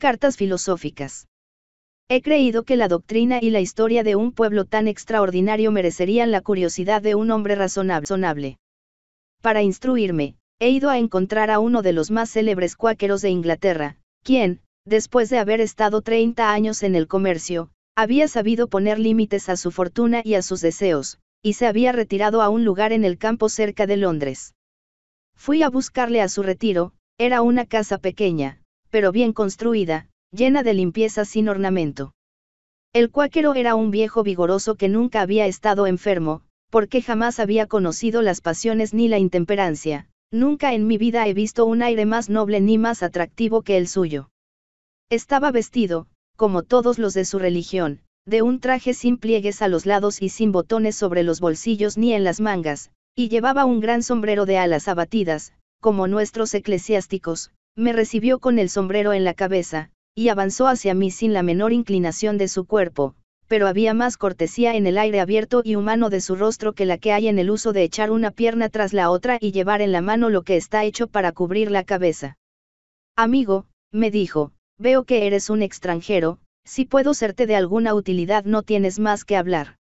Cartas filosóficas. He creído que la doctrina y la historia de un pueblo tan extraordinario merecerían la curiosidad de un hombre razonable. Para instruirme, he ido a encontrar a uno de los más célebres cuáqueros de Inglaterra, quien, después de haber estado 30 años en el comercio, había sabido poner límites a su fortuna y a sus deseos, y se había retirado a un lugar en el campo cerca de Londres. Fui a buscarle a su retiro, era una casa pequeña, pero bien construida, llena de limpieza sin ornamento. El cuáquero era un viejo vigoroso que nunca había estado enfermo, porque jamás había conocido las pasiones ni la intemperancia, nunca en mi vida he visto un aire más noble ni más atractivo que el suyo. Estaba vestido, como todos los de su religión, de un traje sin pliegues a los lados y sin botones sobre los bolsillos ni en las mangas, y llevaba un gran sombrero de alas abatidas, como nuestros eclesiásticos, me recibió con el sombrero en la cabeza, y avanzó hacia mí sin la menor inclinación de su cuerpo, pero había más cortesía en el aire abierto y humano de su rostro que la que hay en el uso de echar una pierna tras la otra y llevar en la mano lo que está hecho para cubrir la cabeza. Amigo, me dijo, veo que eres un extranjero, si puedo serte de alguna utilidad no tienes más que hablar.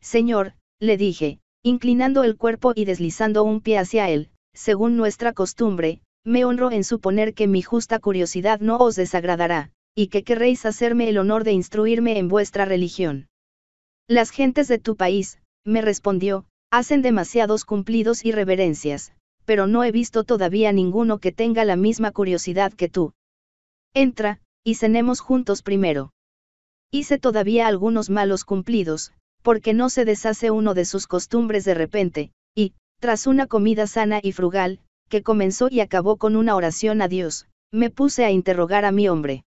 Señor, le dije, inclinando el cuerpo y deslizando un pie hacia él, según nuestra costumbre, me honro en suponer que mi justa curiosidad no os desagradará, y que querréis hacerme el honor de instruirme en vuestra religión. Las gentes de tu país, me respondió, hacen demasiados cumplidos y reverencias, pero no he visto todavía ninguno que tenga la misma curiosidad que tú. Entra, y cenemos juntos primero. Hice todavía algunos malos cumplidos, porque no se deshace uno de sus costumbres de repente, y, tras una comida sana y frugal, que comenzó y acabó con una oración a Dios, me puse a interrogar a mi hombre.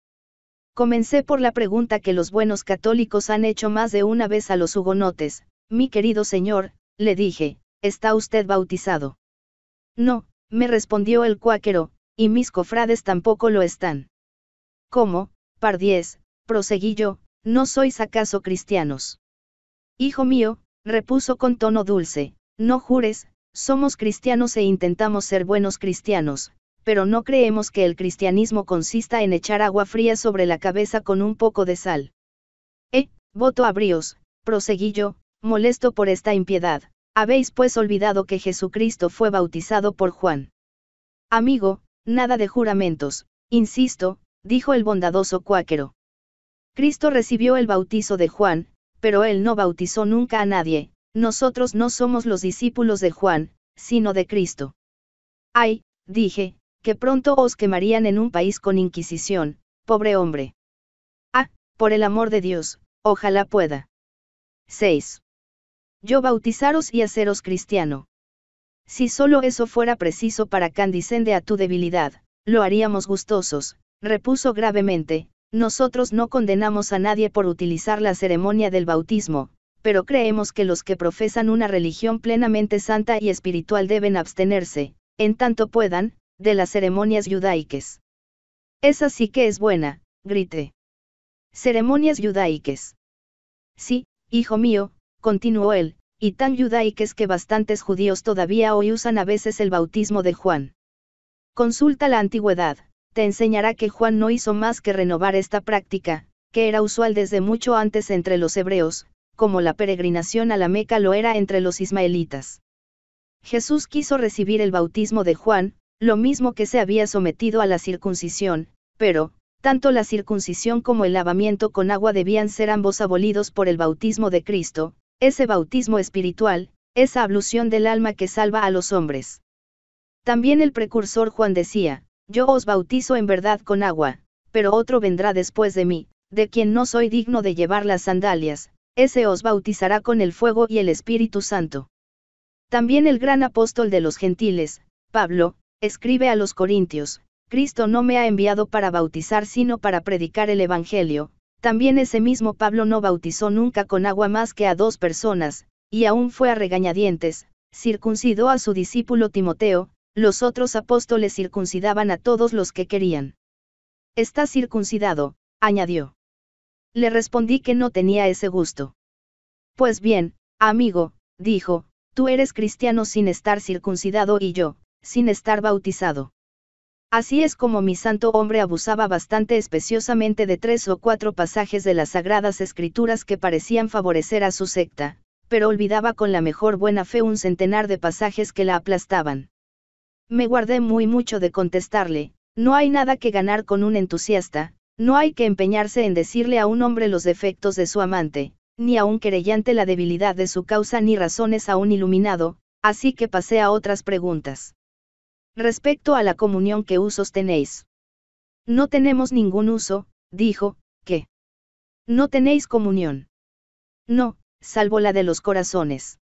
Comencé por la pregunta que los buenos católicos han hecho más de una vez a los hugonotes, mi querido señor, le dije, ¿está usted bautizado? No, me respondió el cuáquero, y mis cofrades tampoco lo están. ¿Cómo, pardiez? proseguí yo, ¿no sois acaso cristianos? Hijo mío, repuso con tono dulce, no jures, somos cristianos e intentamos ser buenos cristianos, pero no creemos que el cristianismo consista en echar agua fría sobre la cabeza con un poco de sal. Eh, voto a bríos, proseguí yo, molesto por esta impiedad, habéis pues olvidado que Jesucristo fue bautizado por Juan. Amigo, nada de juramentos, insisto, dijo el bondadoso cuáquero. Cristo recibió el bautizo de Juan, pero él no bautizó nunca a nadie, nosotros no somos los discípulos de Juan, sino de Cristo. Ay, dije, que pronto os quemarían en un país con Inquisición, pobre hombre. Ah, por el amor de Dios, ojalá pueda. 6. Yo bautizaros y haceros cristiano. Si solo eso fuera preciso para que a tu debilidad, lo haríamos gustosos, repuso gravemente, nosotros no condenamos a nadie por utilizar la ceremonia del bautismo, pero creemos que los que profesan una religión plenamente santa y espiritual deben abstenerse, en tanto puedan, de las ceremonias judaicas. Esa sí que es buena, grité. Ceremonias judaicas. Sí, hijo mío, continuó él, y tan judaicas que bastantes judíos todavía hoy usan a veces el bautismo de Juan. Consulta la antigüedad, te enseñará que Juan no hizo más que renovar esta práctica, que era usual desde mucho antes entre los hebreos, como la peregrinación a la Meca lo era entre los ismaelitas. Jesús quiso recibir el bautismo de Juan, lo mismo que se había sometido a la circuncisión, pero, tanto la circuncisión como el lavamiento con agua debían ser ambos abolidos por el bautismo de Cristo, ese bautismo espiritual, esa ablución del alma que salva a los hombres. También el precursor Juan decía, Yo os bautizo en verdad con agua, pero otro vendrá después de mí, de quien no soy digno de llevar las sandalias, ese os bautizará con el fuego y el Espíritu Santo. También el gran apóstol de los gentiles, Pablo, escribe a los Corintios, Cristo no me ha enviado para bautizar sino para predicar el Evangelio, también ese mismo Pablo no bautizó nunca con agua más que a dos personas, y aún fue a regañadientes, circuncidó a su discípulo Timoteo, los otros apóstoles circuncidaban a todos los que querían. Está circuncidado, añadió. Le respondí que no tenía ese gusto. Pues bien, amigo, dijo, tú eres cristiano sin estar circuncidado y yo, sin estar bautizado. Así es como mi santo hombre abusaba bastante especiosamente de tres o cuatro pasajes de las sagradas escrituras que parecían favorecer a su secta, pero olvidaba con la mejor buena fe un centenar de pasajes que la aplastaban. Me guardé muy mucho de contestarle, no hay nada que ganar con un entusiasta, no hay que empeñarse en decirle a un hombre los defectos de su amante, ni a un querellante la debilidad de su causa ni razones a un iluminado, así que pasé a otras preguntas. Respecto a la comunión que usos tenéis. No tenemos ningún uso, dijo, ¿Qué? No tenéis comunión. No, salvo la de los corazones.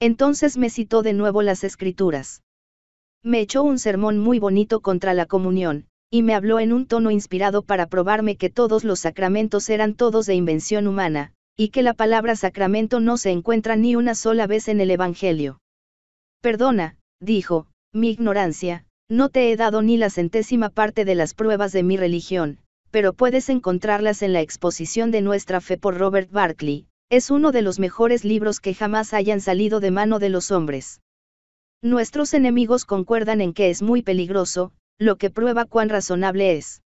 Entonces me citó de nuevo las escrituras. Me echó un sermón muy bonito contra la comunión, y me habló en un tono inspirado para probarme que todos los sacramentos eran todos de invención humana, y que la palabra sacramento no se encuentra ni una sola vez en el Evangelio. Perdona, dijo, mi ignorancia, no te he dado ni la centésima parte de las pruebas de mi religión, pero puedes encontrarlas en la exposición de nuestra fe por Robert Barclay, es uno de los mejores libros que jamás hayan salido de mano de los hombres. Nuestros enemigos concuerdan en que es muy peligroso, lo que prueba cuán razonable es.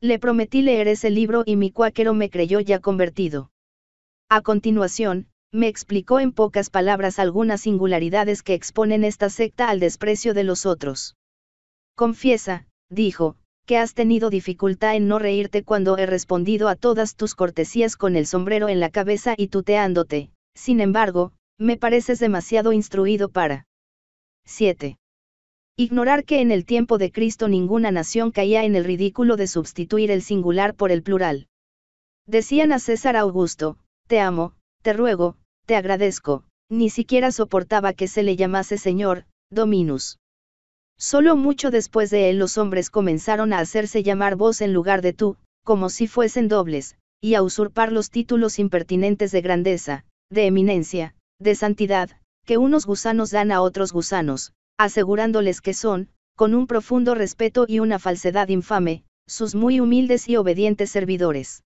Le prometí leer ese libro y mi cuáquero me creyó ya convertido. A continuación, me explicó en pocas palabras algunas singularidades que exponen esta secta al desprecio de los otros. Confiesa, dijo, que has tenido dificultad en no reírte cuando he respondido a todas tus cortesías con el sombrero en la cabeza y tuteándote, sin embargo, me pareces demasiado instruido para. 7. Ignorar que en el tiempo de Cristo ninguna nación caía en el ridículo de sustituir el singular por el plural. Decían a César Augusto, te amo, te ruego, te agradezco, ni siquiera soportaba que se le llamase Señor, Dominus. Solo mucho después de él los hombres comenzaron a hacerse llamar vos en lugar de tú, como si fuesen dobles, y a usurpar los títulos impertinentes de grandeza, de eminencia, de santidad, que unos gusanos dan a otros gusanos, asegurándoles que son, con un profundo respeto y una falsedad infame, sus muy humildes y obedientes servidores.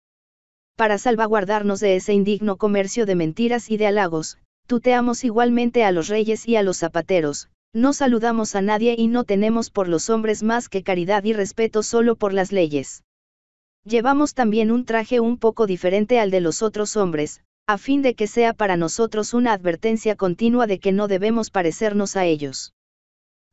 Para salvaguardarnos de ese indigno comercio de mentiras y de halagos, tuteamos igualmente a los reyes y a los zapateros, no saludamos a nadie y no tenemos por los hombres más que caridad y respeto solo por las leyes. Llevamos también un traje un poco diferente al de los otros hombres, a fin de que sea para nosotros una advertencia continua de que no debemos parecernos a ellos.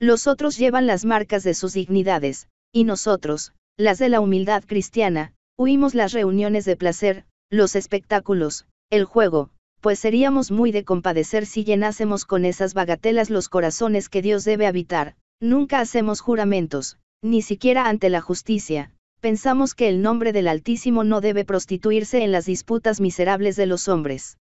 Los otros llevan las marcas de sus dignidades, y nosotros, las de la humildad cristiana, huimos las reuniones de placer, los espectáculos, el juego, pues seríamos muy de compadecer si llenásemos con esas bagatelas los corazones que Dios debe habitar, nunca hacemos juramentos, ni siquiera ante la justicia, pensamos que el nombre del Altísimo no debe prostituirse en las disputas miserables de los hombres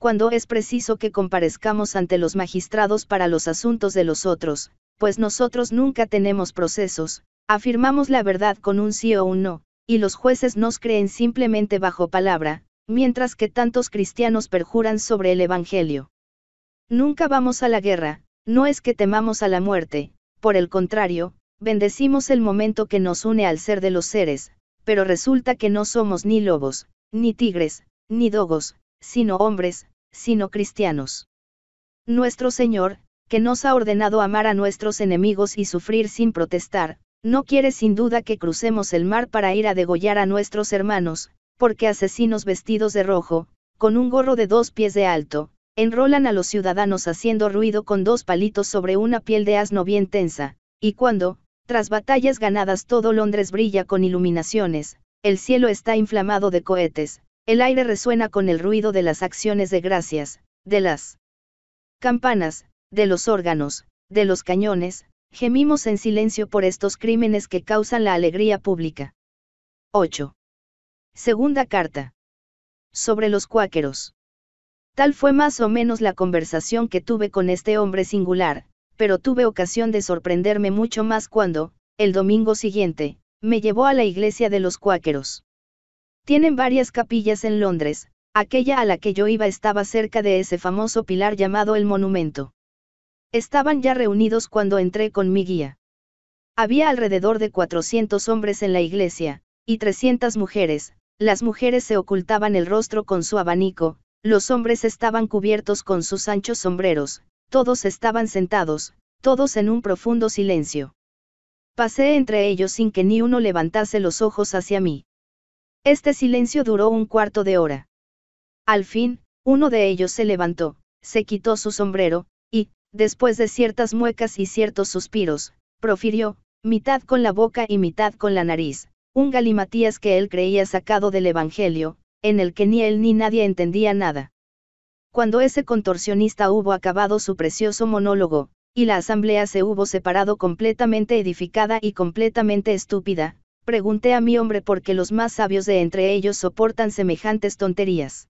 cuando es preciso que comparezcamos ante los magistrados para los asuntos de los otros, pues nosotros nunca tenemos procesos, afirmamos la verdad con un sí o un no, y los jueces nos creen simplemente bajo palabra, mientras que tantos cristianos perjuran sobre el Evangelio. Nunca vamos a la guerra, no es que temamos a la muerte, por el contrario, bendecimos el momento que nos une al ser de los seres, pero resulta que no somos ni lobos, ni tigres, ni dogos, sino hombres, sino cristianos. Nuestro Señor, que nos ha ordenado amar a nuestros enemigos y sufrir sin protestar, no quiere sin duda que crucemos el mar para ir a degollar a nuestros hermanos, porque asesinos vestidos de rojo, con un gorro de dos pies de alto, enrolan a los ciudadanos haciendo ruido con dos palitos sobre una piel de asno bien tensa, y cuando, tras batallas ganadas todo Londres brilla con iluminaciones, el cielo está inflamado de cohetes, el aire resuena con el ruido de las acciones de gracias, de las campanas, de los órganos, de los cañones, gemimos en silencio por estos crímenes que causan la alegría pública. 8. Segunda carta. Sobre los cuáqueros. Tal fue más o menos la conversación que tuve con este hombre singular, pero tuve ocasión de sorprenderme mucho más cuando, el domingo siguiente, me llevó a la iglesia de los cuáqueros. Tienen varias capillas en Londres, aquella a la que yo iba estaba cerca de ese famoso pilar llamado el monumento. Estaban ya reunidos cuando entré con mi guía. Había alrededor de 400 hombres en la iglesia, y 300 mujeres, las mujeres se ocultaban el rostro con su abanico, los hombres estaban cubiertos con sus anchos sombreros, todos estaban sentados, todos en un profundo silencio. Pasé entre ellos sin que ni uno levantase los ojos hacia mí. Este silencio duró un cuarto de hora. Al fin, uno de ellos se levantó, se quitó su sombrero, y, después de ciertas muecas y ciertos suspiros, profirió, mitad con la boca y mitad con la nariz, un galimatías que él creía sacado del Evangelio, en el que ni él ni nadie entendía nada. Cuando ese contorsionista hubo acabado su precioso monólogo, y la asamblea se hubo separado completamente edificada y completamente estúpida, pregunté a mi hombre por qué los más sabios de entre ellos soportan semejantes tonterías.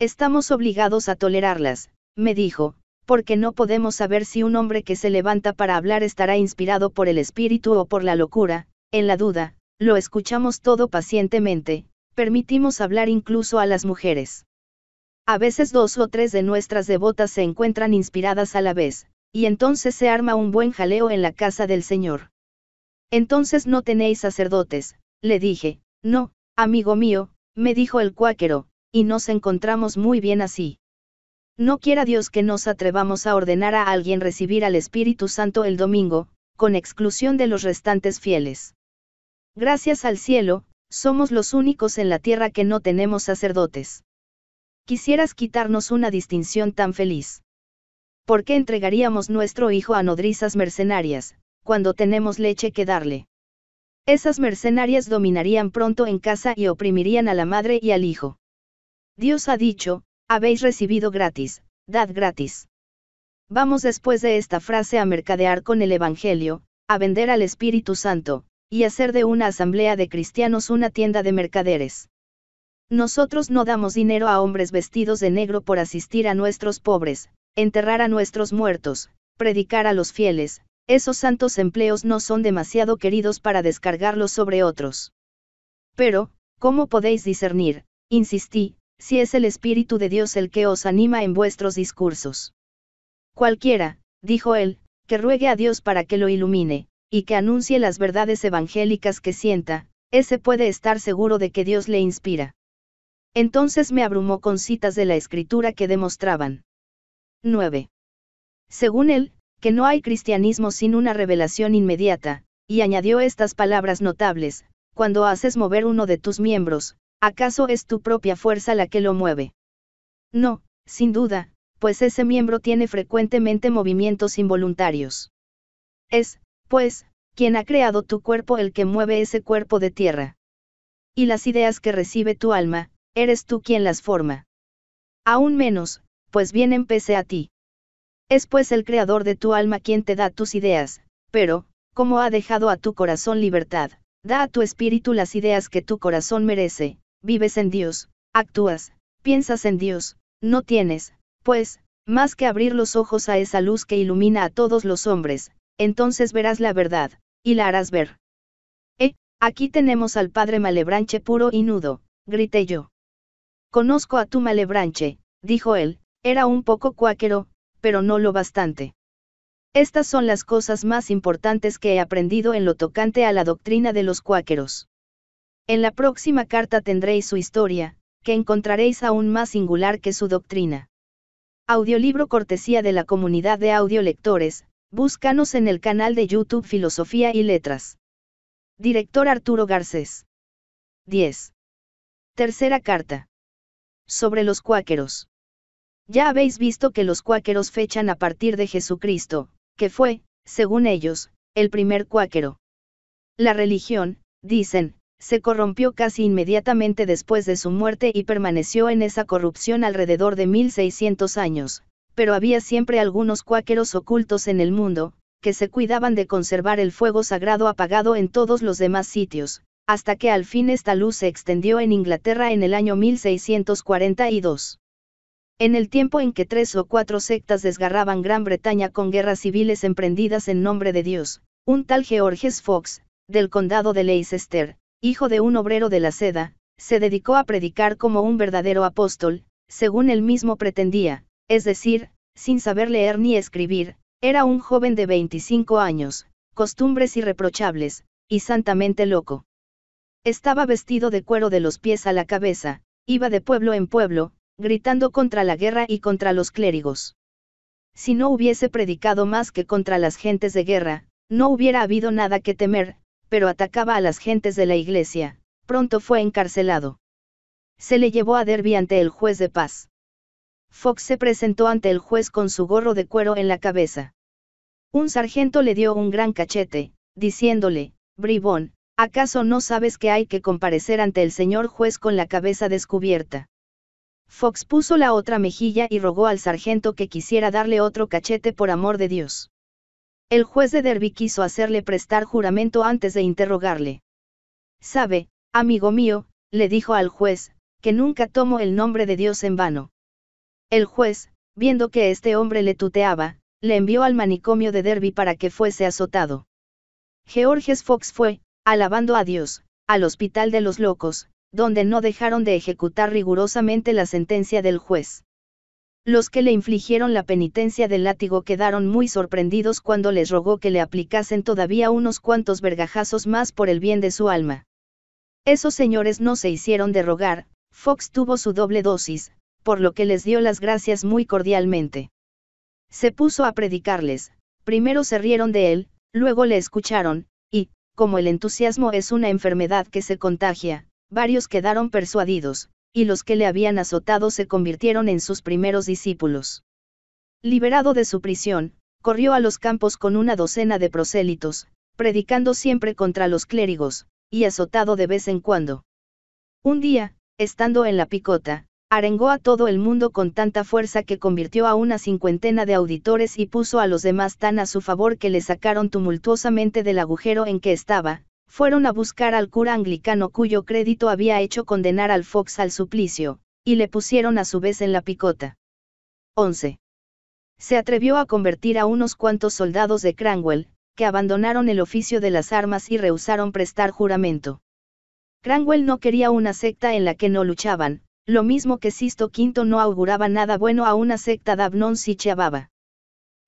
Estamos obligados a tolerarlas, me dijo, porque no podemos saber si un hombre que se levanta para hablar estará inspirado por el espíritu o por la locura, en la duda, lo escuchamos todo pacientemente, permitimos hablar incluso a las mujeres. A veces dos o tres de nuestras devotas se encuentran inspiradas a la vez, y entonces se arma un buen jaleo en la casa del Señor. Entonces no tenéis sacerdotes, le dije, no, amigo mío, me dijo el cuáquero, y nos encontramos muy bien así. No quiera Dios que nos atrevamos a ordenar a alguien recibir al Espíritu Santo el domingo, con exclusión de los restantes fieles. Gracias al cielo, somos los únicos en la tierra que no tenemos sacerdotes. Quisieras quitarnos una distinción tan feliz. ¿Por qué entregaríamos nuestro hijo a nodrizas mercenarias, cuando tenemos leche que darle. Esas mercenarias dominarían pronto en casa y oprimirían a la madre y al hijo. Dios ha dicho, habéis recibido gratis, dad gratis. Vamos después de esta frase a mercadear con el Evangelio, a vender al Espíritu Santo, y hacer de una asamblea de cristianos una tienda de mercaderes. Nosotros no damos dinero a hombres vestidos de negro por asistir a nuestros pobres, enterrar a nuestros muertos, predicar a los fieles, esos santos empleos no son demasiado queridos para descargarlos sobre otros. Pero, ¿cómo podéis discernir, insistí, si es el Espíritu de Dios el que os anima en vuestros discursos? Cualquiera, dijo él, que ruegue a Dios para que lo ilumine, y que anuncie las verdades evangélicas que sienta, ese puede estar seguro de que Dios le inspira. Entonces me abrumó con citas de la escritura que demostraban. 9. Según él, que no hay cristianismo sin una revelación inmediata, y añadió estas palabras notables, cuando haces mover uno de tus miembros, ¿acaso es tu propia fuerza la que lo mueve? No, sin duda, pues ese miembro tiene frecuentemente movimientos involuntarios. Es, pues, quien ha creado tu cuerpo el que mueve ese cuerpo de tierra. Y las ideas que recibe tu alma, eres tú quien las forma. Aún menos, pues bien pese a ti. Es pues el creador de tu alma quien te da tus ideas, pero, como ha dejado a tu corazón libertad, da a tu espíritu las ideas que tu corazón merece, vives en Dios, actúas, piensas en Dios, no tienes, pues, más que abrir los ojos a esa luz que ilumina a todos los hombres, entonces verás la verdad, y la harás ver. Eh, aquí tenemos al padre Malebranche puro y nudo, grité yo. Conozco a tu Malebranche, dijo él, era un poco cuáquero, pero no lo bastante. Estas son las cosas más importantes que he aprendido en lo tocante a la doctrina de los cuáqueros. En la próxima carta tendréis su historia, que encontraréis aún más singular que su doctrina. Audiolibro cortesía de la comunidad de audiolectores, búscanos en el canal de YouTube Filosofía y Letras. Director Arturo Garcés. 10. Tercera carta. Sobre los cuáqueros. Ya habéis visto que los cuáqueros fechan a partir de Jesucristo, que fue, según ellos, el primer cuáquero. La religión, dicen, se corrompió casi inmediatamente después de su muerte y permaneció en esa corrupción alrededor de 1600 años, pero había siempre algunos cuáqueros ocultos en el mundo, que se cuidaban de conservar el fuego sagrado apagado en todos los demás sitios, hasta que al fin esta luz se extendió en Inglaterra en el año 1642. En el tiempo en que tres o cuatro sectas desgarraban Gran Bretaña con guerras civiles emprendidas en nombre de Dios, un tal Georges Fox, del condado de Leicester, hijo de un obrero de la seda, se dedicó a predicar como un verdadero apóstol, según él mismo pretendía, es decir, sin saber leer ni escribir, era un joven de 25 años, costumbres irreprochables, y santamente loco. Estaba vestido de cuero de los pies a la cabeza, iba de pueblo en pueblo, gritando contra la guerra y contra los clérigos. Si no hubiese predicado más que contra las gentes de guerra, no hubiera habido nada que temer, pero atacaba a las gentes de la iglesia, pronto fue encarcelado. Se le llevó a Derby ante el juez de paz. Fox se presentó ante el juez con su gorro de cuero en la cabeza. Un sargento le dio un gran cachete, diciéndole, Bribón, ¿acaso no sabes que hay que comparecer ante el señor juez con la cabeza descubierta? Fox puso la otra mejilla y rogó al sargento que quisiera darle otro cachete por amor de Dios. El juez de Derby quiso hacerle prestar juramento antes de interrogarle. Sabe, amigo mío, le dijo al juez, que nunca tomo el nombre de Dios en vano. El juez, viendo que este hombre le tuteaba, le envió al manicomio de Derby para que fuese azotado. Georges Fox fue, alabando a Dios, al hospital de los locos, donde no dejaron de ejecutar rigurosamente la sentencia del juez. Los que le infligieron la penitencia del látigo quedaron muy sorprendidos cuando les rogó que le aplicasen todavía unos cuantos vergajazos más por el bien de su alma. Esos señores no se hicieron de rogar, Fox tuvo su doble dosis, por lo que les dio las gracias muy cordialmente. Se puso a predicarles, primero se rieron de él, luego le escucharon, y, como el entusiasmo es una enfermedad que se contagia, varios quedaron persuadidos, y los que le habían azotado se convirtieron en sus primeros discípulos. Liberado de su prisión, corrió a los campos con una docena de prosélitos, predicando siempre contra los clérigos, y azotado de vez en cuando. Un día, estando en la picota, arengó a todo el mundo con tanta fuerza que convirtió a una cincuentena de auditores y puso a los demás tan a su favor que le sacaron tumultuosamente del agujero en que estaba, fueron a buscar al cura anglicano cuyo crédito había hecho condenar al Fox al suplicio, y le pusieron a su vez en la picota. 11. Se atrevió a convertir a unos cuantos soldados de Cranwell, que abandonaron el oficio de las armas y rehusaron prestar juramento. Cranwell no quería una secta en la que no luchaban, lo mismo que Sisto V no auguraba nada bueno a una secta de si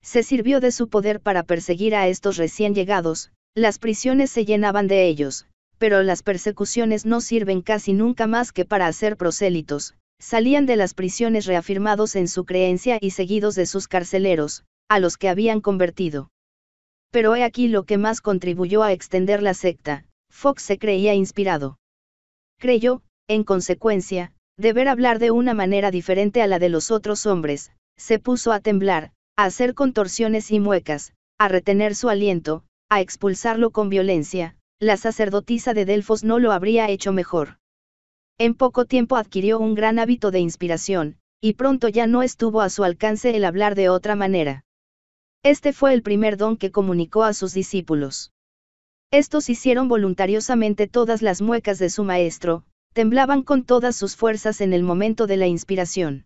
Se sirvió de su poder para perseguir a estos recién llegados, las prisiones se llenaban de ellos, pero las persecuciones no sirven casi nunca más que para hacer prosélitos, salían de las prisiones reafirmados en su creencia y seguidos de sus carceleros, a los que habían convertido. Pero he aquí lo que más contribuyó a extender la secta, Fox se creía inspirado. Creyó, en consecuencia, deber hablar de una manera diferente a la de los otros hombres, se puso a temblar, a hacer contorsiones y muecas, a retener su aliento, a expulsarlo con violencia, la sacerdotisa de Delfos no lo habría hecho mejor. En poco tiempo adquirió un gran hábito de inspiración, y pronto ya no estuvo a su alcance el hablar de otra manera. Este fue el primer don que comunicó a sus discípulos. Estos hicieron voluntariosamente todas las muecas de su maestro, temblaban con todas sus fuerzas en el momento de la inspiración.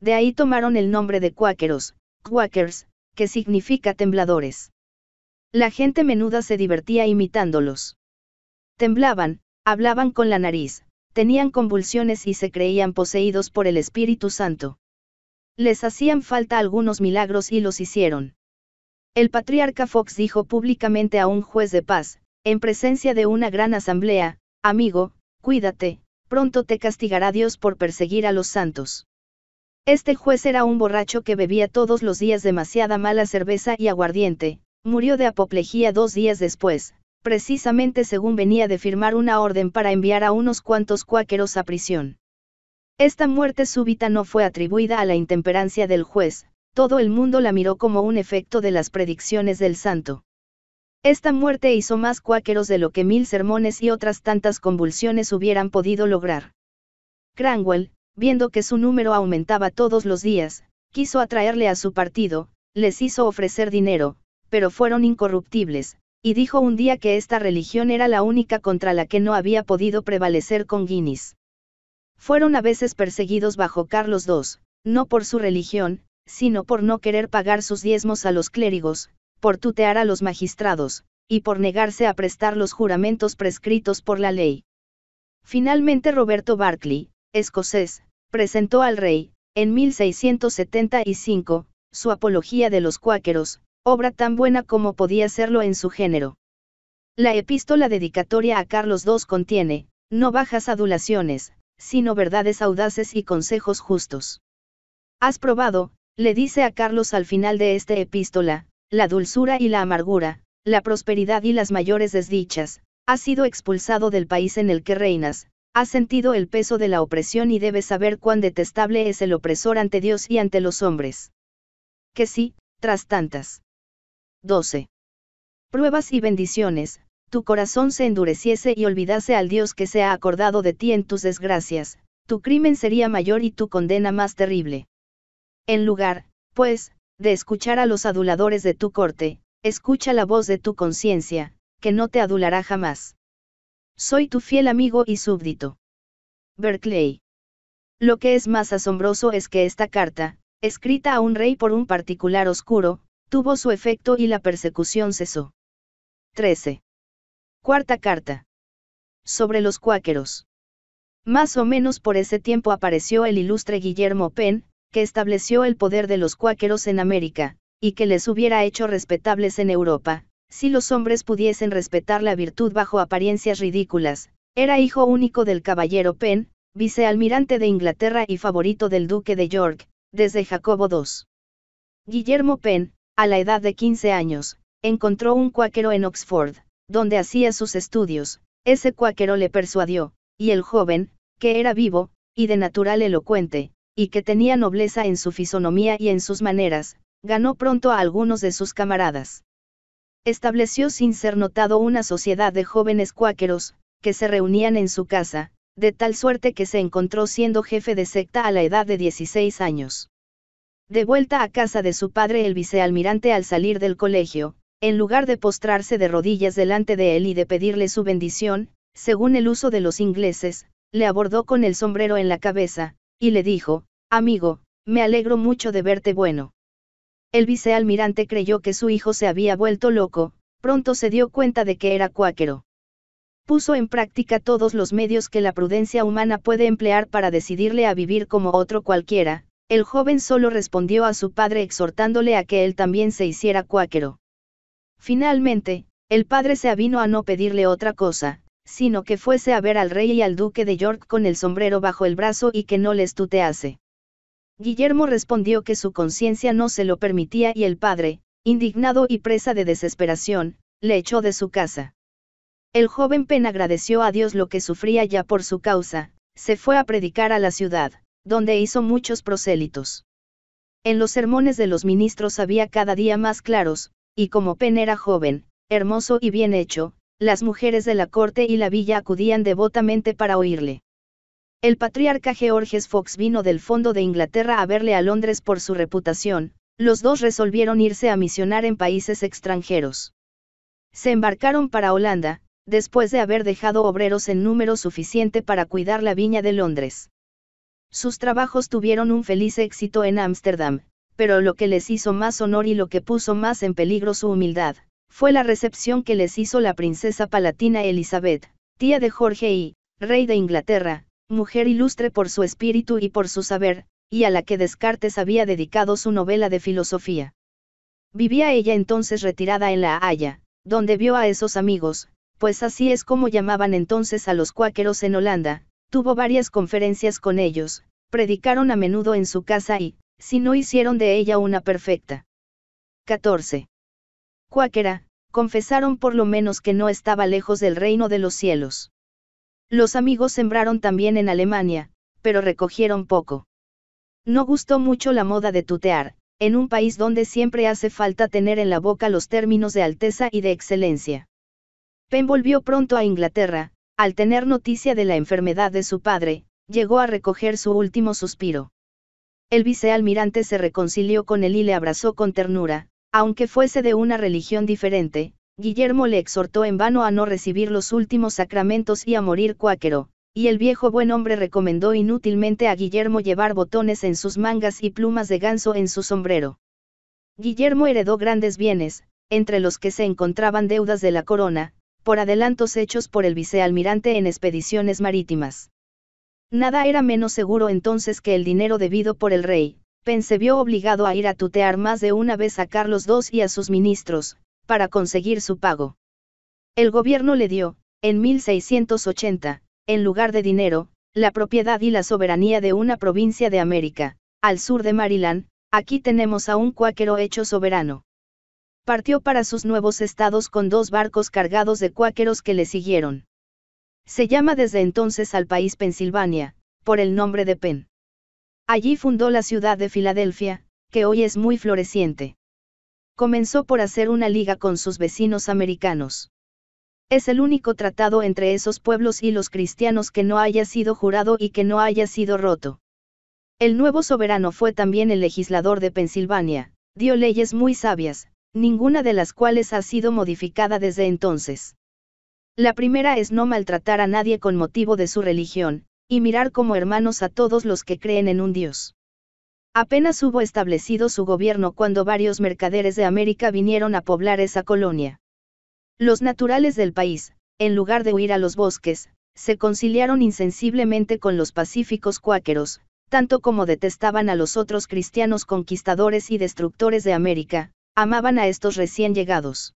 De ahí tomaron el nombre de cuáqueros, quakers, que significa tembladores. La gente menuda se divertía imitándolos. Temblaban, hablaban con la nariz, tenían convulsiones y se creían poseídos por el Espíritu Santo. Les hacían falta algunos milagros y los hicieron. El patriarca Fox dijo públicamente a un juez de paz, en presencia de una gran asamblea, amigo, cuídate, pronto te castigará Dios por perseguir a los santos. Este juez era un borracho que bebía todos los días demasiada mala cerveza y aguardiente, Murió de apoplejía dos días después, precisamente según venía de firmar una orden para enviar a unos cuantos cuáqueros a prisión. Esta muerte súbita no fue atribuida a la intemperancia del juez, todo el mundo la miró como un efecto de las predicciones del santo. Esta muerte hizo más cuáqueros de lo que mil sermones y otras tantas convulsiones hubieran podido lograr. Cranwell, viendo que su número aumentaba todos los días, quiso atraerle a su partido, les hizo ofrecer dinero, pero fueron incorruptibles, y dijo un día que esta religión era la única contra la que no había podido prevalecer con Guinness. Fueron a veces perseguidos bajo Carlos II, no por su religión, sino por no querer pagar sus diezmos a los clérigos, por tutear a los magistrados, y por negarse a prestar los juramentos prescritos por la ley. Finalmente Roberto Barclay, escocés, presentó al rey, en 1675, su apología de los cuáqueros, obra tan buena como podía serlo en su género. La epístola dedicatoria a Carlos II contiene, no bajas adulaciones, sino verdades audaces y consejos justos. Has probado, le dice a Carlos al final de esta epístola, la dulzura y la amargura, la prosperidad y las mayores desdichas, has sido expulsado del país en el que reinas, has sentido el peso de la opresión y debes saber cuán detestable es el opresor ante Dios y ante los hombres. Que sí, tras tantas 12. Pruebas y bendiciones, tu corazón se endureciese y olvidase al Dios que se ha acordado de ti en tus desgracias, tu crimen sería mayor y tu condena más terrible. En lugar, pues, de escuchar a los aduladores de tu corte, escucha la voz de tu conciencia, que no te adulará jamás. Soy tu fiel amigo y súbdito. Berkeley. Lo que es más asombroso es que esta carta, escrita a un rey por un particular oscuro, tuvo su efecto y la persecución cesó. 13. Cuarta carta. Sobre los cuáqueros. Más o menos por ese tiempo apareció el ilustre Guillermo Penn, que estableció el poder de los cuáqueros en América, y que les hubiera hecho respetables en Europa, si los hombres pudiesen respetar la virtud bajo apariencias ridículas, era hijo único del caballero Penn, vicealmirante de Inglaterra y favorito del duque de York, desde Jacobo II. Guillermo Penn, a la edad de 15 años, encontró un cuáquero en Oxford, donde hacía sus estudios, ese cuáquero le persuadió, y el joven, que era vivo, y de natural elocuente, y que tenía nobleza en su fisonomía y en sus maneras, ganó pronto a algunos de sus camaradas. Estableció sin ser notado una sociedad de jóvenes cuáqueros, que se reunían en su casa, de tal suerte que se encontró siendo jefe de secta a la edad de 16 años. De vuelta a casa de su padre el vicealmirante al salir del colegio, en lugar de postrarse de rodillas delante de él y de pedirle su bendición, según el uso de los ingleses, le abordó con el sombrero en la cabeza, y le dijo, Amigo, me alegro mucho de verte bueno. El vicealmirante creyó que su hijo se había vuelto loco, pronto se dio cuenta de que era cuáquero. Puso en práctica todos los medios que la prudencia humana puede emplear para decidirle a vivir como otro cualquiera, el joven solo respondió a su padre exhortándole a que él también se hiciera cuáquero. Finalmente, el padre se avino a no pedirle otra cosa, sino que fuese a ver al rey y al duque de York con el sombrero bajo el brazo y que no les tutease. Guillermo respondió que su conciencia no se lo permitía y el padre, indignado y presa de desesperación, le echó de su casa. El joven Pen agradeció a Dios lo que sufría ya por su causa, se fue a predicar a la ciudad donde hizo muchos prosélitos. En los sermones de los ministros había cada día más claros, y como Penn era joven, hermoso y bien hecho, las mujeres de la corte y la villa acudían devotamente para oírle. El patriarca Georges Fox vino del fondo de Inglaterra a verle a Londres por su reputación, los dos resolvieron irse a misionar en países extranjeros. Se embarcaron para Holanda, después de haber dejado obreros en número suficiente para cuidar la viña de Londres. Sus trabajos tuvieron un feliz éxito en Ámsterdam, pero lo que les hizo más honor y lo que puso más en peligro su humildad, fue la recepción que les hizo la princesa palatina Elizabeth, tía de Jorge I, rey de Inglaterra, mujer ilustre por su espíritu y por su saber, y a la que Descartes había dedicado su novela de filosofía. Vivía ella entonces retirada en La Haya, donde vio a esos amigos, pues así es como llamaban entonces a los cuáqueros en Holanda, tuvo varias conferencias con ellos, predicaron a menudo en su casa y, si no hicieron de ella una perfecta. 14. Cuáquera, confesaron por lo menos que no estaba lejos del reino de los cielos. Los amigos sembraron también en Alemania, pero recogieron poco. No gustó mucho la moda de tutear, en un país donde siempre hace falta tener en la boca los términos de alteza y de excelencia. Penn volvió pronto a Inglaterra, al tener noticia de la enfermedad de su padre, llegó a recoger su último suspiro. El vicealmirante se reconcilió con él y le abrazó con ternura, aunque fuese de una religión diferente, Guillermo le exhortó en vano a no recibir los últimos sacramentos y a morir cuáquero, y el viejo buen hombre recomendó inútilmente a Guillermo llevar botones en sus mangas y plumas de ganso en su sombrero. Guillermo heredó grandes bienes, entre los que se encontraban deudas de la corona, por adelantos hechos por el vicealmirante en expediciones marítimas. Nada era menos seguro entonces que el dinero debido por el rey, Penn se vio obligado a ir a tutear más de una vez a Carlos II y a sus ministros, para conseguir su pago. El gobierno le dio, en 1680, en lugar de dinero, la propiedad y la soberanía de una provincia de América, al sur de Maryland, aquí tenemos a un cuáquero hecho soberano partió para sus nuevos estados con dos barcos cargados de cuáqueros que le siguieron. Se llama desde entonces al país Pensilvania, por el nombre de Penn. Allí fundó la ciudad de Filadelfia, que hoy es muy floreciente. Comenzó por hacer una liga con sus vecinos americanos. Es el único tratado entre esos pueblos y los cristianos que no haya sido jurado y que no haya sido roto. El nuevo soberano fue también el legislador de Pensilvania, dio leyes muy sabias, ninguna de las cuales ha sido modificada desde entonces. La primera es no maltratar a nadie con motivo de su religión, y mirar como hermanos a todos los que creen en un Dios. Apenas hubo establecido su gobierno cuando varios mercaderes de América vinieron a poblar esa colonia. Los naturales del país, en lugar de huir a los bosques, se conciliaron insensiblemente con los pacíficos cuáqueros, tanto como detestaban a los otros cristianos conquistadores y destructores de América, amaban a estos recién llegados.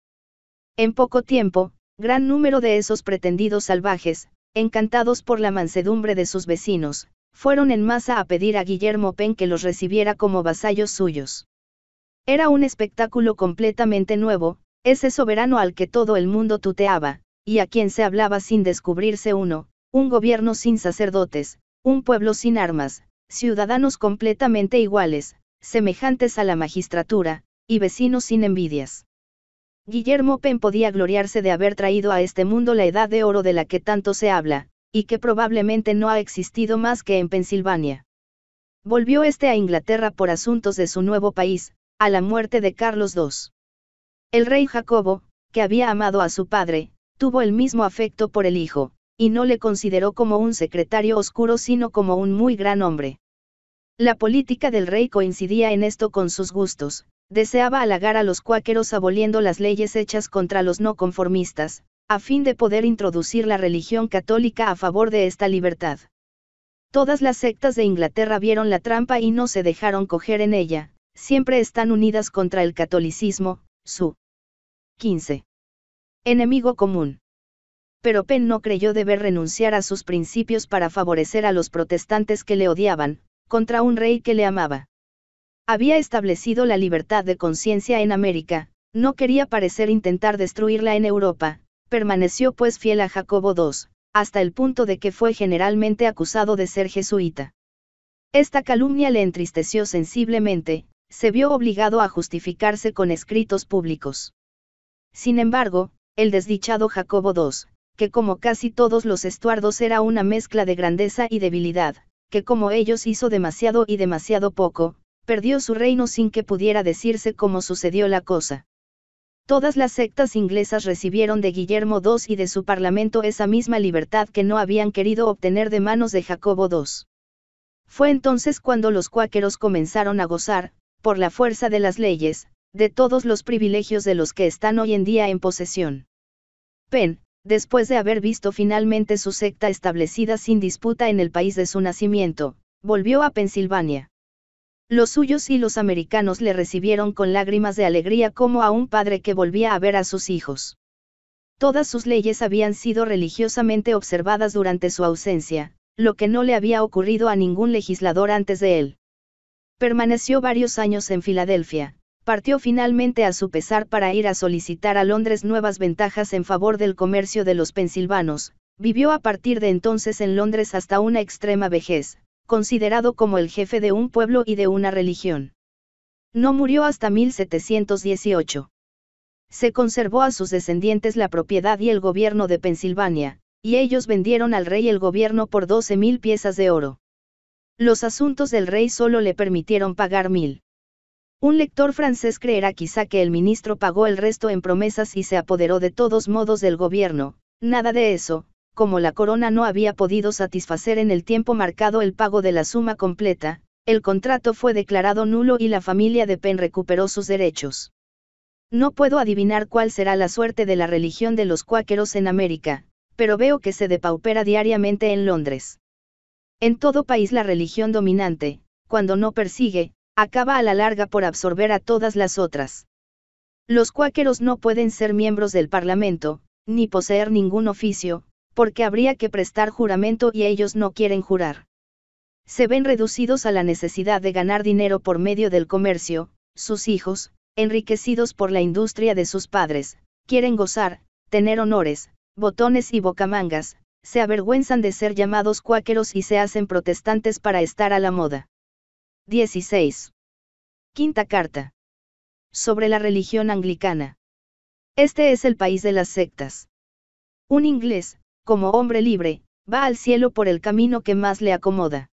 En poco tiempo, gran número de esos pretendidos salvajes, encantados por la mansedumbre de sus vecinos, fueron en masa a pedir a Guillermo Penn que los recibiera como vasallos suyos. Era un espectáculo completamente nuevo, ese soberano al que todo el mundo tuteaba, y a quien se hablaba sin descubrirse uno, un gobierno sin sacerdotes, un pueblo sin armas, ciudadanos completamente iguales, semejantes a la magistratura, y vecinos sin envidias. Guillermo Penn podía gloriarse de haber traído a este mundo la edad de oro de la que tanto se habla, y que probablemente no ha existido más que en Pensilvania. Volvió este a Inglaterra por asuntos de su nuevo país, a la muerte de Carlos II. El rey Jacobo, que había amado a su padre, tuvo el mismo afecto por el hijo, y no le consideró como un secretario oscuro sino como un muy gran hombre. La política del rey coincidía en esto con sus gustos, Deseaba halagar a los cuáqueros aboliendo las leyes hechas contra los no conformistas, a fin de poder introducir la religión católica a favor de esta libertad. Todas las sectas de Inglaterra vieron la trampa y no se dejaron coger en ella, siempre están unidas contra el catolicismo, su 15. Enemigo común. Pero Penn no creyó deber renunciar a sus principios para favorecer a los protestantes que le odiaban, contra un rey que le amaba. Había establecido la libertad de conciencia en América, no quería parecer intentar destruirla en Europa, permaneció pues fiel a Jacobo II, hasta el punto de que fue generalmente acusado de ser jesuita. Esta calumnia le entristeció sensiblemente, se vio obligado a justificarse con escritos públicos. Sin embargo, el desdichado Jacobo II, que como casi todos los estuardos era una mezcla de grandeza y debilidad, que como ellos hizo demasiado y demasiado poco, perdió su reino sin que pudiera decirse cómo sucedió la cosa. Todas las sectas inglesas recibieron de Guillermo II y de su parlamento esa misma libertad que no habían querido obtener de manos de Jacobo II. Fue entonces cuando los cuáqueros comenzaron a gozar, por la fuerza de las leyes, de todos los privilegios de los que están hoy en día en posesión. Penn, después de haber visto finalmente su secta establecida sin disputa en el país de su nacimiento, volvió a Pensilvania. Los suyos y los americanos le recibieron con lágrimas de alegría como a un padre que volvía a ver a sus hijos. Todas sus leyes habían sido religiosamente observadas durante su ausencia, lo que no le había ocurrido a ningún legislador antes de él. Permaneció varios años en Filadelfia, partió finalmente a su pesar para ir a solicitar a Londres nuevas ventajas en favor del comercio de los pensilvanos, vivió a partir de entonces en Londres hasta una extrema vejez, considerado como el jefe de un pueblo y de una religión. No murió hasta 1718. Se conservó a sus descendientes la propiedad y el gobierno de Pensilvania, y ellos vendieron al rey el gobierno por 12.000 piezas de oro. Los asuntos del rey solo le permitieron pagar mil. Un lector francés creerá quizá que el ministro pagó el resto en promesas y se apoderó de todos modos del gobierno, nada de eso, como la corona no había podido satisfacer en el tiempo marcado el pago de la suma completa, el contrato fue declarado nulo y la familia de Penn recuperó sus derechos. No puedo adivinar cuál será la suerte de la religión de los cuáqueros en América, pero veo que se depaupera diariamente en Londres. En todo país la religión dominante, cuando no persigue, acaba a la larga por absorber a todas las otras. Los cuáqueros no pueden ser miembros del Parlamento, ni poseer ningún oficio, porque habría que prestar juramento y ellos no quieren jurar. Se ven reducidos a la necesidad de ganar dinero por medio del comercio, sus hijos, enriquecidos por la industria de sus padres, quieren gozar, tener honores, botones y bocamangas, se avergüenzan de ser llamados cuáqueros y se hacen protestantes para estar a la moda. 16. Quinta carta. Sobre la religión anglicana. Este es el país de las sectas. Un inglés, como hombre libre, va al cielo por el camino que más le acomoda.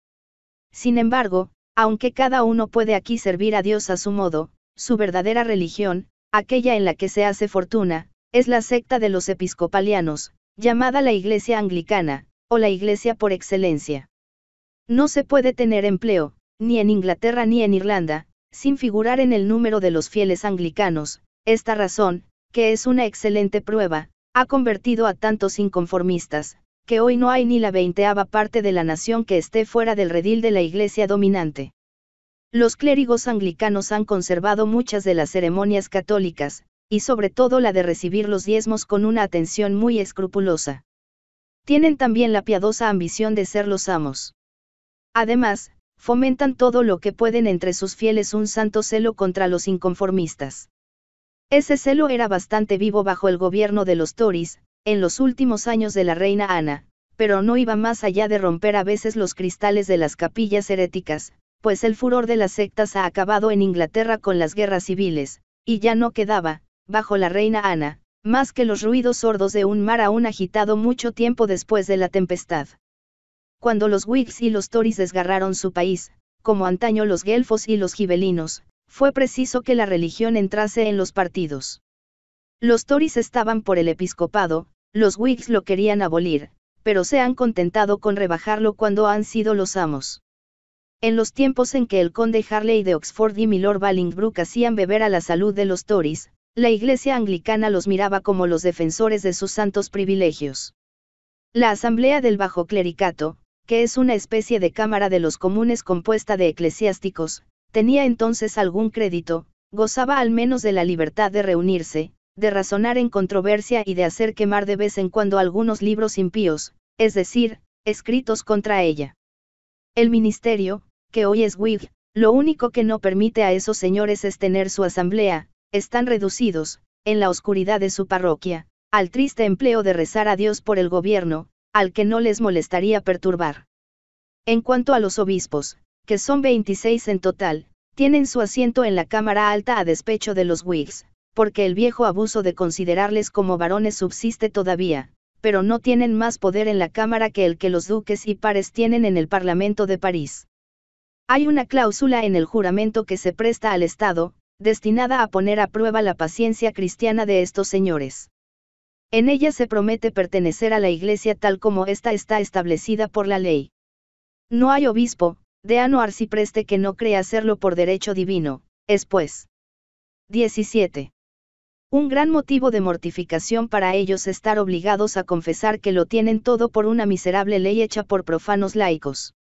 Sin embargo, aunque cada uno puede aquí servir a Dios a su modo, su verdadera religión, aquella en la que se hace fortuna, es la secta de los episcopalianos, llamada la Iglesia Anglicana, o la Iglesia por excelencia. No se puede tener empleo, ni en Inglaterra ni en Irlanda, sin figurar en el número de los fieles anglicanos, esta razón, que es una excelente prueba, ha convertido a tantos inconformistas, que hoy no hay ni la veinteava parte de la nación que esté fuera del redil de la iglesia dominante. Los clérigos anglicanos han conservado muchas de las ceremonias católicas, y sobre todo la de recibir los diezmos con una atención muy escrupulosa. Tienen también la piadosa ambición de ser los amos. Además, fomentan todo lo que pueden entre sus fieles un santo celo contra los inconformistas. Ese celo era bastante vivo bajo el gobierno de los Tories, en los últimos años de la reina Ana, pero no iba más allá de romper a veces los cristales de las capillas heréticas, pues el furor de las sectas ha acabado en Inglaterra con las guerras civiles, y ya no quedaba, bajo la reina Ana, más que los ruidos sordos de un mar aún agitado mucho tiempo después de la tempestad. Cuando los Whigs y los Tories desgarraron su país, como antaño los Guelfos y los Gibelinos, fue preciso que la religión entrase en los partidos. Los Tories estaban por el episcopado, los Whigs lo querían abolir, pero se han contentado con rebajarlo cuando han sido los amos. En los tiempos en que el conde Harley de Oxford y Milord Ballingbrook hacían beber a la salud de los Tories, la Iglesia anglicana los miraba como los defensores de sus santos privilegios. La Asamblea del Bajo Clericato, que es una especie de Cámara de los Comunes compuesta de eclesiásticos, tenía entonces algún crédito, gozaba al menos de la libertad de reunirse, de razonar en controversia y de hacer quemar de vez en cuando algunos libros impíos, es decir, escritos contra ella. El ministerio, que hoy es Whig, lo único que no permite a esos señores es tener su asamblea, están reducidos, en la oscuridad de su parroquia, al triste empleo de rezar a Dios por el gobierno, al que no les molestaría perturbar. En cuanto a los obispos, que son 26 en total, tienen su asiento en la Cámara Alta a despecho de los Whigs, porque el viejo abuso de considerarles como varones subsiste todavía, pero no tienen más poder en la Cámara que el que los duques y pares tienen en el Parlamento de París. Hay una cláusula en el juramento que se presta al Estado, destinada a poner a prueba la paciencia cristiana de estos señores. En ella se promete pertenecer a la Iglesia tal como ésta está establecida por la ley. No hay obispo, Deano arcipreste que no cree hacerlo por derecho divino, es pues. 17. Un gran motivo de mortificación para ellos estar obligados a confesar que lo tienen todo por una miserable ley hecha por profanos laicos.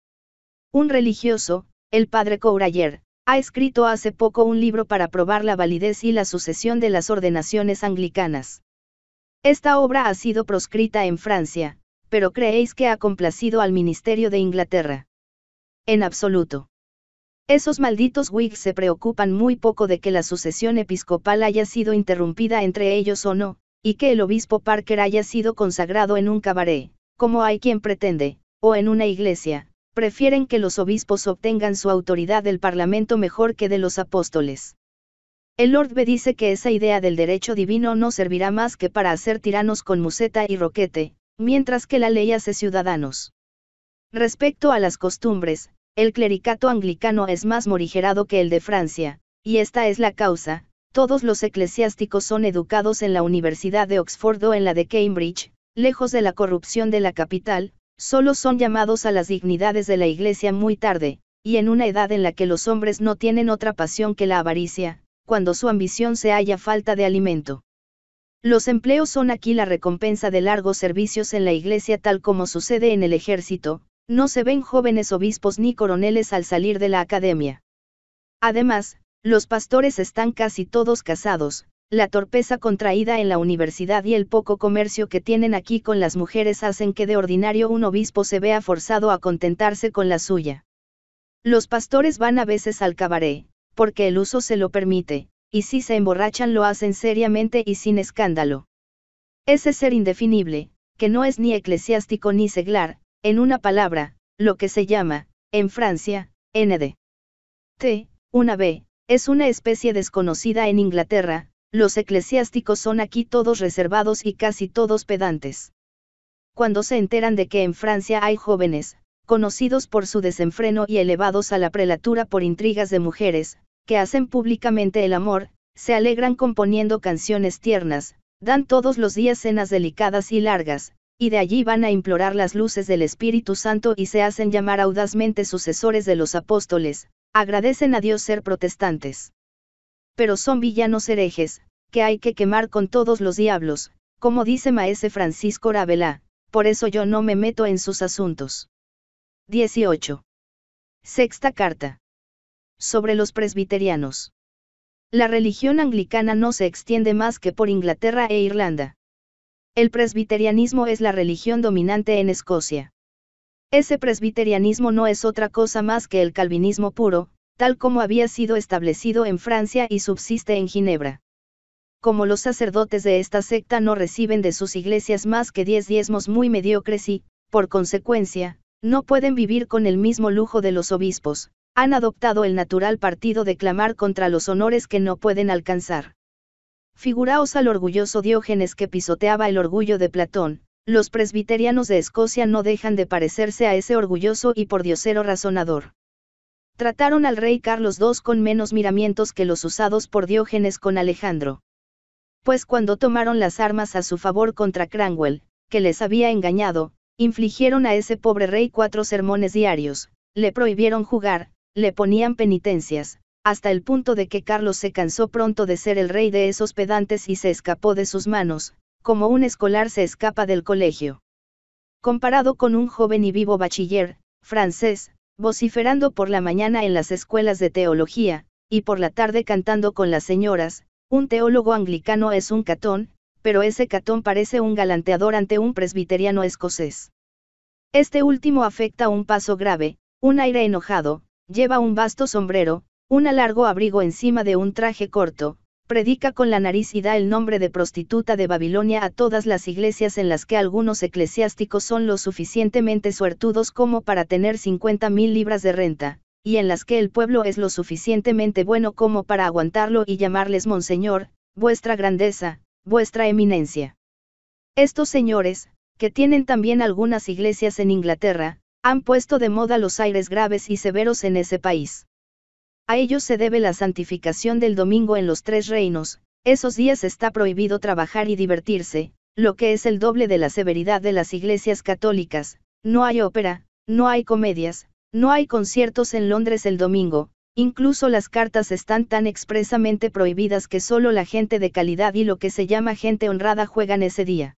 Un religioso, el padre Courayer, ha escrito hace poco un libro para probar la validez y la sucesión de las ordenaciones anglicanas. Esta obra ha sido proscrita en Francia, pero creéis que ha complacido al Ministerio de Inglaterra. En absoluto. Esos malditos Whigs se preocupan muy poco de que la sucesión episcopal haya sido interrumpida entre ellos o no, y que el obispo Parker haya sido consagrado en un cabaret, como hay quien pretende, o en una iglesia, prefieren que los obispos obtengan su autoridad del Parlamento mejor que de los apóstoles. El Lord B dice que esa idea del derecho divino no servirá más que para hacer tiranos con museta y roquete, mientras que la ley hace ciudadanos. Respecto a las costumbres, el clericato anglicano es más morigerado que el de Francia, y esta es la causa, todos los eclesiásticos son educados en la Universidad de Oxford o en la de Cambridge, lejos de la corrupción de la capital, solo son llamados a las dignidades de la Iglesia muy tarde, y en una edad en la que los hombres no tienen otra pasión que la avaricia, cuando su ambición se halla falta de alimento. Los empleos son aquí la recompensa de largos servicios en la Iglesia tal como sucede en el ejército, no se ven jóvenes obispos ni coroneles al salir de la academia. Además, los pastores están casi todos casados, la torpeza contraída en la universidad y el poco comercio que tienen aquí con las mujeres hacen que de ordinario un obispo se vea forzado a contentarse con la suya. Los pastores van a veces al cabaret, porque el uso se lo permite, y si se emborrachan lo hacen seriamente y sin escándalo. Ese ser indefinible, que no es ni eclesiástico ni seglar, en una palabra, lo que se llama, en Francia, ND. T, una B, es una especie desconocida en Inglaterra, los eclesiásticos son aquí todos reservados y casi todos pedantes. Cuando se enteran de que en Francia hay jóvenes, conocidos por su desenfreno y elevados a la prelatura por intrigas de mujeres, que hacen públicamente el amor, se alegran componiendo canciones tiernas, dan todos los días cenas delicadas y largas, y de allí van a implorar las luces del Espíritu Santo y se hacen llamar audazmente sucesores de los apóstoles, agradecen a Dios ser protestantes. Pero son villanos herejes, que hay que quemar con todos los diablos, como dice maese Francisco Ravelá, por eso yo no me meto en sus asuntos. 18. Sexta carta. Sobre los presbiterianos. La religión anglicana no se extiende más que por Inglaterra e Irlanda. El presbiterianismo es la religión dominante en Escocia. Ese presbiterianismo no es otra cosa más que el calvinismo puro, tal como había sido establecido en Francia y subsiste en Ginebra. Como los sacerdotes de esta secta no reciben de sus iglesias más que diez diezmos muy mediocres y, por consecuencia, no pueden vivir con el mismo lujo de los obispos, han adoptado el natural partido de clamar contra los honores que no pueden alcanzar. Figuraos al orgulloso Diógenes que pisoteaba el orgullo de Platón, los presbiterianos de Escocia no dejan de parecerse a ese orgulloso y por diosero razonador. Trataron al rey Carlos II con menos miramientos que los usados por Diógenes con Alejandro. Pues cuando tomaron las armas a su favor contra Cranwell, que les había engañado, infligieron a ese pobre rey cuatro sermones diarios, le prohibieron jugar, le ponían penitencias, hasta el punto de que Carlos se cansó pronto de ser el rey de esos pedantes y se escapó de sus manos, como un escolar se escapa del colegio. Comparado con un joven y vivo bachiller, francés, vociferando por la mañana en las escuelas de teología, y por la tarde cantando con las señoras, un teólogo anglicano es un catón, pero ese catón parece un galanteador ante un presbiteriano escocés. Este último afecta un paso grave, un aire enojado, lleva un vasto sombrero, un largo abrigo encima de un traje corto, predica con la nariz y da el nombre de prostituta de Babilonia a todas las iglesias en las que algunos eclesiásticos son lo suficientemente suertudos como para tener 50 mil libras de renta, y en las que el pueblo es lo suficientemente bueno como para aguantarlo y llamarles Monseñor, vuestra grandeza, vuestra eminencia. Estos señores, que tienen también algunas iglesias en Inglaterra, han puesto de moda los aires graves y severos en ese país. A ellos se debe la santificación del domingo en los tres reinos, esos días está prohibido trabajar y divertirse, lo que es el doble de la severidad de las iglesias católicas, no hay ópera, no hay comedias, no hay conciertos en Londres el domingo, incluso las cartas están tan expresamente prohibidas que solo la gente de calidad y lo que se llama gente honrada juegan ese día.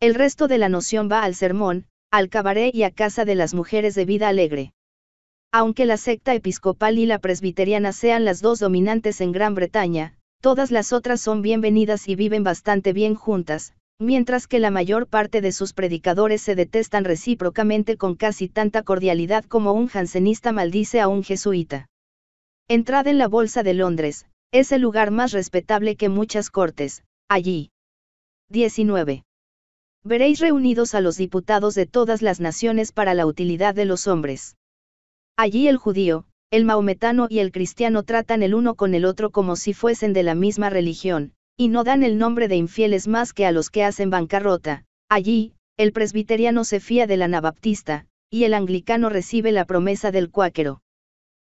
El resto de la noción va al sermón, al cabaret y a casa de las mujeres de vida alegre. Aunque la secta episcopal y la presbiteriana sean las dos dominantes en Gran Bretaña, todas las otras son bienvenidas y viven bastante bien juntas, mientras que la mayor parte de sus predicadores se detestan recíprocamente con casi tanta cordialidad como un jansenista maldice a un jesuita. Entrad en la Bolsa de Londres, es el lugar más respetable que muchas cortes, allí. 19. Veréis reunidos a los diputados de todas las naciones para la utilidad de los hombres. Allí el judío, el maometano y el cristiano tratan el uno con el otro como si fuesen de la misma religión, y no dan el nombre de infieles más que a los que hacen bancarrota. Allí, el presbiteriano se fía del anabaptista, y el anglicano recibe la promesa del cuáquero.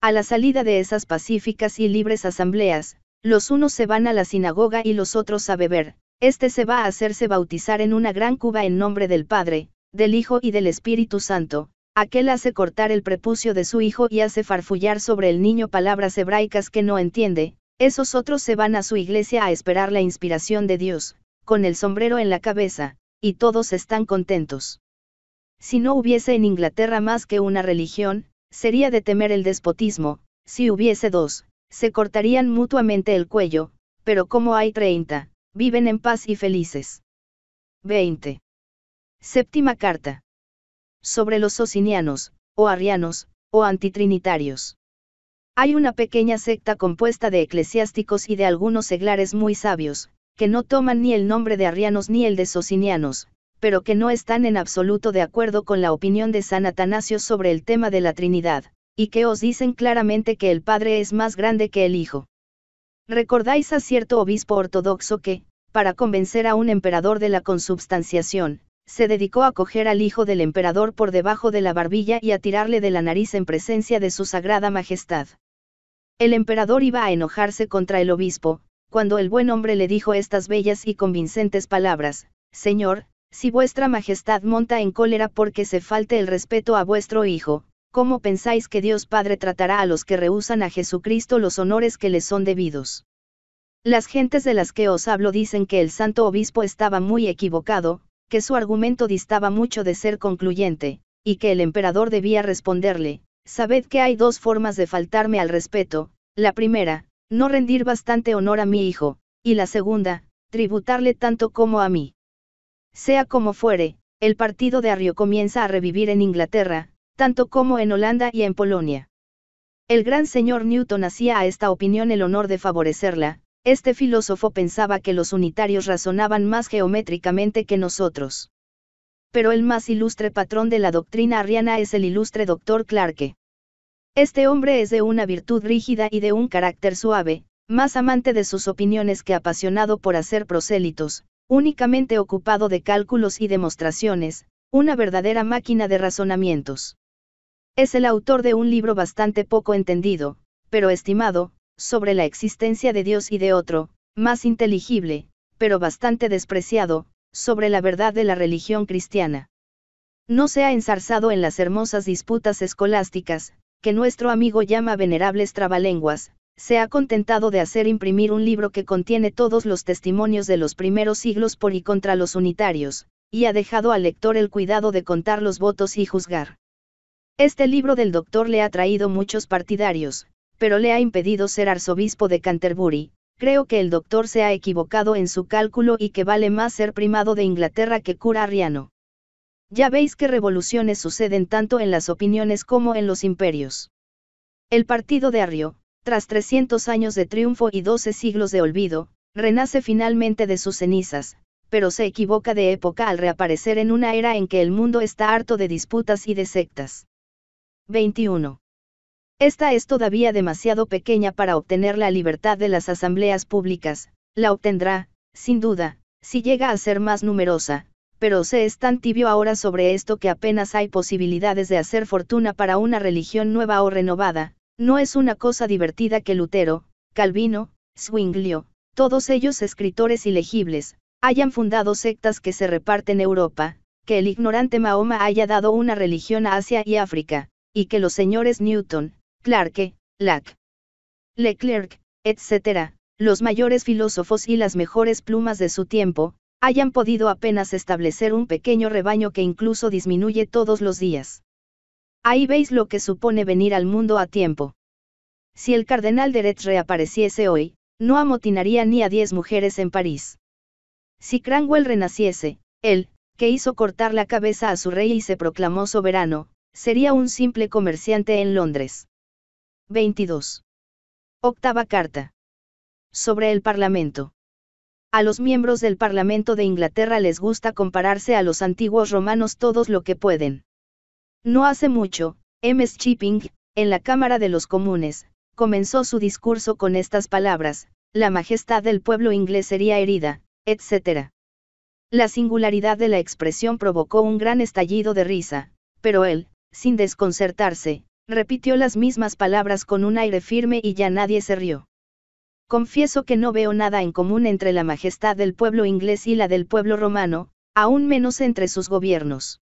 A la salida de esas pacíficas y libres asambleas, los unos se van a la sinagoga y los otros a beber, este se va a hacerse bautizar en una gran cuba en nombre del Padre, del Hijo y del Espíritu Santo, Aquel hace cortar el prepucio de su hijo y hace farfullar sobre el niño palabras hebraicas que no entiende, esos otros se van a su iglesia a esperar la inspiración de Dios, con el sombrero en la cabeza, y todos están contentos. Si no hubiese en Inglaterra más que una religión, sería de temer el despotismo, si hubiese dos, se cortarían mutuamente el cuello, pero como hay treinta, viven en paz y felices. 20. Séptima carta sobre los socinianos, o arrianos, o antitrinitarios. Hay una pequeña secta compuesta de eclesiásticos y de algunos seglares muy sabios, que no toman ni el nombre de arrianos ni el de socinianos, pero que no están en absoluto de acuerdo con la opinión de San Atanasio sobre el tema de la Trinidad, y que os dicen claramente que el Padre es más grande que el Hijo. Recordáis a cierto obispo ortodoxo que, para convencer a un emperador de la consubstanciación, se dedicó a coger al hijo del emperador por debajo de la barbilla y a tirarle de la nariz en presencia de su sagrada majestad. El emperador iba a enojarse contra el obispo, cuando el buen hombre le dijo estas bellas y convincentes palabras, Señor, si vuestra majestad monta en cólera porque se falte el respeto a vuestro hijo, ¿cómo pensáis que Dios Padre tratará a los que rehusan a Jesucristo los honores que les son debidos? Las gentes de las que os hablo dicen que el santo obispo estaba muy equivocado, que su argumento distaba mucho de ser concluyente, y que el emperador debía responderle, sabed que hay dos formas de faltarme al respeto, la primera, no rendir bastante honor a mi hijo, y la segunda, tributarle tanto como a mí. Sea como fuere, el partido de Arrio comienza a revivir en Inglaterra, tanto como en Holanda y en Polonia. El gran señor Newton hacía a esta opinión el honor de favorecerla, este filósofo pensaba que los unitarios razonaban más geométricamente que nosotros. Pero el más ilustre patrón de la doctrina arriana es el ilustre doctor Clarke. Este hombre es de una virtud rígida y de un carácter suave, más amante de sus opiniones que apasionado por hacer prosélitos, únicamente ocupado de cálculos y demostraciones, una verdadera máquina de razonamientos. Es el autor de un libro bastante poco entendido, pero estimado, sobre la existencia de Dios y de otro, más inteligible, pero bastante despreciado, sobre la verdad de la religión cristiana. No se ha ensarzado en las hermosas disputas escolásticas, que nuestro amigo llama venerables trabalenguas, se ha contentado de hacer imprimir un libro que contiene todos los testimonios de los primeros siglos por y contra los unitarios, y ha dejado al lector el cuidado de contar los votos y juzgar. Este libro del doctor le ha traído muchos partidarios, pero le ha impedido ser arzobispo de Canterbury. Creo que el doctor se ha equivocado en su cálculo y que vale más ser primado de Inglaterra que cura arriano. Ya veis que revoluciones suceden tanto en las opiniones como en los imperios. El partido de Arrio, tras 300 años de triunfo y 12 siglos de olvido, renace finalmente de sus cenizas, pero se equivoca de época al reaparecer en una era en que el mundo está harto de disputas y de sectas. 21. Esta es todavía demasiado pequeña para obtener la libertad de las asambleas públicas, la obtendrá, sin duda, si llega a ser más numerosa, pero se es tan tibio ahora sobre esto que apenas hay posibilidades de hacer fortuna para una religión nueva o renovada, no es una cosa divertida que Lutero, Calvino, Swinglio, todos ellos escritores ilegibles, hayan fundado sectas que se reparten Europa, que el ignorante Mahoma haya dado una religión a Asia y África, y que los señores Newton, Clarke, Lac, Leclerc, etc., los mayores filósofos y las mejores plumas de su tiempo, hayan podido apenas establecer un pequeño rebaño que incluso disminuye todos los días. Ahí veis lo que supone venir al mundo a tiempo. Si el cardenal de Retz reapareciese hoy, no amotinaría ni a diez mujeres en París. Si Cranwell renaciese, él, que hizo cortar la cabeza a su rey y se proclamó soberano, sería un simple comerciante en Londres. 22. Octava carta. Sobre el Parlamento. A los miembros del Parlamento de Inglaterra les gusta compararse a los antiguos romanos todos lo que pueden. No hace mucho, M. Chipping, en la Cámara de los Comunes, comenzó su discurso con estas palabras, la majestad del pueblo inglés sería herida, etc. La singularidad de la expresión provocó un gran estallido de risa, pero él, sin desconcertarse, Repitió las mismas palabras con un aire firme y ya nadie se rió. Confieso que no veo nada en común entre la majestad del pueblo inglés y la del pueblo romano, aún menos entre sus gobiernos.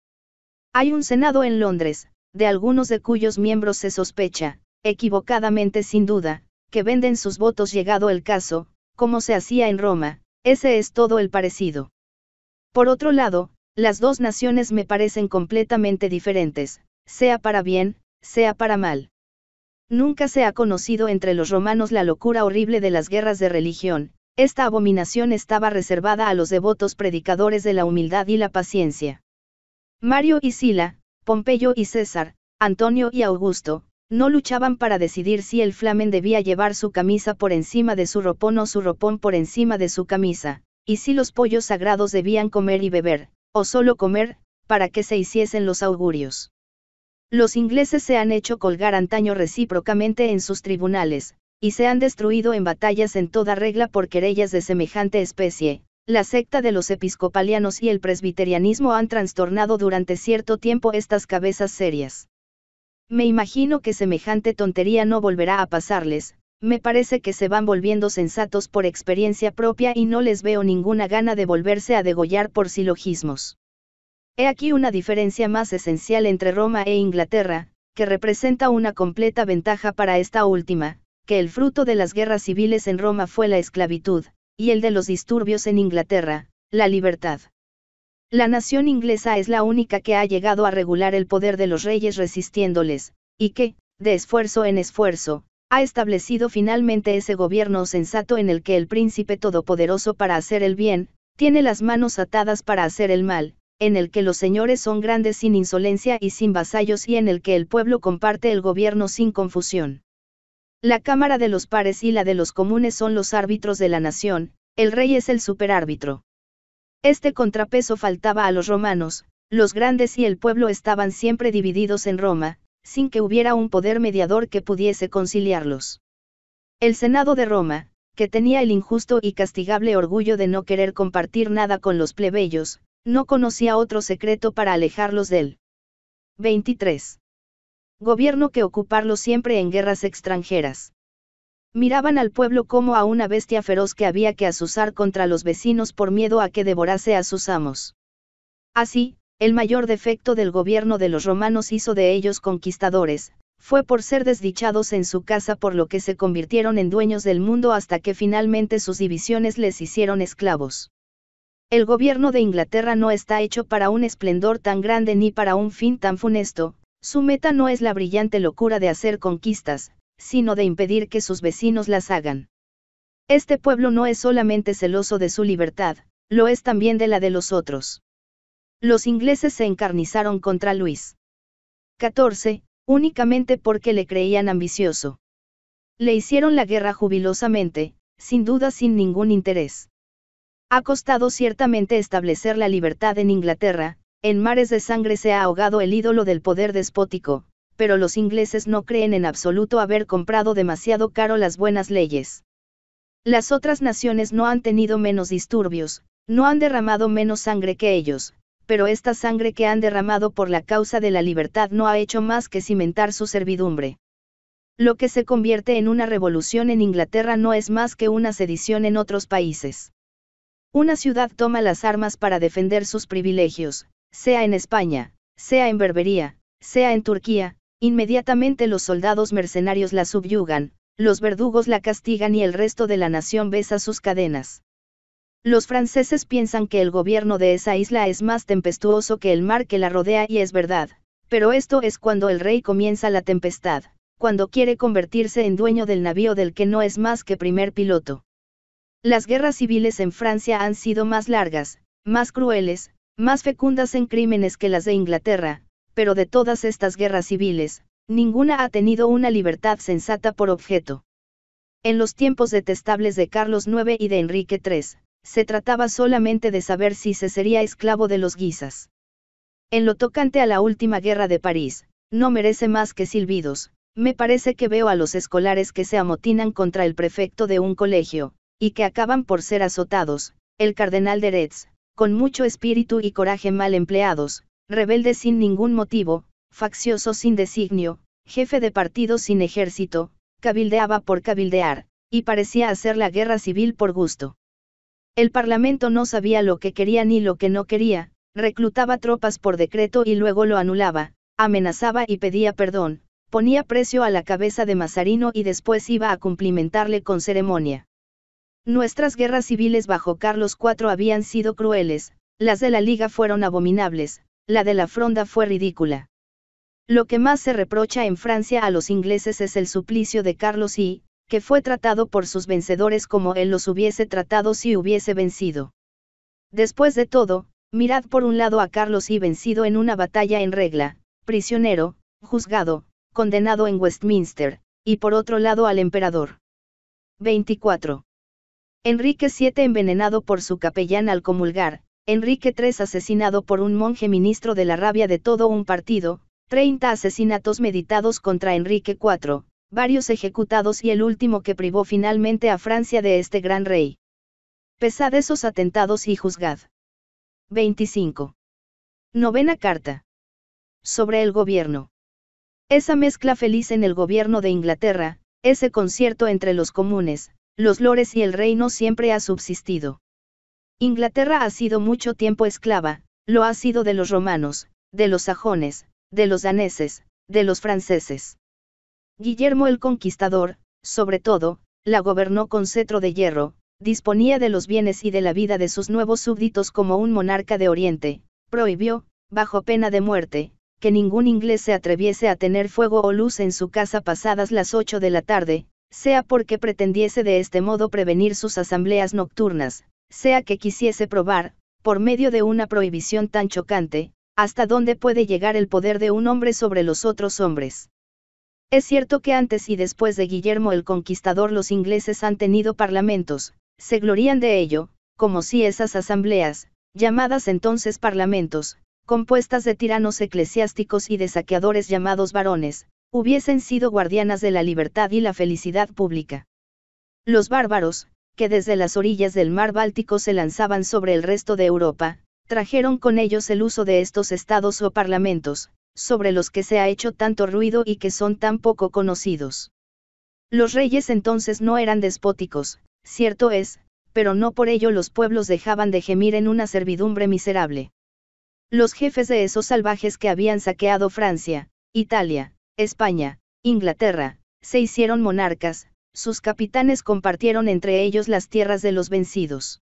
Hay un Senado en Londres, de algunos de cuyos miembros se sospecha, equivocadamente sin duda, que venden sus votos llegado el caso, como se hacía en Roma, ese es todo el parecido. Por otro lado, las dos naciones me parecen completamente diferentes, sea para bien, sea para mal. Nunca se ha conocido entre los romanos la locura horrible de las guerras de religión, esta abominación estaba reservada a los devotos predicadores de la humildad y la paciencia. Mario y Sila, Pompeyo y César, Antonio y Augusto, no luchaban para decidir si el flamen debía llevar su camisa por encima de su ropón o su ropón por encima de su camisa, y si los pollos sagrados debían comer y beber, o solo comer, para que se hiciesen los augurios. Los ingleses se han hecho colgar antaño recíprocamente en sus tribunales, y se han destruido en batallas en toda regla por querellas de semejante especie. La secta de los episcopalianos y el presbiterianismo han trastornado durante cierto tiempo estas cabezas serias. Me imagino que semejante tontería no volverá a pasarles, me parece que se van volviendo sensatos por experiencia propia y no les veo ninguna gana de volverse a degollar por silogismos. He aquí una diferencia más esencial entre Roma e Inglaterra, que representa una completa ventaja para esta última, que el fruto de las guerras civiles en Roma fue la esclavitud, y el de los disturbios en Inglaterra, la libertad. La nación inglesa es la única que ha llegado a regular el poder de los reyes resistiéndoles, y que, de esfuerzo en esfuerzo, ha establecido finalmente ese gobierno sensato en el que el príncipe todopoderoso para hacer el bien, tiene las manos atadas para hacer el mal, en el que los señores son grandes sin insolencia y sin vasallos y en el que el pueblo comparte el gobierno sin confusión. La Cámara de los Pares y la de los Comunes son los árbitros de la nación, el rey es el superárbitro. Este contrapeso faltaba a los romanos, los grandes y el pueblo estaban siempre divididos en Roma, sin que hubiera un poder mediador que pudiese conciliarlos. El Senado de Roma, que tenía el injusto y castigable orgullo de no querer compartir nada con los plebeyos, no conocía otro secreto para alejarlos de él. 23. Gobierno que ocuparlo siempre en guerras extranjeras. Miraban al pueblo como a una bestia feroz que había que asusar contra los vecinos por miedo a que devorase a sus amos. Así, el mayor defecto del gobierno de los romanos hizo de ellos conquistadores, fue por ser desdichados en su casa por lo que se convirtieron en dueños del mundo hasta que finalmente sus divisiones les hicieron esclavos. El gobierno de Inglaterra no está hecho para un esplendor tan grande ni para un fin tan funesto, su meta no es la brillante locura de hacer conquistas, sino de impedir que sus vecinos las hagan. Este pueblo no es solamente celoso de su libertad, lo es también de la de los otros. Los ingleses se encarnizaron contra Luis. XIV, únicamente porque le creían ambicioso. Le hicieron la guerra jubilosamente, sin duda sin ningún interés. Ha costado ciertamente establecer la libertad en Inglaterra, en mares de sangre se ha ahogado el ídolo del poder despótico, pero los ingleses no creen en absoluto haber comprado demasiado caro las buenas leyes. Las otras naciones no han tenido menos disturbios, no han derramado menos sangre que ellos, pero esta sangre que han derramado por la causa de la libertad no ha hecho más que cimentar su servidumbre. Lo que se convierte en una revolución en Inglaterra no es más que una sedición en otros países. Una ciudad toma las armas para defender sus privilegios, sea en España, sea en Berbería, sea en Turquía, inmediatamente los soldados mercenarios la subyugan, los verdugos la castigan y el resto de la nación besa sus cadenas. Los franceses piensan que el gobierno de esa isla es más tempestuoso que el mar que la rodea y es verdad, pero esto es cuando el rey comienza la tempestad, cuando quiere convertirse en dueño del navío del que no es más que primer piloto. Las guerras civiles en Francia han sido más largas, más crueles, más fecundas en crímenes que las de Inglaterra, pero de todas estas guerras civiles, ninguna ha tenido una libertad sensata por objeto. En los tiempos detestables de Carlos IX y de Enrique III, se trataba solamente de saber si se sería esclavo de los guisas. En lo tocante a la última guerra de París, no merece más que silbidos, me parece que veo a los escolares que se amotinan contra el prefecto de un colegio, y que acaban por ser azotados, el cardenal de Retz, con mucho espíritu y coraje mal empleados, rebelde sin ningún motivo, faccioso sin designio, jefe de partido sin ejército, cabildeaba por cabildear, y parecía hacer la guerra civil por gusto. El Parlamento no sabía lo que quería ni lo que no quería, reclutaba tropas por decreto y luego lo anulaba, amenazaba y pedía perdón, ponía precio a la cabeza de Mazarino y después iba a cumplimentarle con ceremonia. Nuestras guerras civiles bajo Carlos IV habían sido crueles, las de la Liga fueron abominables, la de la Fronda fue ridícula. Lo que más se reprocha en Francia a los ingleses es el suplicio de Carlos I, que fue tratado por sus vencedores como él los hubiese tratado si hubiese vencido. Después de todo, mirad por un lado a Carlos I vencido en una batalla en regla, prisionero, juzgado, condenado en Westminster, y por otro lado al emperador. 24. Enrique VII envenenado por su capellán al comulgar, Enrique III asesinado por un monje ministro de la rabia de todo un partido, 30 asesinatos meditados contra Enrique IV, varios ejecutados y el último que privó finalmente a Francia de este gran rey. Pesad esos atentados y juzgad. 25. Novena carta. Sobre el gobierno. Esa mezcla feliz en el gobierno de Inglaterra, ese concierto entre los comunes, los lores y el reino siempre ha subsistido. Inglaterra ha sido mucho tiempo esclava, lo ha sido de los romanos, de los sajones, de los daneses, de los franceses. Guillermo el Conquistador, sobre todo, la gobernó con cetro de hierro, disponía de los bienes y de la vida de sus nuevos súbditos como un monarca de Oriente, prohibió, bajo pena de muerte, que ningún inglés se atreviese a tener fuego o luz en su casa pasadas las 8 de la tarde, sea porque pretendiese de este modo prevenir sus asambleas nocturnas, sea que quisiese probar, por medio de una prohibición tan chocante, hasta dónde puede llegar el poder de un hombre sobre los otros hombres. Es cierto que antes y después de Guillermo el Conquistador los ingleses han tenido parlamentos, se glorían de ello, como si esas asambleas, llamadas entonces parlamentos, compuestas de tiranos eclesiásticos y de saqueadores llamados varones, hubiesen sido guardianas de la libertad y la felicidad pública. Los bárbaros, que desde las orillas del mar Báltico se lanzaban sobre el resto de Europa, trajeron con ellos el uso de estos estados o parlamentos, sobre los que se ha hecho tanto ruido y que son tan poco conocidos. Los reyes entonces no eran despóticos, cierto es, pero no por ello los pueblos dejaban de gemir en una servidumbre miserable. Los jefes de esos salvajes que habían saqueado Francia, Italia, España, Inglaterra, se hicieron monarcas, sus capitanes compartieron entre ellos las tierras de los vencidos.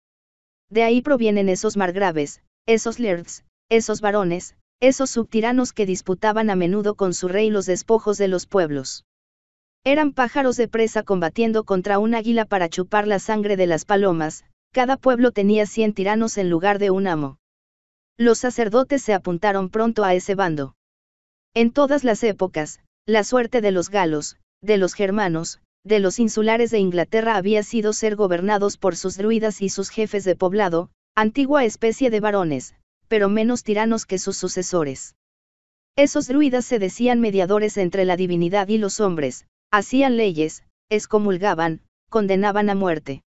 De ahí provienen esos margraves, esos lairds, esos varones, esos subtiranos que disputaban a menudo con su rey los despojos de los pueblos. Eran pájaros de presa combatiendo contra un águila para chupar la sangre de las palomas, cada pueblo tenía cien tiranos en lugar de un amo. Los sacerdotes se apuntaron pronto a ese bando. En todas las épocas, la suerte de los galos, de los germanos, de los insulares de Inglaterra había sido ser gobernados por sus druidas y sus jefes de poblado, antigua especie de varones, pero menos tiranos que sus sucesores. Esos druidas se decían mediadores entre la divinidad y los hombres, hacían leyes, excomulgaban, condenaban a muerte.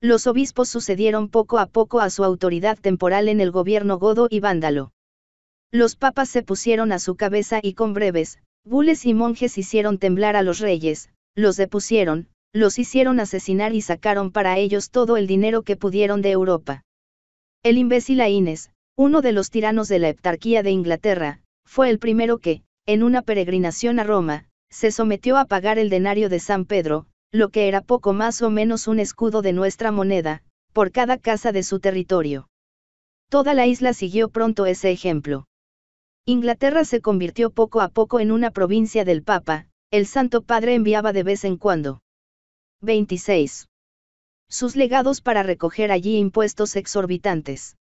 Los obispos sucedieron poco a poco a su autoridad temporal en el gobierno godo y vándalo los papas se pusieron a su cabeza y con breves, bules y monjes hicieron temblar a los reyes, los depusieron, los hicieron asesinar y sacaron para ellos todo el dinero que pudieron de Europa. El imbécil Aines, uno de los tiranos de la heptarquía de Inglaterra, fue el primero que, en una peregrinación a Roma, se sometió a pagar el denario de San Pedro, lo que era poco más o menos un escudo de nuestra moneda, por cada casa de su territorio. Toda la isla siguió pronto ese ejemplo. Inglaterra se convirtió poco a poco en una provincia del Papa, el Santo Padre enviaba de vez en cuando. 26. Sus legados para recoger allí impuestos exorbitantes.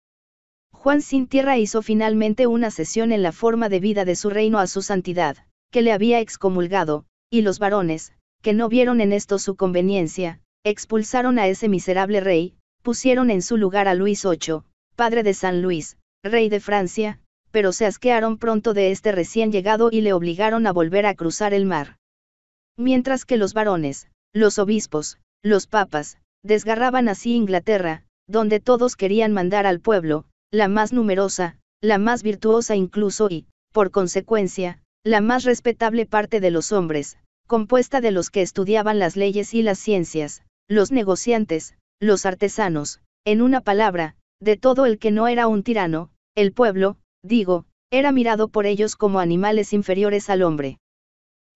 Juan Sin Tierra hizo finalmente una cesión en la forma de vida de su reino a su santidad, que le había excomulgado, y los varones, que no vieron en esto su conveniencia, expulsaron a ese miserable rey, pusieron en su lugar a Luis VIII, padre de San Luis, rey de Francia, pero se asquearon pronto de este recién llegado y le obligaron a volver a cruzar el mar. Mientras que los varones, los obispos, los papas, desgarraban así Inglaterra, donde todos querían mandar al pueblo, la más numerosa, la más virtuosa incluso y, por consecuencia, la más respetable parte de los hombres, compuesta de los que estudiaban las leyes y las ciencias, los negociantes, los artesanos, en una palabra, de todo el que no era un tirano, el pueblo, digo, era mirado por ellos como animales inferiores al hombre.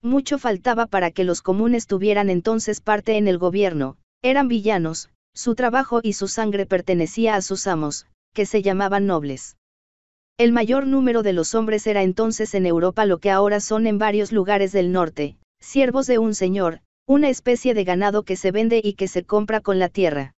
Mucho faltaba para que los comunes tuvieran entonces parte en el gobierno, eran villanos, su trabajo y su sangre pertenecía a sus amos, que se llamaban nobles. El mayor número de los hombres era entonces en Europa lo que ahora son en varios lugares del norte, siervos de un señor, una especie de ganado que se vende y que se compra con la tierra.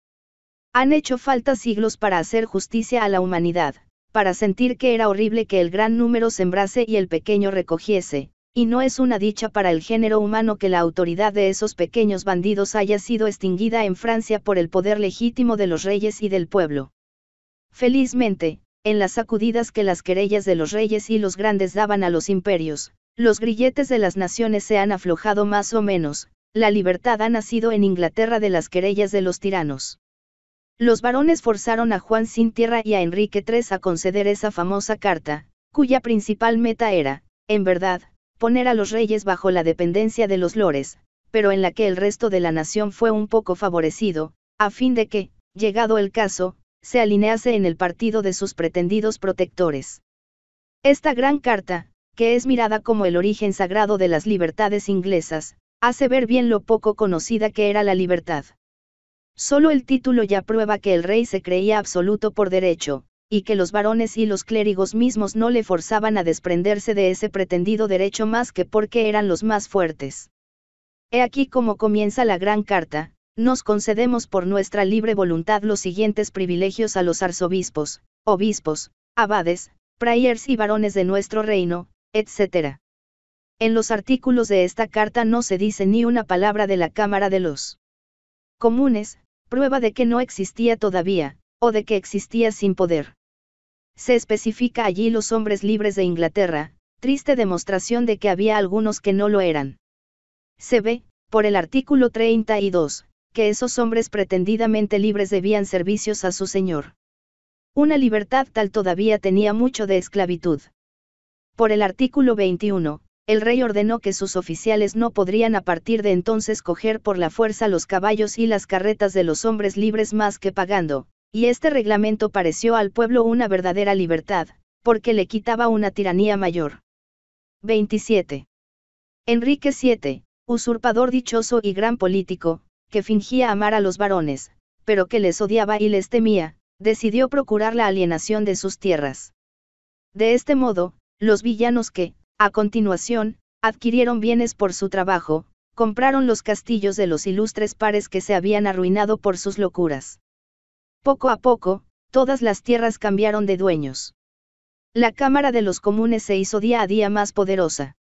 Han hecho falta siglos para hacer justicia a la humanidad para sentir que era horrible que el gran número sembrase y el pequeño recogiese, y no es una dicha para el género humano que la autoridad de esos pequeños bandidos haya sido extinguida en Francia por el poder legítimo de los reyes y del pueblo. Felizmente, en las sacudidas que las querellas de los reyes y los grandes daban a los imperios, los grilletes de las naciones se han aflojado más o menos, la libertad ha nacido en Inglaterra de las querellas de los tiranos. Los varones forzaron a Juan sin tierra y a Enrique III a conceder esa famosa carta, cuya principal meta era, en verdad, poner a los reyes bajo la dependencia de los lores, pero en la que el resto de la nación fue un poco favorecido, a fin de que, llegado el caso, se alinease en el partido de sus pretendidos protectores. Esta gran carta, que es mirada como el origen sagrado de las libertades inglesas, hace ver bien lo poco conocida que era la libertad. Solo el título ya prueba que el rey se creía absoluto por derecho, y que los varones y los clérigos mismos no le forzaban a desprenderse de ese pretendido derecho más que porque eran los más fuertes. He aquí como comienza la gran carta, nos concedemos por nuestra libre voluntad los siguientes privilegios a los arzobispos, obispos, abades, prayers y varones de nuestro reino, etc. En los artículos de esta carta no se dice ni una palabra de la Cámara de los Comunes, prueba de que no existía todavía, o de que existía sin poder. Se especifica allí los hombres libres de Inglaterra, triste demostración de que había algunos que no lo eran. Se ve, por el artículo 32, que esos hombres pretendidamente libres debían servicios a su Señor. Una libertad tal todavía tenía mucho de esclavitud. Por el artículo 21, el rey ordenó que sus oficiales no podrían a partir de entonces coger por la fuerza los caballos y las carretas de los hombres libres más que pagando, y este reglamento pareció al pueblo una verdadera libertad, porque le quitaba una tiranía mayor. 27. Enrique VII, usurpador dichoso y gran político, que fingía amar a los varones, pero que les odiaba y les temía, decidió procurar la alienación de sus tierras. De este modo, los villanos que, a continuación, adquirieron bienes por su trabajo, compraron los castillos de los ilustres pares que se habían arruinado por sus locuras. Poco a poco, todas las tierras cambiaron de dueños. La Cámara de los Comunes se hizo día a día más poderosa.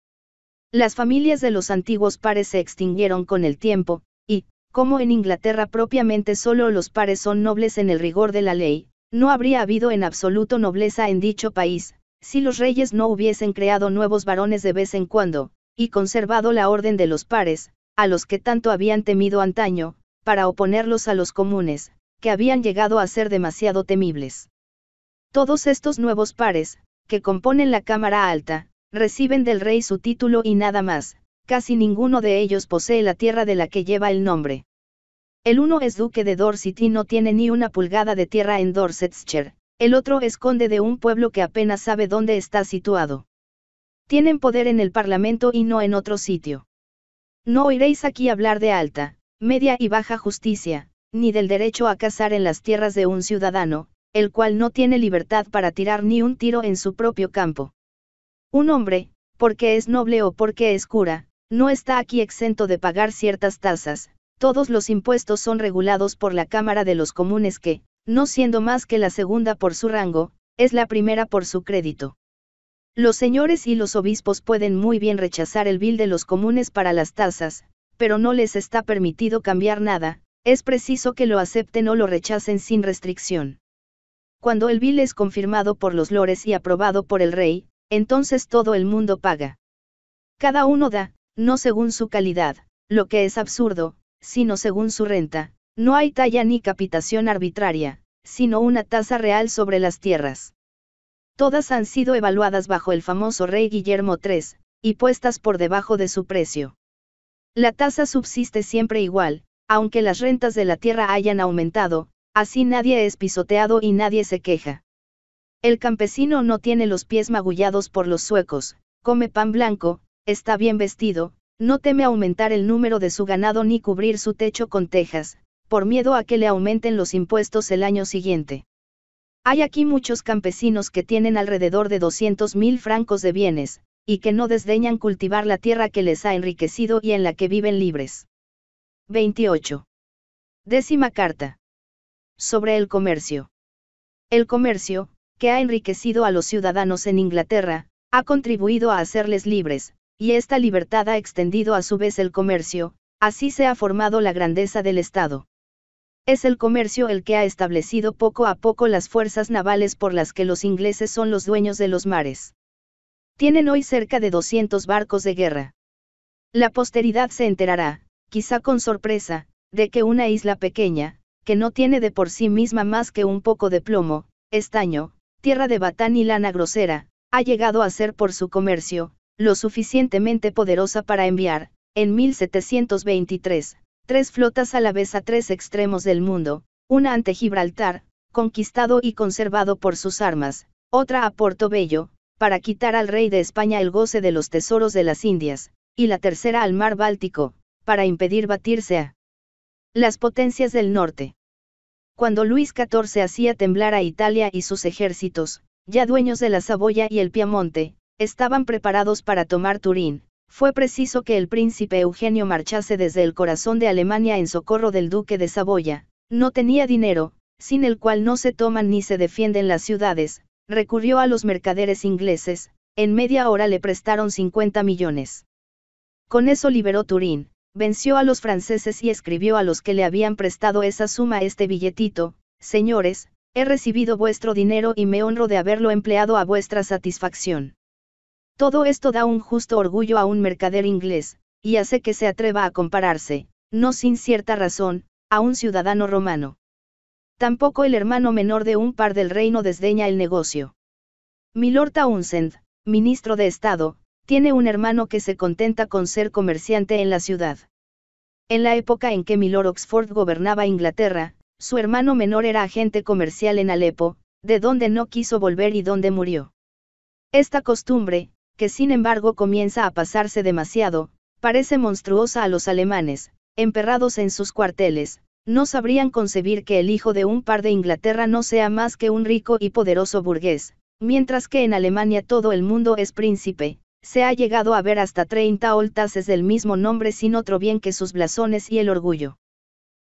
Las familias de los antiguos pares se extinguieron con el tiempo, y, como en Inglaterra propiamente solo los pares son nobles en el rigor de la ley, no habría habido en absoluto nobleza en dicho país, si los reyes no hubiesen creado nuevos varones de vez en cuando, y conservado la orden de los pares, a los que tanto habían temido antaño, para oponerlos a los comunes, que habían llegado a ser demasiado temibles. Todos estos nuevos pares, que componen la Cámara Alta, reciben del rey su título y nada más, casi ninguno de ellos posee la tierra de la que lleva el nombre. El uno es duque de Dorset y no tiene ni una pulgada de tierra en Dorsetshire, el otro esconde de un pueblo que apenas sabe dónde está situado. Tienen poder en el Parlamento y no en otro sitio. No oiréis aquí hablar de alta, media y baja justicia, ni del derecho a cazar en las tierras de un ciudadano, el cual no tiene libertad para tirar ni un tiro en su propio campo. Un hombre, porque es noble o porque es cura, no está aquí exento de pagar ciertas tasas, todos los impuestos son regulados por la Cámara de los Comunes que, no siendo más que la segunda por su rango, es la primera por su crédito. Los señores y los obispos pueden muy bien rechazar el bill de los comunes para las tasas, pero no les está permitido cambiar nada, es preciso que lo acepten o lo rechacen sin restricción. Cuando el bill es confirmado por los lores y aprobado por el rey, entonces todo el mundo paga. Cada uno da, no según su calidad, lo que es absurdo, sino según su renta, no hay talla ni capitación arbitraria, sino una tasa real sobre las tierras. Todas han sido evaluadas bajo el famoso rey Guillermo III, y puestas por debajo de su precio. La tasa subsiste siempre igual, aunque las rentas de la tierra hayan aumentado, así nadie es pisoteado y nadie se queja. El campesino no tiene los pies magullados por los suecos, come pan blanco, está bien vestido, no teme aumentar el número de su ganado ni cubrir su techo con tejas, por miedo a que le aumenten los impuestos el año siguiente. Hay aquí muchos campesinos que tienen alrededor de 200.000 francos de bienes, y que no desdeñan cultivar la tierra que les ha enriquecido y en la que viven libres. 28. Décima carta. Sobre el comercio. El comercio, que ha enriquecido a los ciudadanos en Inglaterra, ha contribuido a hacerles libres, y esta libertad ha extendido a su vez el comercio, así se ha formado la grandeza del Estado. Es el comercio el que ha establecido poco a poco las fuerzas navales por las que los ingleses son los dueños de los mares. Tienen hoy cerca de 200 barcos de guerra. La posteridad se enterará, quizá con sorpresa, de que una isla pequeña, que no tiene de por sí misma más que un poco de plomo, estaño, tierra de batán y lana grosera, ha llegado a ser por su comercio, lo suficientemente poderosa para enviar, en 1723, tres flotas a la vez a tres extremos del mundo, una ante Gibraltar, conquistado y conservado por sus armas, otra a Portobello, para quitar al rey de España el goce de los tesoros de las Indias, y la tercera al mar Báltico, para impedir batirse a las potencias del norte. Cuando Luis XIV hacía temblar a Italia y sus ejércitos, ya dueños de la Saboya y el Piamonte, estaban preparados para tomar Turín, fue preciso que el príncipe Eugenio marchase desde el corazón de Alemania en socorro del duque de Saboya, no tenía dinero, sin el cual no se toman ni se defienden las ciudades, recurrió a los mercaderes ingleses, en media hora le prestaron 50 millones. Con eso liberó Turín, venció a los franceses y escribió a los que le habían prestado esa suma este billetito, señores, he recibido vuestro dinero y me honro de haberlo empleado a vuestra satisfacción. Todo esto da un justo orgullo a un mercader inglés, y hace que se atreva a compararse, no sin cierta razón, a un ciudadano romano. Tampoco el hermano menor de un par del reino desdeña el negocio. Milord Townsend, ministro de Estado, tiene un hermano que se contenta con ser comerciante en la ciudad. En la época en que Milord Oxford gobernaba Inglaterra, su hermano menor era agente comercial en Alepo, de donde no quiso volver y donde murió. Esta costumbre, que sin embargo comienza a pasarse demasiado, parece monstruosa a los alemanes, emperrados en sus cuarteles, no sabrían concebir que el hijo de un par de Inglaterra no sea más que un rico y poderoso burgués, mientras que en Alemania todo el mundo es príncipe, se ha llegado a ver hasta 30 oltases del mismo nombre sin otro bien que sus blasones y el orgullo.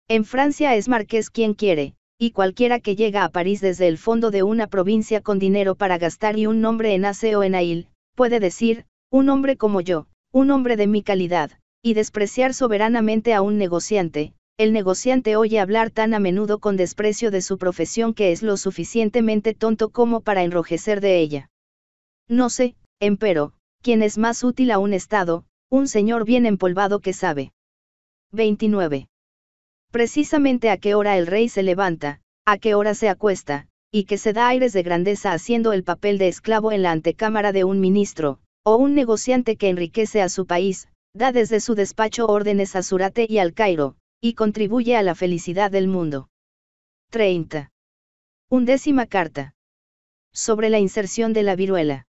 En Francia es marqués quien quiere, y cualquiera que llega a París desde el fondo de una provincia con dinero para gastar y un nombre en Aseo en Ail, puede decir, un hombre como yo, un hombre de mi calidad, y despreciar soberanamente a un negociante, el negociante oye hablar tan a menudo con desprecio de su profesión que es lo suficientemente tonto como para enrojecer de ella. No sé, empero, quién es más útil a un Estado, un señor bien empolvado que sabe. 29. Precisamente a qué hora el rey se levanta, a qué hora se acuesta, y que se da aires de grandeza haciendo el papel de esclavo en la antecámara de un ministro, o un negociante que enriquece a su país, da desde su despacho órdenes a Surate y al Cairo, y contribuye a la felicidad del mundo. 30. Undécima carta. Sobre la inserción de la viruela.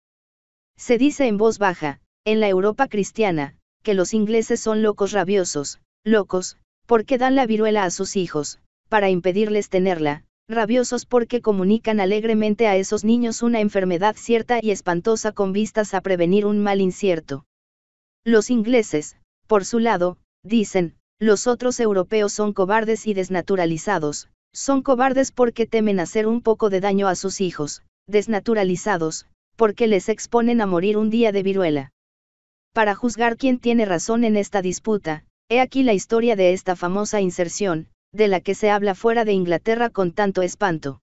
Se dice en voz baja, en la Europa cristiana, que los ingleses son locos rabiosos, locos, porque dan la viruela a sus hijos, para impedirles tenerla, rabiosos porque comunican alegremente a esos niños una enfermedad cierta y espantosa con vistas a prevenir un mal incierto. Los ingleses, por su lado, dicen, los otros europeos son cobardes y desnaturalizados, son cobardes porque temen hacer un poco de daño a sus hijos, desnaturalizados, porque les exponen a morir un día de viruela. Para juzgar quién tiene razón en esta disputa, he aquí la historia de esta famosa inserción, de la que se habla fuera de Inglaterra con tanto espanto.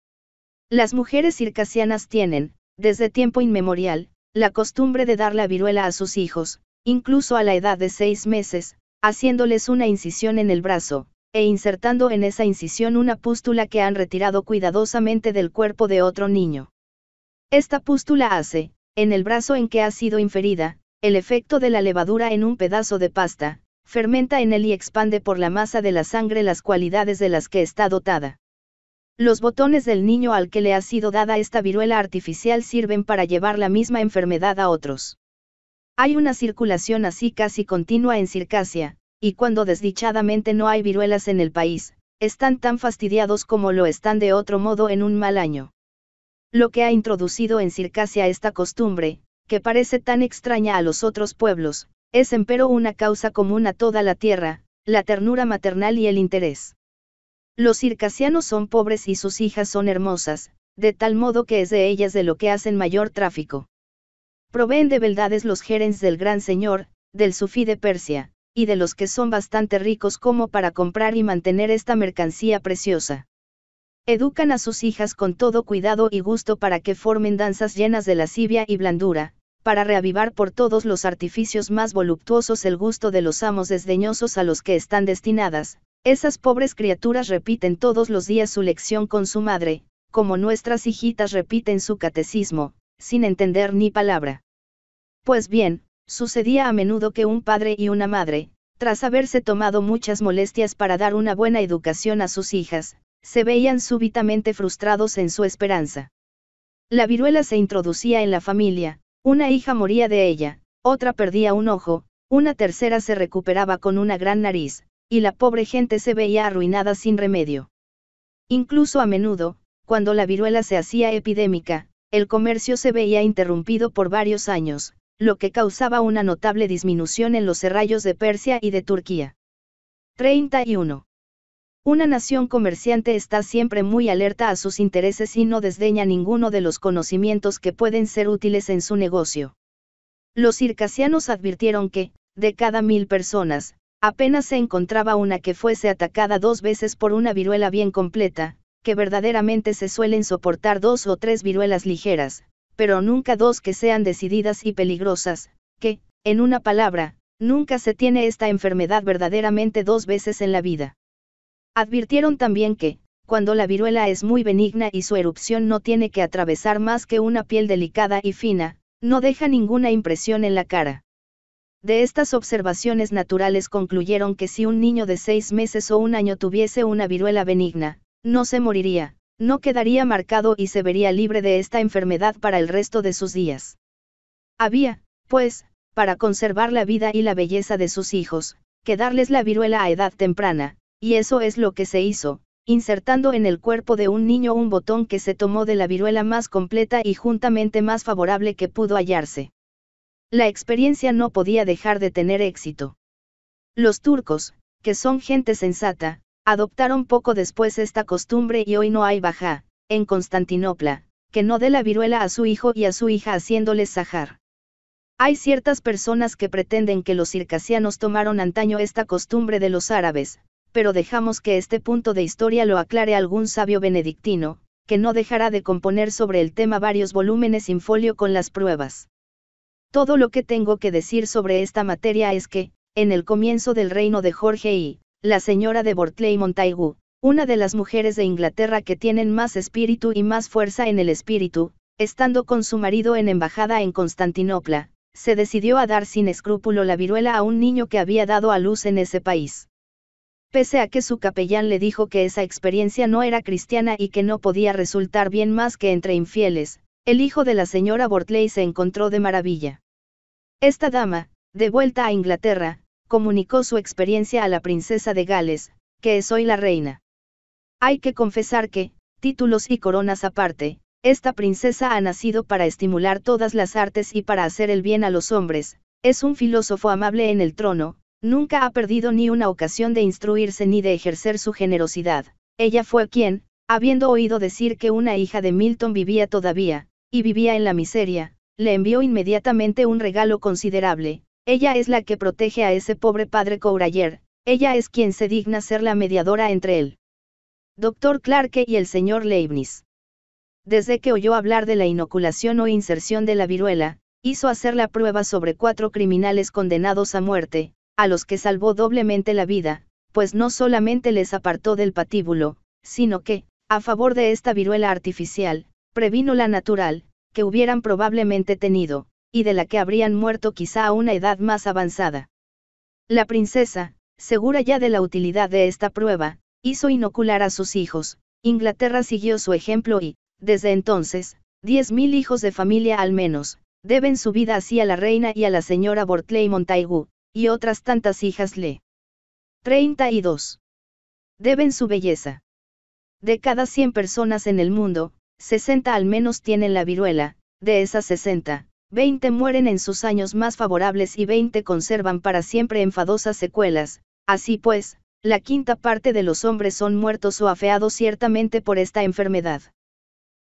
Las mujeres circasianas tienen, desde tiempo inmemorial, la costumbre de dar la viruela a sus hijos, incluso a la edad de seis meses, haciéndoles una incisión en el brazo, e insertando en esa incisión una pústula que han retirado cuidadosamente del cuerpo de otro niño. Esta pústula hace, en el brazo en que ha sido inferida, el efecto de la levadura en un pedazo de pasta, fermenta en él y expande por la masa de la sangre las cualidades de las que está dotada. Los botones del niño al que le ha sido dada esta viruela artificial sirven para llevar la misma enfermedad a otros. Hay una circulación así casi continua en Circasia, y cuando desdichadamente no hay viruelas en el país, están tan fastidiados como lo están de otro modo en un mal año. Lo que ha introducido en Circasia esta costumbre, que parece tan extraña a los otros pueblos, es empero una causa común a toda la tierra, la ternura maternal y el interés. Los circasianos son pobres y sus hijas son hermosas, de tal modo que es de ellas de lo que hacen mayor tráfico. Proveen de beldades los gerens del gran señor, del sufí de Persia, y de los que son bastante ricos como para comprar y mantener esta mercancía preciosa. Educan a sus hijas con todo cuidado y gusto para que formen danzas llenas de lascivia y blandura, para reavivar por todos los artificios más voluptuosos el gusto de los amos desdeñosos a los que están destinadas, esas pobres criaturas repiten todos los días su lección con su madre, como nuestras hijitas repiten su catecismo, sin entender ni palabra. Pues bien, sucedía a menudo que un padre y una madre, tras haberse tomado muchas molestias para dar una buena educación a sus hijas, se veían súbitamente frustrados en su esperanza. La viruela se introducía en la familia, una hija moría de ella, otra perdía un ojo, una tercera se recuperaba con una gran nariz, y la pobre gente se veía arruinada sin remedio. Incluso a menudo, cuando la viruela se hacía epidémica, el comercio se veía interrumpido por varios años, lo que causaba una notable disminución en los serrallos de Persia y de Turquía. 31. Una nación comerciante está siempre muy alerta a sus intereses y no desdeña ninguno de los conocimientos que pueden ser útiles en su negocio. Los circasianos advirtieron que, de cada mil personas, apenas se encontraba una que fuese atacada dos veces por una viruela bien completa, que verdaderamente se suelen soportar dos o tres viruelas ligeras, pero nunca dos que sean decididas y peligrosas, que, en una palabra, nunca se tiene esta enfermedad verdaderamente dos veces en la vida. Advirtieron también que, cuando la viruela es muy benigna y su erupción no tiene que atravesar más que una piel delicada y fina, no deja ninguna impresión en la cara. De estas observaciones naturales concluyeron que si un niño de seis meses o un año tuviese una viruela benigna, no se moriría, no quedaría marcado y se vería libre de esta enfermedad para el resto de sus días. Había, pues, para conservar la vida y la belleza de sus hijos, que darles la viruela a edad temprana, y eso es lo que se hizo, insertando en el cuerpo de un niño un botón que se tomó de la viruela más completa y juntamente más favorable que pudo hallarse. La experiencia no podía dejar de tener éxito. Los turcos, que son gente sensata, adoptaron poco después esta costumbre y hoy no hay baja, en Constantinopla, que no dé la viruela a su hijo y a su hija haciéndoles sajar. Hay ciertas personas que pretenden que los circasianos tomaron antaño esta costumbre de los árabes, pero dejamos que este punto de historia lo aclare algún sabio benedictino, que no dejará de componer sobre el tema varios volúmenes sin folio con las pruebas. Todo lo que tengo que decir sobre esta materia es que, en el comienzo del reino de Jorge I, la señora de Bortley Montaigu, una de las mujeres de Inglaterra que tienen más espíritu y más fuerza en el espíritu, estando con su marido en embajada en Constantinopla, se decidió a dar sin escrúpulo la viruela a un niño que había dado a luz en ese país pese a que su capellán le dijo que esa experiencia no era cristiana y que no podía resultar bien más que entre infieles, el hijo de la señora Bortley se encontró de maravilla. Esta dama, de vuelta a Inglaterra, comunicó su experiencia a la princesa de Gales, que es hoy la reina. Hay que confesar que, títulos y coronas aparte, esta princesa ha nacido para estimular todas las artes y para hacer el bien a los hombres, es un filósofo amable en el trono, Nunca ha perdido ni una ocasión de instruirse ni de ejercer su generosidad. Ella fue quien, habiendo oído decir que una hija de Milton vivía todavía, y vivía en la miseria, le envió inmediatamente un regalo considerable. Ella es la que protege a ese pobre padre Courayer, ella es quien se digna ser la mediadora entre él. Doctor Clarke y el señor Leibniz. Desde que oyó hablar de la inoculación o inserción de la viruela, hizo hacer la prueba sobre cuatro criminales condenados a muerte, a los que salvó doblemente la vida, pues no solamente les apartó del patíbulo, sino que, a favor de esta viruela artificial, previno la natural, que hubieran probablemente tenido, y de la que habrían muerto quizá a una edad más avanzada. La princesa, segura ya de la utilidad de esta prueba, hizo inocular a sus hijos, Inglaterra siguió su ejemplo y, desde entonces, 10.000 hijos de familia al menos, deben su vida así a la reina y a la señora Bortley Montagu, y otras tantas hijas le. 32. Deben su belleza. De cada 100 personas en el mundo, 60 al menos tienen la viruela, de esas 60, 20 mueren en sus años más favorables y 20 conservan para siempre enfadosas secuelas, así pues, la quinta parte de los hombres son muertos o afeados ciertamente por esta enfermedad.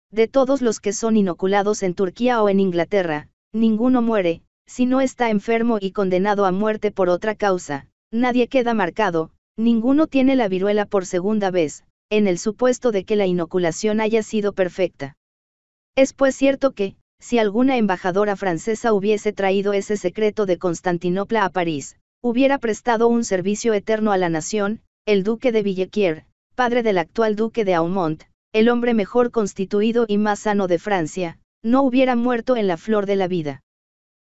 De todos los que son inoculados en Turquía o en Inglaterra, ninguno muere, si no está enfermo y condenado a muerte por otra causa, nadie queda marcado, ninguno tiene la viruela por segunda vez, en el supuesto de que la inoculación haya sido perfecta. Es pues cierto que, si alguna embajadora francesa hubiese traído ese secreto de Constantinopla a París, hubiera prestado un servicio eterno a la nación, el duque de Villequier, padre del actual duque de Aumont, el hombre mejor constituido y más sano de Francia, no hubiera muerto en la flor de la vida.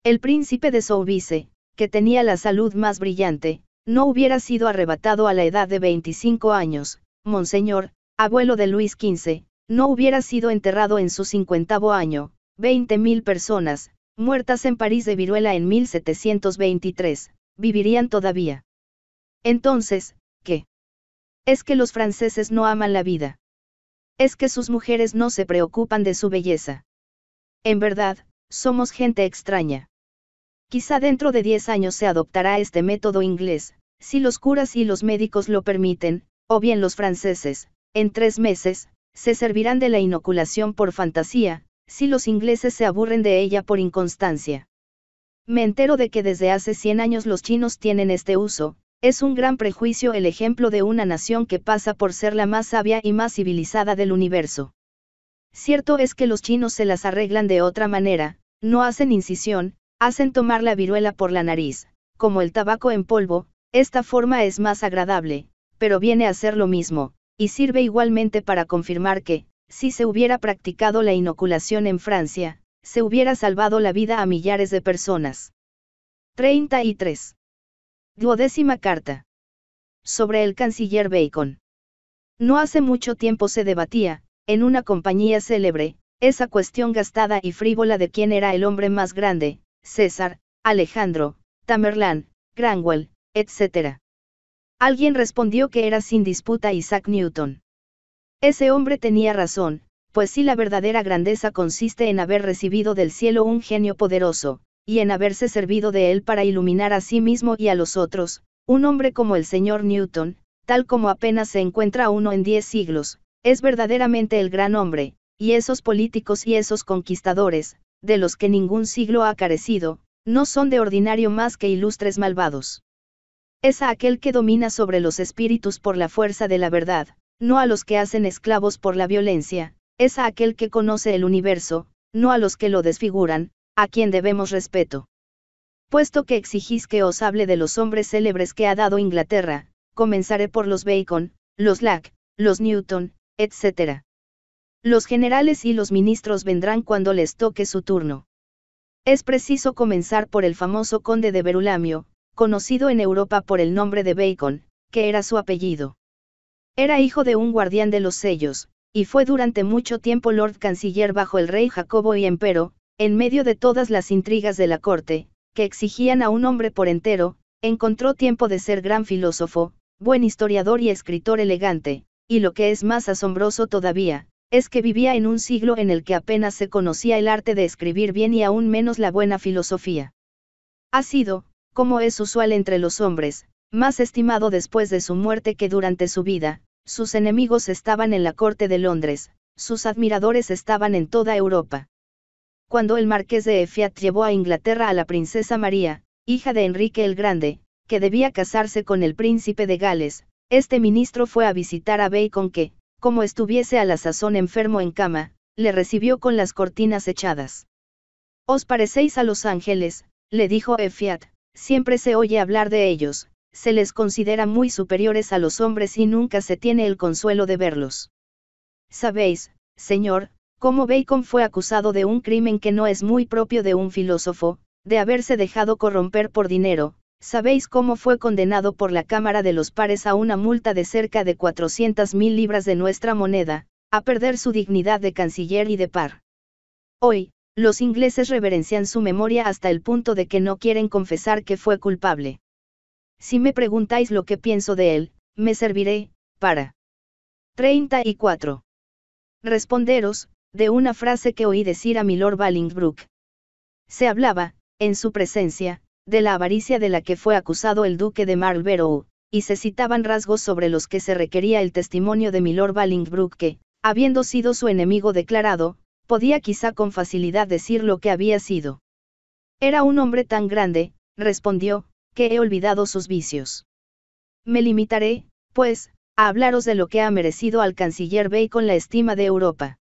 El príncipe de Soubise, que tenía la salud más brillante, no hubiera sido arrebatado a la edad de 25 años, Monseñor, abuelo de Luis XV, no hubiera sido enterrado en su cincuentavo año, 20.000 personas, muertas en París de viruela en 1723, vivirían todavía. Entonces, ¿qué? Es que los franceses no aman la vida. Es que sus mujeres no se preocupan de su belleza. En verdad, somos gente extraña. Quizá dentro de 10 años se adoptará este método inglés, si los curas y los médicos lo permiten, o bien los franceses, en tres meses, se servirán de la inoculación por fantasía, si los ingleses se aburren de ella por inconstancia. Me entero de que desde hace 100 años los chinos tienen este uso, es un gran prejuicio el ejemplo de una nación que pasa por ser la más sabia y más civilizada del universo. Cierto es que los chinos se las arreglan de otra manera, no hacen incisión, Hacen tomar la viruela por la nariz, como el tabaco en polvo, esta forma es más agradable, pero viene a ser lo mismo, y sirve igualmente para confirmar que, si se hubiera practicado la inoculación en Francia, se hubiera salvado la vida a millares de personas. 33. Duodécima carta. Sobre el canciller Bacon. No hace mucho tiempo se debatía, en una compañía célebre, esa cuestión gastada y frívola de quién era el hombre más grande, César, Alejandro, Tamerlán, Granwell, etc. Alguien respondió que era sin disputa Isaac Newton. Ese hombre tenía razón, pues si la verdadera grandeza consiste en haber recibido del cielo un genio poderoso, y en haberse servido de él para iluminar a sí mismo y a los otros, un hombre como el señor Newton, tal como apenas se encuentra uno en diez siglos, es verdaderamente el gran hombre, y esos políticos y esos conquistadores, de los que ningún siglo ha carecido, no son de ordinario más que ilustres malvados. Es a aquel que domina sobre los espíritus por la fuerza de la verdad, no a los que hacen esclavos por la violencia, es a aquel que conoce el universo, no a los que lo desfiguran, a quien debemos respeto. Puesto que exigís que os hable de los hombres célebres que ha dado Inglaterra, comenzaré por los Bacon, los Lack, los Newton, etcétera. Los generales y los ministros vendrán cuando les toque su turno. Es preciso comenzar por el famoso conde de Berulamio, conocido en Europa por el nombre de Bacon, que era su apellido. Era hijo de un guardián de los sellos, y fue durante mucho tiempo Lord Canciller bajo el rey Jacobo y empero, en medio de todas las intrigas de la corte, que exigían a un hombre por entero, encontró tiempo de ser gran filósofo, buen historiador y escritor elegante, y lo que es más asombroso todavía, es que vivía en un siglo en el que apenas se conocía el arte de escribir bien y aún menos la buena filosofía. Ha sido, como es usual entre los hombres, más estimado después de su muerte que durante su vida, sus enemigos estaban en la corte de Londres, sus admiradores estaban en toda Europa. Cuando el marqués de Efiat llevó a Inglaterra a la princesa María, hija de Enrique el Grande, que debía casarse con el príncipe de Gales, este ministro fue a visitar a Bacon que, como estuviese a la sazón enfermo en cama, le recibió con las cortinas echadas. Os parecéis a los ángeles, le dijo Efiat, siempre se oye hablar de ellos, se les considera muy superiores a los hombres y nunca se tiene el consuelo de verlos. Sabéis, señor, cómo Bacon fue acusado de un crimen que no es muy propio de un filósofo, de haberse dejado corromper por dinero, ¿Sabéis cómo fue condenado por la Cámara de los Pares a una multa de cerca de 400.000 libras de nuestra moneda, a perder su dignidad de canciller y de par? Hoy, los ingleses reverencian su memoria hasta el punto de que no quieren confesar que fue culpable. Si me preguntáis lo que pienso de él, me serviré, para. 34. Responderos, de una frase que oí decir a Milord Bolingbroke. Se hablaba, en su presencia, de la avaricia de la que fue acusado el duque de Marlborough, y se citaban rasgos sobre los que se requería el testimonio de Milord Ballingbrook que, habiendo sido su enemigo declarado, podía quizá con facilidad decir lo que había sido. Era un hombre tan grande, respondió, que he olvidado sus vicios. Me limitaré, pues, a hablaros de lo que ha merecido al canciller Bacon la estima de Europa.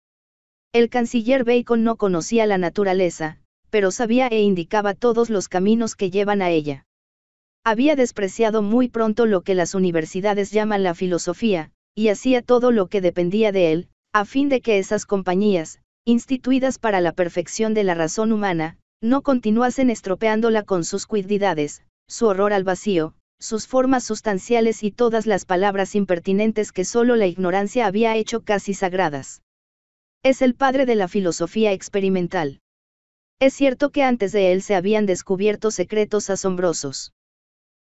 El canciller Bacon no conocía la naturaleza, pero sabía e indicaba todos los caminos que llevan a ella. Había despreciado muy pronto lo que las universidades llaman la filosofía, y hacía todo lo que dependía de él, a fin de que esas compañías, instituidas para la perfección de la razón humana, no continuasen estropeándola con sus cuididades, su horror al vacío, sus formas sustanciales y todas las palabras impertinentes que sólo la ignorancia había hecho casi sagradas. Es el padre de la filosofía experimental. Es cierto que antes de él se habían descubierto secretos asombrosos.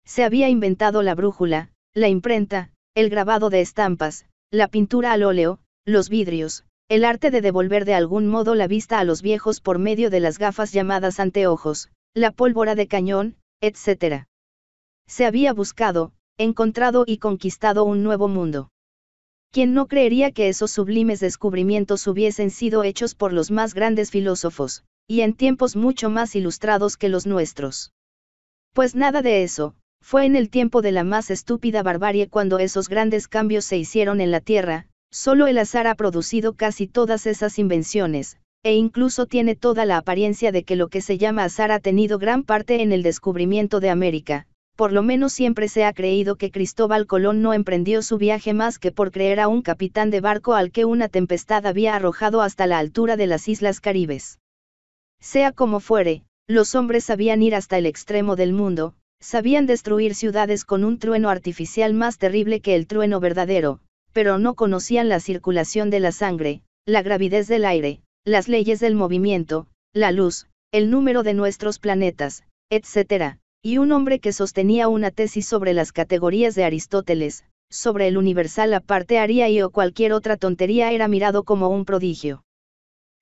Se había inventado la brújula, la imprenta, el grabado de estampas, la pintura al óleo, los vidrios, el arte de devolver de algún modo la vista a los viejos por medio de las gafas llamadas anteojos, la pólvora de cañón, etc. Se había buscado, encontrado y conquistado un nuevo mundo. ¿Quién no creería que esos sublimes descubrimientos hubiesen sido hechos por los más grandes filósofos, y en tiempos mucho más ilustrados que los nuestros. Pues nada de eso, fue en el tiempo de la más estúpida barbarie cuando esos grandes cambios se hicieron en la Tierra, solo el azar ha producido casi todas esas invenciones, e incluso tiene toda la apariencia de que lo que se llama azar ha tenido gran parte en el descubrimiento de América, por lo menos siempre se ha creído que Cristóbal Colón no emprendió su viaje más que por creer a un capitán de barco al que una tempestad había arrojado hasta la altura de las Islas Caribes. Sea como fuere, los hombres sabían ir hasta el extremo del mundo, sabían destruir ciudades con un trueno artificial más terrible que el trueno verdadero, pero no conocían la circulación de la sangre, la gravidez del aire, las leyes del movimiento, la luz, el número de nuestros planetas, etc. Y un hombre que sostenía una tesis sobre las categorías de Aristóteles, sobre el universal aparte haría y o cualquier otra tontería era mirado como un prodigio.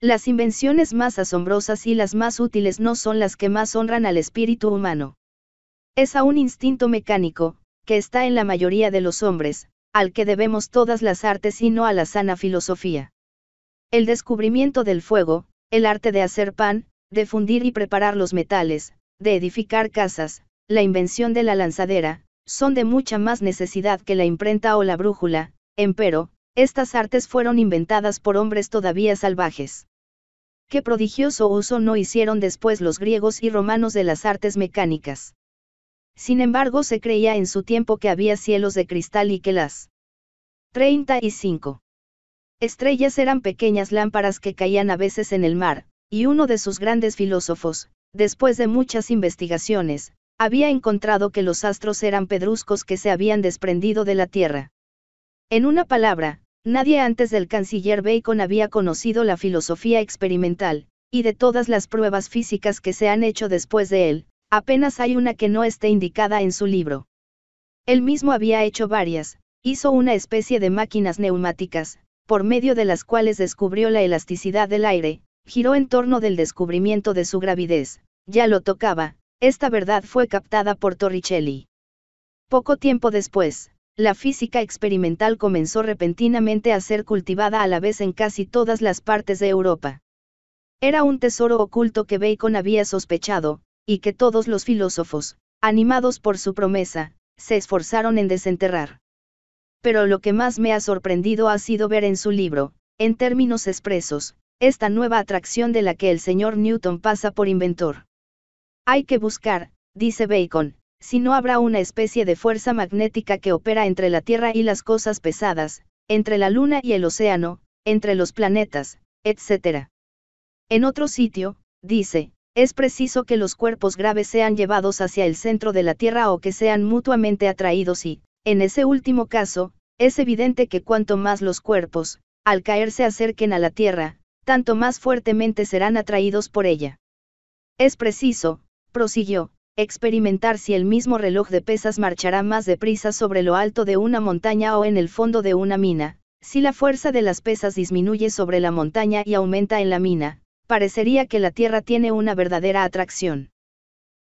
Las invenciones más asombrosas y las más útiles no son las que más honran al espíritu humano. Es a un instinto mecánico, que está en la mayoría de los hombres, al que debemos todas las artes y no a la sana filosofía. El descubrimiento del fuego, el arte de hacer pan, de fundir y preparar los metales, de edificar casas, la invención de la lanzadera, son de mucha más necesidad que la imprenta o la brújula, empero, estas artes fueron inventadas por hombres todavía salvajes qué prodigioso uso no hicieron después los griegos y romanos de las artes mecánicas. Sin embargo, se creía en su tiempo que había cielos de cristal y que las 35 estrellas eran pequeñas lámparas que caían a veces en el mar, y uno de sus grandes filósofos, después de muchas investigaciones, había encontrado que los astros eran pedruscos que se habían desprendido de la Tierra. En una palabra, Nadie antes del canciller Bacon había conocido la filosofía experimental, y de todas las pruebas físicas que se han hecho después de él, apenas hay una que no esté indicada en su libro. Él mismo había hecho varias, hizo una especie de máquinas neumáticas, por medio de las cuales descubrió la elasticidad del aire, giró en torno del descubrimiento de su gravidez, ya lo tocaba, esta verdad fue captada por Torricelli. Poco tiempo después, la física experimental comenzó repentinamente a ser cultivada a la vez en casi todas las partes de Europa. Era un tesoro oculto que Bacon había sospechado, y que todos los filósofos, animados por su promesa, se esforzaron en desenterrar. Pero lo que más me ha sorprendido ha sido ver en su libro, en términos expresos, esta nueva atracción de la que el señor Newton pasa por inventor. Hay que buscar, dice Bacon, si no habrá una especie de fuerza magnética que opera entre la Tierra y las cosas pesadas, entre la Luna y el océano, entre los planetas, etc. En otro sitio, dice, es preciso que los cuerpos graves sean llevados hacia el centro de la Tierra o que sean mutuamente atraídos y, en ese último caso, es evidente que cuanto más los cuerpos, al caer se acerquen a la Tierra, tanto más fuertemente serán atraídos por ella. Es preciso, prosiguió, experimentar si el mismo reloj de pesas marchará más deprisa sobre lo alto de una montaña o en el fondo de una mina, si la fuerza de las pesas disminuye sobre la montaña y aumenta en la mina, parecería que la Tierra tiene una verdadera atracción.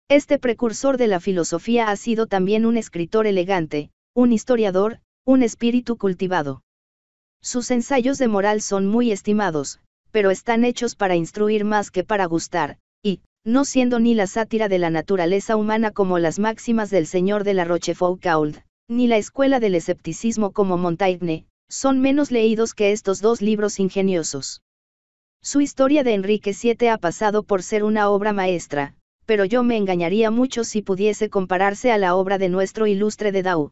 Este precursor de la filosofía ha sido también un escritor elegante, un historiador, un espíritu cultivado. Sus ensayos de moral son muy estimados, pero están hechos para instruir más que para gustar, no siendo ni la sátira de la naturaleza humana como las máximas del señor de la Rochefoucauld, ni la escuela del escepticismo como Montaigne, son menos leídos que estos dos libros ingeniosos. Su historia de Enrique VII ha pasado por ser una obra maestra, pero yo me engañaría mucho si pudiese compararse a la obra de nuestro ilustre de Dau.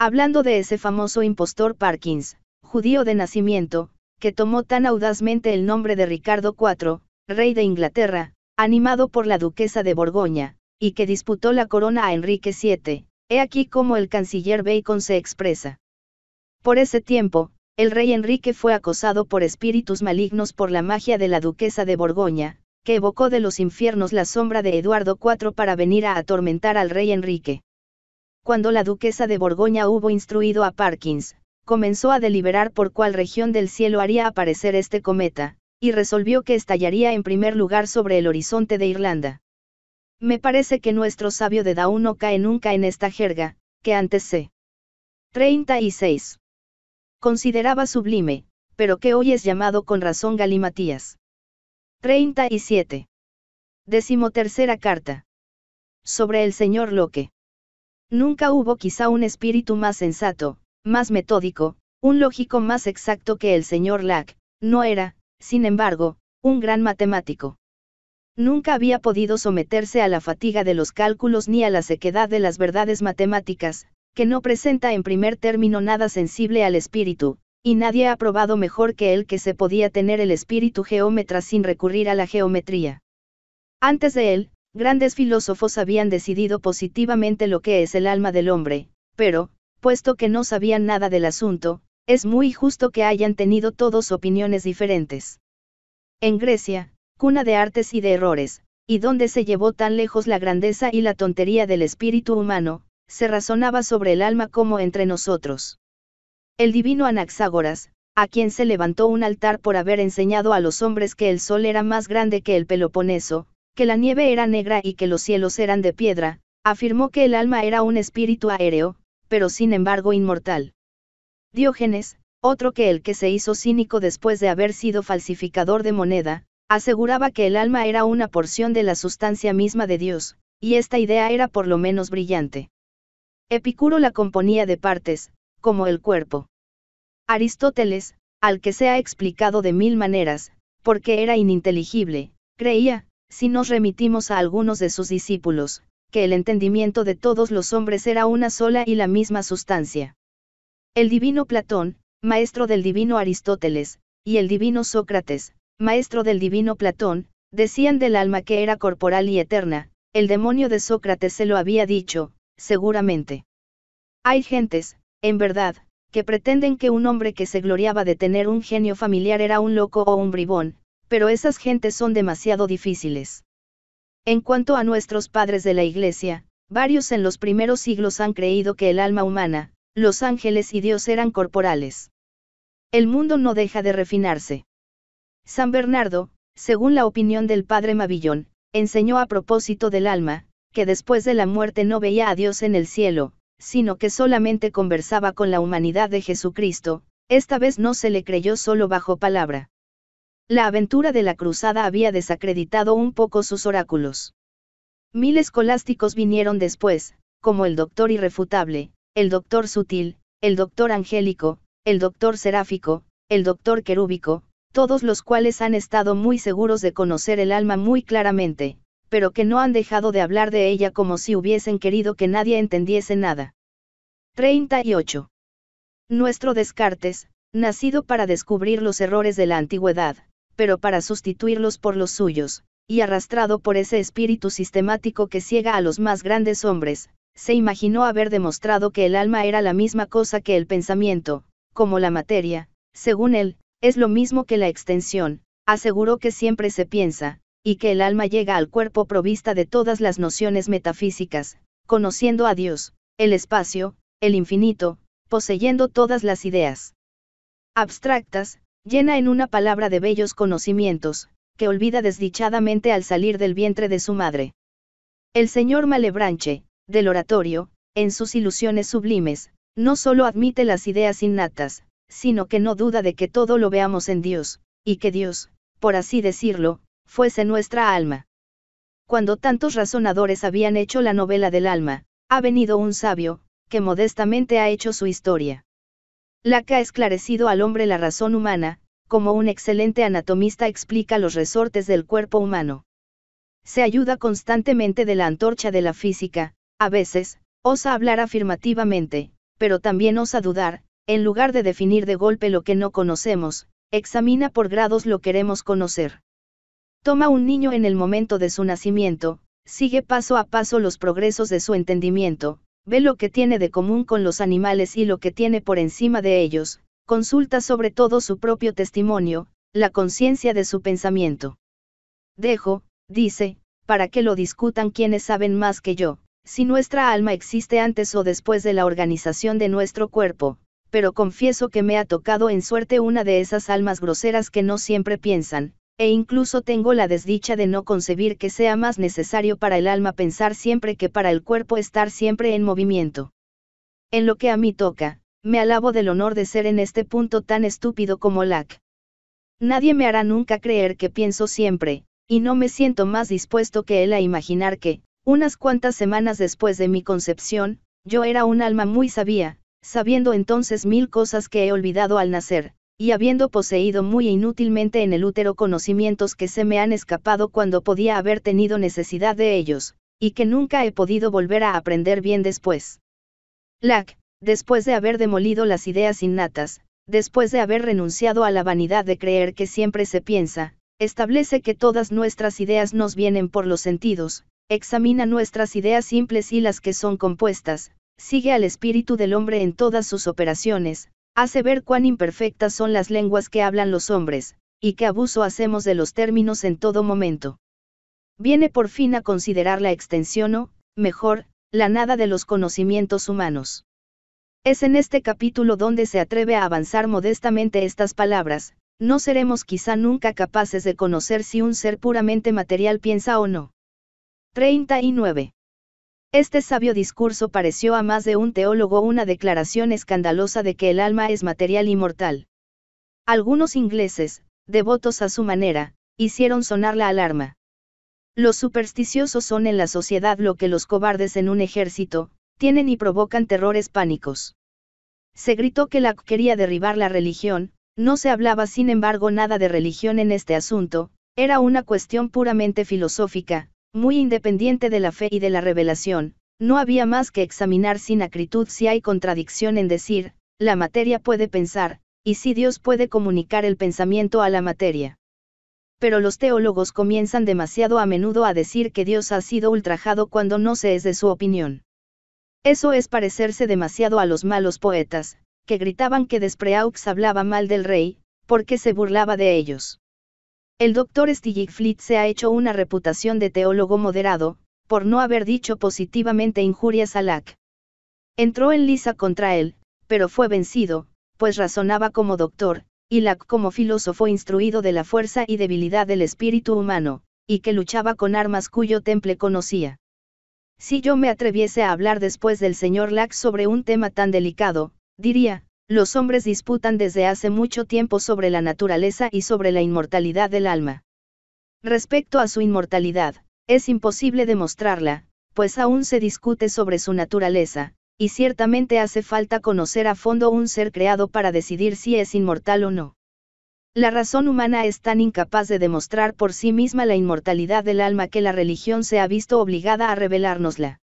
Hablando de ese famoso impostor Parkins, judío de nacimiento, que tomó tan audazmente el nombre de Ricardo IV, rey de Inglaterra, animado por la duquesa de Borgoña, y que disputó la corona a Enrique VII, he aquí cómo el canciller Bacon se expresa. Por ese tiempo, el rey Enrique fue acosado por espíritus malignos por la magia de la duquesa de Borgoña, que evocó de los infiernos la sombra de Eduardo IV para venir a atormentar al rey Enrique. Cuando la duquesa de Borgoña hubo instruido a Parkins, comenzó a deliberar por cuál región del cielo haría aparecer este cometa, y resolvió que estallaría en primer lugar sobre el horizonte de Irlanda. Me parece que nuestro sabio de Daú no cae nunca en esta jerga, que antes sé. 36. Consideraba sublime, pero que hoy es llamado con razón galimatías. 37. Decimotercera carta. Sobre el señor Locke. Nunca hubo quizá un espíritu más sensato, más metódico, un lógico más exacto que el señor Locke, no era, sin embargo, un gran matemático. Nunca había podido someterse a la fatiga de los cálculos ni a la sequedad de las verdades matemáticas, que no presenta en primer término nada sensible al espíritu, y nadie ha probado mejor que él que se podía tener el espíritu geómetra sin recurrir a la geometría. Antes de él, grandes filósofos habían decidido positivamente lo que es el alma del hombre, pero, puesto que no sabían nada del asunto, es muy justo que hayan tenido todos opiniones diferentes. En Grecia, cuna de artes y de errores, y donde se llevó tan lejos la grandeza y la tontería del espíritu humano, se razonaba sobre el alma como entre nosotros. El divino Anaxágoras, a quien se levantó un altar por haber enseñado a los hombres que el sol era más grande que el Peloponeso, que la nieve era negra y que los cielos eran de piedra, afirmó que el alma era un espíritu aéreo, pero sin embargo inmortal. Diógenes, otro que el que se hizo cínico después de haber sido falsificador de moneda, aseguraba que el alma era una porción de la sustancia misma de Dios, y esta idea era por lo menos brillante. Epicuro la componía de partes, como el cuerpo. Aristóteles, al que se ha explicado de mil maneras, porque era ininteligible, creía, si nos remitimos a algunos de sus discípulos, que el entendimiento de todos los hombres era una sola y la misma sustancia. El divino Platón, maestro del divino Aristóteles, y el divino Sócrates, maestro del divino Platón, decían del alma que era corporal y eterna, el demonio de Sócrates se lo había dicho, seguramente. Hay gentes, en verdad, que pretenden que un hombre que se gloriaba de tener un genio familiar era un loco o un bribón, pero esas gentes son demasiado difíciles. En cuanto a nuestros padres de la Iglesia, varios en los primeros siglos han creído que el alma humana, los ángeles y Dios eran corporales. El mundo no deja de refinarse. San Bernardo, según la opinión del padre Mavillón, enseñó a propósito del alma, que después de la muerte no veía a Dios en el cielo, sino que solamente conversaba con la humanidad de Jesucristo, esta vez no se le creyó solo bajo palabra. La aventura de la cruzada había desacreditado un poco sus oráculos. Mil escolásticos vinieron después, como el doctor irrefutable, el doctor sutil, el doctor angélico, el doctor seráfico, el doctor querúbico, todos los cuales han estado muy seguros de conocer el alma muy claramente, pero que no han dejado de hablar de ella como si hubiesen querido que nadie entendiese nada. 38. Nuestro Descartes, nacido para descubrir los errores de la antigüedad, pero para sustituirlos por los suyos, y arrastrado por ese espíritu sistemático que ciega a los más grandes hombres, se imaginó haber demostrado que el alma era la misma cosa que el pensamiento, como la materia, según él, es lo mismo que la extensión, aseguró que siempre se piensa, y que el alma llega al cuerpo provista de todas las nociones metafísicas, conociendo a Dios, el espacio, el infinito, poseyendo todas las ideas abstractas, llena en una palabra de bellos conocimientos, que olvida desdichadamente al salir del vientre de su madre. El señor Malebranche, del oratorio, en sus ilusiones sublimes, no solo admite las ideas innatas, sino que no duda de que todo lo veamos en Dios, y que Dios, por así decirlo, fuese nuestra alma. Cuando tantos razonadores habían hecho la novela del alma, ha venido un sabio, que modestamente ha hecho su historia. que ha esclarecido al hombre la razón humana, como un excelente anatomista explica los resortes del cuerpo humano. Se ayuda constantemente de la antorcha de la física, a veces, osa hablar afirmativamente, pero también osa dudar, en lugar de definir de golpe lo que no conocemos, examina por grados lo queremos conocer. Toma un niño en el momento de su nacimiento, sigue paso a paso los progresos de su entendimiento, ve lo que tiene de común con los animales y lo que tiene por encima de ellos, consulta sobre todo su propio testimonio, la conciencia de su pensamiento. Dejo, dice, para que lo discutan quienes saben más que yo, si nuestra alma existe antes o después de la organización de nuestro cuerpo, pero confieso que me ha tocado en suerte una de esas almas groseras que no siempre piensan, e incluso tengo la desdicha de no concebir que sea más necesario para el alma pensar siempre que para el cuerpo estar siempre en movimiento. En lo que a mí toca, me alabo del honor de ser en este punto tan estúpido como Lack. Nadie me hará nunca creer que pienso siempre, y no me siento más dispuesto que él a imaginar que, unas cuantas semanas después de mi concepción, yo era un alma muy sabia, sabiendo entonces mil cosas que he olvidado al nacer, y habiendo poseído muy inútilmente en el útero conocimientos que se me han escapado cuando podía haber tenido necesidad de ellos, y que nunca he podido volver a aprender bien después. Lack, después de haber demolido las ideas innatas, después de haber renunciado a la vanidad de creer que siempre se piensa, establece que todas nuestras ideas nos vienen por los sentidos, Examina nuestras ideas simples y las que son compuestas, sigue al espíritu del hombre en todas sus operaciones, hace ver cuán imperfectas son las lenguas que hablan los hombres, y qué abuso hacemos de los términos en todo momento. Viene por fin a considerar la extensión o, mejor, la nada de los conocimientos humanos. Es en este capítulo donde se atreve a avanzar modestamente estas palabras, no seremos quizá nunca capaces de conocer si un ser puramente material piensa o no. 39. Este sabio discurso pareció a más de un teólogo una declaración escandalosa de que el alma es material y mortal. Algunos ingleses, devotos a su manera, hicieron sonar la alarma. Los supersticiosos son en la sociedad lo que los cobardes en un ejército, tienen y provocan terrores pánicos. Se gritó que la quería derribar la religión, no se hablaba sin embargo nada de religión en este asunto, era una cuestión puramente filosófica, muy independiente de la fe y de la revelación, no había más que examinar sin acritud si hay contradicción en decir, la materia puede pensar, y si Dios puede comunicar el pensamiento a la materia. Pero los teólogos comienzan demasiado a menudo a decir que Dios ha sido ultrajado cuando no se es de su opinión. Eso es parecerse demasiado a los malos poetas, que gritaban que Despreaux hablaba mal del rey, porque se burlaba de ellos. El doctor Stigigflit se ha hecho una reputación de teólogo moderado, por no haber dicho positivamente injurias a Lack. Entró en lisa contra él, pero fue vencido, pues razonaba como doctor, y Lack como filósofo instruido de la fuerza y debilidad del espíritu humano, y que luchaba con armas cuyo temple conocía. Si yo me atreviese a hablar después del señor Lack sobre un tema tan delicado, diría, los hombres disputan desde hace mucho tiempo sobre la naturaleza y sobre la inmortalidad del alma. Respecto a su inmortalidad, es imposible demostrarla, pues aún se discute sobre su naturaleza, y ciertamente hace falta conocer a fondo un ser creado para decidir si es inmortal o no. La razón humana es tan incapaz de demostrar por sí misma la inmortalidad del alma que la religión se ha visto obligada a revelárnosla.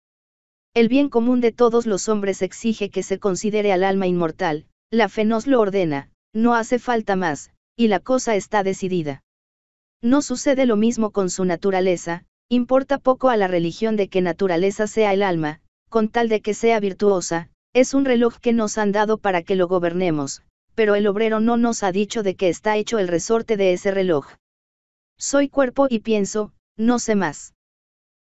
El bien común de todos los hombres exige que se considere al alma inmortal, la fe nos lo ordena, no hace falta más, y la cosa está decidida. No sucede lo mismo con su naturaleza, importa poco a la religión de que naturaleza sea el alma, con tal de que sea virtuosa, es un reloj que nos han dado para que lo gobernemos, pero el obrero no nos ha dicho de que está hecho el resorte de ese reloj. Soy cuerpo y pienso, no sé más.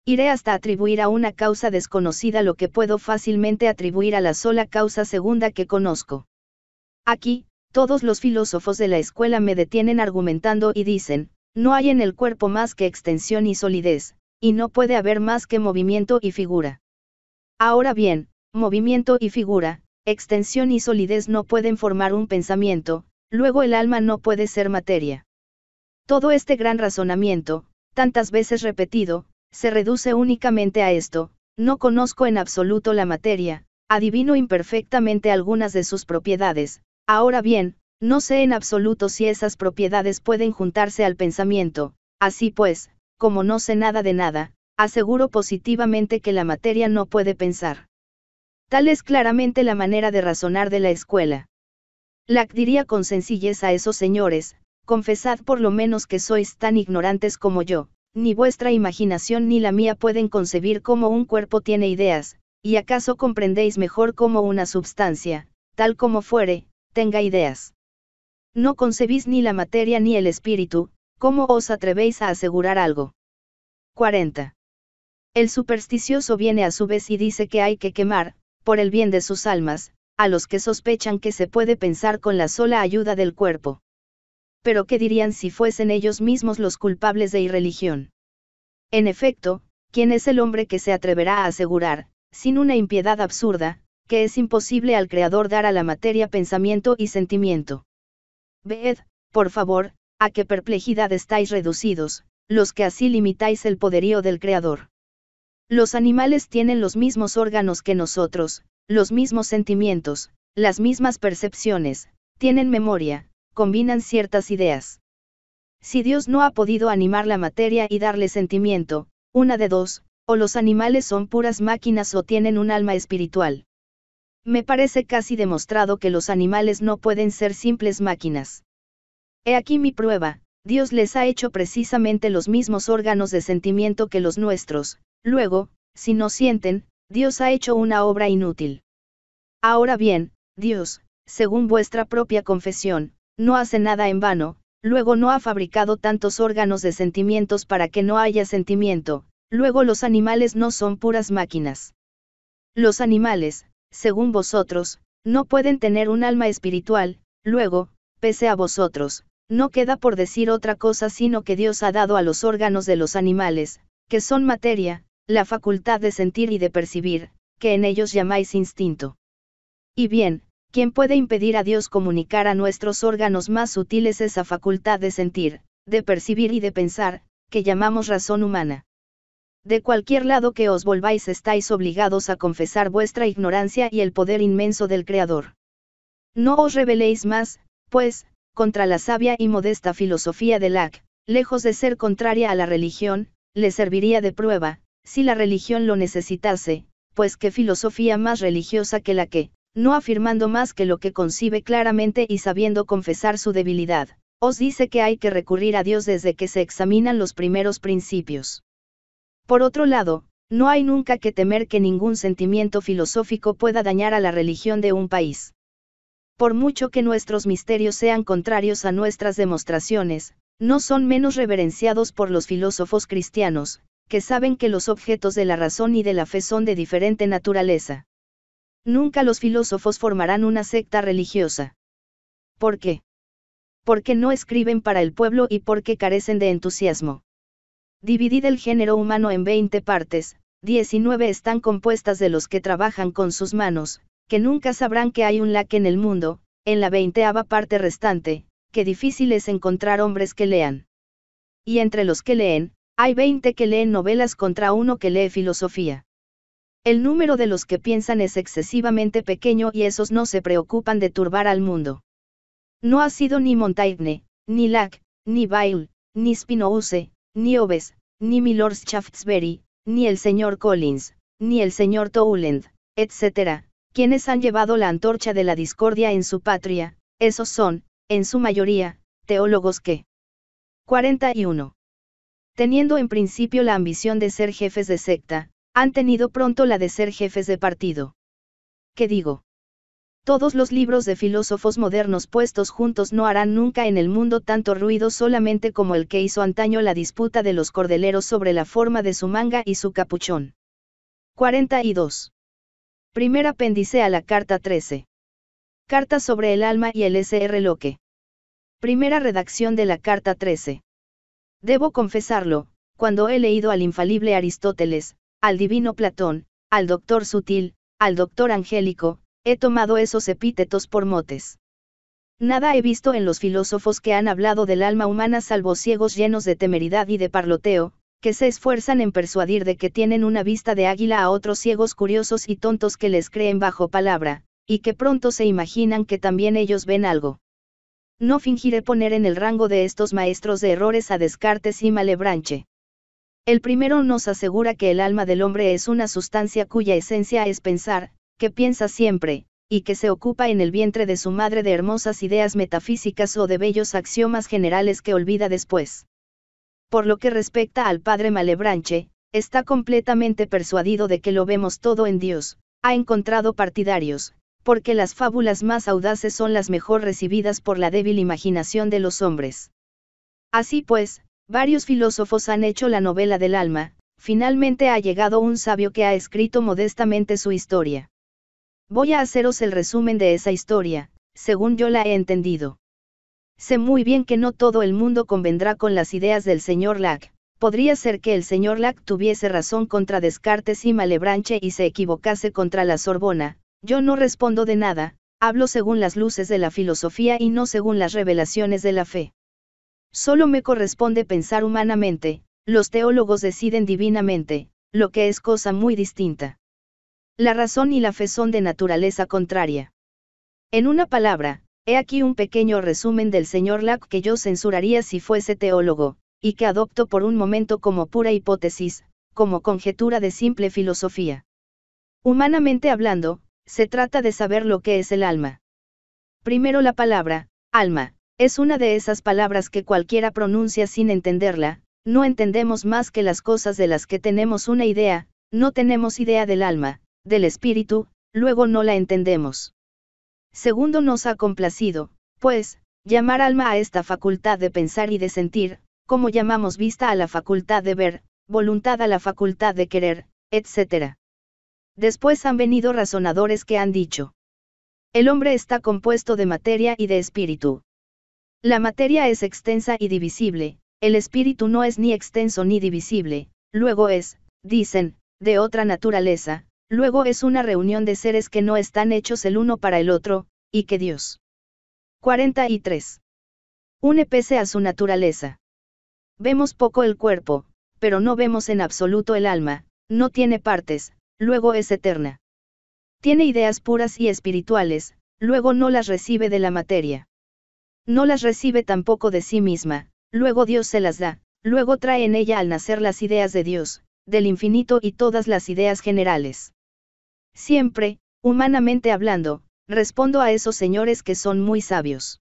Iré hasta atribuir a una causa desconocida lo que puedo fácilmente atribuir a la sola causa segunda que conozco. Aquí, todos los filósofos de la escuela me detienen argumentando y dicen, no hay en el cuerpo más que extensión y solidez, y no puede haber más que movimiento y figura. Ahora bien, movimiento y figura, extensión y solidez no pueden formar un pensamiento, luego el alma no puede ser materia. Todo este gran razonamiento, tantas veces repetido, se reduce únicamente a esto, no conozco en absoluto la materia, adivino imperfectamente algunas de sus propiedades, Ahora bien, no sé en absoluto si esas propiedades pueden juntarse al pensamiento, así pues, como no sé nada de nada, aseguro positivamente que la materia no puede pensar. Tal es claramente la manera de razonar de la escuela. Lac diría con sencillez a esos señores, confesad por lo menos que sois tan ignorantes como yo, ni vuestra imaginación ni la mía pueden concebir cómo un cuerpo tiene ideas, y acaso comprendéis mejor cómo una substancia, tal como fuere, tenga ideas. No concebís ni la materia ni el espíritu, ¿cómo os atrevéis a asegurar algo? 40. El supersticioso viene a su vez y dice que hay que quemar, por el bien de sus almas, a los que sospechan que se puede pensar con la sola ayuda del cuerpo. Pero ¿qué dirían si fuesen ellos mismos los culpables de irreligión? En efecto, ¿quién es el hombre que se atreverá a asegurar, sin una impiedad absurda, que es imposible al creador dar a la materia pensamiento y sentimiento. Ved, por favor, a qué perplejidad estáis reducidos, los que así limitáis el poderío del creador. Los animales tienen los mismos órganos que nosotros, los mismos sentimientos, las mismas percepciones, tienen memoria, combinan ciertas ideas. Si Dios no ha podido animar la materia y darle sentimiento, una de dos, o los animales son puras máquinas o tienen un alma espiritual. Me parece casi demostrado que los animales no pueden ser simples máquinas. He aquí mi prueba, Dios les ha hecho precisamente los mismos órganos de sentimiento que los nuestros, luego, si no sienten, Dios ha hecho una obra inútil. Ahora bien, Dios, según vuestra propia confesión, no hace nada en vano, luego no ha fabricado tantos órganos de sentimientos para que no haya sentimiento, luego los animales no son puras máquinas. Los animales, según vosotros, no pueden tener un alma espiritual, luego, pese a vosotros, no queda por decir otra cosa sino que Dios ha dado a los órganos de los animales, que son materia, la facultad de sentir y de percibir, que en ellos llamáis instinto. Y bien, ¿quién puede impedir a Dios comunicar a nuestros órganos más sutiles esa facultad de sentir, de percibir y de pensar, que llamamos razón humana? De cualquier lado que os volváis estáis obligados a confesar vuestra ignorancia y el poder inmenso del Creador. No os rebeléis más, pues, contra la sabia y modesta filosofía de Lac, lejos de ser contraria a la religión, le serviría de prueba, si la religión lo necesitase, pues qué filosofía más religiosa que la que, no afirmando más que lo que concibe claramente y sabiendo confesar su debilidad, os dice que hay que recurrir a Dios desde que se examinan los primeros principios. Por otro lado, no hay nunca que temer que ningún sentimiento filosófico pueda dañar a la religión de un país. Por mucho que nuestros misterios sean contrarios a nuestras demostraciones, no son menos reverenciados por los filósofos cristianos, que saben que los objetos de la razón y de la fe son de diferente naturaleza. Nunca los filósofos formarán una secta religiosa. ¿Por qué? Porque no escriben para el pueblo y porque carecen de entusiasmo. Dividir el género humano en 20 partes, 19 están compuestas de los que trabajan con sus manos, que nunca sabrán que hay un lac en el mundo, en la veinteava parte restante, que difícil es encontrar hombres que lean. Y entre los que leen, hay 20 que leen novelas contra uno que lee filosofía. El número de los que piensan es excesivamente pequeño y esos no se preocupan de turbar al mundo. No ha sido ni Montaigne, ni Lac, ni Bail, ni Spinoza, ni Oves, ni Milord Shaftesbury, ni el señor Collins, ni el señor Towland, etc., quienes han llevado la antorcha de la discordia en su patria, esos son, en su mayoría, teólogos que. 41. Teniendo en principio la ambición de ser jefes de secta, han tenido pronto la de ser jefes de partido. ¿Qué digo? Todos los libros de filósofos modernos puestos juntos no harán nunca en el mundo tanto ruido solamente como el que hizo antaño la disputa de los cordeleros sobre la forma de su manga y su capuchón. 42. Primer apéndice a la carta 13. Carta sobre el alma y el SR LOQUE. Primera redacción de la carta 13. Debo confesarlo, cuando he leído al infalible Aristóteles, al divino Platón, al doctor Sutil, al doctor Angélico, He tomado esos epítetos por motes. Nada he visto en los filósofos que han hablado del alma humana salvo ciegos llenos de temeridad y de parloteo, que se esfuerzan en persuadir de que tienen una vista de águila a otros ciegos curiosos y tontos que les creen bajo palabra, y que pronto se imaginan que también ellos ven algo. No fingiré poner en el rango de estos maestros de errores a Descartes y Malebranche. El primero nos asegura que el alma del hombre es una sustancia cuya esencia es pensar, que piensa siempre, y que se ocupa en el vientre de su madre de hermosas ideas metafísicas o de bellos axiomas generales que olvida después. Por lo que respecta al padre Malebranche, está completamente persuadido de que lo vemos todo en Dios, ha encontrado partidarios, porque las fábulas más audaces son las mejor recibidas por la débil imaginación de los hombres. Así pues, varios filósofos han hecho la novela del alma, finalmente ha llegado un sabio que ha escrito modestamente su historia. Voy a haceros el resumen de esa historia, según yo la he entendido. Sé muy bien que no todo el mundo convendrá con las ideas del señor Lack. Podría ser que el señor Lack tuviese razón contra Descartes y Malebranche y se equivocase contra la Sorbona, yo no respondo de nada, hablo según las luces de la filosofía y no según las revelaciones de la fe. Solo me corresponde pensar humanamente, los teólogos deciden divinamente, lo que es cosa muy distinta. La razón y la fe son de naturaleza contraria. En una palabra, he aquí un pequeño resumen del señor Lack que yo censuraría si fuese teólogo, y que adopto por un momento como pura hipótesis, como conjetura de simple filosofía. Humanamente hablando, se trata de saber lo que es el alma. Primero la palabra, alma, es una de esas palabras que cualquiera pronuncia sin entenderla, no entendemos más que las cosas de las que tenemos una idea, no tenemos idea del alma, del espíritu, luego no la entendemos. Segundo nos ha complacido, pues, llamar alma a esta facultad de pensar y de sentir, como llamamos vista a la facultad de ver, voluntad a la facultad de querer, etc. Después han venido razonadores que han dicho, el hombre está compuesto de materia y de espíritu. La materia es extensa y divisible, el espíritu no es ni extenso ni divisible, luego es, dicen, de otra naturaleza, Luego es una reunión de seres que no están hechos el uno para el otro, y que Dios. 43. Une pese a su naturaleza. Vemos poco el cuerpo, pero no vemos en absoluto el alma, no tiene partes, luego es eterna. Tiene ideas puras y espirituales, luego no las recibe de la materia. No las recibe tampoco de sí misma, luego Dios se las da, luego trae en ella al nacer las ideas de Dios, del infinito y todas las ideas generales. Siempre, humanamente hablando, respondo a esos señores que son muy sabios.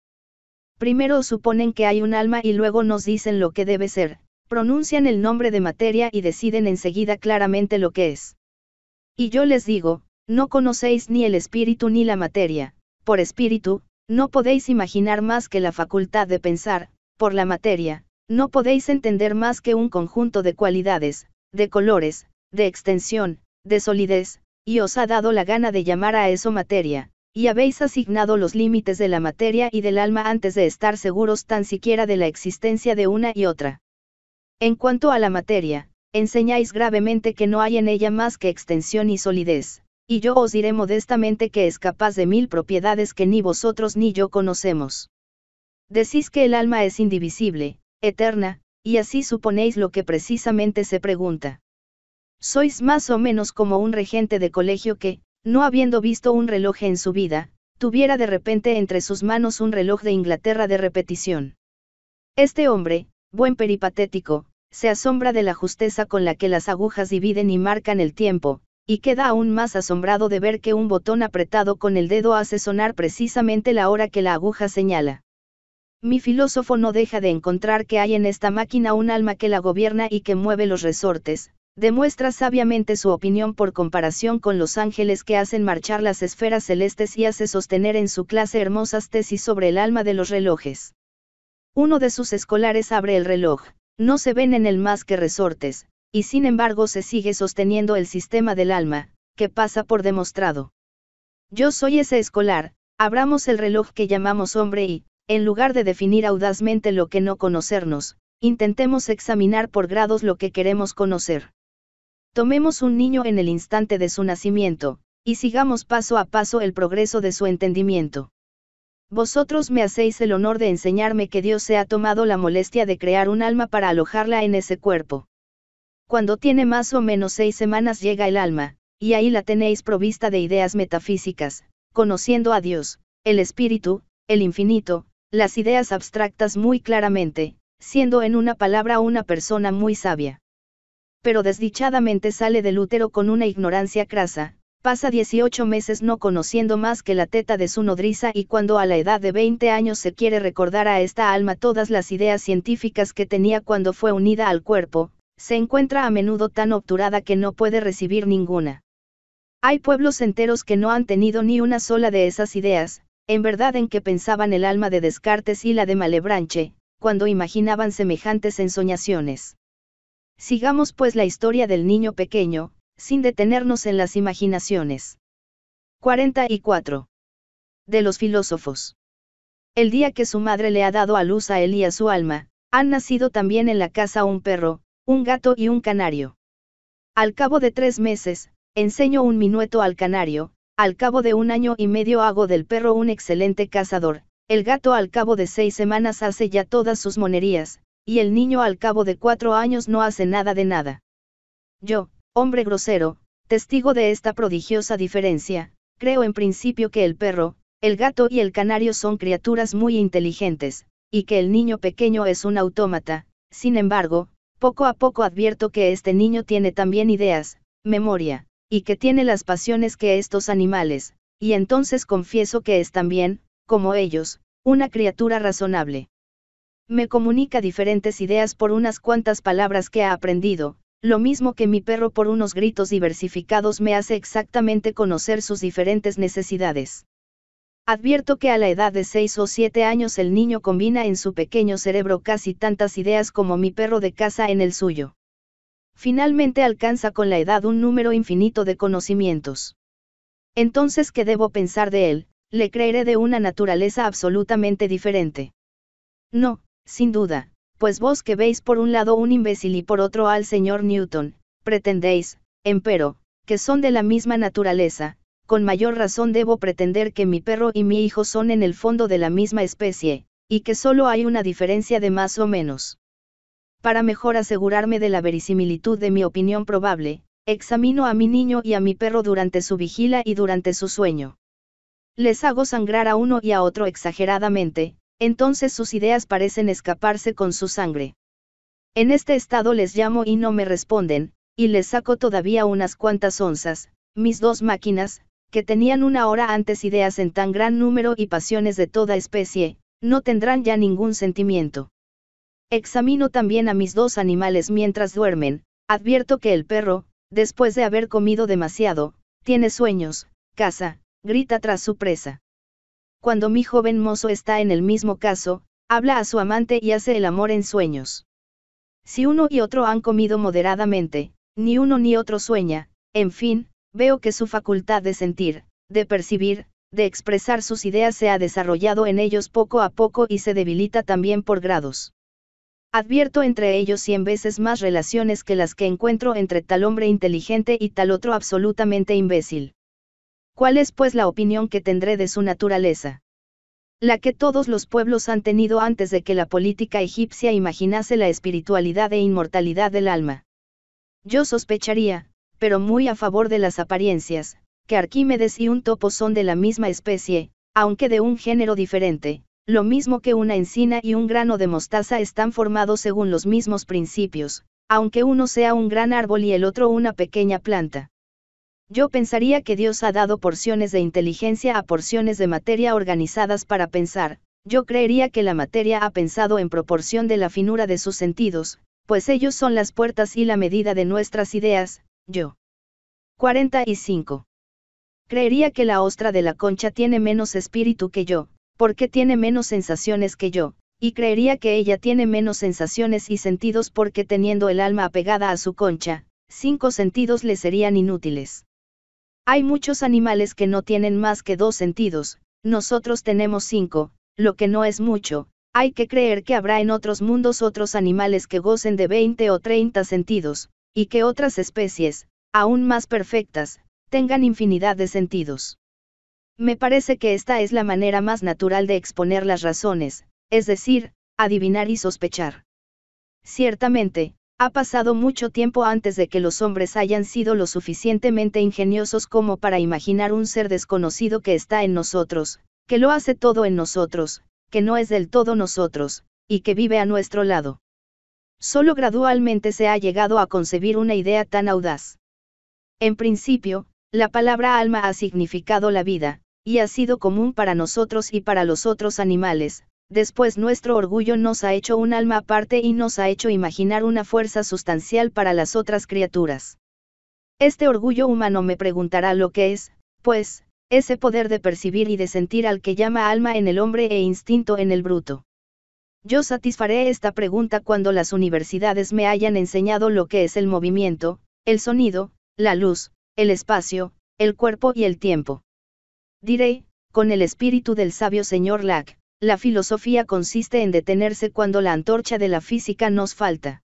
Primero suponen que hay un alma y luego nos dicen lo que debe ser, pronuncian el nombre de materia y deciden enseguida claramente lo que es. Y yo les digo, no conocéis ni el espíritu ni la materia, por espíritu, no podéis imaginar más que la facultad de pensar, por la materia, no podéis entender más que un conjunto de cualidades, de colores, de extensión, de solidez, y os ha dado la gana de llamar a eso materia, y habéis asignado los límites de la materia y del alma antes de estar seguros tan siquiera de la existencia de una y otra. En cuanto a la materia, enseñáis gravemente que no hay en ella más que extensión y solidez, y yo os diré modestamente que es capaz de mil propiedades que ni vosotros ni yo conocemos. Decís que el alma es indivisible, eterna, y así suponéis lo que precisamente se pregunta. Sois más o menos como un regente de colegio que, no habiendo visto un reloj en su vida, tuviera de repente entre sus manos un reloj de Inglaterra de repetición. Este hombre, buen peripatético, se asombra de la justeza con la que las agujas dividen y marcan el tiempo, y queda aún más asombrado de ver que un botón apretado con el dedo hace sonar precisamente la hora que la aguja señala. Mi filósofo no deja de encontrar que hay en esta máquina un alma que la gobierna y que mueve los resortes, Demuestra sabiamente su opinión por comparación con los ángeles que hacen marchar las esferas celestes y hace sostener en su clase hermosas tesis sobre el alma de los relojes. Uno de sus escolares abre el reloj, no se ven en él más que resortes, y sin embargo se sigue sosteniendo el sistema del alma, que pasa por demostrado. Yo soy ese escolar, abramos el reloj que llamamos hombre y, en lugar de definir audazmente lo que no conocernos, intentemos examinar por grados lo que queremos conocer. Tomemos un niño en el instante de su nacimiento, y sigamos paso a paso el progreso de su entendimiento. Vosotros me hacéis el honor de enseñarme que Dios se ha tomado la molestia de crear un alma para alojarla en ese cuerpo. Cuando tiene más o menos seis semanas llega el alma, y ahí la tenéis provista de ideas metafísicas, conociendo a Dios, el espíritu, el infinito, las ideas abstractas muy claramente, siendo en una palabra una persona muy sabia pero desdichadamente sale del útero con una ignorancia crasa, pasa 18 meses no conociendo más que la teta de su nodriza y cuando a la edad de 20 años se quiere recordar a esta alma todas las ideas científicas que tenía cuando fue unida al cuerpo, se encuentra a menudo tan obturada que no puede recibir ninguna. Hay pueblos enteros que no han tenido ni una sola de esas ideas, en verdad en que pensaban el alma de Descartes y la de Malebranche, cuando imaginaban semejantes ensoñaciones. Sigamos pues la historia del niño pequeño, sin detenernos en las imaginaciones. 44. De los filósofos. El día que su madre le ha dado a luz a él y a su alma, han nacido también en la casa un perro, un gato y un canario. Al cabo de tres meses, enseño un minueto al canario, al cabo de un año y medio hago del perro un excelente cazador, el gato al cabo de seis semanas hace ya todas sus monerías, y el niño al cabo de cuatro años no hace nada de nada. Yo, hombre grosero, testigo de esta prodigiosa diferencia, creo en principio que el perro, el gato y el canario son criaturas muy inteligentes, y que el niño pequeño es un autómata, sin embargo, poco a poco advierto que este niño tiene también ideas, memoria, y que tiene las pasiones que estos animales, y entonces confieso que es también, como ellos, una criatura razonable. Me comunica diferentes ideas por unas cuantas palabras que ha aprendido, lo mismo que mi perro por unos gritos diversificados me hace exactamente conocer sus diferentes necesidades. Advierto que a la edad de 6 o 7 años el niño combina en su pequeño cerebro casi tantas ideas como mi perro de casa en el suyo. Finalmente alcanza con la edad un número infinito de conocimientos. Entonces, ¿qué debo pensar de él? Le creeré de una naturaleza absolutamente diferente. No, sin duda, pues vos que veis por un lado un imbécil y por otro al señor Newton, pretendéis, empero, que son de la misma naturaleza, con mayor razón debo pretender que mi perro y mi hijo son en el fondo de la misma especie, y que solo hay una diferencia de más o menos. Para mejor asegurarme de la verisimilitud de mi opinión probable, examino a mi niño y a mi perro durante su vigila y durante su sueño. Les hago sangrar a uno y a otro exageradamente, entonces sus ideas parecen escaparse con su sangre. En este estado les llamo y no me responden, y les saco todavía unas cuantas onzas, mis dos máquinas, que tenían una hora antes ideas en tan gran número y pasiones de toda especie, no tendrán ya ningún sentimiento. Examino también a mis dos animales mientras duermen, advierto que el perro, después de haber comido demasiado, tiene sueños, caza, grita tras su presa cuando mi joven mozo está en el mismo caso, habla a su amante y hace el amor en sueños. Si uno y otro han comido moderadamente, ni uno ni otro sueña, en fin, veo que su facultad de sentir, de percibir, de expresar sus ideas se ha desarrollado en ellos poco a poco y se debilita también por grados. Advierto entre ellos cien veces más relaciones que las que encuentro entre tal hombre inteligente y tal otro absolutamente imbécil. ¿Cuál es pues la opinión que tendré de su naturaleza? La que todos los pueblos han tenido antes de que la política egipcia imaginase la espiritualidad e inmortalidad del alma. Yo sospecharía, pero muy a favor de las apariencias, que Arquímedes y un topo son de la misma especie, aunque de un género diferente, lo mismo que una encina y un grano de mostaza están formados según los mismos principios, aunque uno sea un gran árbol y el otro una pequeña planta. Yo pensaría que Dios ha dado porciones de inteligencia a porciones de materia organizadas para pensar, yo creería que la materia ha pensado en proporción de la finura de sus sentidos, pues ellos son las puertas y la medida de nuestras ideas, yo. 45. Creería que la ostra de la concha tiene menos espíritu que yo, porque tiene menos sensaciones que yo, y creería que ella tiene menos sensaciones y sentidos porque teniendo el alma apegada a su concha, cinco sentidos le serían inútiles. Hay muchos animales que no tienen más que dos sentidos, nosotros tenemos cinco, lo que no es mucho, hay que creer que habrá en otros mundos otros animales que gocen de 20 o 30 sentidos, y que otras especies, aún más perfectas, tengan infinidad de sentidos. Me parece que esta es la manera más natural de exponer las razones, es decir, adivinar y sospechar. Ciertamente, ha pasado mucho tiempo antes de que los hombres hayan sido lo suficientemente ingeniosos como para imaginar un ser desconocido que está en nosotros, que lo hace todo en nosotros, que no es del todo nosotros, y que vive a nuestro lado. Solo gradualmente se ha llegado a concebir una idea tan audaz. En principio, la palabra alma ha significado la vida, y ha sido común para nosotros y para los otros animales, después nuestro orgullo nos ha hecho un alma aparte y nos ha hecho imaginar una fuerza sustancial para las otras criaturas. Este orgullo humano me preguntará lo que es, pues, ese poder de percibir y de sentir al que llama alma en el hombre e instinto en el bruto. Yo satisfaré esta pregunta cuando las universidades me hayan enseñado lo que es el movimiento, el sonido, la luz, el espacio, el cuerpo y el tiempo. Diré, con el espíritu del sabio señor Lack la filosofía consiste en detenerse cuando la antorcha de la física nos falta.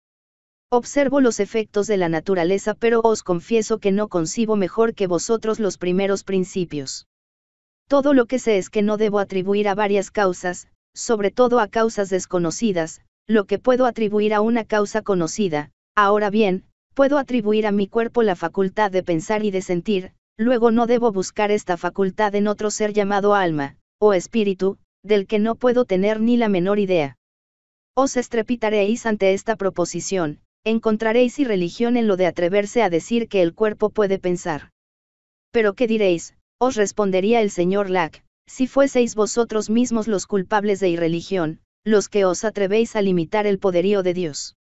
Observo los efectos de la naturaleza pero os confieso que no concibo mejor que vosotros los primeros principios. Todo lo que sé es que no debo atribuir a varias causas, sobre todo a causas desconocidas, lo que puedo atribuir a una causa conocida, ahora bien, puedo atribuir a mi cuerpo la facultad de pensar y de sentir, luego no debo buscar esta facultad en otro ser llamado alma, o espíritu, del que no puedo tener ni la menor idea. Os estrepitaréis ante esta proposición, encontraréis irreligión en lo de atreverse a decir que el cuerpo puede pensar. Pero ¿qué diréis? Os respondería el señor Lack, si fueseis vosotros mismos los culpables de irreligión, los que os atrevéis a limitar el poderío de Dios.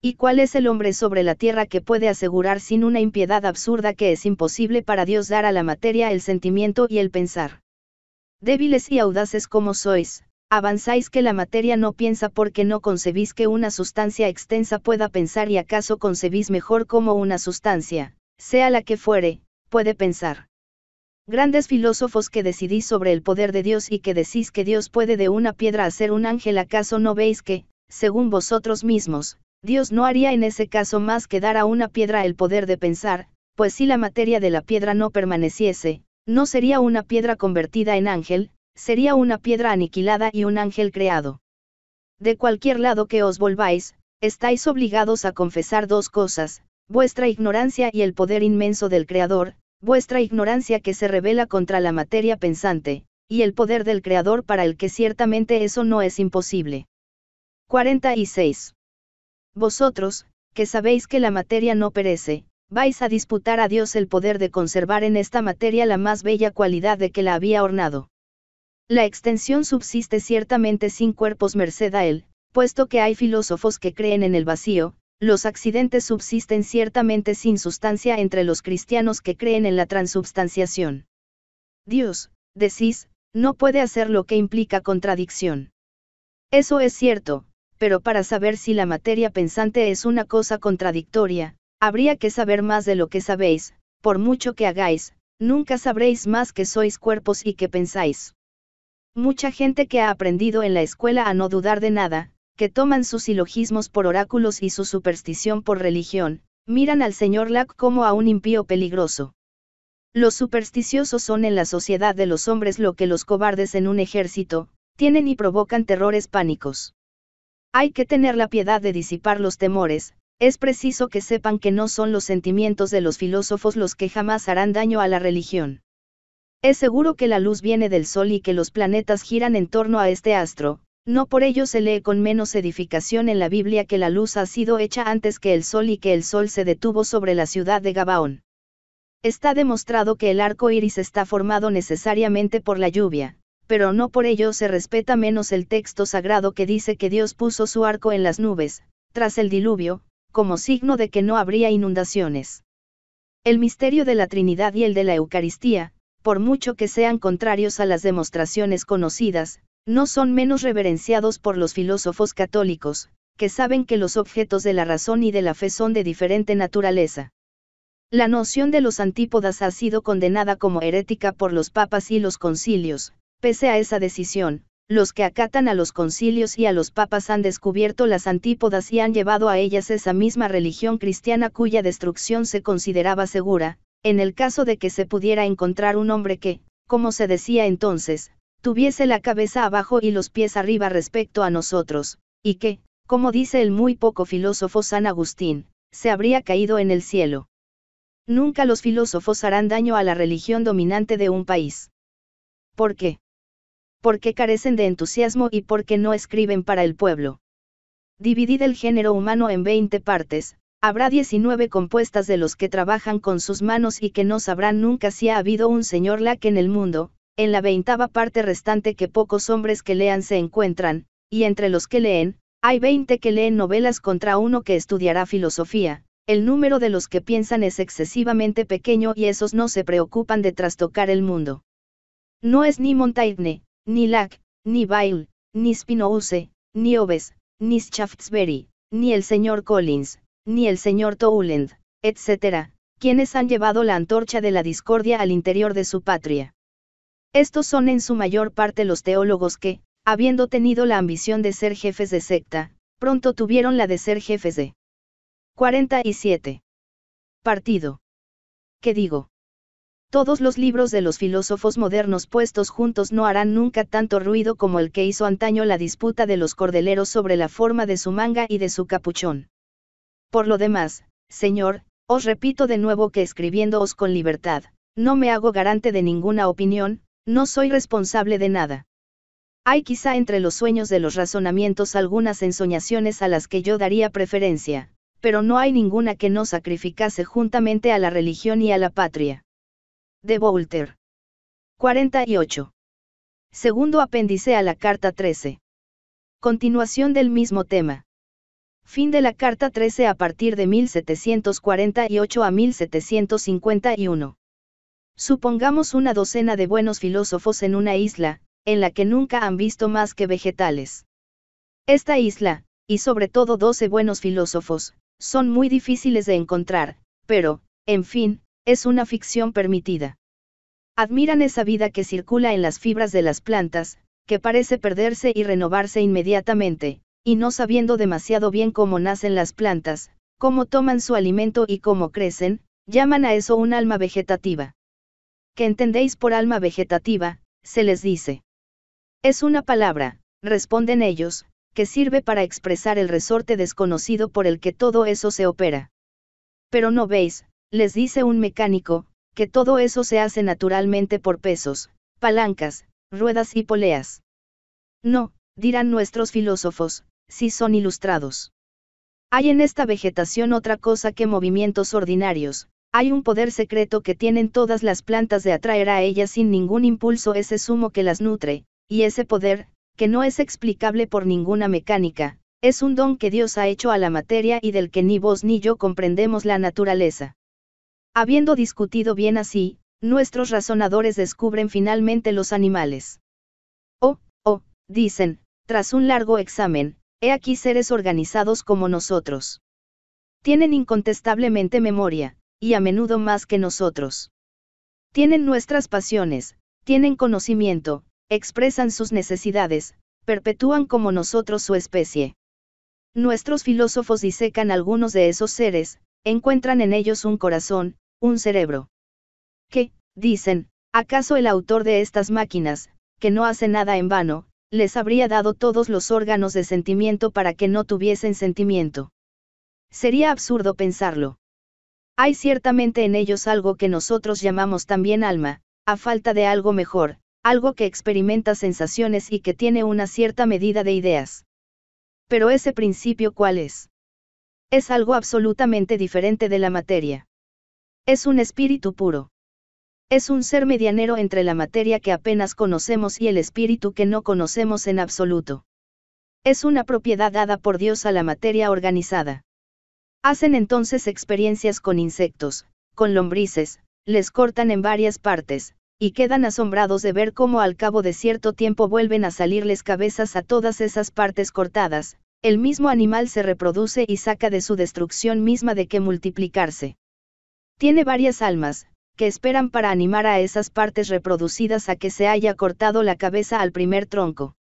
¿Y cuál es el hombre sobre la tierra que puede asegurar sin una impiedad absurda que es imposible para Dios dar a la materia el sentimiento y el pensar? Débiles y audaces como sois, avanzáis que la materia no piensa porque no concebís que una sustancia extensa pueda pensar y acaso concebís mejor como una sustancia, sea la que fuere, puede pensar. Grandes filósofos que decidís sobre el poder de Dios y que decís que Dios puede de una piedra hacer un ángel, ¿acaso no veis que, según vosotros mismos, Dios no haría en ese caso más que dar a una piedra el poder de pensar, pues si la materia de la piedra no permaneciese, no sería una piedra convertida en ángel, sería una piedra aniquilada y un ángel creado. De cualquier lado que os volváis, estáis obligados a confesar dos cosas, vuestra ignorancia y el poder inmenso del Creador, vuestra ignorancia que se revela contra la materia pensante, y el poder del Creador para el que ciertamente eso no es imposible. 46. Vosotros, que sabéis que la materia no perece, vais a disputar a Dios el poder de conservar en esta materia la más bella cualidad de que la había ornado. La extensión subsiste ciertamente sin cuerpos merced a él, puesto que hay filósofos que creen en el vacío, los accidentes subsisten ciertamente sin sustancia entre los cristianos que creen en la transubstanciación. Dios, decís, no puede hacer lo que implica contradicción. Eso es cierto, pero para saber si la materia pensante es una cosa contradictoria, Habría que saber más de lo que sabéis, por mucho que hagáis, nunca sabréis más que sois cuerpos y que pensáis. Mucha gente que ha aprendido en la escuela a no dudar de nada, que toman sus silogismos por oráculos y su superstición por religión, miran al señor Lack como a un impío peligroso. Los supersticiosos son en la sociedad de los hombres lo que los cobardes en un ejército, tienen y provocan terrores pánicos. Hay que tener la piedad de disipar los temores, es preciso que sepan que no son los sentimientos de los filósofos los que jamás harán daño a la religión. Es seguro que la luz viene del Sol y que los planetas giran en torno a este astro, no por ello se lee con menos edificación en la Biblia que la luz ha sido hecha antes que el Sol y que el Sol se detuvo sobre la ciudad de Gabaón. Está demostrado que el arco iris está formado necesariamente por la lluvia, pero no por ello se respeta menos el texto sagrado que dice que Dios puso su arco en las nubes, tras el diluvio, como signo de que no habría inundaciones. El misterio de la Trinidad y el de la Eucaristía, por mucho que sean contrarios a las demostraciones conocidas, no son menos reverenciados por los filósofos católicos, que saben que los objetos de la razón y de la fe son de diferente naturaleza. La noción de los antípodas ha sido condenada como herética por los papas y los concilios, pese a esa decisión, los que acatan a los concilios y a los papas han descubierto las antípodas y han llevado a ellas esa misma religión cristiana cuya destrucción se consideraba segura, en el caso de que se pudiera encontrar un hombre que, como se decía entonces, tuviese la cabeza abajo y los pies arriba respecto a nosotros, y que, como dice el muy poco filósofo San Agustín, se habría caído en el cielo. Nunca los filósofos harán daño a la religión dominante de un país. ¿Por qué? porque carecen de entusiasmo y porque no escriben para el pueblo. Dividid el género humano en 20 partes, habrá 19 compuestas de los que trabajan con sus manos y que no sabrán nunca si ha habido un señor que en el mundo, en la veintava parte restante que pocos hombres que lean se encuentran, y entre los que leen, hay 20 que leen novelas contra uno que estudiará filosofía, el número de los que piensan es excesivamente pequeño y esos no se preocupan de trastocar el mundo. No es ni Montaigne, ni Lack, ni Bail, ni Spinoza, ni Oves, ni Shaftesbury, ni el señor Collins, ni el señor Towland, etc., quienes han llevado la antorcha de la discordia al interior de su patria. Estos son en su mayor parte los teólogos que, habiendo tenido la ambición de ser jefes de secta, pronto tuvieron la de ser jefes de 47. Partido. ¿Qué digo? Todos los libros de los filósofos modernos puestos juntos no harán nunca tanto ruido como el que hizo antaño la disputa de los cordeleros sobre la forma de su manga y de su capuchón. Por lo demás, señor, os repito de nuevo que escribiéndoos con libertad, no me hago garante de ninguna opinión, no soy responsable de nada. Hay quizá entre los sueños de los razonamientos algunas ensoñaciones a las que yo daría preferencia, pero no hay ninguna que no sacrificase juntamente a la religión y a la patria. De Volter. 48. Segundo apéndice a la carta 13. Continuación del mismo tema. Fin de la carta 13 a partir de 1748 a 1751. Supongamos una docena de buenos filósofos en una isla, en la que nunca han visto más que vegetales. Esta isla, y sobre todo 12 buenos filósofos, son muy difíciles de encontrar, pero, en fin, es una ficción permitida. Admiran esa vida que circula en las fibras de las plantas, que parece perderse y renovarse inmediatamente, y no sabiendo demasiado bien cómo nacen las plantas, cómo toman su alimento y cómo crecen, llaman a eso un alma vegetativa. ¿Qué entendéis por alma vegetativa? se les dice. Es una palabra, responden ellos, que sirve para expresar el resorte desconocido por el que todo eso se opera. Pero no veis, les dice un mecánico, que todo eso se hace naturalmente por pesos, palancas, ruedas y poleas. No, dirán nuestros filósofos, si son ilustrados. Hay en esta vegetación otra cosa que movimientos ordinarios, hay un poder secreto que tienen todas las plantas de atraer a ellas sin ningún impulso ese sumo que las nutre, y ese poder, que no es explicable por ninguna mecánica, es un don que Dios ha hecho a la materia y del que ni vos ni yo comprendemos la naturaleza. Habiendo discutido bien así, nuestros razonadores descubren finalmente los animales. Oh, oh, dicen, tras un largo examen, he aquí seres organizados como nosotros. Tienen incontestablemente memoria, y a menudo más que nosotros. Tienen nuestras pasiones, tienen conocimiento, expresan sus necesidades, perpetúan como nosotros su especie. Nuestros filósofos disecan algunos de esos seres, encuentran en ellos un corazón, un cerebro. ¿Qué, dicen, ¿acaso el autor de estas máquinas, que no hace nada en vano, les habría dado todos los órganos de sentimiento para que no tuviesen sentimiento? Sería absurdo pensarlo. Hay ciertamente en ellos algo que nosotros llamamos también alma, a falta de algo mejor, algo que experimenta sensaciones y que tiene una cierta medida de ideas. Pero ese principio cuál es? Es algo absolutamente diferente de la materia. Es un espíritu puro. Es un ser medianero entre la materia que apenas conocemos y el espíritu que no conocemos en absoluto. Es una propiedad dada por Dios a la materia organizada. Hacen entonces experiencias con insectos, con lombrices, les cortan en varias partes, y quedan asombrados de ver cómo al cabo de cierto tiempo vuelven a salirles cabezas a todas esas partes cortadas, el mismo animal se reproduce y saca de su destrucción misma de que multiplicarse. Tiene varias almas, que esperan para animar a esas partes reproducidas a que se haya cortado la cabeza al primer tronco.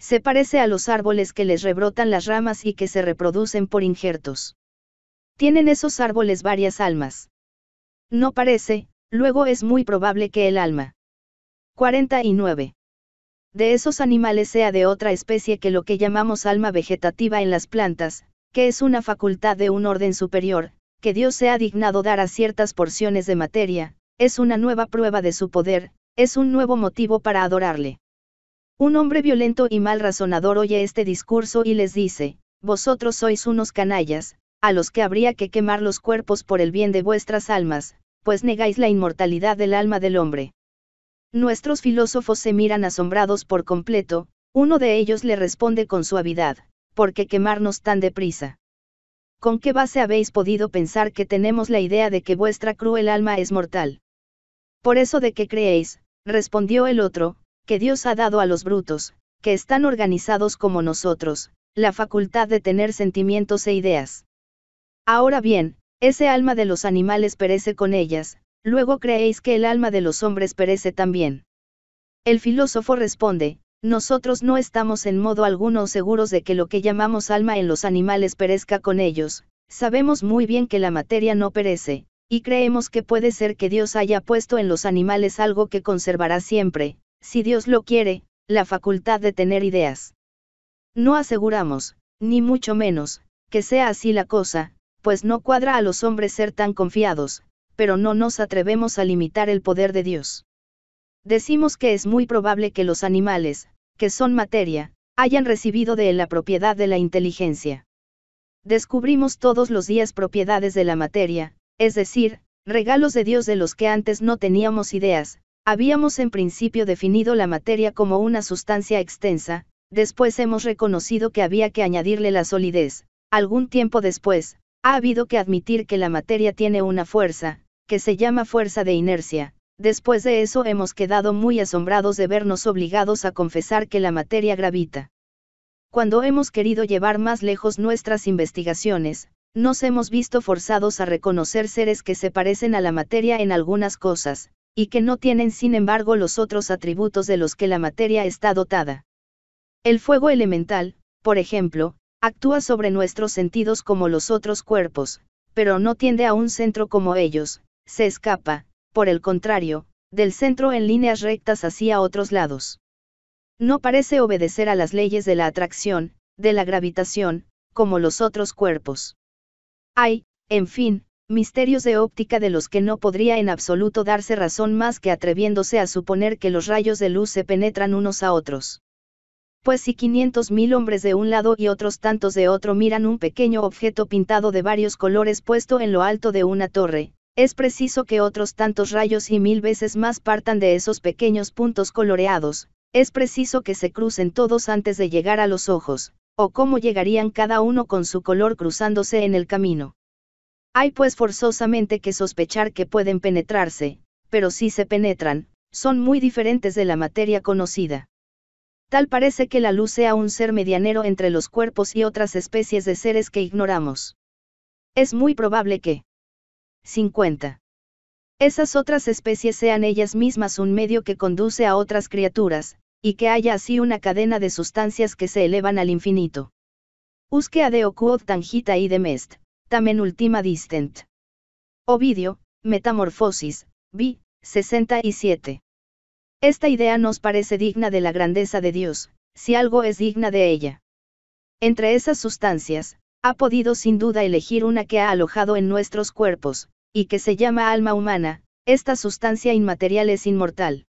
Se parece a los árboles que les rebrotan las ramas y que se reproducen por injertos. Tienen esos árboles varias almas. No parece, luego es muy probable que el alma. 49. De esos animales sea de otra especie que lo que llamamos alma vegetativa en las plantas, que es una facultad de un orden superior, que Dios se ha dignado dar a ciertas porciones de materia, es una nueva prueba de su poder, es un nuevo motivo para adorarle. Un hombre violento y mal razonador oye este discurso y les dice, Vosotros sois unos canallas, a los que habría que quemar los cuerpos por el bien de vuestras almas, pues negáis la inmortalidad del alma del hombre. Nuestros filósofos se miran asombrados por completo, uno de ellos le responde con suavidad, ¿por qué quemarnos tan deprisa? ¿Con qué base habéis podido pensar que tenemos la idea de que vuestra cruel alma es mortal? Por eso de que creéis, respondió el otro, que Dios ha dado a los brutos, que están organizados como nosotros, la facultad de tener sentimientos e ideas. Ahora bien, ese alma de los animales perece con ellas, luego creéis que el alma de los hombres perece también. El filósofo responde, nosotros no estamos en modo alguno seguros de que lo que llamamos alma en los animales perezca con ellos, sabemos muy bien que la materia no perece, y creemos que puede ser que Dios haya puesto en los animales algo que conservará siempre, si Dios lo quiere, la facultad de tener ideas. No aseguramos, ni mucho menos, que sea así la cosa, pues no cuadra a los hombres ser tan confiados, pero no nos atrevemos a limitar el poder de Dios decimos que es muy probable que los animales, que son materia, hayan recibido de él la propiedad de la inteligencia. Descubrimos todos los días propiedades de la materia, es decir, regalos de Dios de los que antes no teníamos ideas, habíamos en principio definido la materia como una sustancia extensa, después hemos reconocido que había que añadirle la solidez, algún tiempo después, ha habido que admitir que la materia tiene una fuerza, que se llama fuerza de inercia, Después de eso hemos quedado muy asombrados de vernos obligados a confesar que la materia gravita. Cuando hemos querido llevar más lejos nuestras investigaciones, nos hemos visto forzados a reconocer seres que se parecen a la materia en algunas cosas, y que no tienen sin embargo los otros atributos de los que la materia está dotada. El fuego elemental, por ejemplo, actúa sobre nuestros sentidos como los otros cuerpos, pero no tiende a un centro como ellos, se escapa, por el contrario, del centro en líneas rectas hacia otros lados. No parece obedecer a las leyes de la atracción, de la gravitación, como los otros cuerpos. Hay, en fin, misterios de óptica de los que no podría en absoluto darse razón más que atreviéndose a suponer que los rayos de luz se penetran unos a otros. Pues si 500.000 hombres de un lado y otros tantos de otro miran un pequeño objeto pintado de varios colores puesto en lo alto de una torre, es preciso que otros tantos rayos y mil veces más partan de esos pequeños puntos coloreados, es preciso que se crucen todos antes de llegar a los ojos, o cómo llegarían cada uno con su color cruzándose en el camino. Hay pues forzosamente que sospechar que pueden penetrarse, pero si se penetran, son muy diferentes de la materia conocida. Tal parece que la luz sea un ser medianero entre los cuerpos y otras especies de seres que ignoramos. Es muy probable que, 50. Esas otras especies sean ellas mismas un medio que conduce a otras criaturas, y que haya así una cadena de sustancias que se elevan al infinito. Usque adeo quod tangita de mest tamen ultima distent. Ovidio, Metamorfosis, vi, 67. Esta idea nos parece digna de la grandeza de Dios, si algo es digna de ella. Entre esas sustancias, ha podido sin duda elegir una que ha alojado en nuestros cuerpos, y que se llama alma humana, esta sustancia inmaterial es inmortal.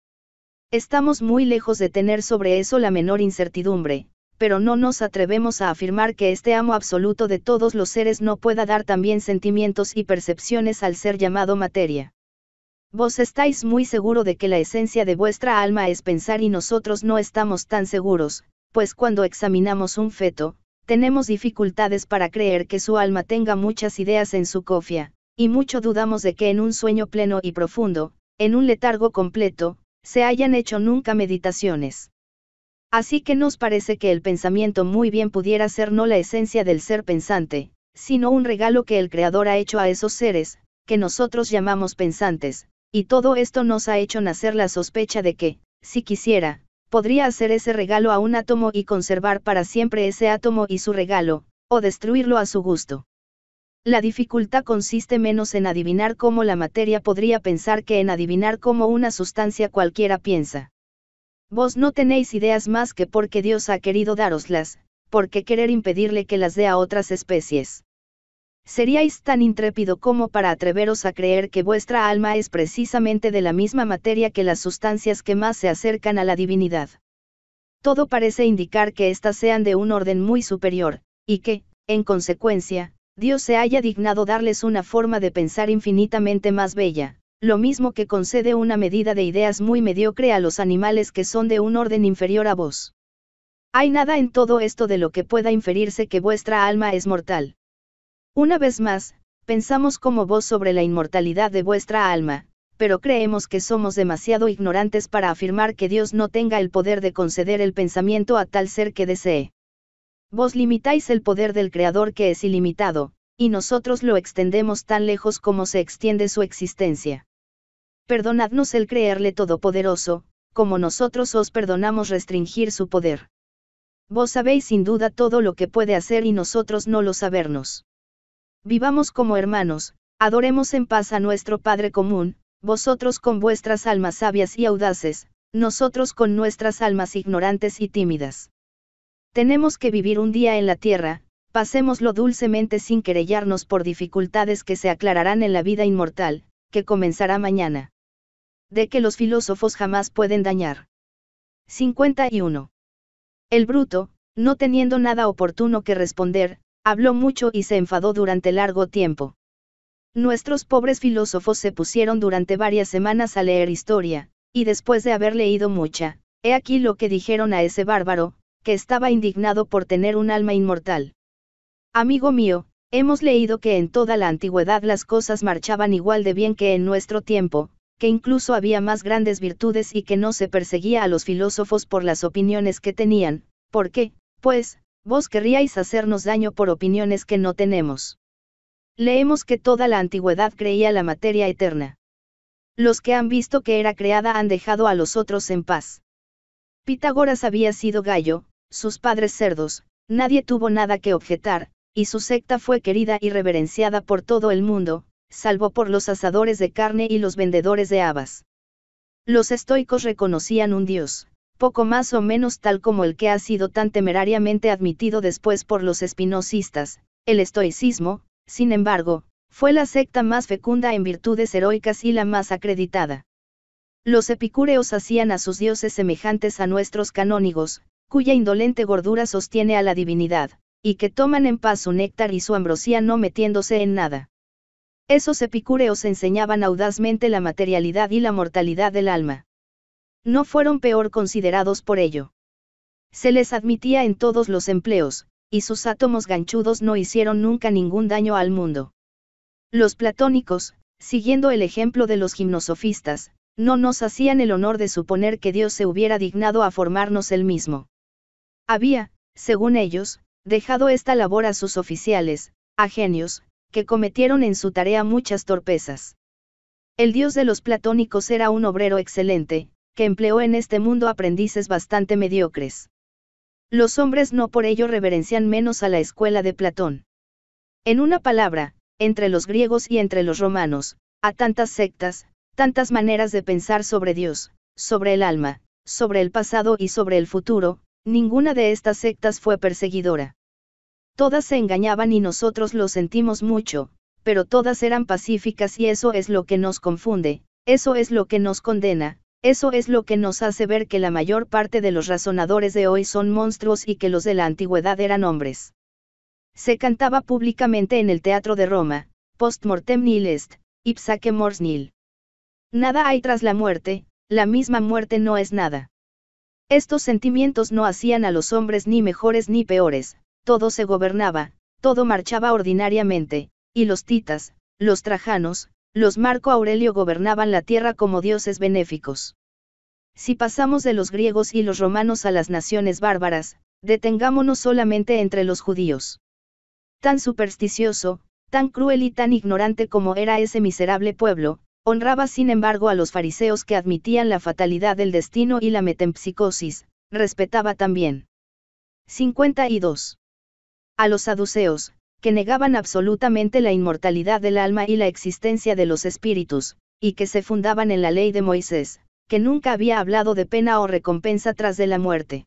Estamos muy lejos de tener sobre eso la menor incertidumbre, pero no nos atrevemos a afirmar que este amo absoluto de todos los seres no pueda dar también sentimientos y percepciones al ser llamado materia. Vos estáis muy seguro de que la esencia de vuestra alma es pensar y nosotros no estamos tan seguros, pues cuando examinamos un feto, tenemos dificultades para creer que su alma tenga muchas ideas en su cofia, y mucho dudamos de que en un sueño pleno y profundo, en un letargo completo, se hayan hecho nunca meditaciones. Así que nos parece que el pensamiento muy bien pudiera ser no la esencia del ser pensante, sino un regalo que el Creador ha hecho a esos seres, que nosotros llamamos pensantes, y todo esto nos ha hecho nacer la sospecha de que, si quisiera, podría hacer ese regalo a un átomo y conservar para siempre ese átomo y su regalo, o destruirlo a su gusto. La dificultad consiste menos en adivinar cómo la materia podría pensar que en adivinar cómo una sustancia cualquiera piensa. Vos no tenéis ideas más que porque Dios ha querido daroslas, porque querer impedirle que las dé a otras especies seríais tan intrépido como para atreveros a creer que vuestra alma es precisamente de la misma materia que las sustancias que más se acercan a la divinidad. Todo parece indicar que éstas sean de un orden muy superior, y que, en consecuencia, Dios se haya dignado darles una forma de pensar infinitamente más bella, lo mismo que concede una medida de ideas muy mediocre a los animales que son de un orden inferior a vos. Hay nada en todo esto de lo que pueda inferirse que vuestra alma es mortal. Una vez más, pensamos como vos sobre la inmortalidad de vuestra alma, pero creemos que somos demasiado ignorantes para afirmar que Dios no tenga el poder de conceder el pensamiento a tal ser que desee. Vos limitáis el poder del Creador que es ilimitado, y nosotros lo extendemos tan lejos como se extiende su existencia. Perdonadnos el creerle todopoderoso, como nosotros os perdonamos restringir su poder. Vos sabéis sin duda todo lo que puede hacer y nosotros no lo sabernos. Vivamos como hermanos, adoremos en paz a nuestro Padre común, vosotros con vuestras almas sabias y audaces, nosotros con nuestras almas ignorantes y tímidas. Tenemos que vivir un día en la tierra, pasémoslo dulcemente sin querellarnos por dificultades que se aclararán en la vida inmortal, que comenzará mañana. De que los filósofos jamás pueden dañar. 51. El bruto, no teniendo nada oportuno que responder, Habló mucho y se enfadó durante largo tiempo. Nuestros pobres filósofos se pusieron durante varias semanas a leer historia, y después de haber leído mucha, he aquí lo que dijeron a ese bárbaro, que estaba indignado por tener un alma inmortal. Amigo mío, hemos leído que en toda la antigüedad las cosas marchaban igual de bien que en nuestro tiempo, que incluso había más grandes virtudes y que no se perseguía a los filósofos por las opiniones que tenían, ¿por qué, pues, Vos querríais hacernos daño por opiniones que no tenemos. Leemos que toda la antigüedad creía la materia eterna. Los que han visto que era creada han dejado a los otros en paz. Pitágoras había sido gallo, sus padres cerdos, nadie tuvo nada que objetar, y su secta fue querida y reverenciada por todo el mundo, salvo por los asadores de carne y los vendedores de habas. Los estoicos reconocían un dios, poco más o menos tal como el que ha sido tan temerariamente admitido después por los espinocistas, el estoicismo, sin embargo, fue la secta más fecunda en virtudes heroicas y la más acreditada. Los epicúreos hacían a sus dioses semejantes a nuestros canónigos, cuya indolente gordura sostiene a la divinidad, y que toman en paz su néctar y su ambrosía no metiéndose en nada. Esos epicúreos enseñaban audazmente la materialidad y la mortalidad del alma no fueron peor considerados por ello. Se les admitía en todos los empleos, y sus átomos ganchudos no hicieron nunca ningún daño al mundo. Los platónicos, siguiendo el ejemplo de los gimnosofistas, no nos hacían el honor de suponer que Dios se hubiera dignado a formarnos él mismo. Había, según ellos, dejado esta labor a sus oficiales, a genios, que cometieron en su tarea muchas torpezas. El dios de los platónicos era un obrero excelente, que empleó en este mundo aprendices bastante mediocres. Los hombres no por ello reverencian menos a la escuela de Platón. En una palabra, entre los griegos y entre los romanos, a tantas sectas, tantas maneras de pensar sobre Dios, sobre el alma, sobre el pasado y sobre el futuro, ninguna de estas sectas fue perseguidora. Todas se engañaban y nosotros lo sentimos mucho, pero todas eran pacíficas y eso es lo que nos confunde, eso es lo que nos condena, eso es lo que nos hace ver que la mayor parte de los razonadores de hoy son monstruos y que los de la antigüedad eran hombres. Se cantaba públicamente en el Teatro de Roma, post-mortem nil est, ipsaque mors nil. Nada hay tras la muerte, la misma muerte no es nada. Estos sentimientos no hacían a los hombres ni mejores ni peores, todo se gobernaba, todo marchaba ordinariamente, y los titas, los trajanos, los Marco Aurelio gobernaban la tierra como dioses benéficos. Si pasamos de los griegos y los romanos a las naciones bárbaras, detengámonos solamente entre los judíos. Tan supersticioso, tan cruel y tan ignorante como era ese miserable pueblo, honraba sin embargo a los fariseos que admitían la fatalidad del destino y la metempsicosis, respetaba también. 52. A los saduceos, que negaban absolutamente la inmortalidad del alma y la existencia de los espíritus, y que se fundaban en la ley de Moisés, que nunca había hablado de pena o recompensa tras de la muerte.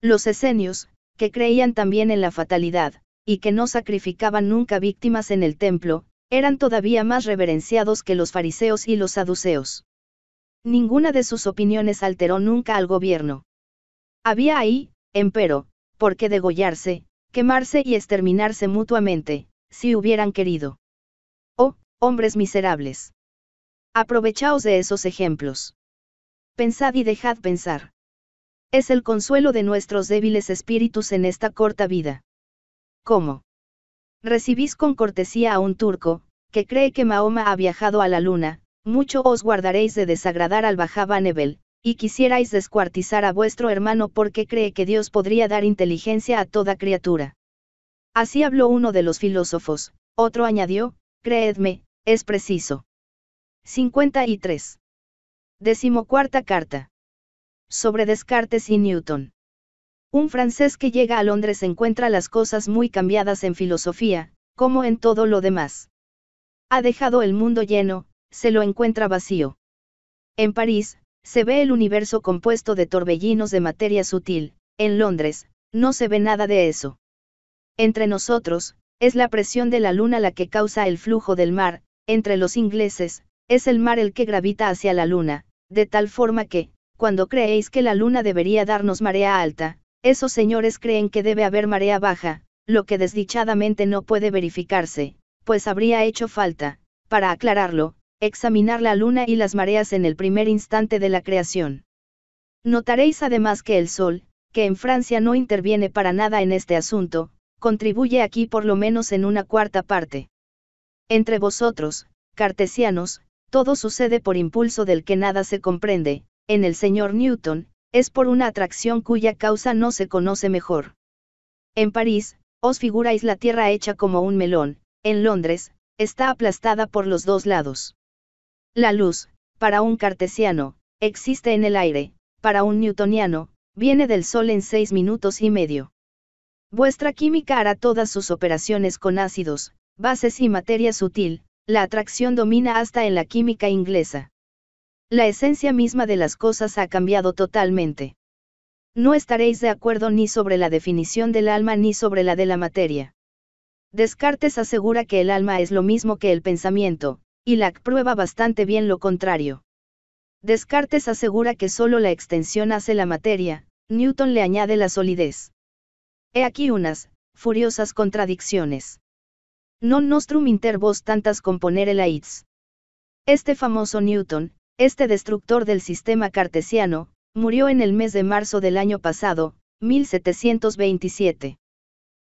Los esenios, que creían también en la fatalidad, y que no sacrificaban nunca víctimas en el templo, eran todavía más reverenciados que los fariseos y los saduceos. Ninguna de sus opiniones alteró nunca al gobierno. Había ahí, empero, por qué degollarse, quemarse y exterminarse mutuamente, si hubieran querido. Oh, hombres miserables. Aprovechaos de esos ejemplos. Pensad y dejad pensar. Es el consuelo de nuestros débiles espíritus en esta corta vida. ¿Cómo? Recibís con cortesía a un turco, que cree que Mahoma ha viajado a la luna, mucho os guardaréis de desagradar al Bajaba Nebel, y quisierais descuartizar a vuestro hermano porque cree que Dios podría dar inteligencia a toda criatura. Así habló uno de los filósofos, otro añadió, creedme, es preciso. 53. Decimocuarta carta. Sobre Descartes y Newton. Un francés que llega a Londres encuentra las cosas muy cambiadas en filosofía, como en todo lo demás. Ha dejado el mundo lleno, se lo encuentra vacío. En París, se ve el universo compuesto de torbellinos de materia sutil, en Londres, no se ve nada de eso. Entre nosotros, es la presión de la luna la que causa el flujo del mar, entre los ingleses, es el mar el que gravita hacia la luna, de tal forma que, cuando creéis que la luna debería darnos marea alta, esos señores creen que debe haber marea baja, lo que desdichadamente no puede verificarse, pues habría hecho falta, para aclararlo, examinar la luna y las mareas en el primer instante de la creación. Notaréis además que el Sol, que en Francia no interviene para nada en este asunto, contribuye aquí por lo menos en una cuarta parte. Entre vosotros, cartesianos, todo sucede por impulso del que nada se comprende, en el señor Newton, es por una atracción cuya causa no se conoce mejor. En París, os figuráis la tierra hecha como un melón, en Londres, está aplastada por los dos lados. La luz, para un cartesiano, existe en el aire, para un newtoniano, viene del Sol en seis minutos y medio. Vuestra química hará todas sus operaciones con ácidos, bases y materia sutil, la atracción domina hasta en la química inglesa. La esencia misma de las cosas ha cambiado totalmente. No estaréis de acuerdo ni sobre la definición del alma ni sobre la de la materia. Descartes asegura que el alma es lo mismo que el pensamiento, y LAC prueba bastante bien lo contrario. Descartes asegura que solo la extensión hace la materia, Newton le añade la solidez. He aquí unas, furiosas contradicciones. Non nostrum inter vos tantas componere el Este famoso Newton, este destructor del sistema cartesiano, murió en el mes de marzo del año pasado, 1727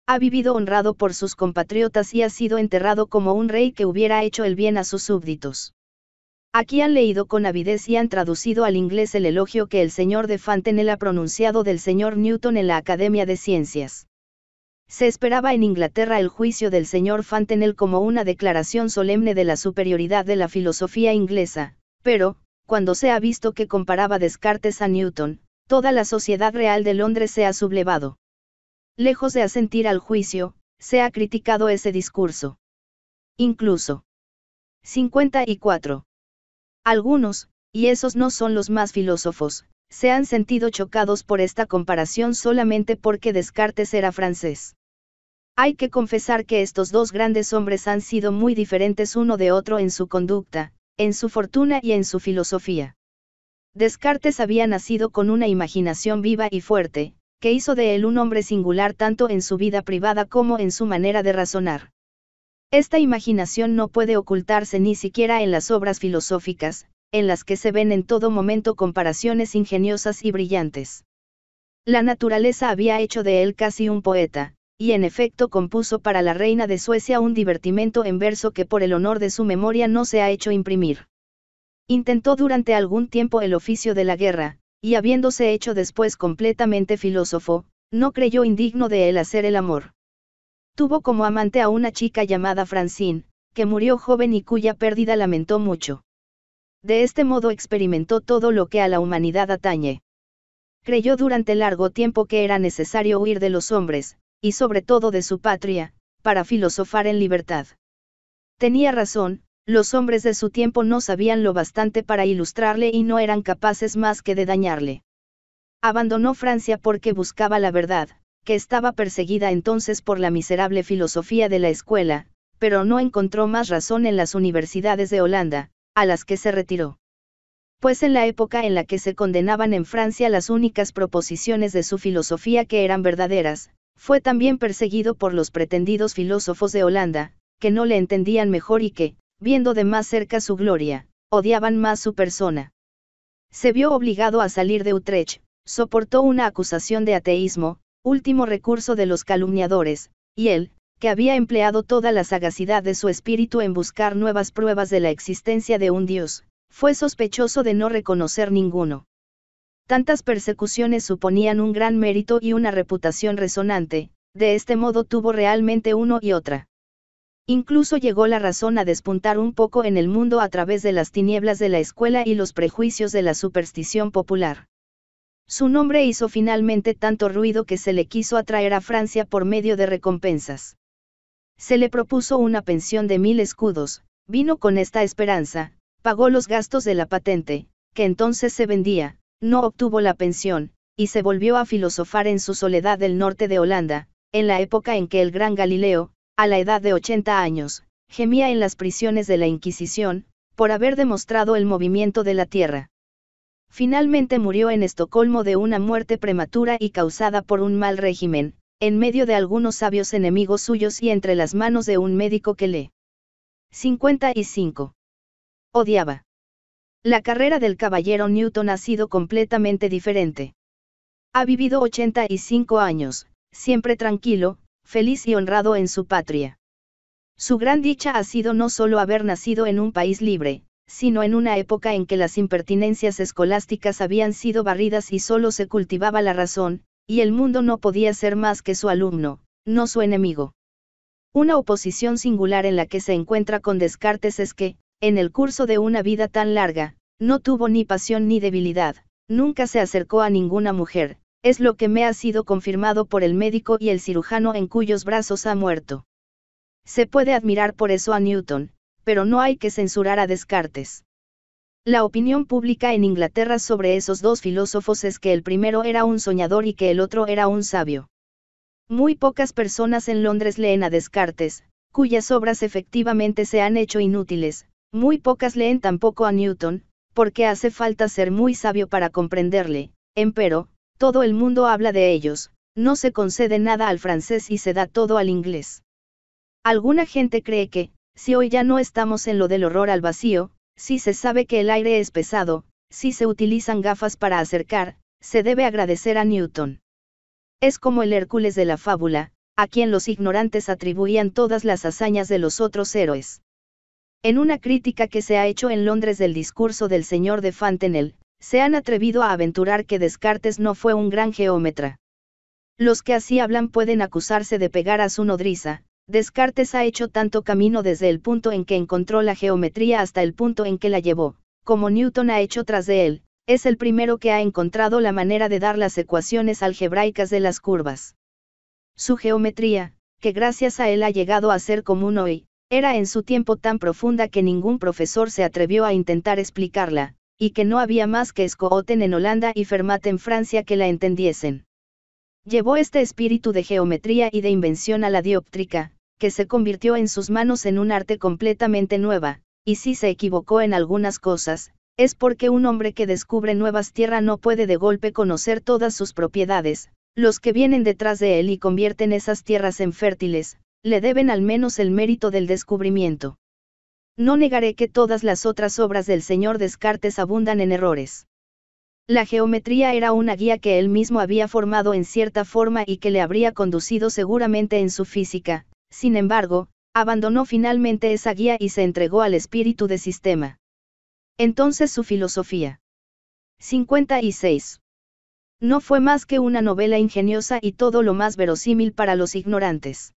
ha vivido honrado por sus compatriotas y ha sido enterrado como un rey que hubiera hecho el bien a sus súbditos. Aquí han leído con avidez y han traducido al inglés el elogio que el señor de Fantenel ha pronunciado del señor Newton en la Academia de Ciencias. Se esperaba en Inglaterra el juicio del señor Fantenel como una declaración solemne de la superioridad de la filosofía inglesa, pero, cuando se ha visto que comparaba Descartes a Newton, toda la sociedad real de Londres se ha sublevado lejos de asentir al juicio, se ha criticado ese discurso. Incluso. 54. Algunos, y esos no son los más filósofos, se han sentido chocados por esta comparación solamente porque Descartes era francés. Hay que confesar que estos dos grandes hombres han sido muy diferentes uno de otro en su conducta, en su fortuna y en su filosofía. Descartes había nacido con una imaginación viva y fuerte, que hizo de él un hombre singular tanto en su vida privada como en su manera de razonar. Esta imaginación no puede ocultarse ni siquiera en las obras filosóficas, en las que se ven en todo momento comparaciones ingeniosas y brillantes. La naturaleza había hecho de él casi un poeta, y en efecto compuso para la reina de Suecia un divertimento en verso que por el honor de su memoria no se ha hecho imprimir. Intentó durante algún tiempo el oficio de la guerra, y habiéndose hecho después completamente filósofo, no creyó indigno de él hacer el amor. Tuvo como amante a una chica llamada Francine, que murió joven y cuya pérdida lamentó mucho. De este modo experimentó todo lo que a la humanidad atañe. Creyó durante largo tiempo que era necesario huir de los hombres, y sobre todo de su patria, para filosofar en libertad. Tenía razón, los hombres de su tiempo no sabían lo bastante para ilustrarle y no eran capaces más que de dañarle. Abandonó Francia porque buscaba la verdad, que estaba perseguida entonces por la miserable filosofía de la escuela, pero no encontró más razón en las universidades de Holanda, a las que se retiró. Pues en la época en la que se condenaban en Francia las únicas proposiciones de su filosofía que eran verdaderas, fue también perseguido por los pretendidos filósofos de Holanda, que no le entendían mejor y que, viendo de más cerca su gloria, odiaban más su persona. Se vio obligado a salir de Utrecht, soportó una acusación de ateísmo, último recurso de los calumniadores, y él, que había empleado toda la sagacidad de su espíritu en buscar nuevas pruebas de la existencia de un Dios, fue sospechoso de no reconocer ninguno. Tantas persecuciones suponían un gran mérito y una reputación resonante, de este modo tuvo realmente uno y otra. Incluso llegó la razón a despuntar un poco en el mundo a través de las tinieblas de la escuela y los prejuicios de la superstición popular. Su nombre hizo finalmente tanto ruido que se le quiso atraer a Francia por medio de recompensas. Se le propuso una pensión de mil escudos, vino con esta esperanza, pagó los gastos de la patente, que entonces se vendía, no obtuvo la pensión, y se volvió a filosofar en su soledad del norte de Holanda, en la época en que el gran Galileo, a la edad de 80 años, gemía en las prisiones de la Inquisición, por haber demostrado el movimiento de la Tierra. Finalmente murió en Estocolmo de una muerte prematura y causada por un mal régimen, en medio de algunos sabios enemigos suyos y entre las manos de un médico que le 55. Odiaba. La carrera del caballero Newton ha sido completamente diferente. Ha vivido 85 años, siempre tranquilo, feliz y honrado en su patria. Su gran dicha ha sido no solo haber nacido en un país libre, sino en una época en que las impertinencias escolásticas habían sido barridas y solo se cultivaba la razón, y el mundo no podía ser más que su alumno, no su enemigo. Una oposición singular en la que se encuentra con Descartes es que, en el curso de una vida tan larga, no tuvo ni pasión ni debilidad, nunca se acercó a ninguna mujer, es lo que me ha sido confirmado por el médico y el cirujano en cuyos brazos ha muerto. Se puede admirar por eso a Newton, pero no hay que censurar a Descartes. La opinión pública en Inglaterra sobre esos dos filósofos es que el primero era un soñador y que el otro era un sabio. Muy pocas personas en Londres leen a Descartes, cuyas obras efectivamente se han hecho inútiles, muy pocas leen tampoco a Newton, porque hace falta ser muy sabio para comprenderle, empero, todo el mundo habla de ellos, no se concede nada al francés y se da todo al inglés. Alguna gente cree que, si hoy ya no estamos en lo del horror al vacío, si se sabe que el aire es pesado, si se utilizan gafas para acercar, se debe agradecer a Newton. Es como el Hércules de la fábula, a quien los ignorantes atribuían todas las hazañas de los otros héroes. En una crítica que se ha hecho en Londres del discurso del señor de Fantenelle, se han atrevido a aventurar que Descartes no fue un gran geómetra. Los que así hablan pueden acusarse de pegar a su nodriza, Descartes ha hecho tanto camino desde el punto en que encontró la geometría hasta el punto en que la llevó, como Newton ha hecho tras de él, es el primero que ha encontrado la manera de dar las ecuaciones algebraicas de las curvas. Su geometría, que gracias a él ha llegado a ser común hoy, era en su tiempo tan profunda que ningún profesor se atrevió a intentar explicarla, y que no había más que escooten en Holanda y Fermat en Francia que la entendiesen. Llevó este espíritu de geometría y de invención a la dióptrica, que se convirtió en sus manos en un arte completamente nueva, y si se equivocó en algunas cosas, es porque un hombre que descubre nuevas tierras no puede de golpe conocer todas sus propiedades, los que vienen detrás de él y convierten esas tierras en fértiles, le deben al menos el mérito del descubrimiento. No negaré que todas las otras obras del señor Descartes abundan en errores. La geometría era una guía que él mismo había formado en cierta forma y que le habría conducido seguramente en su física, sin embargo, abandonó finalmente esa guía y se entregó al espíritu de sistema. Entonces su filosofía. 56. No fue más que una novela ingeniosa y todo lo más verosímil para los ignorantes.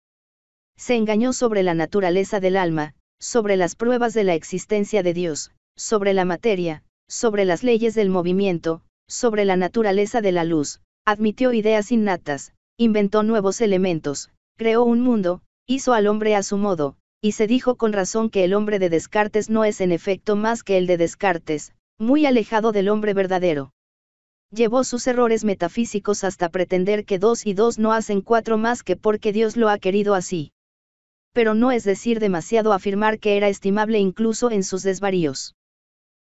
Se engañó sobre la naturaleza del alma, sobre las pruebas de la existencia de Dios, sobre la materia, sobre las leyes del movimiento, sobre la naturaleza de la luz, admitió ideas innatas, inventó nuevos elementos, creó un mundo, hizo al hombre a su modo, y se dijo con razón que el hombre de Descartes no es en efecto más que el de Descartes, muy alejado del hombre verdadero. Llevó sus errores metafísicos hasta pretender que dos y dos no hacen cuatro más que porque Dios lo ha querido así pero no es decir demasiado afirmar que era estimable incluso en sus desvaríos.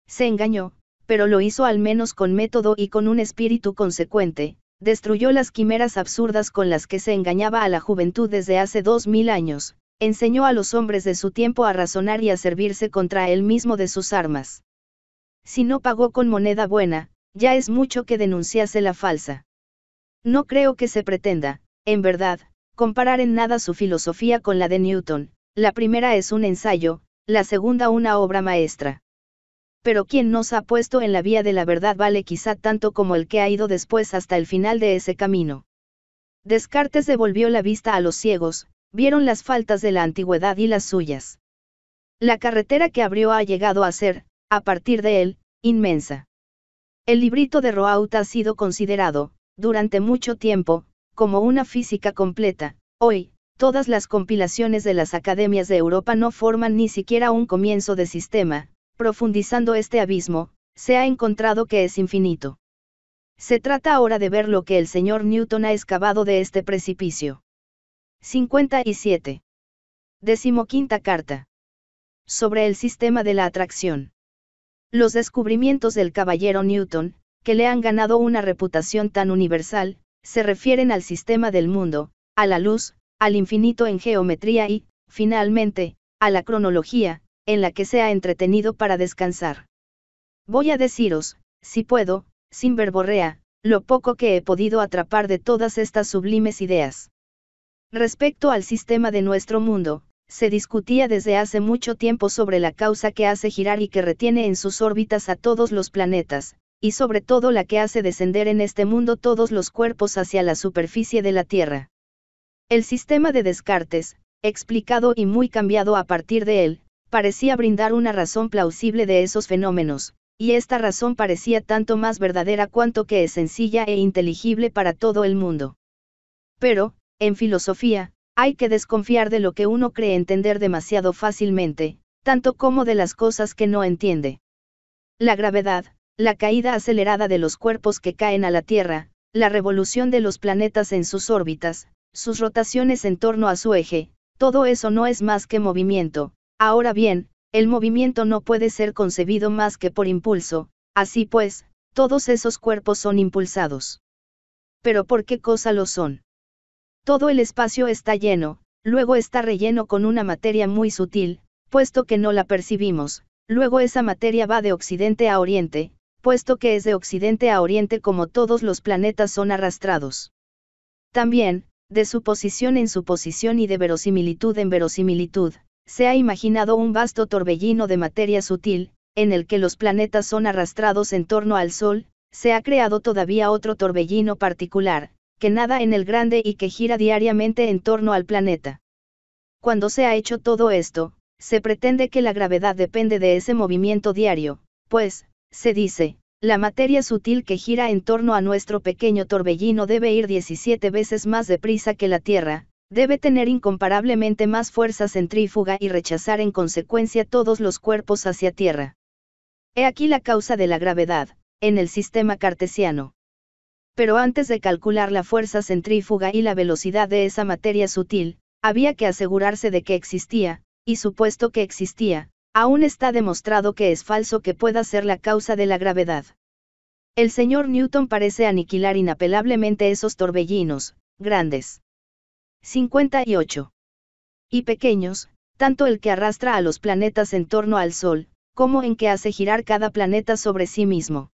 Se engañó, pero lo hizo al menos con método y con un espíritu consecuente, destruyó las quimeras absurdas con las que se engañaba a la juventud desde hace dos mil años, enseñó a los hombres de su tiempo a razonar y a servirse contra él mismo de sus armas. Si no pagó con moneda buena, ya es mucho que denunciase la falsa. No creo que se pretenda, en verdad, comparar en nada su filosofía con la de Newton, la primera es un ensayo, la segunda una obra maestra. Pero quien nos ha puesto en la vía de la verdad vale quizá tanto como el que ha ido después hasta el final de ese camino. Descartes devolvió la vista a los ciegos, vieron las faltas de la antigüedad y las suyas. La carretera que abrió ha llegado a ser, a partir de él, inmensa. El librito de Roaut ha sido considerado, durante mucho tiempo, como una física completa. Hoy, todas las compilaciones de las academias de Europa no forman ni siquiera un comienzo de sistema, profundizando este abismo, se ha encontrado que es infinito. Se trata ahora de ver lo que el señor Newton ha excavado de este precipicio. 57. Decimoquinta carta. Sobre el sistema de la atracción. Los descubrimientos del caballero Newton, que le han ganado una reputación tan universal, se refieren al sistema del mundo, a la luz, al infinito en geometría y, finalmente, a la cronología, en la que se ha entretenido para descansar. Voy a deciros, si puedo, sin verborrea, lo poco que he podido atrapar de todas estas sublimes ideas. Respecto al sistema de nuestro mundo, se discutía desde hace mucho tiempo sobre la causa que hace girar y que retiene en sus órbitas a todos los planetas, y sobre todo la que hace descender en este mundo todos los cuerpos hacia la superficie de la Tierra. El sistema de Descartes, explicado y muy cambiado a partir de él, parecía brindar una razón plausible de esos fenómenos, y esta razón parecía tanto más verdadera cuanto que es sencilla e inteligible para todo el mundo. Pero, en filosofía, hay que desconfiar de lo que uno cree entender demasiado fácilmente, tanto como de las cosas que no entiende. La gravedad, la caída acelerada de los cuerpos que caen a la Tierra, la revolución de los planetas en sus órbitas, sus rotaciones en torno a su eje, todo eso no es más que movimiento. Ahora bien, el movimiento no puede ser concebido más que por impulso, así pues, todos esos cuerpos son impulsados. Pero ¿por qué cosa lo son? Todo el espacio está lleno, luego está relleno con una materia muy sutil, puesto que no la percibimos, luego esa materia va de occidente a oriente, puesto que es de occidente a oriente como todos los planetas son arrastrados. También, de su posición en su posición y de verosimilitud en verosimilitud, se ha imaginado un vasto torbellino de materia sutil, en el que los planetas son arrastrados en torno al Sol, se ha creado todavía otro torbellino particular, que nada en el grande y que gira diariamente en torno al planeta. Cuando se ha hecho todo esto, se pretende que la gravedad depende de ese movimiento diario, pues, se dice, la materia sutil que gira en torno a nuestro pequeño torbellino debe ir 17 veces más deprisa que la Tierra, debe tener incomparablemente más fuerza centrífuga y rechazar en consecuencia todos los cuerpos hacia Tierra. He aquí la causa de la gravedad, en el sistema cartesiano. Pero antes de calcular la fuerza centrífuga y la velocidad de esa materia sutil, había que asegurarse de que existía, y supuesto que existía, Aún está demostrado que es falso que pueda ser la causa de la gravedad. El señor Newton parece aniquilar inapelablemente esos torbellinos, grandes. 58. Y pequeños, tanto el que arrastra a los planetas en torno al Sol, como en que hace girar cada planeta sobre sí mismo.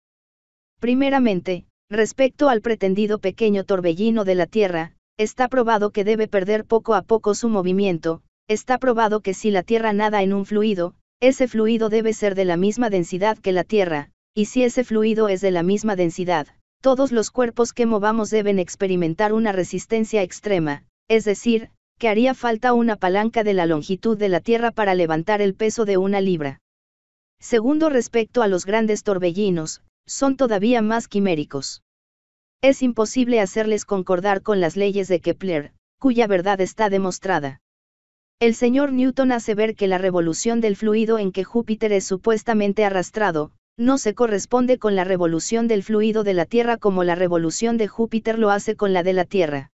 Primeramente, respecto al pretendido pequeño torbellino de la Tierra, está probado que debe perder poco a poco su movimiento, está probado que si la Tierra nada en un fluido, ese fluido debe ser de la misma densidad que la Tierra, y si ese fluido es de la misma densidad, todos los cuerpos que movamos deben experimentar una resistencia extrema, es decir, que haría falta una palanca de la longitud de la Tierra para levantar el peso de una libra. Segundo respecto a los grandes torbellinos, son todavía más quiméricos. Es imposible hacerles concordar con las leyes de Kepler, cuya verdad está demostrada. El señor Newton hace ver que la revolución del fluido en que Júpiter es supuestamente arrastrado, no se corresponde con la revolución del fluido de la Tierra como la revolución de Júpiter lo hace con la de la Tierra.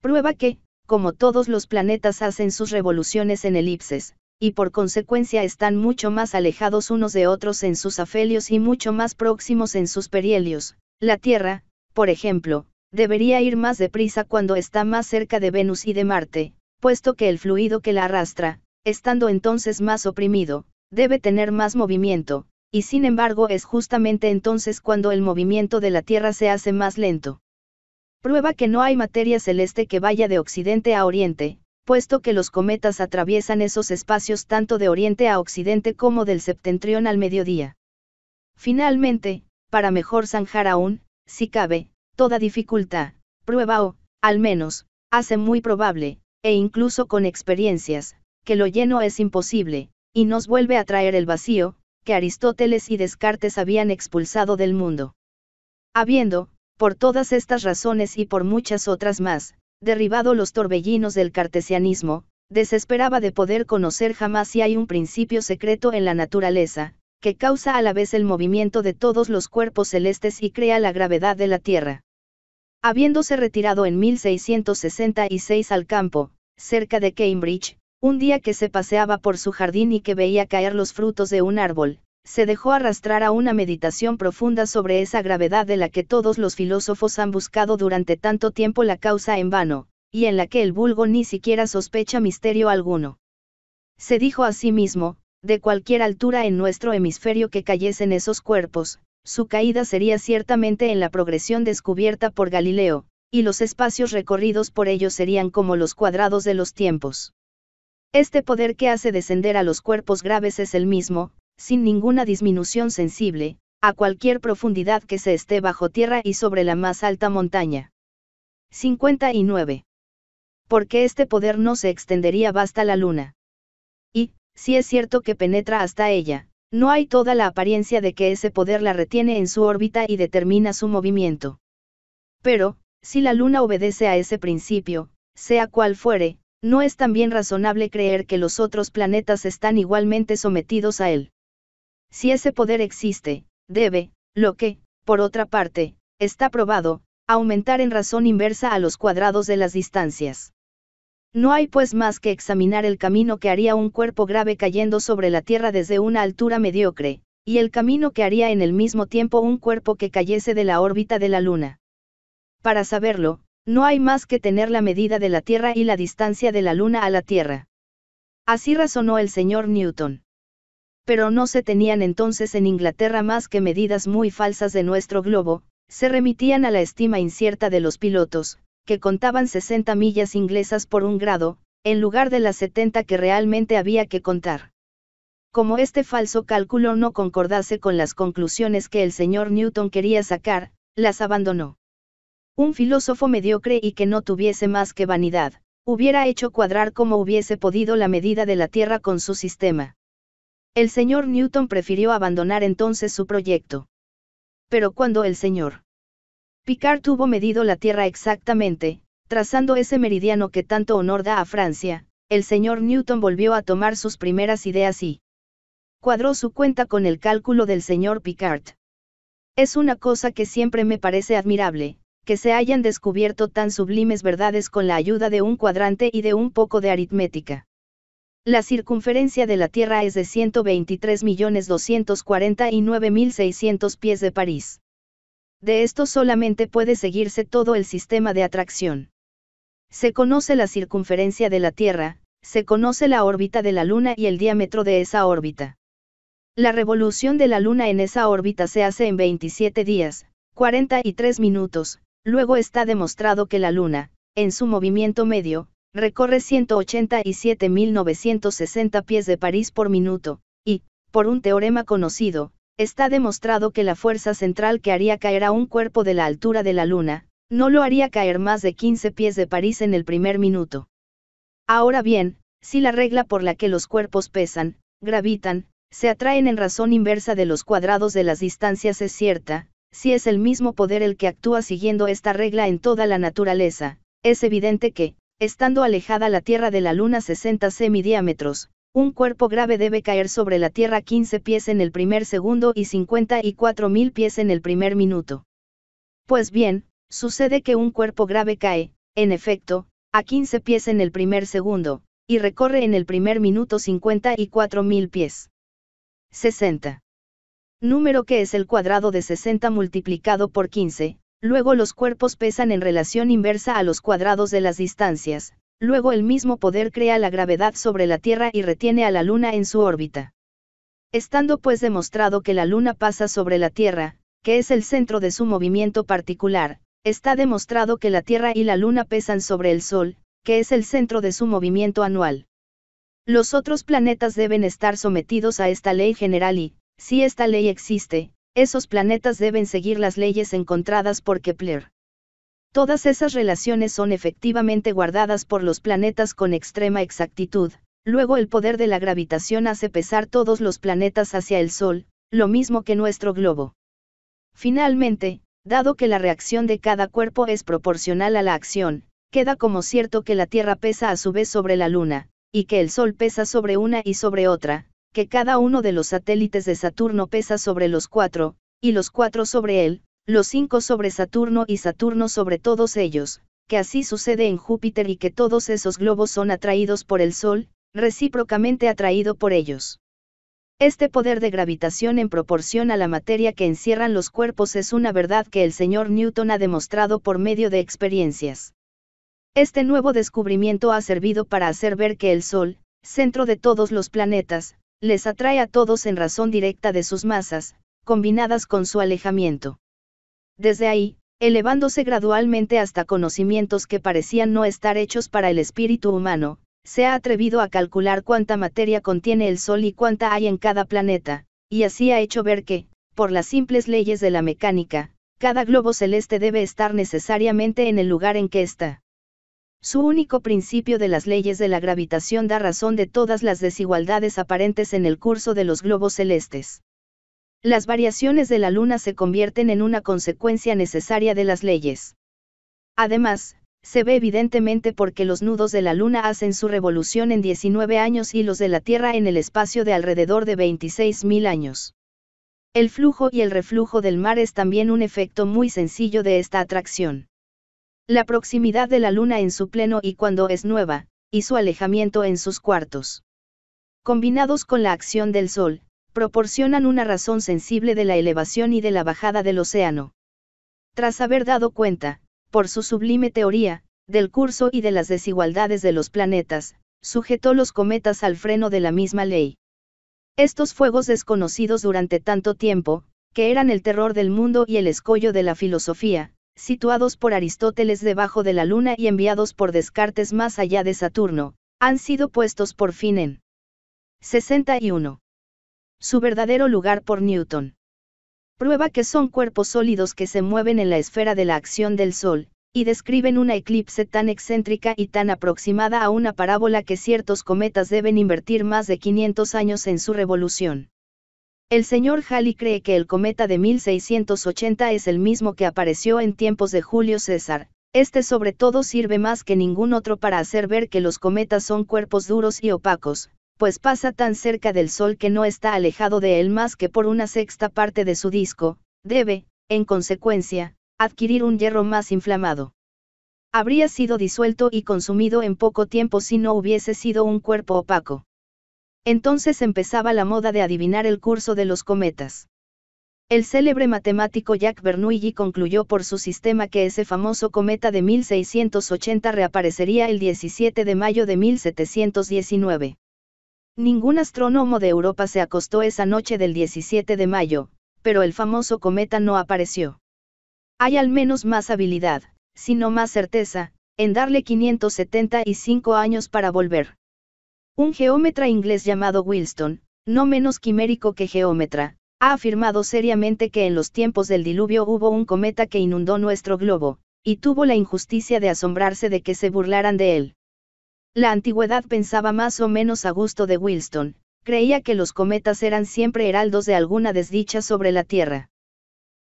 Prueba que, como todos los planetas hacen sus revoluciones en elipses, y por consecuencia están mucho más alejados unos de otros en sus afelios y mucho más próximos en sus perielios, la Tierra, por ejemplo, debería ir más deprisa cuando está más cerca de Venus y de Marte, puesto que el fluido que la arrastra, estando entonces más oprimido, debe tener más movimiento, y sin embargo es justamente entonces cuando el movimiento de la Tierra se hace más lento. Prueba que no hay materia celeste que vaya de occidente a oriente, puesto que los cometas atraviesan esos espacios tanto de oriente a occidente como del septentrión al mediodía. Finalmente, para mejor zanjar aún, si cabe, toda dificultad, prueba o, al menos, hace muy probable, e incluso con experiencias, que lo lleno es imposible, y nos vuelve a traer el vacío, que Aristóteles y Descartes habían expulsado del mundo. Habiendo, por todas estas razones y por muchas otras más, derribado los torbellinos del cartesianismo, desesperaba de poder conocer jamás si hay un principio secreto en la naturaleza, que causa a la vez el movimiento de todos los cuerpos celestes y crea la gravedad de la Tierra. Habiéndose retirado en 1666 al campo, cerca de Cambridge, un día que se paseaba por su jardín y que veía caer los frutos de un árbol, se dejó arrastrar a una meditación profunda sobre esa gravedad de la que todos los filósofos han buscado durante tanto tiempo la causa en vano, y en la que el vulgo ni siquiera sospecha misterio alguno. Se dijo a sí mismo, de cualquier altura en nuestro hemisferio que cayesen esos cuerpos, su caída sería ciertamente en la progresión descubierta por Galileo, y los espacios recorridos por ellos serían como los cuadrados de los tiempos. Este poder que hace descender a los cuerpos graves es el mismo, sin ninguna disminución sensible, a cualquier profundidad que se esté bajo tierra y sobre la más alta montaña. 59. Porque este poder no se extendería hasta la luna. Y, si es cierto que penetra hasta ella, no hay toda la apariencia de que ese poder la retiene en su órbita y determina su movimiento. Pero, si la luna obedece a ese principio, sea cual fuere, no es también razonable creer que los otros planetas están igualmente sometidos a él. Si ese poder existe, debe, lo que, por otra parte, está probado, aumentar en razón inversa a los cuadrados de las distancias. No hay pues más que examinar el camino que haría un cuerpo grave cayendo sobre la Tierra desde una altura mediocre, y el camino que haría en el mismo tiempo un cuerpo que cayese de la órbita de la Luna. Para saberlo, no hay más que tener la medida de la Tierra y la distancia de la Luna a la Tierra. Así razonó el señor Newton. Pero no se tenían entonces en Inglaterra más que medidas muy falsas de nuestro globo, se remitían a la estima incierta de los pilotos, que contaban 60 millas inglesas por un grado, en lugar de las 70 que realmente había que contar. Como este falso cálculo no concordase con las conclusiones que el señor Newton quería sacar, las abandonó. Un filósofo mediocre y que no tuviese más que vanidad, hubiera hecho cuadrar como hubiese podido la medida de la Tierra con su sistema. El señor Newton prefirió abandonar entonces su proyecto. Pero cuando el señor Picard tuvo medido la Tierra exactamente, trazando ese meridiano que tanto honor da a Francia, el señor Newton volvió a tomar sus primeras ideas y cuadró su cuenta con el cálculo del señor Picard. Es una cosa que siempre me parece admirable, que se hayan descubierto tan sublimes verdades con la ayuda de un cuadrante y de un poco de aritmética. La circunferencia de la Tierra es de 123.249.600 pies de París. De esto solamente puede seguirse todo el sistema de atracción. Se conoce la circunferencia de la Tierra, se conoce la órbita de la Luna y el diámetro de esa órbita. La revolución de la Luna en esa órbita se hace en 27 días, 43 minutos, Luego está demostrado que la Luna, en su movimiento medio, recorre 187.960 pies de París por minuto, y, por un teorema conocido, está demostrado que la fuerza central que haría caer a un cuerpo de la altura de la Luna, no lo haría caer más de 15 pies de París en el primer minuto. Ahora bien, si la regla por la que los cuerpos pesan, gravitan, se atraen en razón inversa de los cuadrados de las distancias es cierta, si es el mismo poder el que actúa siguiendo esta regla en toda la naturaleza, es evidente que, estando alejada la Tierra de la Luna 60 semidiámetros, un cuerpo grave debe caer sobre la Tierra 15 pies en el primer segundo y mil pies en el primer minuto. Pues bien, sucede que un cuerpo grave cae, en efecto, a 15 pies en el primer segundo, y recorre en el primer minuto mil pies. 60 número que es el cuadrado de 60 multiplicado por 15, luego los cuerpos pesan en relación inversa a los cuadrados de las distancias, luego el mismo poder crea la gravedad sobre la Tierra y retiene a la Luna en su órbita. Estando pues demostrado que la Luna pasa sobre la Tierra, que es el centro de su movimiento particular, está demostrado que la Tierra y la Luna pesan sobre el Sol, que es el centro de su movimiento anual. Los otros planetas deben estar sometidos a esta ley general y, si esta ley existe, esos planetas deben seguir las leyes encontradas por Kepler. Todas esas relaciones son efectivamente guardadas por los planetas con extrema exactitud, luego el poder de la gravitación hace pesar todos los planetas hacia el Sol, lo mismo que nuestro globo. Finalmente, dado que la reacción de cada cuerpo es proporcional a la acción, queda como cierto que la Tierra pesa a su vez sobre la Luna, y que el Sol pesa sobre una y sobre otra, que cada uno de los satélites de Saturno pesa sobre los cuatro, y los cuatro sobre él, los cinco sobre Saturno y Saturno sobre todos ellos, que así sucede en Júpiter y que todos esos globos son atraídos por el Sol, recíprocamente atraído por ellos. Este poder de gravitación en proporción a la materia que encierran los cuerpos es una verdad que el señor Newton ha demostrado por medio de experiencias. Este nuevo descubrimiento ha servido para hacer ver que el Sol, centro de todos los planetas, les atrae a todos en razón directa de sus masas, combinadas con su alejamiento. Desde ahí, elevándose gradualmente hasta conocimientos que parecían no estar hechos para el espíritu humano, se ha atrevido a calcular cuánta materia contiene el Sol y cuánta hay en cada planeta, y así ha hecho ver que, por las simples leyes de la mecánica, cada globo celeste debe estar necesariamente en el lugar en que está. Su único principio de las leyes de la gravitación da razón de todas las desigualdades aparentes en el curso de los globos celestes. Las variaciones de la Luna se convierten en una consecuencia necesaria de las leyes. Además, se ve evidentemente porque los nudos de la Luna hacen su revolución en 19 años y los de la Tierra en el espacio de alrededor de 26.000 años. El flujo y el reflujo del mar es también un efecto muy sencillo de esta atracción. La proximidad de la luna en su pleno y cuando es nueva, y su alejamiento en sus cuartos. Combinados con la acción del sol, proporcionan una razón sensible de la elevación y de la bajada del océano. Tras haber dado cuenta, por su sublime teoría, del curso y de las desigualdades de los planetas, sujetó los cometas al freno de la misma ley. Estos fuegos desconocidos durante tanto tiempo, que eran el terror del mundo y el escollo de la filosofía, situados por Aristóteles debajo de la Luna y enviados por Descartes más allá de Saturno, han sido puestos por fin en 61. Su verdadero lugar por Newton. Prueba que son cuerpos sólidos que se mueven en la esfera de la acción del Sol, y describen una eclipse tan excéntrica y tan aproximada a una parábola que ciertos cometas deben invertir más de 500 años en su revolución. El señor Halley cree que el cometa de 1680 es el mismo que apareció en tiempos de Julio César. Este sobre todo sirve más que ningún otro para hacer ver que los cometas son cuerpos duros y opacos, pues pasa tan cerca del Sol que no está alejado de él más que por una sexta parte de su disco, debe, en consecuencia, adquirir un hierro más inflamado. Habría sido disuelto y consumido en poco tiempo si no hubiese sido un cuerpo opaco. Entonces empezaba la moda de adivinar el curso de los cometas. El célebre matemático Jacques Bernoulli concluyó por su sistema que ese famoso cometa de 1680 reaparecería el 17 de mayo de 1719. Ningún astrónomo de Europa se acostó esa noche del 17 de mayo, pero el famoso cometa no apareció. Hay al menos más habilidad, si no más certeza, en darle 575 años para volver. Un geómetra inglés llamado Wilston, no menos quimérico que geómetra, ha afirmado seriamente que en los tiempos del diluvio hubo un cometa que inundó nuestro globo, y tuvo la injusticia de asombrarse de que se burlaran de él. La antigüedad pensaba más o menos a gusto de Wilston, creía que los cometas eran siempre heraldos de alguna desdicha sobre la Tierra.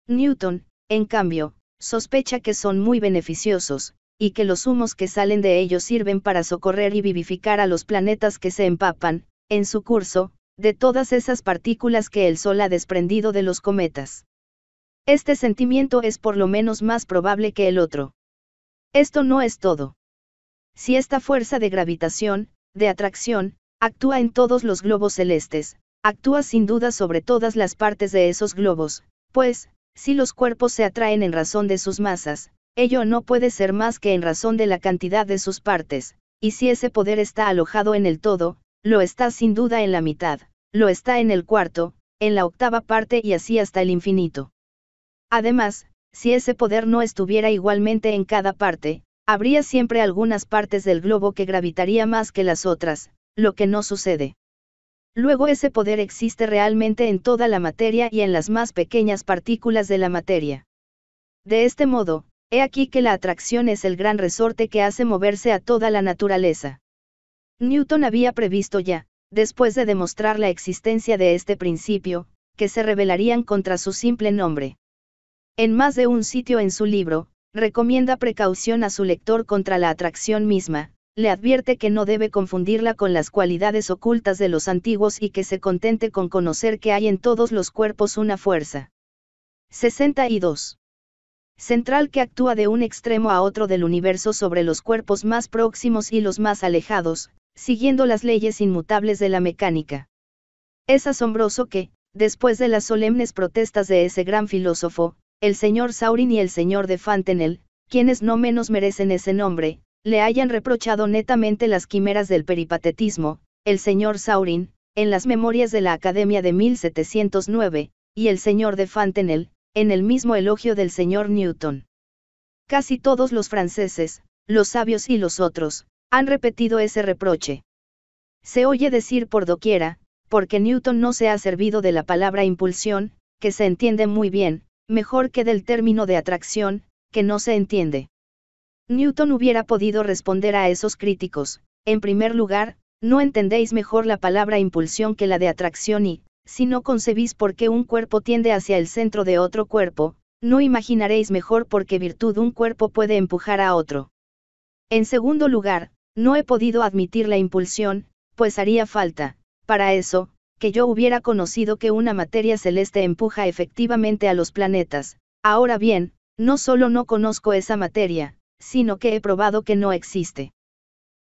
Newton, en cambio, sospecha que son muy beneficiosos, y que los humos que salen de ellos sirven para socorrer y vivificar a los planetas que se empapan, en su curso, de todas esas partículas que el Sol ha desprendido de los cometas. Este sentimiento es por lo menos más probable que el otro. Esto no es todo. Si esta fuerza de gravitación, de atracción, actúa en todos los globos celestes, actúa sin duda sobre todas las partes de esos globos, pues, si los cuerpos se atraen en razón de sus masas, Ello no puede ser más que en razón de la cantidad de sus partes, y si ese poder está alojado en el todo, lo está sin duda en la mitad, lo está en el cuarto, en la octava parte y así hasta el infinito. Además, si ese poder no estuviera igualmente en cada parte, habría siempre algunas partes del globo que gravitaría más que las otras, lo que no sucede. Luego ese poder existe realmente en toda la materia y en las más pequeñas partículas de la materia. De este modo, He aquí que la atracción es el gran resorte que hace moverse a toda la naturaleza. Newton había previsto ya, después de demostrar la existencia de este principio, que se rebelarían contra su simple nombre. En más de un sitio en su libro, recomienda precaución a su lector contra la atracción misma, le advierte que no debe confundirla con las cualidades ocultas de los antiguos y que se contente con conocer que hay en todos los cuerpos una fuerza. 62 central que actúa de un extremo a otro del universo sobre los cuerpos más próximos y los más alejados, siguiendo las leyes inmutables de la mecánica. Es asombroso que, después de las solemnes protestas de ese gran filósofo, el señor Saurin y el señor de Fantenel, quienes no menos merecen ese nombre, le hayan reprochado netamente las quimeras del peripatetismo, el señor Saurin, en las memorias de la Academia de 1709, y el señor de Fantenel, en el mismo elogio del señor Newton. Casi todos los franceses, los sabios y los otros, han repetido ese reproche. Se oye decir por doquiera, porque Newton no se ha servido de la palabra impulsión, que se entiende muy bien, mejor que del término de atracción, que no se entiende. Newton hubiera podido responder a esos críticos, en primer lugar, no entendéis mejor la palabra impulsión que la de atracción y, si no concebís por qué un cuerpo tiende hacia el centro de otro cuerpo, no imaginaréis mejor por qué virtud un cuerpo puede empujar a otro. En segundo lugar, no he podido admitir la impulsión, pues haría falta, para eso, que yo hubiera conocido que una materia celeste empuja efectivamente a los planetas. Ahora bien, no solo no conozco esa materia, sino que he probado que no existe.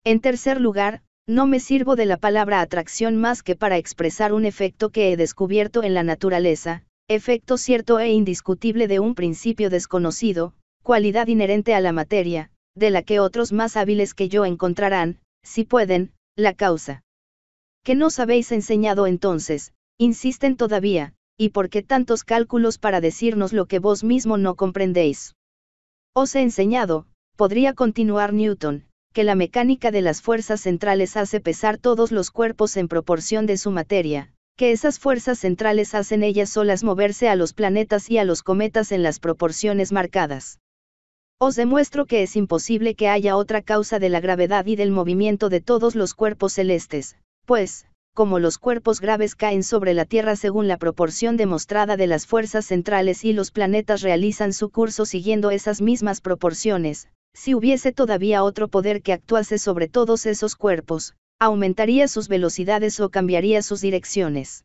En tercer lugar, no me sirvo de la palabra atracción más que para expresar un efecto que he descubierto en la naturaleza, efecto cierto e indiscutible de un principio desconocido, cualidad inherente a la materia, de la que otros más hábiles que yo encontrarán, si pueden, la causa. ¿Qué nos habéis enseñado entonces? Insisten todavía, ¿y por qué tantos cálculos para decirnos lo que vos mismo no comprendéis? Os he enseñado, podría continuar Newton, que la mecánica de las fuerzas centrales hace pesar todos los cuerpos en proporción de su materia, que esas fuerzas centrales hacen ellas solas moverse a los planetas y a los cometas en las proporciones marcadas. Os demuestro que es imposible que haya otra causa de la gravedad y del movimiento de todos los cuerpos celestes, pues, como los cuerpos graves caen sobre la Tierra según la proporción demostrada de las fuerzas centrales y los planetas realizan su curso siguiendo esas mismas proporciones, si hubiese todavía otro poder que actuase sobre todos esos cuerpos, aumentaría sus velocidades o cambiaría sus direcciones.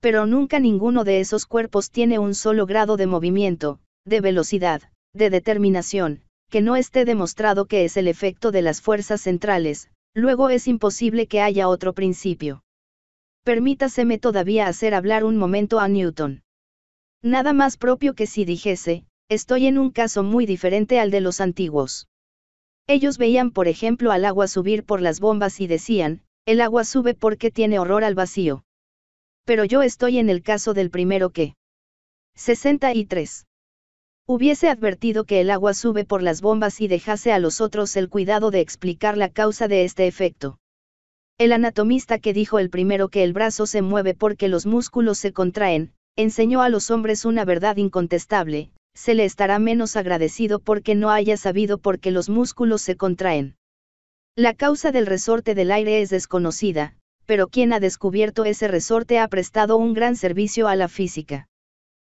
Pero nunca ninguno de esos cuerpos tiene un solo grado de movimiento, de velocidad, de determinación, que no esté demostrado que es el efecto de las fuerzas centrales, luego es imposible que haya otro principio. Permítaseme todavía hacer hablar un momento a Newton. Nada más propio que si dijese, estoy en un caso muy diferente al de los antiguos. Ellos veían por ejemplo al agua subir por las bombas y decían, el agua sube porque tiene horror al vacío. Pero yo estoy en el caso del primero que. 63. Hubiese advertido que el agua sube por las bombas y dejase a los otros el cuidado de explicar la causa de este efecto. El anatomista que dijo el primero que el brazo se mueve porque los músculos se contraen, enseñó a los hombres una verdad incontestable, se le estará menos agradecido porque no haya sabido por qué los músculos se contraen. La causa del resorte del aire es desconocida, pero quien ha descubierto ese resorte ha prestado un gran servicio a la física.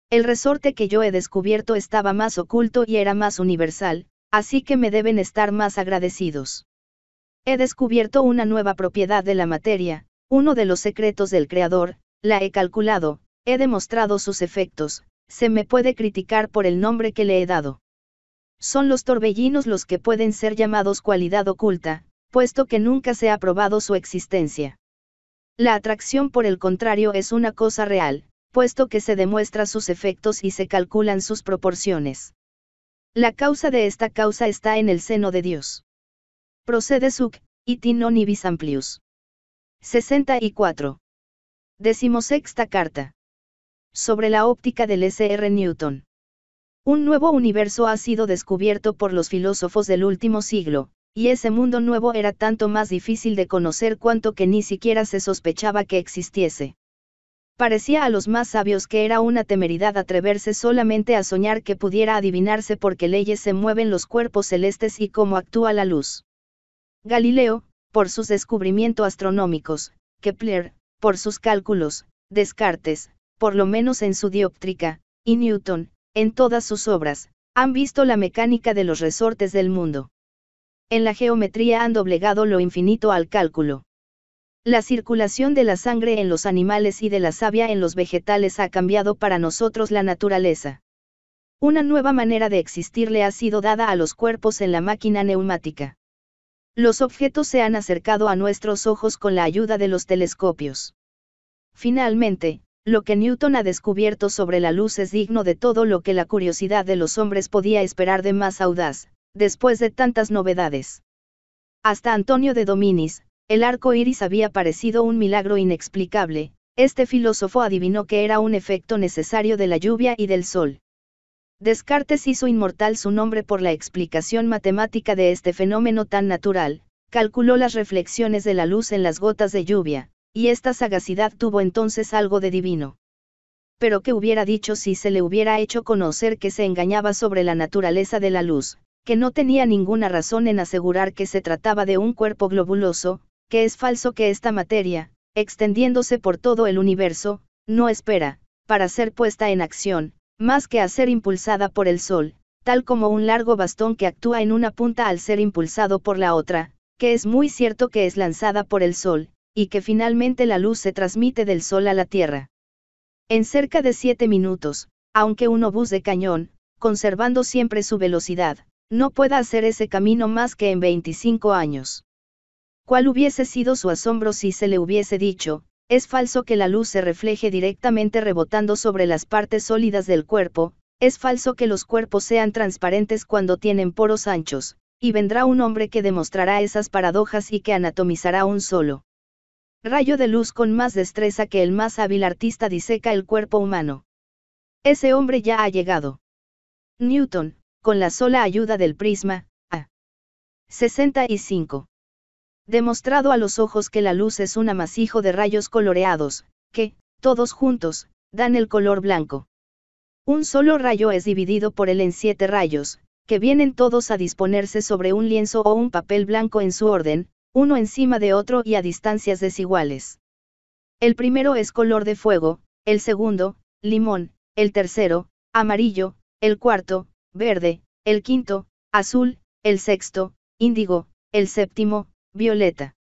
El resorte que yo he descubierto estaba más oculto y era más universal, así que me deben estar más agradecidos. He descubierto una nueva propiedad de la materia, uno de los secretos del Creador, la he calculado, he demostrado sus efectos, se me puede criticar por el nombre que le he dado. Son los torbellinos los que pueden ser llamados cualidad oculta, puesto que nunca se ha probado su existencia. La atracción por el contrario es una cosa real, puesto que se demuestra sus efectos y se calculan sus proporciones. La causa de esta causa está en el seno de Dios. Procede suc, y non amplius. 64. Decimosexta carta sobre la óptica del S.R. Newton. Un nuevo universo ha sido descubierto por los filósofos del último siglo, y ese mundo nuevo era tanto más difícil de conocer cuanto que ni siquiera se sospechaba que existiese. Parecía a los más sabios que era una temeridad atreverse solamente a soñar que pudiera adivinarse por qué leyes se mueven los cuerpos celestes y cómo actúa la luz. Galileo, por sus descubrimientos astronómicos, Kepler, por sus cálculos, Descartes, por lo menos en su dióptrica, y Newton, en todas sus obras, han visto la mecánica de los resortes del mundo. En la geometría han doblegado lo infinito al cálculo. La circulación de la sangre en los animales y de la savia en los vegetales ha cambiado para nosotros la naturaleza. Una nueva manera de existir le ha sido dada a los cuerpos en la máquina neumática. Los objetos se han acercado a nuestros ojos con la ayuda de los telescopios. Finalmente, lo que Newton ha descubierto sobre la luz es digno de todo lo que la curiosidad de los hombres podía esperar de más audaz, después de tantas novedades. Hasta Antonio de Dominis, el arco iris había parecido un milagro inexplicable, este filósofo adivinó que era un efecto necesario de la lluvia y del sol. Descartes hizo inmortal su nombre por la explicación matemática de este fenómeno tan natural, calculó las reflexiones de la luz en las gotas de lluvia, y esta sagacidad tuvo entonces algo de divino. Pero qué hubiera dicho si se le hubiera hecho conocer que se engañaba sobre la naturaleza de la luz, que no tenía ninguna razón en asegurar que se trataba de un cuerpo globuloso, que es falso que esta materia, extendiéndose por todo el universo, no espera, para ser puesta en acción, más que a ser impulsada por el sol, tal como un largo bastón que actúa en una punta al ser impulsado por la otra, que es muy cierto que es lanzada por el sol, y que finalmente la luz se transmite del Sol a la Tierra. En cerca de siete minutos, aunque un obús de cañón, conservando siempre su velocidad, no pueda hacer ese camino más que en 25 años. ¿Cuál hubiese sido su asombro si se le hubiese dicho, es falso que la luz se refleje directamente rebotando sobre las partes sólidas del cuerpo, es falso que los cuerpos sean transparentes cuando tienen poros anchos, y vendrá un hombre que demostrará esas paradojas y que anatomizará un solo rayo de luz con más destreza que el más hábil artista diseca el cuerpo humano. Ese hombre ya ha llegado. Newton, con la sola ayuda del prisma, a 65. Demostrado a los ojos que la luz es un amasijo de rayos coloreados, que, todos juntos, dan el color blanco. Un solo rayo es dividido por él en siete rayos, que vienen todos a disponerse sobre un lienzo o un papel blanco en su orden, uno encima de otro y a distancias desiguales. El primero es color de fuego, el segundo, limón, el tercero, amarillo, el cuarto, verde, el quinto, azul, el sexto, índigo, el séptimo, violeta.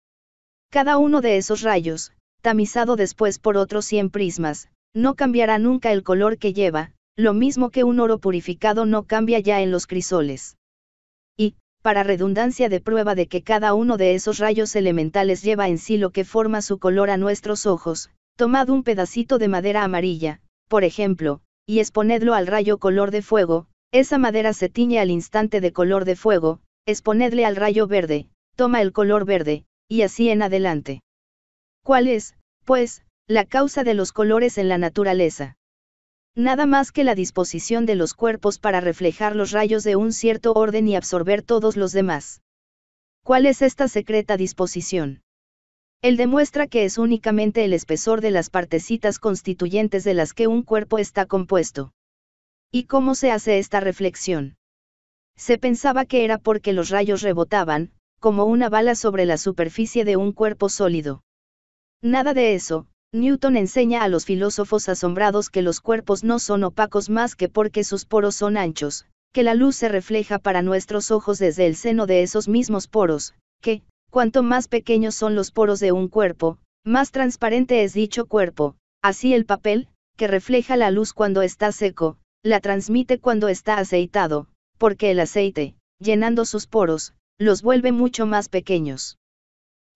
Cada uno de esos rayos, tamizado después por otros 100 prismas, no cambiará nunca el color que lleva, lo mismo que un oro purificado no cambia ya en los crisoles. Y, para redundancia de prueba de que cada uno de esos rayos elementales lleva en sí lo que forma su color a nuestros ojos, tomad un pedacito de madera amarilla, por ejemplo, y exponedlo al rayo color de fuego, esa madera se tiñe al instante de color de fuego, exponedle al rayo verde, toma el color verde, y así en adelante. ¿Cuál es, pues, la causa de los colores en la naturaleza? nada más que la disposición de los cuerpos para reflejar los rayos de un cierto orden y absorber todos los demás. ¿Cuál es esta secreta disposición? Él demuestra que es únicamente el espesor de las partecitas constituyentes de las que un cuerpo está compuesto. ¿Y cómo se hace esta reflexión? Se pensaba que era porque los rayos rebotaban, como una bala sobre la superficie de un cuerpo sólido. Nada de eso, Newton enseña a los filósofos asombrados que los cuerpos no son opacos más que porque sus poros son anchos, que la luz se refleja para nuestros ojos desde el seno de esos mismos poros, que, cuanto más pequeños son los poros de un cuerpo, más transparente es dicho cuerpo, así el papel, que refleja la luz cuando está seco, la transmite cuando está aceitado, porque el aceite, llenando sus poros, los vuelve mucho más pequeños.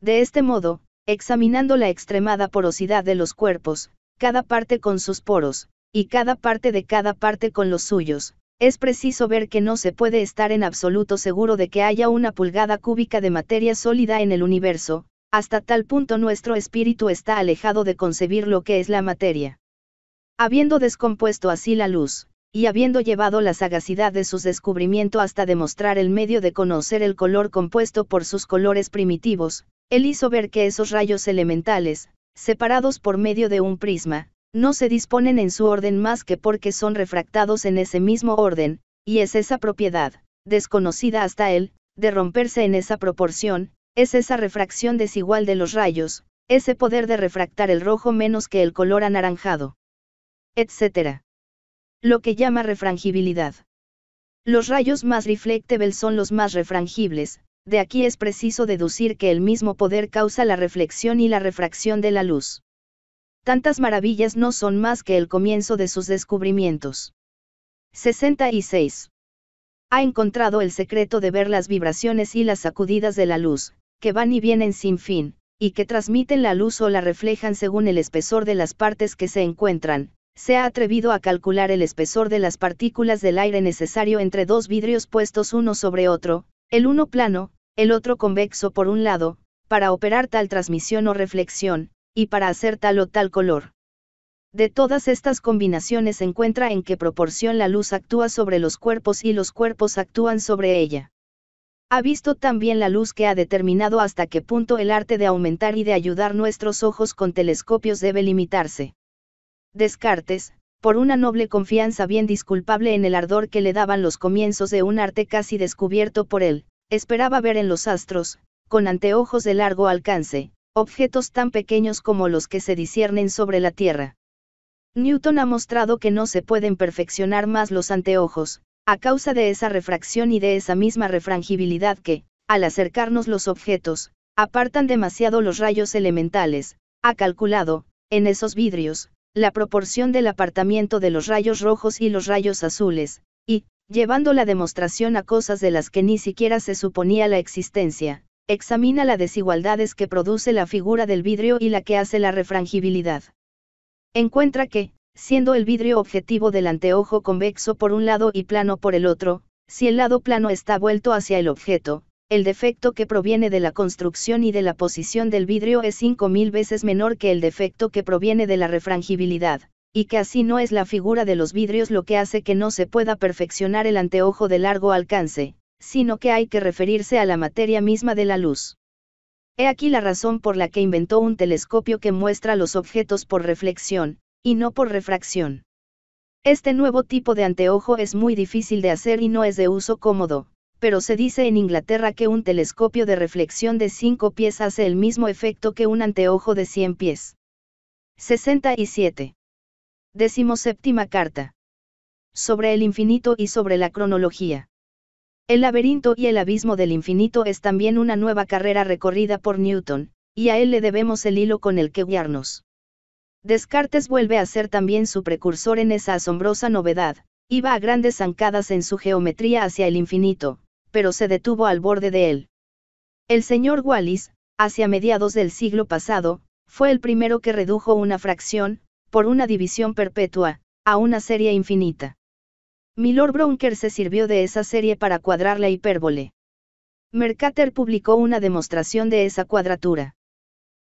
De este modo, examinando la extremada porosidad de los cuerpos, cada parte con sus poros, y cada parte de cada parte con los suyos, es preciso ver que no se puede estar en absoluto seguro de que haya una pulgada cúbica de materia sólida en el universo, hasta tal punto nuestro espíritu está alejado de concebir lo que es la materia. Habiendo descompuesto así la luz, y habiendo llevado la sagacidad de sus descubrimientos hasta demostrar el medio de conocer el color compuesto por sus colores primitivos, él hizo ver que esos rayos elementales, separados por medio de un prisma, no se disponen en su orden más que porque son refractados en ese mismo orden, y es esa propiedad, desconocida hasta él, de romperse en esa proporción, es esa refracción desigual de los rayos, ese poder de refractar el rojo menos que el color anaranjado. Etc. Lo que llama refrangibilidad. Los rayos más reflectibles son los más refrangibles, de aquí es preciso deducir que el mismo poder causa la reflexión y la refracción de la luz. Tantas maravillas no son más que el comienzo de sus descubrimientos. 66. Ha encontrado el secreto de ver las vibraciones y las sacudidas de la luz, que van y vienen sin fin, y que transmiten la luz o la reflejan según el espesor de las partes que se encuentran, se ha atrevido a calcular el espesor de las partículas del aire necesario entre dos vidrios puestos uno sobre otro, el uno plano, el otro convexo por un lado, para operar tal transmisión o reflexión, y para hacer tal o tal color. De todas estas combinaciones se encuentra en qué proporción la luz actúa sobre los cuerpos y los cuerpos actúan sobre ella. Ha visto también la luz que ha determinado hasta qué punto el arte de aumentar y de ayudar nuestros ojos con telescopios debe limitarse. Descartes, por una noble confianza bien disculpable en el ardor que le daban los comienzos de un arte casi descubierto por él, esperaba ver en los astros, con anteojos de largo alcance, objetos tan pequeños como los que se disciernen sobre la Tierra. Newton ha mostrado que no se pueden perfeccionar más los anteojos, a causa de esa refracción y de esa misma refrangibilidad que, al acercarnos los objetos, apartan demasiado los rayos elementales, ha calculado, en esos vidrios, la proporción del apartamiento de los rayos rojos y los rayos azules, y, llevando la demostración a cosas de las que ni siquiera se suponía la existencia, examina las desigualdades que produce la figura del vidrio y la que hace la refrangibilidad. Encuentra que, siendo el vidrio objetivo del anteojo convexo por un lado y plano por el otro, si el lado plano está vuelto hacia el objeto, el defecto que proviene de la construcción y de la posición del vidrio es 5.000 veces menor que el defecto que proviene de la refrangibilidad, y que así no es la figura de los vidrios lo que hace que no se pueda perfeccionar el anteojo de largo alcance, sino que hay que referirse a la materia misma de la luz. He aquí la razón por la que inventó un telescopio que muestra los objetos por reflexión, y no por refracción. Este nuevo tipo de anteojo es muy difícil de hacer y no es de uso cómodo, pero se dice en Inglaterra que un telescopio de reflexión de 5 pies hace el mismo efecto que un anteojo de 100 pies. 67. Decimoséptima carta. Sobre el infinito y sobre la cronología. El laberinto y el abismo del infinito es también una nueva carrera recorrida por Newton, y a él le debemos el hilo con el que guiarnos. Descartes vuelve a ser también su precursor en esa asombrosa novedad, iba a grandes zancadas en su geometría hacia el infinito, pero se detuvo al borde de él. El señor Wallis, hacia mediados del siglo pasado, fue el primero que redujo una fracción, por una división perpetua, a una serie infinita. Milord Brunker se sirvió de esa serie para cuadrar la hipérbole. Mercater publicó una demostración de esa cuadratura.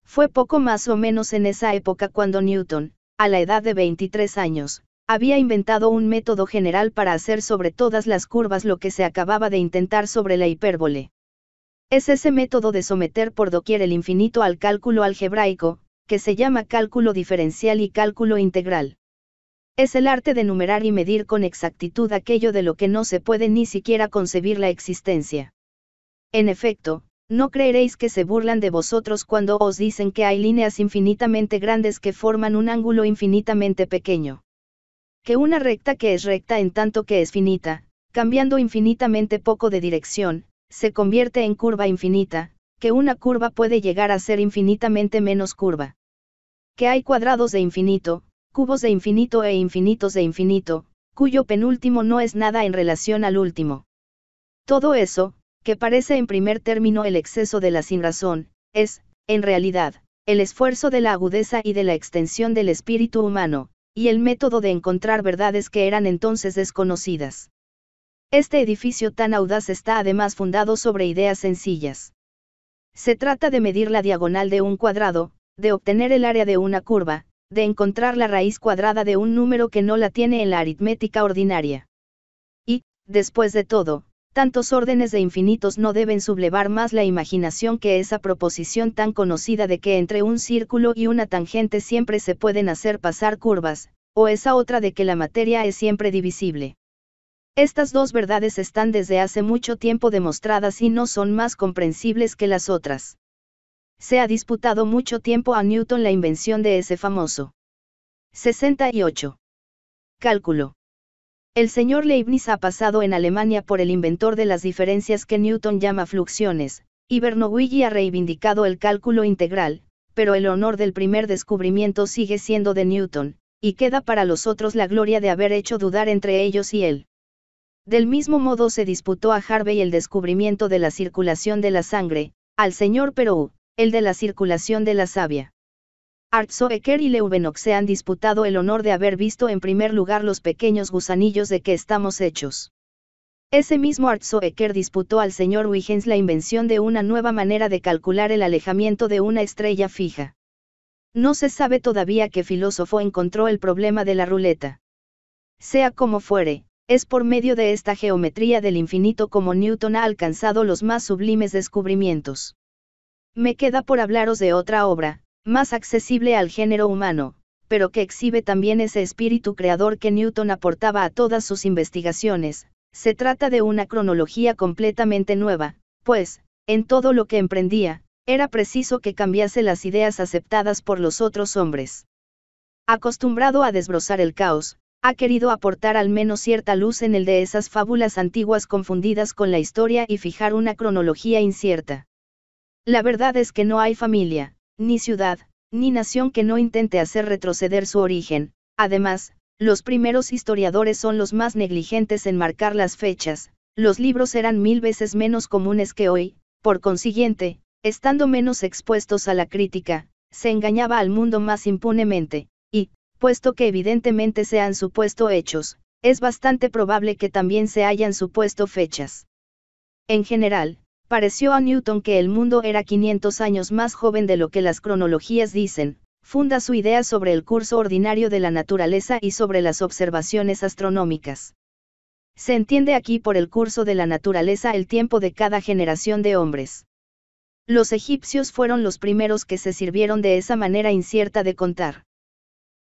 Fue poco más o menos en esa época cuando Newton, a la edad de 23 años, había inventado un método general para hacer sobre todas las curvas lo que se acababa de intentar sobre la hipérbole. Es ese método de someter por doquier el infinito al cálculo algebraico, que se llama cálculo diferencial y cálculo integral. Es el arte de numerar y medir con exactitud aquello de lo que no se puede ni siquiera concebir la existencia. En efecto, no creeréis que se burlan de vosotros cuando os dicen que hay líneas infinitamente grandes que forman un ángulo infinitamente pequeño que una recta que es recta en tanto que es finita, cambiando infinitamente poco de dirección, se convierte en curva infinita, que una curva puede llegar a ser infinitamente menos curva. Que hay cuadrados de infinito, cubos de infinito e infinitos de infinito, cuyo penúltimo no es nada en relación al último. Todo eso, que parece en primer término el exceso de la sinrazón, es, en realidad, el esfuerzo de la agudeza y de la extensión del espíritu humano, y el método de encontrar verdades que eran entonces desconocidas. Este edificio tan audaz está además fundado sobre ideas sencillas. Se trata de medir la diagonal de un cuadrado, de obtener el área de una curva, de encontrar la raíz cuadrada de un número que no la tiene en la aritmética ordinaria. Y, después de todo, tantos órdenes de infinitos no deben sublevar más la imaginación que esa proposición tan conocida de que entre un círculo y una tangente siempre se pueden hacer pasar curvas, o esa otra de que la materia es siempre divisible. Estas dos verdades están desde hace mucho tiempo demostradas y no son más comprensibles que las otras. Se ha disputado mucho tiempo a Newton la invención de ese famoso 68. Cálculo. El señor Leibniz ha pasado en Alemania por el inventor de las diferencias que Newton llama fluxiones, y Bernoulli ha reivindicado el cálculo integral, pero el honor del primer descubrimiento sigue siendo de Newton, y queda para los otros la gloria de haber hecho dudar entre ellos y él. Del mismo modo se disputó a Harvey el descubrimiento de la circulación de la sangre, al señor Perou, el de la circulación de la savia. Artsoeker y Leuvenok se han disputado el honor de haber visto en primer lugar los pequeños gusanillos de que estamos hechos. Ese mismo Artsoeker disputó al señor Huygens la invención de una nueva manera de calcular el alejamiento de una estrella fija. No se sabe todavía qué filósofo encontró el problema de la ruleta. Sea como fuere, es por medio de esta geometría del infinito como Newton ha alcanzado los más sublimes descubrimientos. Me queda por hablaros de otra obra, más accesible al género humano, pero que exhibe también ese espíritu creador que Newton aportaba a todas sus investigaciones, se trata de una cronología completamente nueva, pues, en todo lo que emprendía, era preciso que cambiase las ideas aceptadas por los otros hombres. Acostumbrado a desbrozar el caos, ha querido aportar al menos cierta luz en el de esas fábulas antiguas confundidas con la historia y fijar una cronología incierta. La verdad es que no hay familia, ni ciudad, ni nación que no intente hacer retroceder su origen. Además, los primeros historiadores son los más negligentes en marcar las fechas, los libros eran mil veces menos comunes que hoy, por consiguiente, estando menos expuestos a la crítica, se engañaba al mundo más impunemente, y, puesto que evidentemente se han supuesto hechos, es bastante probable que también se hayan supuesto fechas. En general, Pareció a Newton que el mundo era 500 años más joven de lo que las cronologías dicen, funda su idea sobre el curso ordinario de la naturaleza y sobre las observaciones astronómicas. Se entiende aquí por el curso de la naturaleza el tiempo de cada generación de hombres. Los egipcios fueron los primeros que se sirvieron de esa manera incierta de contar.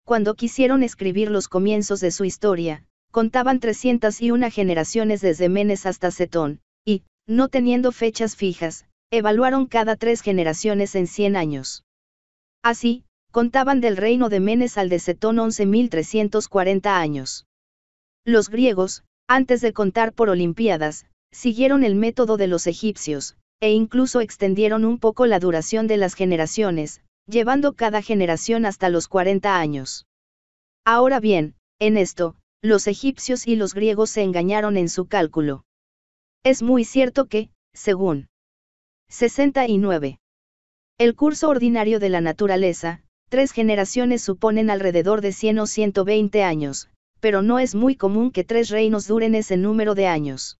Cuando quisieron escribir los comienzos de su historia, contaban 301 generaciones desde Menes hasta Setón, y, no teniendo fechas fijas, evaluaron cada tres generaciones en 100 años. Así, contaban del reino de Menes al de Setón 11.340 años. Los griegos, antes de contar por Olimpiadas, siguieron el método de los egipcios, e incluso extendieron un poco la duración de las generaciones, llevando cada generación hasta los 40 años. Ahora bien, en esto, los egipcios y los griegos se engañaron en su cálculo. Es muy cierto que, según 69. El curso ordinario de la naturaleza, tres generaciones suponen alrededor de 100 o 120 años, pero no es muy común que tres reinos duren ese número de años.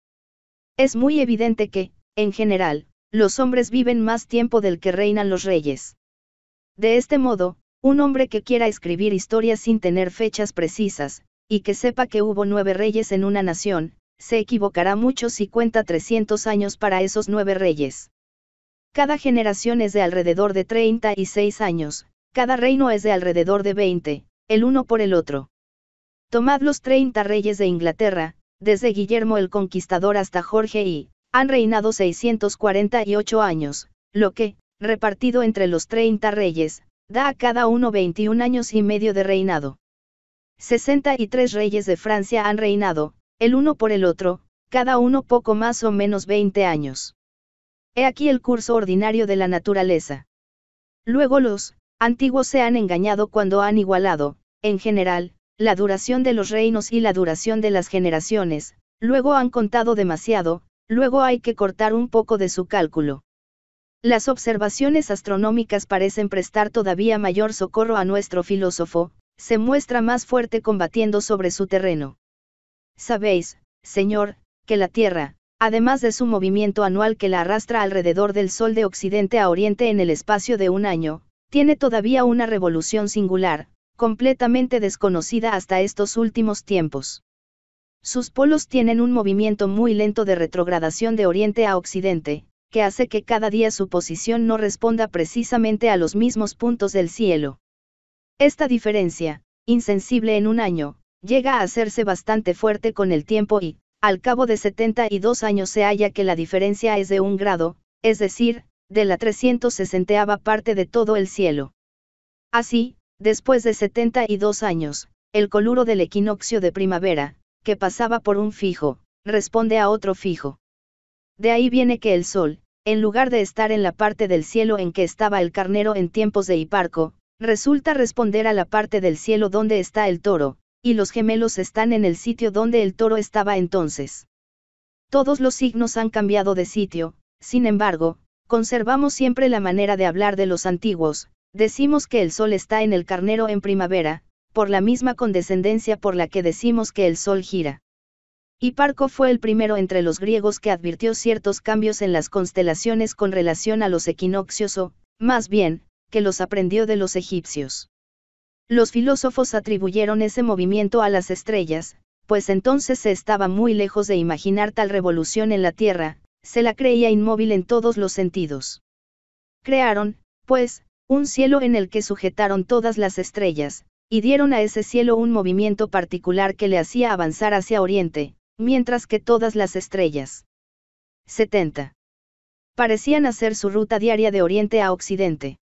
Es muy evidente que, en general, los hombres viven más tiempo del que reinan los reyes. De este modo, un hombre que quiera escribir historias sin tener fechas precisas, y que sepa que hubo nueve reyes en una nación, se equivocará mucho si cuenta 300 años para esos nueve reyes. Cada generación es de alrededor de 36 años, cada reino es de alrededor de 20, el uno por el otro. Tomad los 30 reyes de Inglaterra, desde Guillermo el Conquistador hasta Jorge I, han reinado 648 años, lo que, repartido entre los 30 reyes, da a cada uno 21 años y medio de reinado. 63 reyes de Francia han reinado, el uno por el otro, cada uno poco más o menos 20 años. He aquí el curso ordinario de la naturaleza. Luego los, antiguos se han engañado cuando han igualado, en general, la duración de los reinos y la duración de las generaciones, luego han contado demasiado, luego hay que cortar un poco de su cálculo. Las observaciones astronómicas parecen prestar todavía mayor socorro a nuestro filósofo, se muestra más fuerte combatiendo sobre su terreno. Sabéis, Señor, que la Tierra, además de su movimiento anual que la arrastra alrededor del Sol de Occidente a Oriente en el espacio de un año, tiene todavía una revolución singular, completamente desconocida hasta estos últimos tiempos. Sus polos tienen un movimiento muy lento de retrogradación de Oriente a Occidente, que hace que cada día su posición no responda precisamente a los mismos puntos del cielo. Esta diferencia, insensible en un año, llega a hacerse bastante fuerte con el tiempo y, al cabo de 72 años se halla que la diferencia es de un grado, es decir, de la 360 parte de todo el cielo. Así, después de 72 años, el coluro del equinoccio de primavera, que pasaba por un fijo, responde a otro fijo. De ahí viene que el sol, en lugar de estar en la parte del cielo en que estaba el carnero en tiempos de Hiparco, resulta responder a la parte del cielo donde está el toro, y los gemelos están en el sitio donde el toro estaba entonces. Todos los signos han cambiado de sitio, sin embargo, conservamos siempre la manera de hablar de los antiguos, decimos que el sol está en el carnero en primavera, por la misma condescendencia por la que decimos que el sol gira. Hiparco fue el primero entre los griegos que advirtió ciertos cambios en las constelaciones con relación a los equinoccios o, más bien, que los aprendió de los egipcios. Los filósofos atribuyeron ese movimiento a las estrellas, pues entonces se estaba muy lejos de imaginar tal revolución en la Tierra, se la creía inmóvil en todos los sentidos. Crearon, pues, un cielo en el que sujetaron todas las estrellas, y dieron a ese cielo un movimiento particular que le hacía avanzar hacia oriente, mientras que todas las estrellas 70. Parecían hacer su ruta diaria de oriente a occidente.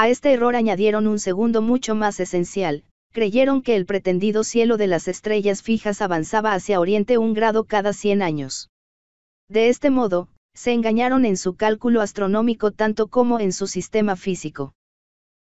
A este error añadieron un segundo mucho más esencial, creyeron que el pretendido cielo de las estrellas fijas avanzaba hacia oriente un grado cada 100 años. De este modo, se engañaron en su cálculo astronómico tanto como en su sistema físico.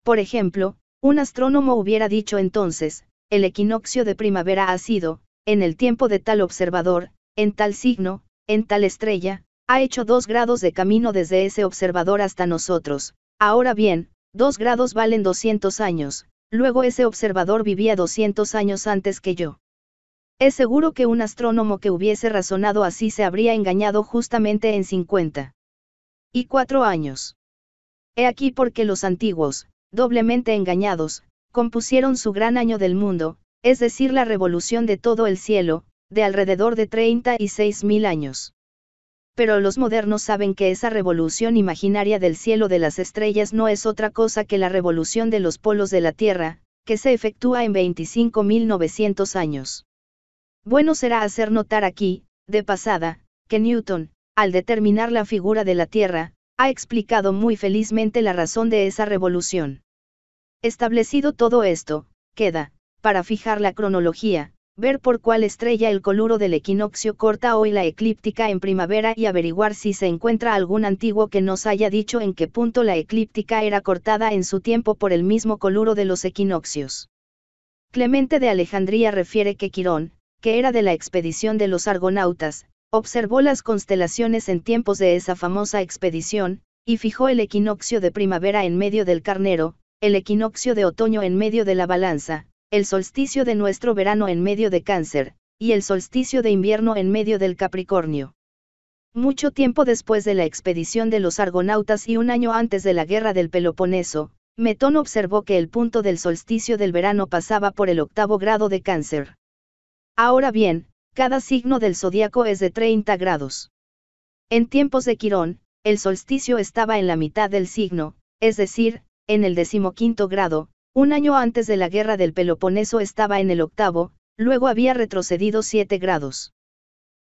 Por ejemplo, un astrónomo hubiera dicho entonces, el equinoccio de primavera ha sido, en el tiempo de tal observador, en tal signo, en tal estrella, ha hecho dos grados de camino desde ese observador hasta nosotros. Ahora bien, Dos grados valen 200 años, luego ese observador vivía 200 años antes que yo. Es seguro que un astrónomo que hubiese razonado así se habría engañado justamente en 50. Y cuatro años. He aquí porque los antiguos, doblemente engañados, compusieron su gran año del mundo, es decir, la revolución de todo el cielo, de alrededor de mil años pero los modernos saben que esa revolución imaginaria del cielo de las estrellas no es otra cosa que la revolución de los polos de la Tierra, que se efectúa en 25.900 años. Bueno será hacer notar aquí, de pasada, que Newton, al determinar la figura de la Tierra, ha explicado muy felizmente la razón de esa revolución. Establecido todo esto, queda, para fijar la cronología, ver por cuál estrella el coluro del equinoccio corta hoy la eclíptica en primavera y averiguar si se encuentra algún antiguo que nos haya dicho en qué punto la eclíptica era cortada en su tiempo por el mismo coluro de los equinoccios. Clemente de Alejandría refiere que Quirón, que era de la expedición de los argonautas, observó las constelaciones en tiempos de esa famosa expedición, y fijó el equinoccio de primavera en medio del carnero, el equinoccio de otoño en medio de la balanza, el solsticio de nuestro verano en medio de cáncer, y el solsticio de invierno en medio del Capricornio. Mucho tiempo después de la expedición de los argonautas y un año antes de la guerra del Peloponeso, Metón observó que el punto del solsticio del verano pasaba por el octavo grado de cáncer. Ahora bien, cada signo del Zodíaco es de 30 grados. En tiempos de Quirón, el solsticio estaba en la mitad del signo, es decir, en el decimoquinto grado, un año antes de la guerra del Peloponeso estaba en el octavo, luego había retrocedido siete grados.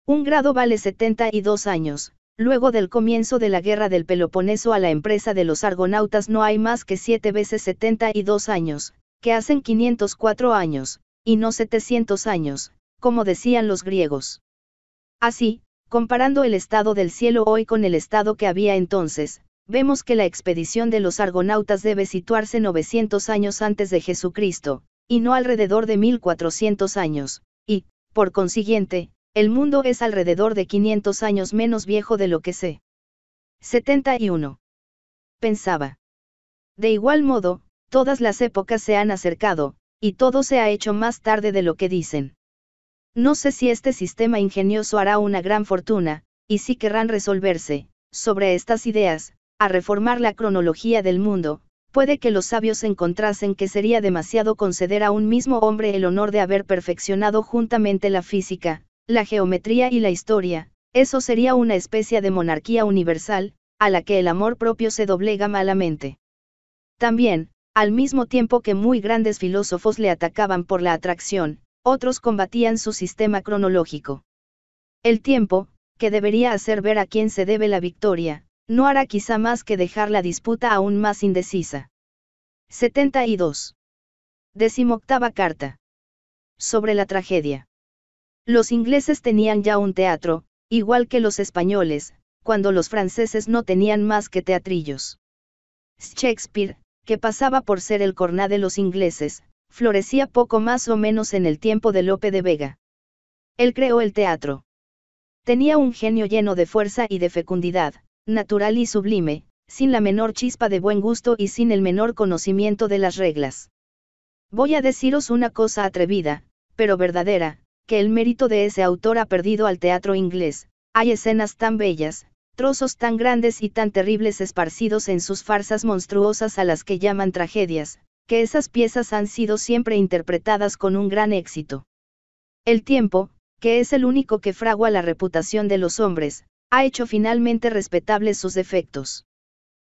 Un grado vale 72 años, luego del comienzo de la guerra del Peloponeso a la empresa de los argonautas no hay más que 7 veces 72 años, que hacen 504 años, y no 700 años, como decían los griegos. Así, comparando el estado del cielo hoy con el estado que había entonces, Vemos que la expedición de los argonautas debe situarse 900 años antes de Jesucristo, y no alrededor de 1400 años, y, por consiguiente, el mundo es alrededor de 500 años menos viejo de lo que sé. 71. Pensaba. De igual modo, todas las épocas se han acercado, y todo se ha hecho más tarde de lo que dicen. No sé si este sistema ingenioso hará una gran fortuna, y si querrán resolverse, sobre estas ideas, a reformar la cronología del mundo, puede que los sabios encontrasen que sería demasiado conceder a un mismo hombre el honor de haber perfeccionado juntamente la física, la geometría y la historia, eso sería una especie de monarquía universal, a la que el amor propio se doblega malamente. También, al mismo tiempo que muy grandes filósofos le atacaban por la atracción, otros combatían su sistema cronológico. El tiempo, que debería hacer ver a quién se debe la victoria, no hará quizá más que dejar la disputa aún más indecisa. 72. Decimoctava carta. Sobre la tragedia. Los ingleses tenían ya un teatro, igual que los españoles, cuando los franceses no tenían más que teatrillos. Shakespeare, que pasaba por ser el corná de los ingleses, florecía poco más o menos en el tiempo de Lope de Vega. Él creó el teatro. Tenía un genio lleno de fuerza y de fecundidad, natural y sublime, sin la menor chispa de buen gusto y sin el menor conocimiento de las reglas. Voy a deciros una cosa atrevida, pero verdadera, que el mérito de ese autor ha perdido al teatro inglés, hay escenas tan bellas, trozos tan grandes y tan terribles esparcidos en sus farsas monstruosas a las que llaman tragedias, que esas piezas han sido siempre interpretadas con un gran éxito. El tiempo, que es el único que fragua la reputación de los hombres, ha hecho finalmente respetables sus defectos.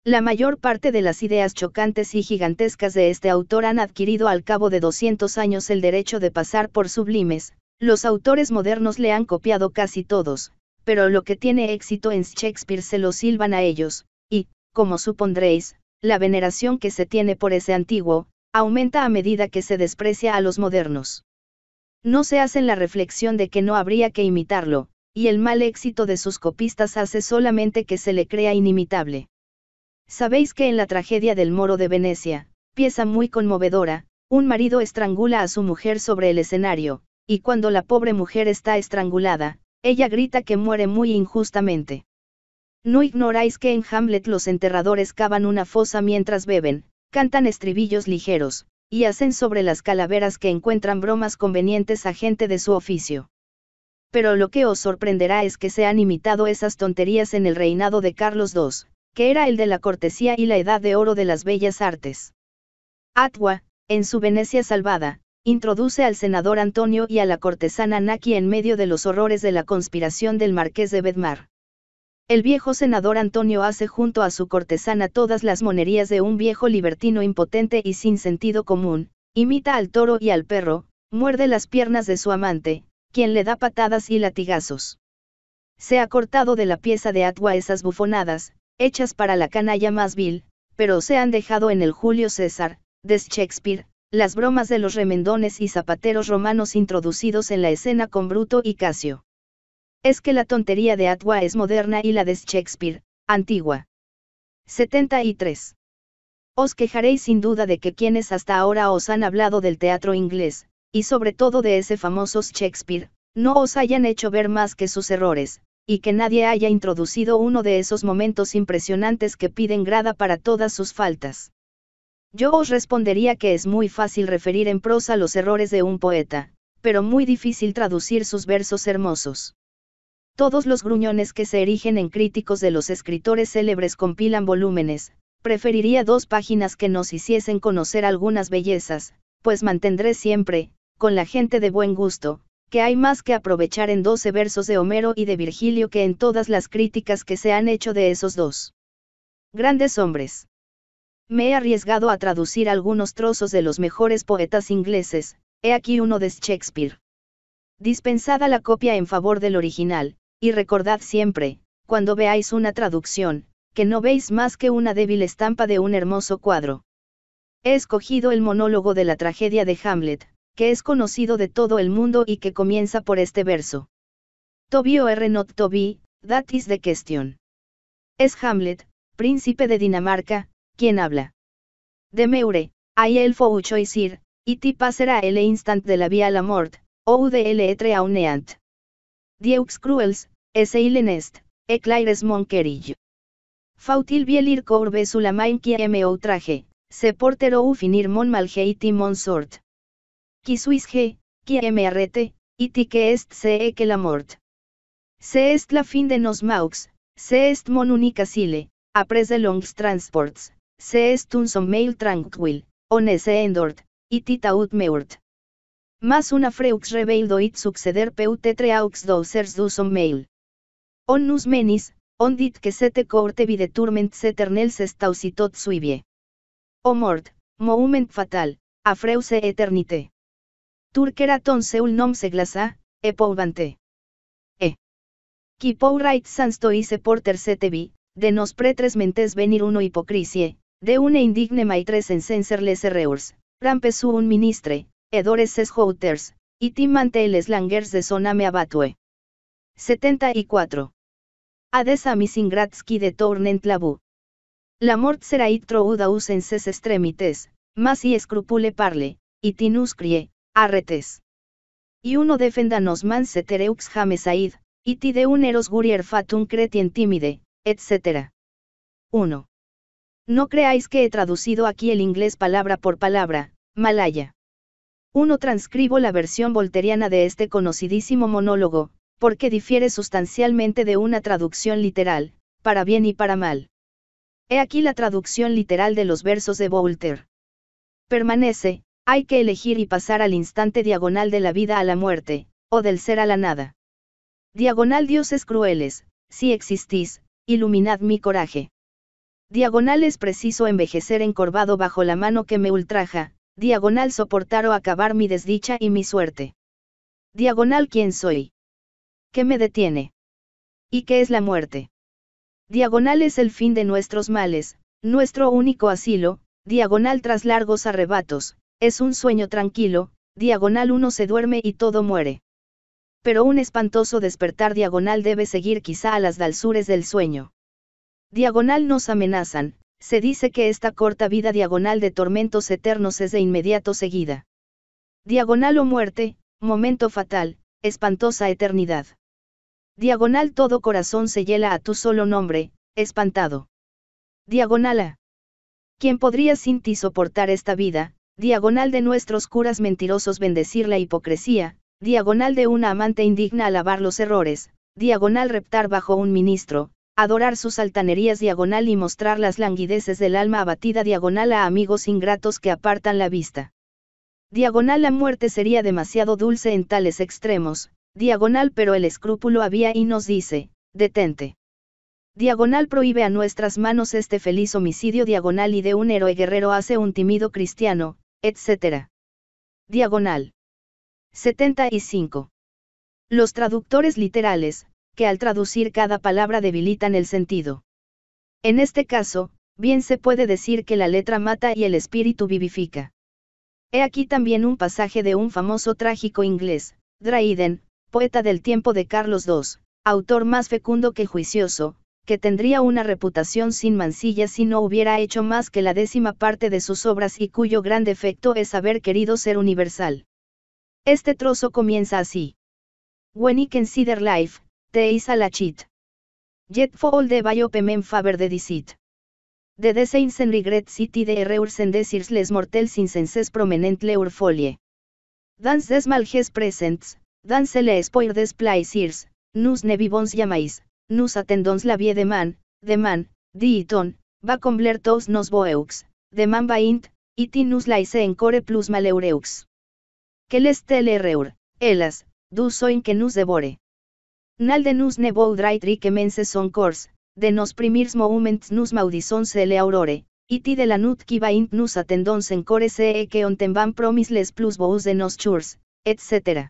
La mayor parte de las ideas chocantes y gigantescas de este autor han adquirido al cabo de 200 años el derecho de pasar por sublimes, los autores modernos le han copiado casi todos, pero lo que tiene éxito en Shakespeare se lo silban a ellos, y, como supondréis, la veneración que se tiene por ese antiguo, aumenta a medida que se desprecia a los modernos. No se hacen la reflexión de que no habría que imitarlo, y el mal éxito de sus copistas hace solamente que se le crea inimitable. Sabéis que en la tragedia del Moro de Venecia, pieza muy conmovedora, un marido estrangula a su mujer sobre el escenario, y cuando la pobre mujer está estrangulada, ella grita que muere muy injustamente. No ignoráis que en Hamlet los enterradores cavan una fosa mientras beben, cantan estribillos ligeros, y hacen sobre las calaveras que encuentran bromas convenientes a gente de su oficio pero lo que os sorprenderá es que se han imitado esas tonterías en el reinado de Carlos II, que era el de la cortesía y la edad de oro de las bellas artes. Atwa, en su Venecia salvada, introduce al senador Antonio y a la cortesana Naki en medio de los horrores de la conspiración del marqués de Bedmar. El viejo senador Antonio hace junto a su cortesana todas las monerías de un viejo libertino impotente y sin sentido común, imita al toro y al perro, muerde las piernas de su amante, quien le da patadas y latigazos. Se ha cortado de la pieza de Atwa esas bufonadas, hechas para la canalla más vil, pero se han dejado en el Julio César, de Shakespeare, las bromas de los remendones y zapateros romanos introducidos en la escena con Bruto y Casio. Es que la tontería de Atwa es moderna y la de Shakespeare, antigua. 73. Os quejaréis sin duda de que quienes hasta ahora os han hablado del teatro inglés, y sobre todo de ese famoso Shakespeare, no os hayan hecho ver más que sus errores, y que nadie haya introducido uno de esos momentos impresionantes que piden grada para todas sus faltas. Yo os respondería que es muy fácil referir en prosa los errores de un poeta, pero muy difícil traducir sus versos hermosos. Todos los gruñones que se erigen en críticos de los escritores célebres compilan volúmenes, preferiría dos páginas que nos hiciesen conocer algunas bellezas, pues mantendré siempre, con la gente de buen gusto, que hay más que aprovechar en doce versos de Homero y de Virgilio que en todas las críticas que se han hecho de esos dos. Grandes hombres. Me he arriesgado a traducir algunos trozos de los mejores poetas ingleses, he aquí uno de Shakespeare. Dispensada la copia en favor del original, y recordad siempre, cuando veáis una traducción, que no veis más que una débil estampa de un hermoso cuadro. He escogido el monólogo de la tragedia de Hamlet, que es conocido de todo el mundo y que comienza por este verso. "Tobio R not Toby, that is the question. Es Hamlet, príncipe de Dinamarca, quien habla. Meure, hay el fou choisir, y ti pasera el instant de la vía la mort, ou de l'etre auneant. Dieux cruels, es est, eclaires monquerillo. Fautil bielir corbe su la main qui me traje, se portero u finir mon y mon sort qui suis-je, qui mrt, iti que est ce que la mort. Se est la fin de nos maux, se est mon unica sile, après de longs transports, se est un mail tranquil, onese endort, y taut meurt. Mas una freux reveil doit succeder peut aux dosers du sommeil. On nous menis, on dit que sete corte vide turment eternels estausitot suivie. O mort, moment fatal, a freuse eternite ton seul nom glasa, e pouvante. E. Qui right sans toise porter vi, de nos pretres mentes venir uno hipocrisie, de une indigne maitres en les erreurs, rampe su un ministre, edores ses houters, y timante les langers de soname abatue. 74. Ades amis qui de tournent labu. La mort sera it troudaus en ses extremites, mas y escrupule parle, y tinus crie, arretes. Y uno defendanos man setereux james aid, ti de un eros gurier fatun cretien timide, etc. 1. No creáis que he traducido aquí el inglés palabra por palabra, malaya. Uno Transcribo la versión volteriana de este conocidísimo monólogo, porque difiere sustancialmente de una traducción literal, para bien y para mal. He aquí la traducción literal de los versos de Volter. Permanece, hay que elegir y pasar al instante diagonal de la vida a la muerte, o del ser a la nada. Diagonal dioses crueles, si existís, iluminad mi coraje. Diagonal es preciso envejecer encorvado bajo la mano que me ultraja, diagonal soportar o acabar mi desdicha y mi suerte. Diagonal quién soy. ¿Qué me detiene? ¿Y qué es la muerte? Diagonal es el fin de nuestros males, nuestro único asilo, diagonal tras largos arrebatos, es un sueño tranquilo, diagonal uno se duerme y todo muere. Pero un espantoso despertar diagonal debe seguir quizá a las dalsures del sueño. Diagonal nos amenazan, se dice que esta corta vida diagonal de tormentos eternos es de inmediato seguida. Diagonal o muerte, momento fatal, espantosa eternidad. Diagonal todo corazón se hiela a tu solo nombre, espantado. Diagonal a. ¿Quién podría sin ti soportar esta vida, diagonal de nuestros curas mentirosos bendecir la hipocresía, diagonal de una amante indigna alabar los errores, diagonal reptar bajo un ministro, adorar sus altanerías diagonal y mostrar las languideces del alma abatida diagonal a amigos ingratos que apartan la vista. Diagonal la muerte sería demasiado dulce en tales extremos, diagonal pero el escrúpulo había y nos dice, detente. Diagonal prohíbe a nuestras manos este feliz homicidio diagonal y de un héroe guerrero hace un tímido cristiano, etc. Diagonal. 75. Los traductores literales, que al traducir cada palabra debilitan el sentido. En este caso, bien se puede decir que la letra mata y el espíritu vivifica. He aquí también un pasaje de un famoso trágico inglés, Dryden, poeta del tiempo de Carlos II, autor más fecundo que juicioso, que tendría una reputación sin mancilla si no hubiera hecho más que la décima parte de sus obras y cuyo gran defecto es haber querido ser universal. Este trozo comienza así. When I consider life, te is a la cheat. Yet for all the de deceit. De deseins en regret city de reurs en les mortels incenses prominent leur folie. Dans des malges presents, dans les poires des plaisirs, nous ne vivons jamais, Nous attendons la vie de man, de man, y ton, va combler tous nos boeux, de man va int, nus nous en core plus maleureux. Que l'est reur, elas, du soin que nous devore. Nal de nous ne tri que son cores, de nos primirs moments nous maudisons le aurore, ti de la nut qui va int atendons en core se e que on van promis les plus bous de nos churs, etc.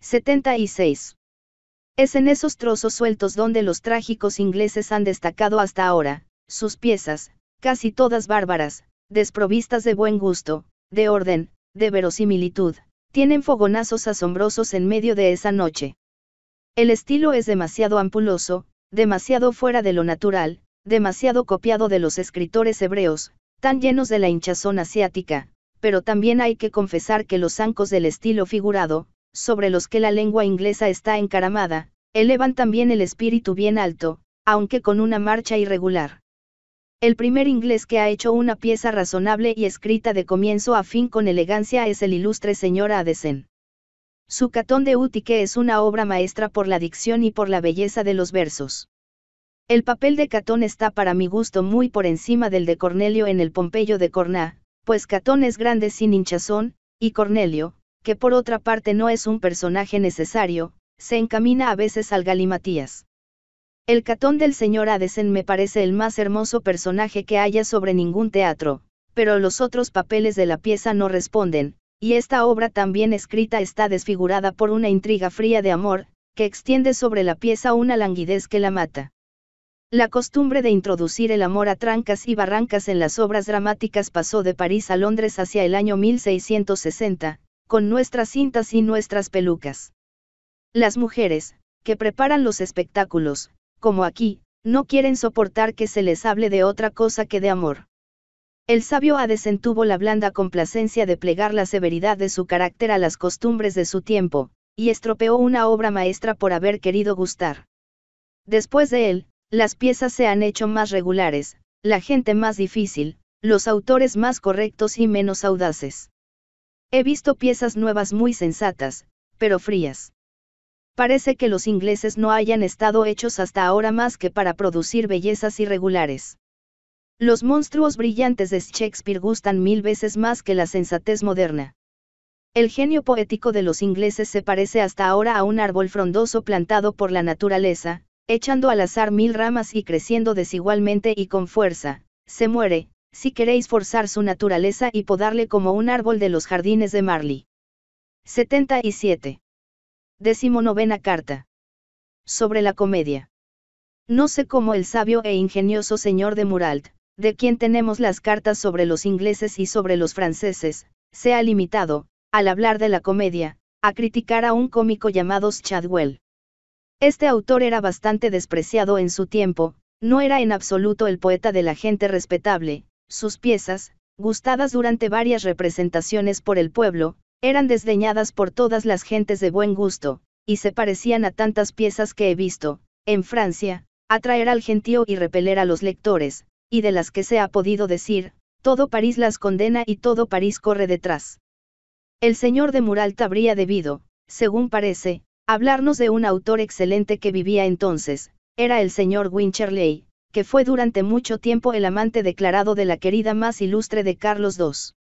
76. Es en esos trozos sueltos donde los trágicos ingleses han destacado hasta ahora, sus piezas, casi todas bárbaras, desprovistas de buen gusto, de orden, de verosimilitud, tienen fogonazos asombrosos en medio de esa noche. El estilo es demasiado ampuloso, demasiado fuera de lo natural, demasiado copiado de los escritores hebreos, tan llenos de la hinchazón asiática, pero también hay que confesar que los zancos del estilo figurado, sobre los que la lengua inglesa está encaramada, elevan también el espíritu bien alto, aunque con una marcha irregular. El primer inglés que ha hecho una pieza razonable y escrita de comienzo a fin con elegancia es el ilustre señor Adesen. Su Catón de Utique es una obra maestra por la dicción y por la belleza de los versos. El papel de Catón está para mi gusto muy por encima del de Cornelio en el Pompeyo de Corná, pues Catón es grande sin hinchazón, y Cornelio, que por otra parte no es un personaje necesario, se encamina a veces al galimatías. El catón del señor Adesen me parece el más hermoso personaje que haya sobre ningún teatro, pero los otros papeles de la pieza no responden, y esta obra también escrita está desfigurada por una intriga fría de amor, que extiende sobre la pieza una languidez que la mata. La costumbre de introducir el amor a trancas y barrancas en las obras dramáticas pasó de París a Londres hacia el año 1660, con nuestras cintas y nuestras pelucas. Las mujeres, que preparan los espectáculos, como aquí, no quieren soportar que se les hable de otra cosa que de amor. El sabio Hades entuvo la blanda complacencia de plegar la severidad de su carácter a las costumbres de su tiempo, y estropeó una obra maestra por haber querido gustar. Después de él, las piezas se han hecho más regulares, la gente más difícil, los autores más correctos y menos audaces. He visto piezas nuevas muy sensatas, pero frías. Parece que los ingleses no hayan estado hechos hasta ahora más que para producir bellezas irregulares. Los monstruos brillantes de Shakespeare gustan mil veces más que la sensatez moderna. El genio poético de los ingleses se parece hasta ahora a un árbol frondoso plantado por la naturaleza, echando al azar mil ramas y creciendo desigualmente y con fuerza, se muere, si queréis forzar su naturaleza y podarle como un árbol de los jardines de Marley. 77. novena carta. Sobre la comedia. No sé cómo el sabio e ingenioso señor de Muralt, de quien tenemos las cartas sobre los ingleses y sobre los franceses, se ha limitado, al hablar de la comedia, a criticar a un cómico llamado Chadwell. Este autor era bastante despreciado en su tiempo, no era en absoluto el poeta de la gente respetable, sus piezas, gustadas durante varias representaciones por el pueblo, eran desdeñadas por todas las gentes de buen gusto, y se parecían a tantas piezas que he visto, en Francia, atraer al gentío y repeler a los lectores, y de las que se ha podido decir, todo París las condena y todo París corre detrás. El señor de Muralta habría debido, según parece, hablarnos de un autor excelente que vivía entonces, era el señor Wincherley, que fue durante mucho tiempo el amante declarado de la querida más ilustre de Carlos II.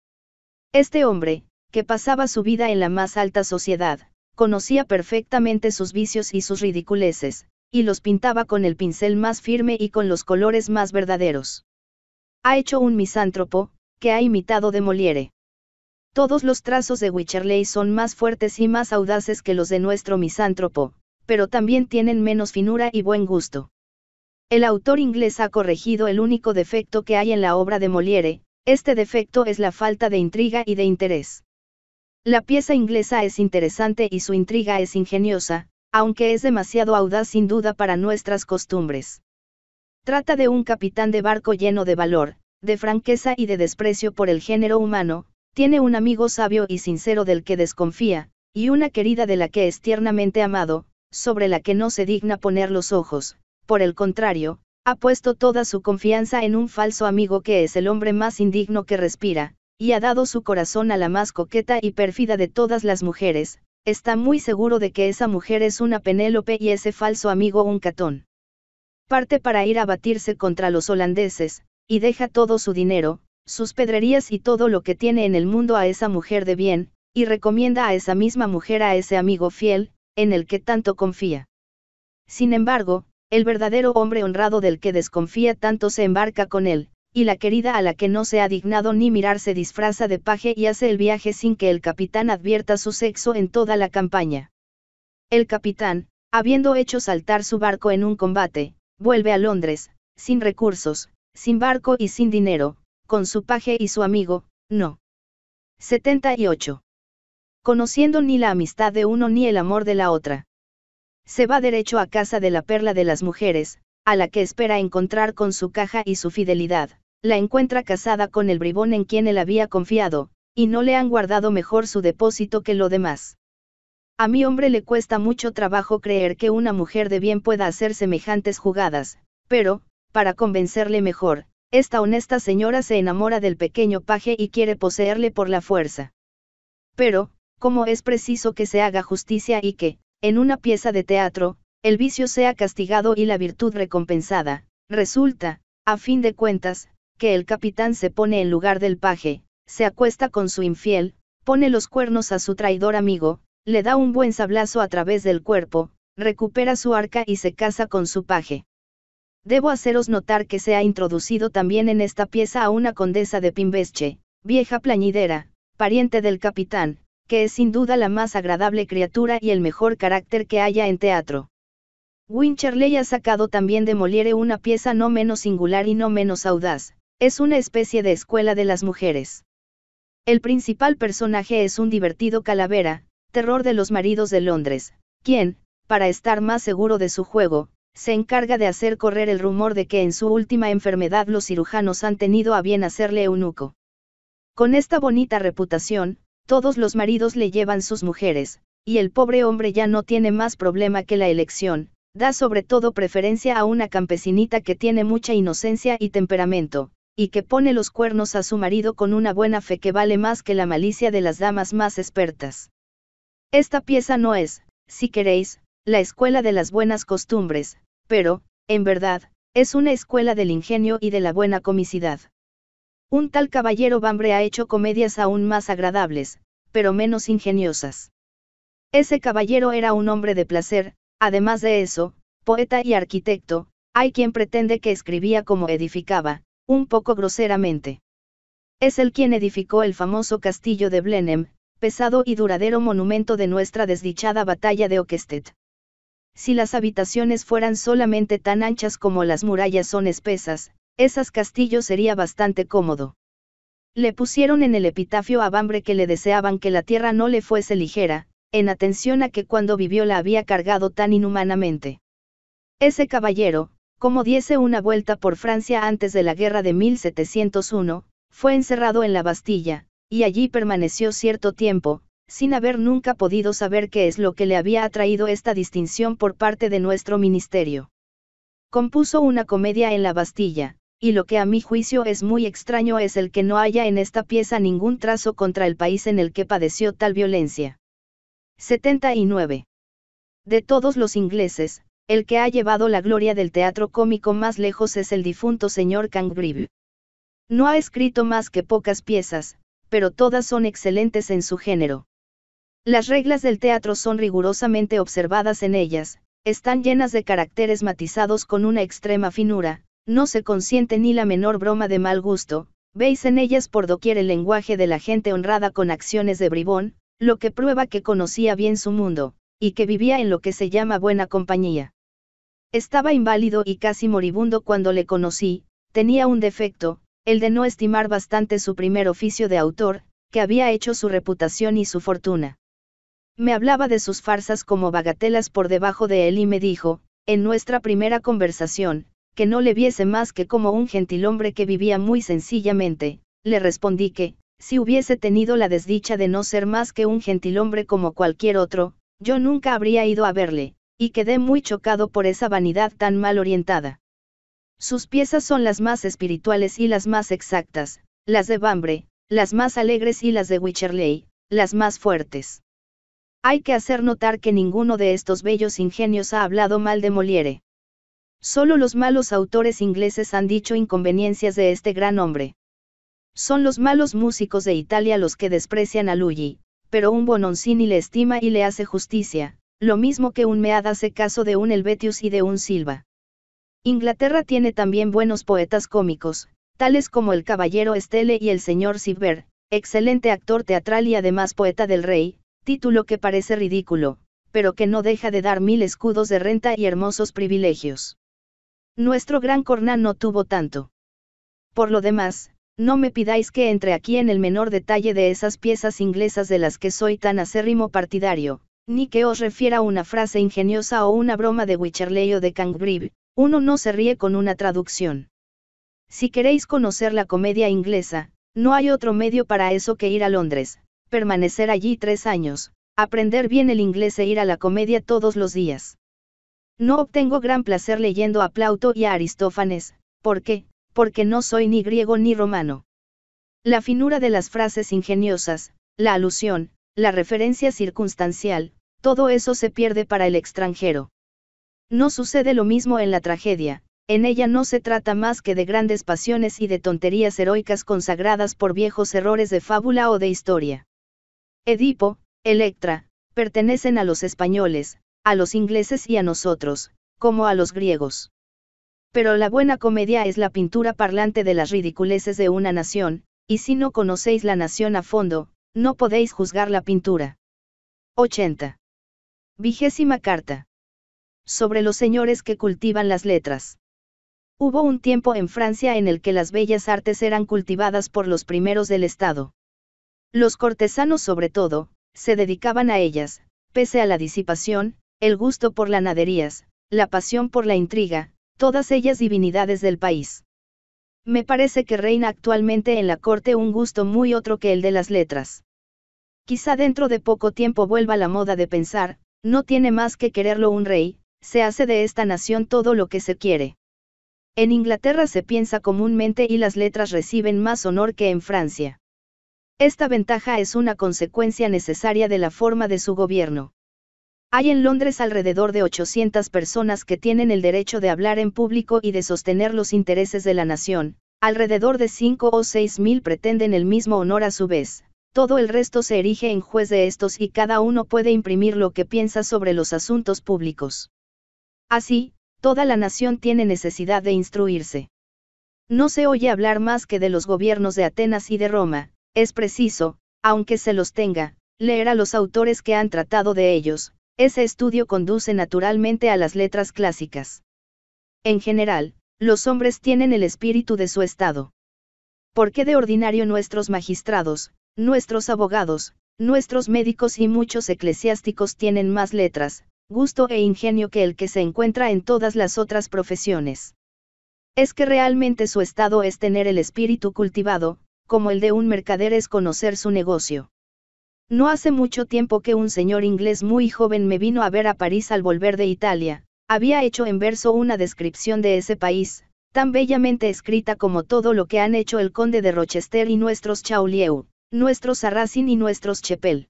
Este hombre, que pasaba su vida en la más alta sociedad, conocía perfectamente sus vicios y sus ridiculeces, y los pintaba con el pincel más firme y con los colores más verdaderos. Ha hecho un misántropo, que ha imitado de Moliere. Todos los trazos de Wicherley son más fuertes y más audaces que los de nuestro misántropo, pero también tienen menos finura y buen gusto. El autor inglés ha corregido el único defecto que hay en la obra de Moliere, este defecto es la falta de intriga y de interés. La pieza inglesa es interesante y su intriga es ingeniosa, aunque es demasiado audaz sin duda para nuestras costumbres. Trata de un capitán de barco lleno de valor, de franqueza y de desprecio por el género humano, tiene un amigo sabio y sincero del que desconfía, y una querida de la que es tiernamente amado, sobre la que no se digna poner los ojos, por el contrario, ha puesto toda su confianza en un falso amigo que es el hombre más indigno que respira, y ha dado su corazón a la más coqueta y pérfida de todas las mujeres, está muy seguro de que esa mujer es una Penélope y ese falso amigo un catón. Parte para ir a batirse contra los holandeses, y deja todo su dinero, sus pedrerías y todo lo que tiene en el mundo a esa mujer de bien, y recomienda a esa misma mujer a ese amigo fiel, en el que tanto confía. Sin embargo, el verdadero hombre honrado del que desconfía tanto se embarca con él, y la querida a la que no se ha dignado ni mirar se disfraza de paje y hace el viaje sin que el capitán advierta su sexo en toda la campaña. El capitán, habiendo hecho saltar su barco en un combate, vuelve a Londres, sin recursos, sin barco y sin dinero, con su paje y su amigo, no. 78. Conociendo ni la amistad de uno ni el amor de la otra. Se va derecho a casa de la perla de las mujeres, a la que espera encontrar con su caja y su fidelidad. La encuentra casada con el bribón en quien él había confiado, y no le han guardado mejor su depósito que lo demás. A mi hombre le cuesta mucho trabajo creer que una mujer de bien pueda hacer semejantes jugadas, pero, para convencerle mejor, esta honesta señora se enamora del pequeño paje y quiere poseerle por la fuerza. Pero, como es preciso que se haga justicia y que, en una pieza de teatro, el vicio sea castigado y la virtud recompensada, resulta, a fin de cuentas, que el capitán se pone en lugar del paje, se acuesta con su infiel, pone los cuernos a su traidor amigo, le da un buen sablazo a través del cuerpo, recupera su arca y se casa con su paje. Debo haceros notar que se ha introducido también en esta pieza a una condesa de Pimbesche, vieja plañidera, pariente del capitán, que es sin duda la más agradable criatura y el mejor carácter que haya en teatro. Wincherley ha sacado también de Moliere una pieza no menos singular y no menos audaz, es una especie de escuela de las mujeres. El principal personaje es un divertido calavera, terror de los maridos de Londres, quien, para estar más seguro de su juego, se encarga de hacer correr el rumor de que en su última enfermedad los cirujanos han tenido a bien hacerle eunuco. Con esta bonita reputación, todos los maridos le llevan sus mujeres, y el pobre hombre ya no tiene más problema que la elección, da sobre todo preferencia a una campesinita que tiene mucha inocencia y temperamento, y que pone los cuernos a su marido con una buena fe que vale más que la malicia de las damas más expertas. Esta pieza no es, si queréis, la escuela de las buenas costumbres, pero, en verdad, es una escuela del ingenio y de la buena comicidad. Un tal caballero Bambre ha hecho comedias aún más agradables, pero menos ingeniosas. Ese caballero era un hombre de placer, además de eso, poeta y arquitecto, hay quien pretende que escribía como edificaba, un poco groseramente. Es el quien edificó el famoso castillo de Blenheim, pesado y duradero monumento de nuestra desdichada batalla de Oquestet. Si las habitaciones fueran solamente tan anchas como las murallas son espesas, esas castillos sería bastante cómodo. Le pusieron en el epitafio a que le deseaban que la tierra no le fuese ligera, en atención a que cuando vivió la había cargado tan inhumanamente. Ese caballero, como diese una vuelta por Francia antes de la guerra de 1701, fue encerrado en la Bastilla, y allí permaneció cierto tiempo, sin haber nunca podido saber qué es lo que le había atraído esta distinción por parte de nuestro ministerio. Compuso una comedia en la Bastilla, y lo que a mi juicio es muy extraño es el que no haya en esta pieza ningún trazo contra el país en el que padeció tal violencia. 79. De todos los ingleses, el que ha llevado la gloria del teatro cómico más lejos es el difunto señor Cangrive. No ha escrito más que pocas piezas, pero todas son excelentes en su género. Las reglas del teatro son rigurosamente observadas en ellas, están llenas de caracteres matizados con una extrema finura, no se consiente ni la menor broma de mal gusto, veis en ellas por doquier el lenguaje de la gente honrada con acciones de bribón, lo que prueba que conocía bien su mundo, y que vivía en lo que se llama buena compañía. Estaba inválido y casi moribundo cuando le conocí, tenía un defecto, el de no estimar bastante su primer oficio de autor, que había hecho su reputación y su fortuna. Me hablaba de sus farsas como bagatelas por debajo de él y me dijo, en nuestra primera conversación, que no le viese más que como un gentilhombre que vivía muy sencillamente, le respondí que, si hubiese tenido la desdicha de no ser más que un gentilhombre como cualquier otro, yo nunca habría ido a verle, y quedé muy chocado por esa vanidad tan mal orientada. Sus piezas son las más espirituales y las más exactas, las de Bambre, las más alegres y las de Wycherley, las más fuertes. Hay que hacer notar que ninguno de estos bellos ingenios ha hablado mal de Moliere. Solo los malos autores ingleses han dicho inconveniencias de este gran hombre. Son los malos músicos de Italia los que desprecian a Luigi, pero un Bononcini le estima y le hace justicia, lo mismo que un Mead hace caso de un Helvetius y de un Silva. Inglaterra tiene también buenos poetas cómicos, tales como el caballero Stelle y el señor Silver, excelente actor teatral y además poeta del rey, título que parece ridículo, pero que no deja de dar mil escudos de renta y hermosos privilegios. Nuestro gran Cornan no tuvo tanto. Por lo demás, no me pidáis que entre aquí en el menor detalle de esas piezas inglesas de las que soy tan acérrimo partidario, ni que os refiera una frase ingeniosa o una broma de Wycherley o de Congreve. uno no se ríe con una traducción. Si queréis conocer la comedia inglesa, no hay otro medio para eso que ir a Londres, permanecer allí tres años, aprender bien el inglés e ir a la comedia todos los días. No obtengo gran placer leyendo a Plauto y a Aristófanes, ¿por qué? Porque no soy ni griego ni romano. La finura de las frases ingeniosas, la alusión, la referencia circunstancial, todo eso se pierde para el extranjero. No sucede lo mismo en la tragedia, en ella no se trata más que de grandes pasiones y de tonterías heroicas consagradas por viejos errores de fábula o de historia. Edipo, Electra, pertenecen a los españoles, a los ingleses y a nosotros, como a los griegos. Pero la buena comedia es la pintura parlante de las ridiculeces de una nación, y si no conocéis la nación a fondo, no podéis juzgar la pintura. 80. Vigésima carta. Sobre los señores que cultivan las letras. Hubo un tiempo en Francia en el que las bellas artes eran cultivadas por los primeros del Estado. Los cortesanos sobre todo, se dedicaban a ellas, pese a la disipación, el gusto por las naderías, la pasión por la intriga, todas ellas divinidades del país. Me parece que reina actualmente en la corte un gusto muy otro que el de las letras. Quizá dentro de poco tiempo vuelva la moda de pensar, no tiene más que quererlo un rey, se hace de esta nación todo lo que se quiere. En Inglaterra se piensa comúnmente y las letras reciben más honor que en Francia. Esta ventaja es una consecuencia necesaria de la forma de su gobierno. Hay en Londres alrededor de 800 personas que tienen el derecho de hablar en público y de sostener los intereses de la nación, alrededor de 5 o 6 mil pretenden el mismo honor a su vez. Todo el resto se erige en juez de estos y cada uno puede imprimir lo que piensa sobre los asuntos públicos. Así, toda la nación tiene necesidad de instruirse. No se oye hablar más que de los gobiernos de Atenas y de Roma, es preciso, aunque se los tenga, leer a los autores que han tratado de ellos, ese estudio conduce naturalmente a las letras clásicas. En general, los hombres tienen el espíritu de su estado. ¿Por qué de ordinario nuestros magistrados, nuestros abogados, nuestros médicos y muchos eclesiásticos tienen más letras, gusto e ingenio que el que se encuentra en todas las otras profesiones? Es que realmente su estado es tener el espíritu cultivado, como el de un mercader es conocer su negocio. No hace mucho tiempo que un señor inglés muy joven me vino a ver a París al volver de Italia, había hecho en verso una descripción de ese país, tan bellamente escrita como todo lo que han hecho el conde de Rochester y nuestros Chaulieu, nuestros Sarrazin y nuestros Chepel.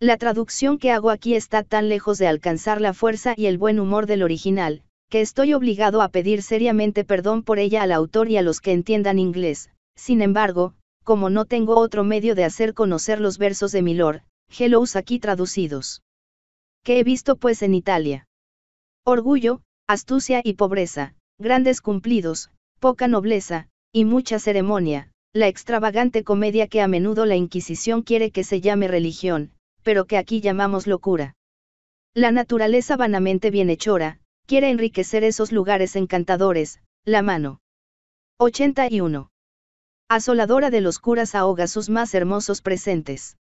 La traducción que hago aquí está tan lejos de alcanzar la fuerza y el buen humor del original, que estoy obligado a pedir seriamente perdón por ella al autor y a los que entiendan inglés. Sin embargo, como no tengo otro medio de hacer conocer los versos de Milord, Hellows aquí traducidos. ¿Qué he visto pues en Italia? Orgullo, astucia y pobreza, grandes cumplidos, poca nobleza, y mucha ceremonia, la extravagante comedia que a menudo la Inquisición quiere que se llame religión, pero que aquí llamamos locura. La naturaleza vanamente bienhechora, quiere enriquecer esos lugares encantadores, la mano. 81 asoladora de los curas ahoga sus más hermosos presentes.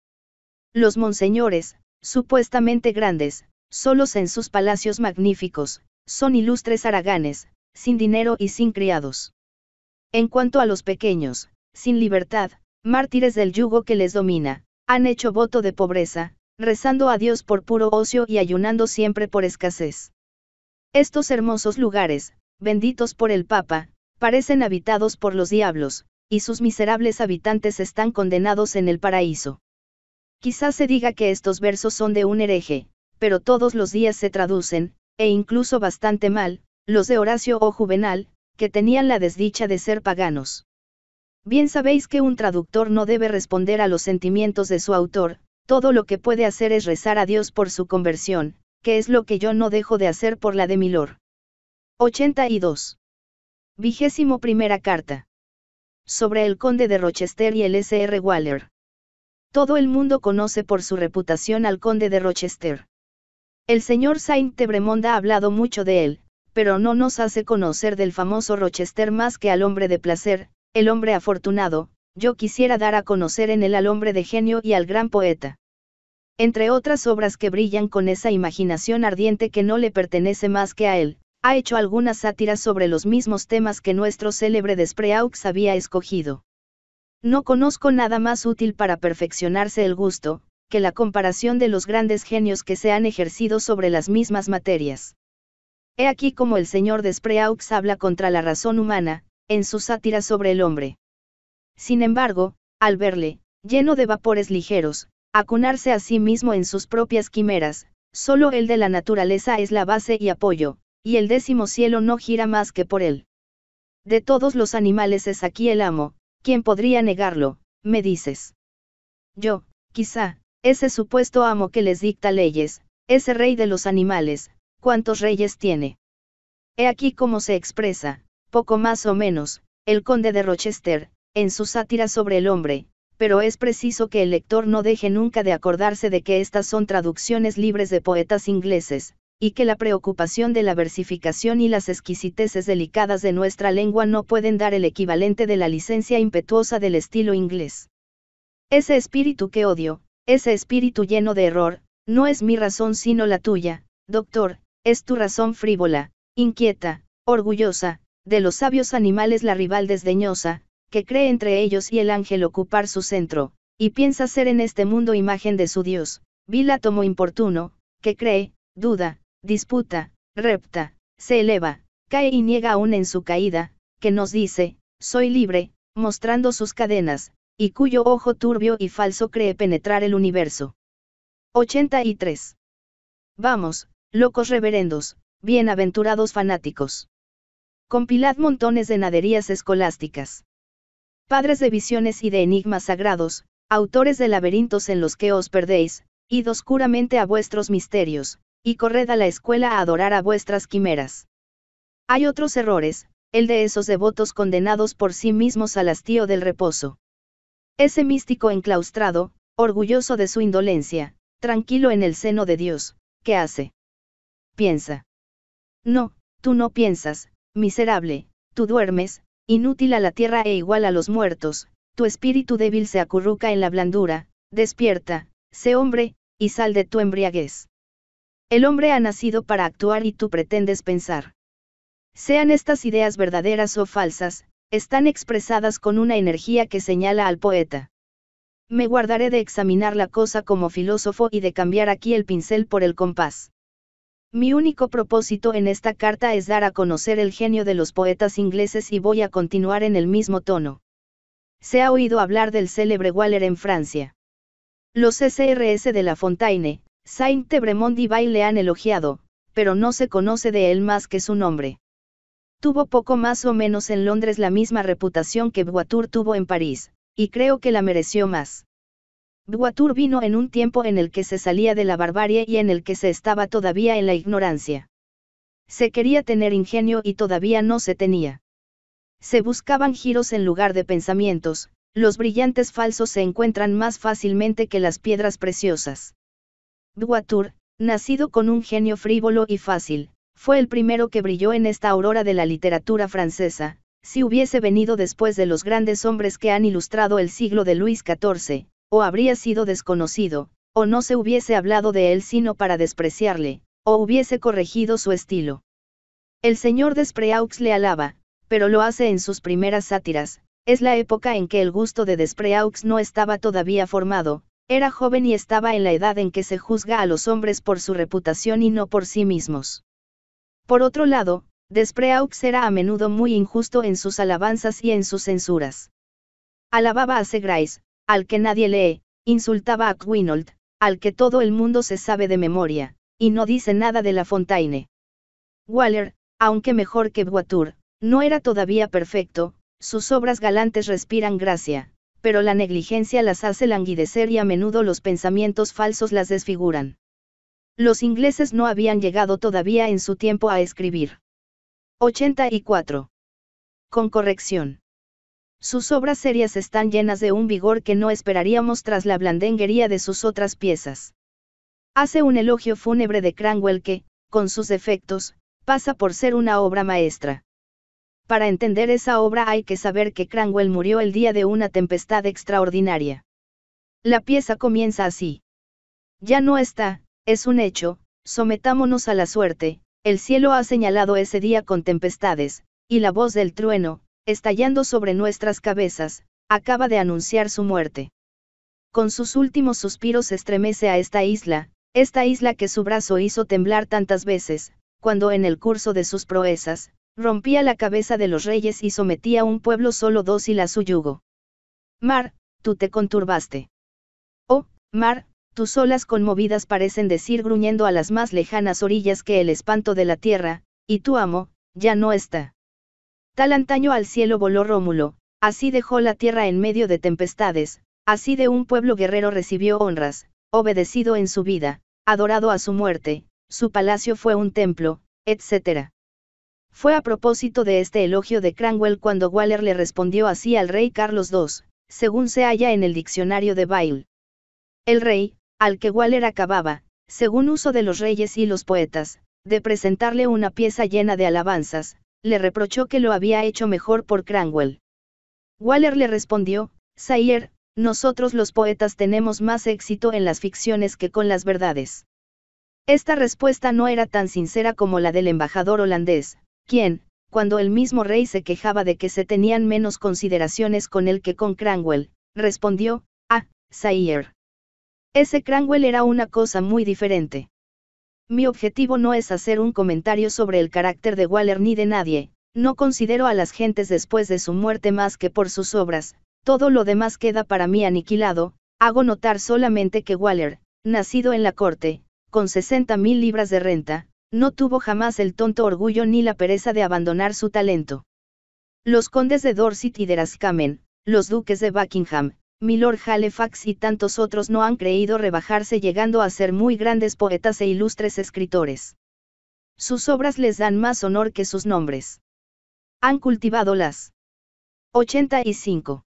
Los monseñores, supuestamente grandes, solos en sus palacios magníficos, son ilustres araganes, sin dinero y sin criados. En cuanto a los pequeños, sin libertad, mártires del yugo que les domina, han hecho voto de pobreza, rezando a Dios por puro ocio y ayunando siempre por escasez. Estos hermosos lugares, benditos por el Papa, parecen habitados por los diablos, y sus miserables habitantes están condenados en el paraíso. Quizás se diga que estos versos son de un hereje, pero todos los días se traducen, e incluso bastante mal, los de Horacio o Juvenal, que tenían la desdicha de ser paganos. Bien sabéis que un traductor no debe responder a los sentimientos de su autor, todo lo que puede hacer es rezar a Dios por su conversión, que es lo que yo no dejo de hacer por la de Milor. 82. Vigésimo primera carta sobre el conde de Rochester y el S.R. Waller. Todo el mundo conoce por su reputación al conde de Rochester. El señor Saint Tebremond ha hablado mucho de él, pero no nos hace conocer del famoso Rochester más que al hombre de placer, el hombre afortunado, yo quisiera dar a conocer en él al hombre de genio y al gran poeta. Entre otras obras que brillan con esa imaginación ardiente que no le pertenece más que a él, ha hecho algunas sátiras sobre los mismos temas que nuestro célebre Despreaux había escogido. No conozco nada más útil para perfeccionarse el gusto, que la comparación de los grandes genios que se han ejercido sobre las mismas materias. He aquí como el señor Despreaux habla contra la razón humana, en su sátira sobre el hombre. Sin embargo, al verle, lleno de vapores ligeros, acunarse a sí mismo en sus propias quimeras, solo el de la naturaleza es la base y apoyo, y el décimo cielo no gira más que por él. De todos los animales es aquí el amo, ¿quién podría negarlo? me dices. Yo, quizá, ese supuesto amo que les dicta leyes, ese rey de los animales, ¿cuántos reyes tiene? He aquí cómo se expresa, poco más o menos, el conde de Rochester, en su sátira sobre el hombre, pero es preciso que el lector no deje nunca de acordarse de que estas son traducciones libres de poetas ingleses, y que la preocupación de la versificación y las exquisiteces delicadas de nuestra lengua no pueden dar el equivalente de la licencia impetuosa del estilo inglés. Ese espíritu que odio, ese espíritu lleno de error, no es mi razón sino la tuya, doctor, es tu razón frívola, inquieta, orgullosa, de los sabios animales la rival desdeñosa, que cree entre ellos y el ángel ocupar su centro, y piensa ser en este mundo imagen de su Dios, vil átomo importuno, que cree, duda, disputa, repta, se eleva, cae y niega aún en su caída, que nos dice, soy libre, mostrando sus cadenas, y cuyo ojo turbio y falso cree penetrar el universo. 83. Vamos, locos reverendos, bienaventurados fanáticos. Compilad montones de naderías escolásticas. Padres de visiones y de enigmas sagrados, autores de laberintos en los que os perdéis, id oscuramente a vuestros misterios, y corred a la escuela a adorar a vuestras quimeras. Hay otros errores, el de esos devotos condenados por sí mismos al hastío del reposo. Ese místico enclaustrado, orgulloso de su indolencia, tranquilo en el seno de Dios, ¿qué hace? Piensa. No, tú no piensas, miserable, tú duermes, inútil a la tierra e igual a los muertos, tu espíritu débil se acurruca en la blandura, despierta, sé hombre, y sal de tu embriaguez. El hombre ha nacido para actuar y tú pretendes pensar. Sean estas ideas verdaderas o falsas, están expresadas con una energía que señala al poeta. Me guardaré de examinar la cosa como filósofo y de cambiar aquí el pincel por el compás. Mi único propósito en esta carta es dar a conocer el genio de los poetas ingleses y voy a continuar en el mismo tono. Se ha oído hablar del célebre Waller en Francia. Los SRS de La Fontaine, saint bremond y Bay le han elogiado, pero no se conoce de él más que su nombre. Tuvo poco más o menos en Londres la misma reputación que Boitour tuvo en París, y creo que la mereció más. Boitour vino en un tiempo en el que se salía de la barbarie y en el que se estaba todavía en la ignorancia. Se quería tener ingenio y todavía no se tenía. Se buscaban giros en lugar de pensamientos, los brillantes falsos se encuentran más fácilmente que las piedras preciosas. Duatour, nacido con un genio frívolo y fácil, fue el primero que brilló en esta aurora de la literatura francesa, si hubiese venido después de los grandes hombres que han ilustrado el siglo de Luis XIV, o habría sido desconocido, o no se hubiese hablado de él sino para despreciarle, o hubiese corregido su estilo. El señor Despreaux le alaba, pero lo hace en sus primeras sátiras, es la época en que el gusto de Despreaux no estaba todavía formado, era joven y estaba en la edad en que se juzga a los hombres por su reputación y no por sí mismos. Por otro lado, Despreaux era a menudo muy injusto en sus alabanzas y en sus censuras. Alababa a Segrais, al que nadie lee, insultaba a Quinold, al que todo el mundo se sabe de memoria, y no dice nada de La Fontaine. Waller, aunque mejor que Boitour, no era todavía perfecto, sus obras galantes respiran gracia, pero la negligencia las hace languidecer y a menudo los pensamientos falsos las desfiguran. Los ingleses no habían llegado todavía en su tiempo a escribir. 84. Con corrección. Sus obras serias están llenas de un vigor que no esperaríamos tras la blandenguería de sus otras piezas. Hace un elogio fúnebre de Cranwell que, con sus defectos, pasa por ser una obra maestra. Para entender esa obra hay que saber que Cranwell murió el día de una tempestad extraordinaria. La pieza comienza así. Ya no está, es un hecho, sometámonos a la suerte, el cielo ha señalado ese día con tempestades, y la voz del trueno, estallando sobre nuestras cabezas, acaba de anunciar su muerte. Con sus últimos suspiros estremece a esta isla, esta isla que su brazo hizo temblar tantas veces, cuando en el curso de sus proezas, Rompía la cabeza de los reyes y sometía a un pueblo solo dócil a su yugo. Mar, tú te conturbaste. Oh, mar, tus olas conmovidas parecen decir gruñendo a las más lejanas orillas que el espanto de la tierra, y tu amo, ya no está. Tal antaño al cielo voló Rómulo, así dejó la tierra en medio de tempestades, así de un pueblo guerrero recibió honras, obedecido en su vida, adorado a su muerte, su palacio fue un templo, etc. Fue a propósito de este elogio de Cranwell cuando Waller le respondió así al rey Carlos II, según se halla en el diccionario de Bail. El rey, al que Waller acababa, según uso de los reyes y los poetas, de presentarle una pieza llena de alabanzas, le reprochó que lo había hecho mejor por Cranwell. Waller le respondió, Sayer, nosotros los poetas tenemos más éxito en las ficciones que con las verdades. Esta respuesta no era tan sincera como la del embajador holandés, quien, cuando el mismo rey se quejaba de que se tenían menos consideraciones con él que con Cranwell, respondió, ah, Sayer. Ese Cranwell era una cosa muy diferente. Mi objetivo no es hacer un comentario sobre el carácter de Waller ni de nadie, no considero a las gentes después de su muerte más que por sus obras, todo lo demás queda para mí aniquilado, hago notar solamente que Waller, nacido en la corte, con 60.000 libras de renta, no tuvo jamás el tonto orgullo ni la pereza de abandonar su talento. Los condes de Dorset y de Raskamen, los duques de Buckingham, Milord Halifax y tantos otros no han creído rebajarse llegando a ser muy grandes poetas e ilustres escritores. Sus obras les dan más honor que sus nombres. Han cultivado las 85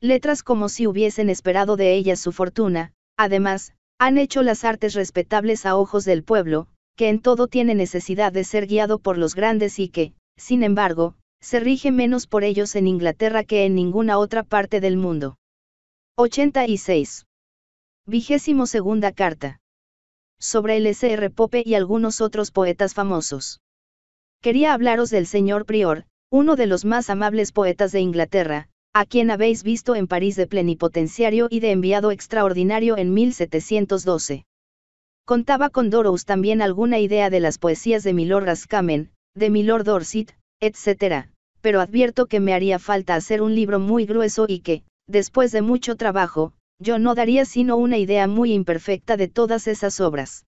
letras como si hubiesen esperado de ellas su fortuna, además, han hecho las artes respetables a ojos del pueblo, que en todo tiene necesidad de ser guiado por los grandes y que, sin embargo, se rige menos por ellos en Inglaterra que en ninguna otra parte del mundo. 86. Vigésimo segunda carta. Sobre el S.R. Pope y algunos otros poetas famosos. Quería hablaros del señor Prior, uno de los más amables poetas de Inglaterra, a quien habéis visto en París de plenipotenciario y de enviado extraordinario en 1712. Contaba con Dorous también alguna idea de las poesías de Milor Rascamen, de Milor Dorset, etc., pero advierto que me haría falta hacer un libro muy grueso y que, después de mucho trabajo, yo no daría sino una idea muy imperfecta de todas esas obras.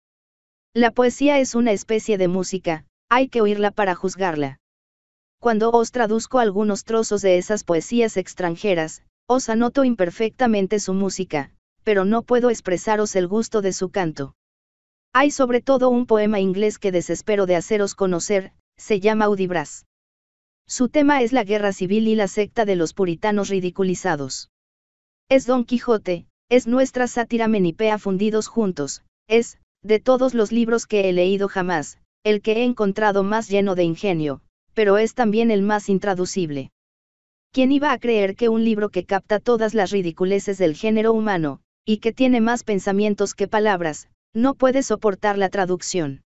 La poesía es una especie de música, hay que oírla para juzgarla. Cuando os traduzco algunos trozos de esas poesías extranjeras, os anoto imperfectamente su música, pero no puedo expresaros el gusto de su canto. Hay sobre todo un poema inglés que desespero de haceros conocer, se llama Audibras. Su tema es la guerra civil y la secta de los puritanos ridiculizados. Es Don Quijote, es nuestra sátira menipea fundidos juntos, es, de todos los libros que he leído jamás, el que he encontrado más lleno de ingenio, pero es también el más intraducible. ¿Quién iba a creer que un libro que capta todas las ridiculeces del género humano, y que tiene más pensamientos que palabras, no puede soportar la traducción.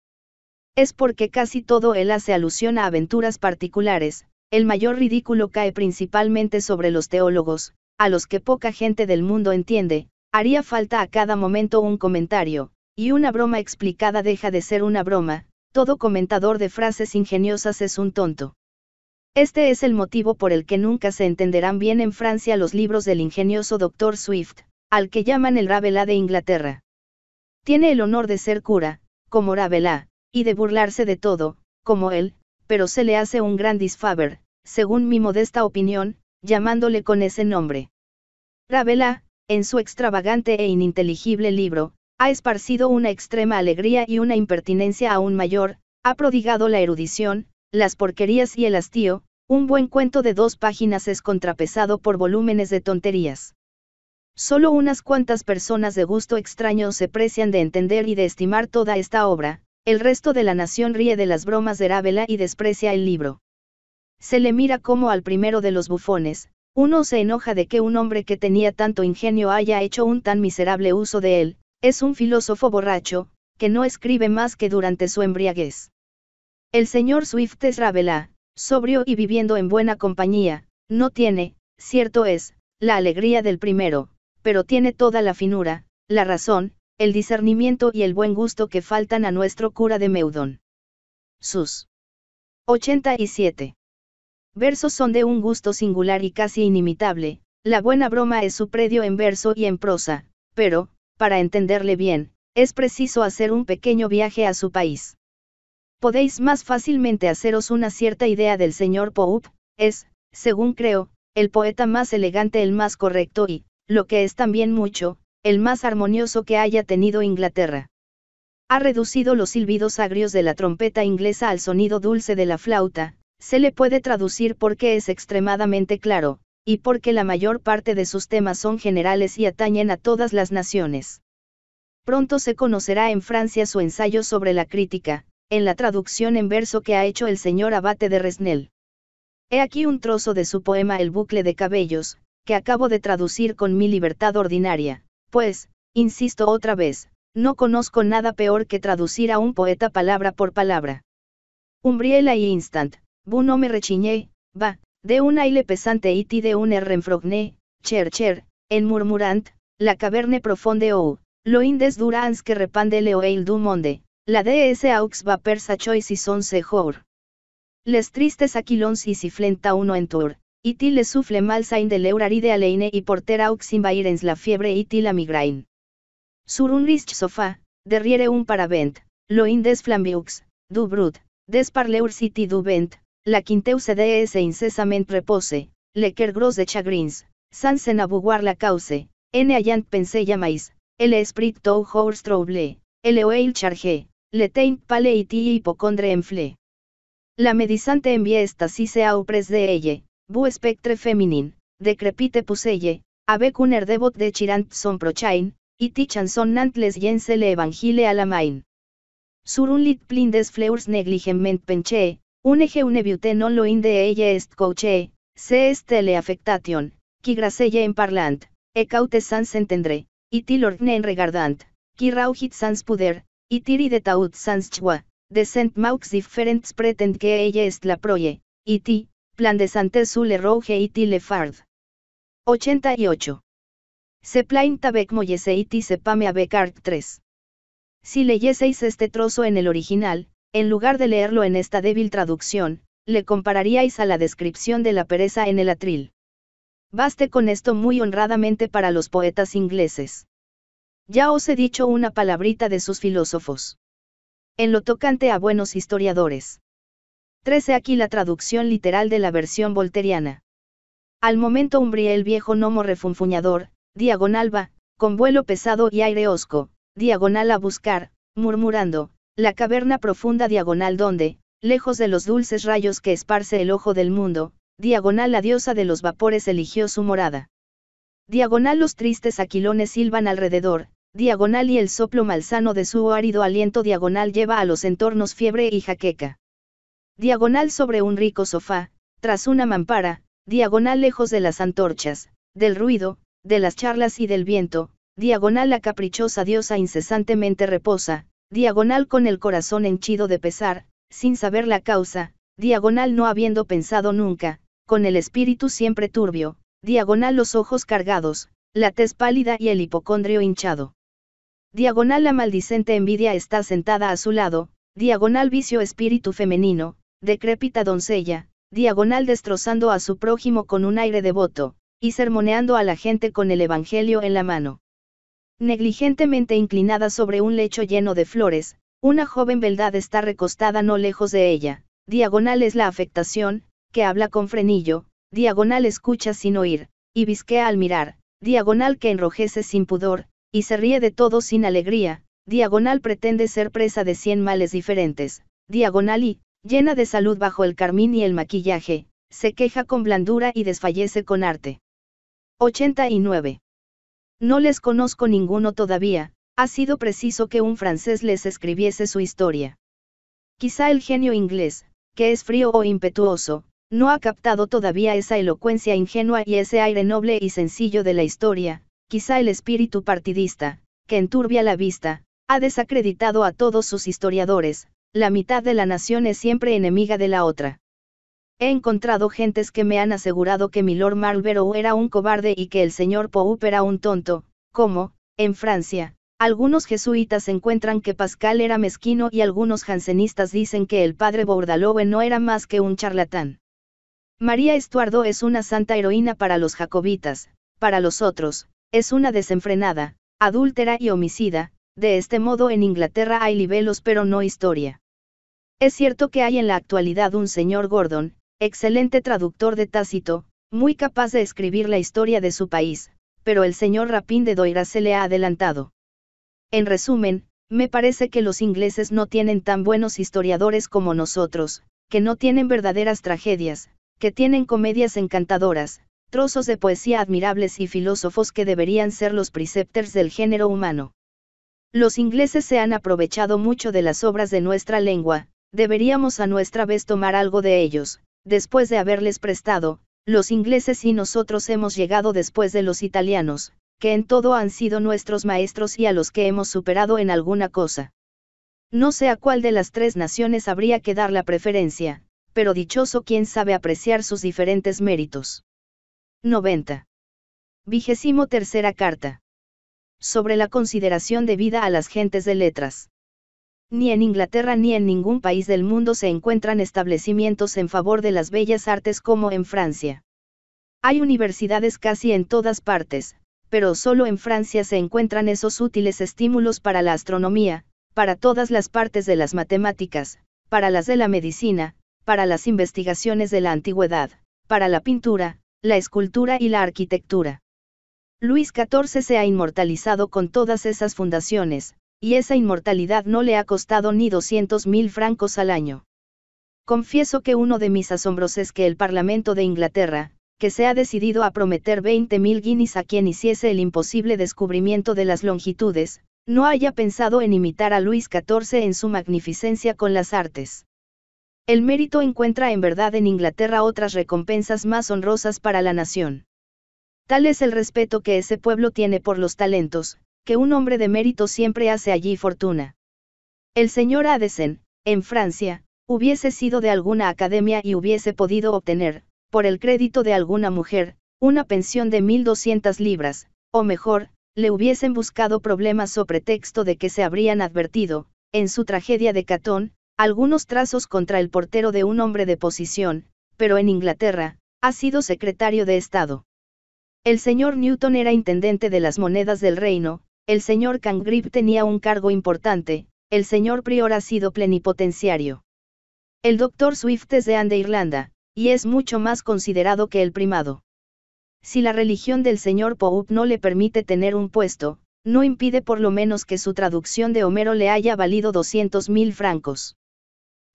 Es porque casi todo él hace alusión a aventuras particulares, el mayor ridículo cae principalmente sobre los teólogos, a los que poca gente del mundo entiende, haría falta a cada momento un comentario, y una broma explicada deja de ser una broma, todo comentador de frases ingeniosas es un tonto. Este es el motivo por el que nunca se entenderán bien en Francia los libros del ingenioso doctor Swift, al que llaman el Rabelais de Inglaterra. Tiene el honor de ser cura, como Ravelá, y de burlarse de todo, como él, pero se le hace un gran disfavor, según mi modesta opinión, llamándole con ese nombre. Ravelá, en su extravagante e ininteligible libro, ha esparcido una extrema alegría y una impertinencia aún mayor, ha prodigado la erudición, las porquerías y el hastío, un buen cuento de dos páginas es contrapesado por volúmenes de tonterías. Solo unas cuantas personas de gusto extraño se precian de entender y de estimar toda esta obra, el resto de la nación ríe de las bromas de Rabela y desprecia el libro. Se le mira como al primero de los bufones, uno se enoja de que un hombre que tenía tanto ingenio haya hecho un tan miserable uso de él, es un filósofo borracho, que no escribe más que durante su embriaguez. El señor Swift es Rabelais, sobrio y viviendo en buena compañía, no tiene, cierto es, la alegría del primero, pero tiene toda la finura, la razón, el discernimiento y el buen gusto que faltan a nuestro cura de Meudon. Sus 87 versos son de un gusto singular y casi inimitable, la buena broma es su predio en verso y en prosa, pero, para entenderle bien, es preciso hacer un pequeño viaje a su país. Podéis más fácilmente haceros una cierta idea del señor Pope, es, según creo, el poeta más elegante, el más correcto y, lo que es también mucho, el más armonioso que haya tenido Inglaterra. Ha reducido los silbidos agrios de la trompeta inglesa al sonido dulce de la flauta, se le puede traducir porque es extremadamente claro, y porque la mayor parte de sus temas son generales y atañen a todas las naciones. Pronto se conocerá en Francia su ensayo sobre la crítica, en la traducción en verso que ha hecho el señor abate de Resnel. He aquí un trozo de su poema El bucle de cabellos, que acabo de traducir con mi libertad ordinaria, pues, insisto otra vez, no conozco nada peor que traducir a un poeta palabra por palabra. Umbriela y instant, bu no me rechiñé, va, de un aile pesante y ti de un er enfrogné, cher cher, en murmurant, la caverne profonde ou, lo indes durans que repande le oeil du monde, la ese aux va persa choisis son sejor. Les tristes aquilons y si flenta uno en tour, y ti le sufle malsain de leuraride aleine y aux invairens la fiebre ti la migraine. Sur un risch sofá, derriere un paravent, lo indes flambiux, du brut, des parleur city du vent, la quinteuse se incessament repose, quer gros de chagrins, sans en abuguar la cause, n allant pensé mais, el esprit tou hours trouble, el oeil charge, le teint pale iti hipocondre enfle. La medisante envía esta si se pres de elle, bu spectre feminin, decrepite puselle, un debot de chirant son prochain, y ti chanson nantles jense le evangile a la main. Sur un lit plindes fleurs negligement penche, un eje une beauté non lo inde ella est coche, se est le affectation, qui gracelle en parlant, e caute sans entendre, y ti l'ordne en regardant, qui rauhit sans puder, y tiri de taut sans chua, de sent maux differents pretend que ella est la proie, y ti, Plan de Santé sur le Rouge et le Fard. 88. Se plaint avec se pame Art 3. Si leyeseis este trozo en el original, en lugar de leerlo en esta débil traducción, le compararíais a la descripción de la pereza en el atril. Baste con esto muy honradamente para los poetas ingleses. Ya os he dicho una palabrita de sus filósofos. En lo tocante a buenos historiadores. 13 aquí la traducción literal de la versión volteriana. Al momento umbría el viejo gnomo refunfuñador, diagonal va, con vuelo pesado y aire hosco, diagonal a buscar, murmurando, la caverna profunda diagonal donde, lejos de los dulces rayos que esparce el ojo del mundo, diagonal la diosa de los vapores eligió su morada. Diagonal los tristes aquilones silban alrededor, diagonal y el soplo malsano de su árido aliento diagonal lleva a los entornos fiebre y jaqueca diagonal sobre un rico sofá, tras una mampara, diagonal lejos de las antorchas, del ruido, de las charlas y del viento, diagonal la caprichosa diosa incesantemente reposa, diagonal con el corazón henchido de pesar, sin saber la causa, diagonal no habiendo pensado nunca, con el espíritu siempre turbio, diagonal los ojos cargados, la tez pálida y el hipocondrio hinchado. Diagonal la maldicente envidia está sentada a su lado, diagonal vicio espíritu femenino, decrépita doncella, diagonal destrozando a su prójimo con un aire devoto, y sermoneando a la gente con el Evangelio en la mano. Negligentemente inclinada sobre un lecho lleno de flores, una joven beldad está recostada no lejos de ella, diagonal es la afectación, que habla con frenillo, diagonal escucha sin oír, y visquea al mirar, diagonal que enrojece sin pudor, y se ríe de todo sin alegría, diagonal pretende ser presa de cien males diferentes, diagonal y, Llena de salud bajo el carmín y el maquillaje, se queja con blandura y desfallece con arte. 89. No les conozco ninguno todavía, ha sido preciso que un francés les escribiese su historia. Quizá el genio inglés, que es frío o impetuoso, no ha captado todavía esa elocuencia ingenua y ese aire noble y sencillo de la historia, quizá el espíritu partidista, que enturbia la vista, ha desacreditado a todos sus historiadores, la mitad de la nación es siempre enemiga de la otra. He encontrado gentes que me han asegurado que Milord Marlborough era un cobarde y que el señor Poup era un tonto, como, en Francia, algunos jesuitas encuentran que Pascal era mezquino y algunos jansenistas dicen que el padre Bordalove no era más que un charlatán. María Estuardo es una santa heroína para los jacobitas, para los otros, es una desenfrenada, adúltera y homicida, de este modo en Inglaterra hay libelos pero no historia. Es cierto que hay en la actualidad un señor Gordon, excelente traductor de Tácito, muy capaz de escribir la historia de su país, pero el señor Rapín de Doira se le ha adelantado. En resumen, me parece que los ingleses no tienen tan buenos historiadores como nosotros, que no tienen verdaderas tragedias, que tienen comedias encantadoras, trozos de poesía admirables y filósofos que deberían ser los preceptors del género humano. Los ingleses se han aprovechado mucho de las obras de nuestra lengua, deberíamos a nuestra vez tomar algo de ellos, después de haberles prestado, los ingleses y nosotros hemos llegado después de los italianos, que en todo han sido nuestros maestros y a los que hemos superado en alguna cosa. No sé a cuál de las tres naciones habría que dar la preferencia, pero dichoso quien sabe apreciar sus diferentes méritos. 90. Vigésimo tercera carta. Sobre la consideración debida a las gentes de letras. Ni en Inglaterra ni en ningún país del mundo se encuentran establecimientos en favor de las bellas artes como en Francia. Hay universidades casi en todas partes, pero solo en Francia se encuentran esos útiles estímulos para la astronomía, para todas las partes de las matemáticas, para las de la medicina, para las investigaciones de la antigüedad, para la pintura, la escultura y la arquitectura. Luis XIV se ha inmortalizado con todas esas fundaciones, y esa inmortalidad no le ha costado ni 200 mil francos al año. Confieso que uno de mis asombros es que el Parlamento de Inglaterra, que se ha decidido a prometer 20 mil guineas a quien hiciese el imposible descubrimiento de las longitudes, no haya pensado en imitar a Luis XIV en su magnificencia con las artes. El mérito encuentra en verdad en Inglaterra otras recompensas más honrosas para la nación. Tal es el respeto que ese pueblo tiene por los talentos, que un hombre de mérito siempre hace allí fortuna. El señor Addison, en Francia, hubiese sido de alguna academia y hubiese podido obtener, por el crédito de alguna mujer, una pensión de 1.200 libras, o mejor, le hubiesen buscado problemas o pretexto de que se habrían advertido, en su tragedia de Catón, algunos trazos contra el portero de un hombre de posición, pero en Inglaterra, ha sido secretario de Estado. El señor Newton era intendente de las monedas del reino, el señor Cangrip tenía un cargo importante, el señor Prior ha sido plenipotenciario. El doctor Swift es de de Irlanda, y es mucho más considerado que el primado. Si la religión del señor Poup no le permite tener un puesto, no impide por lo menos que su traducción de Homero le haya valido 200 mil francos.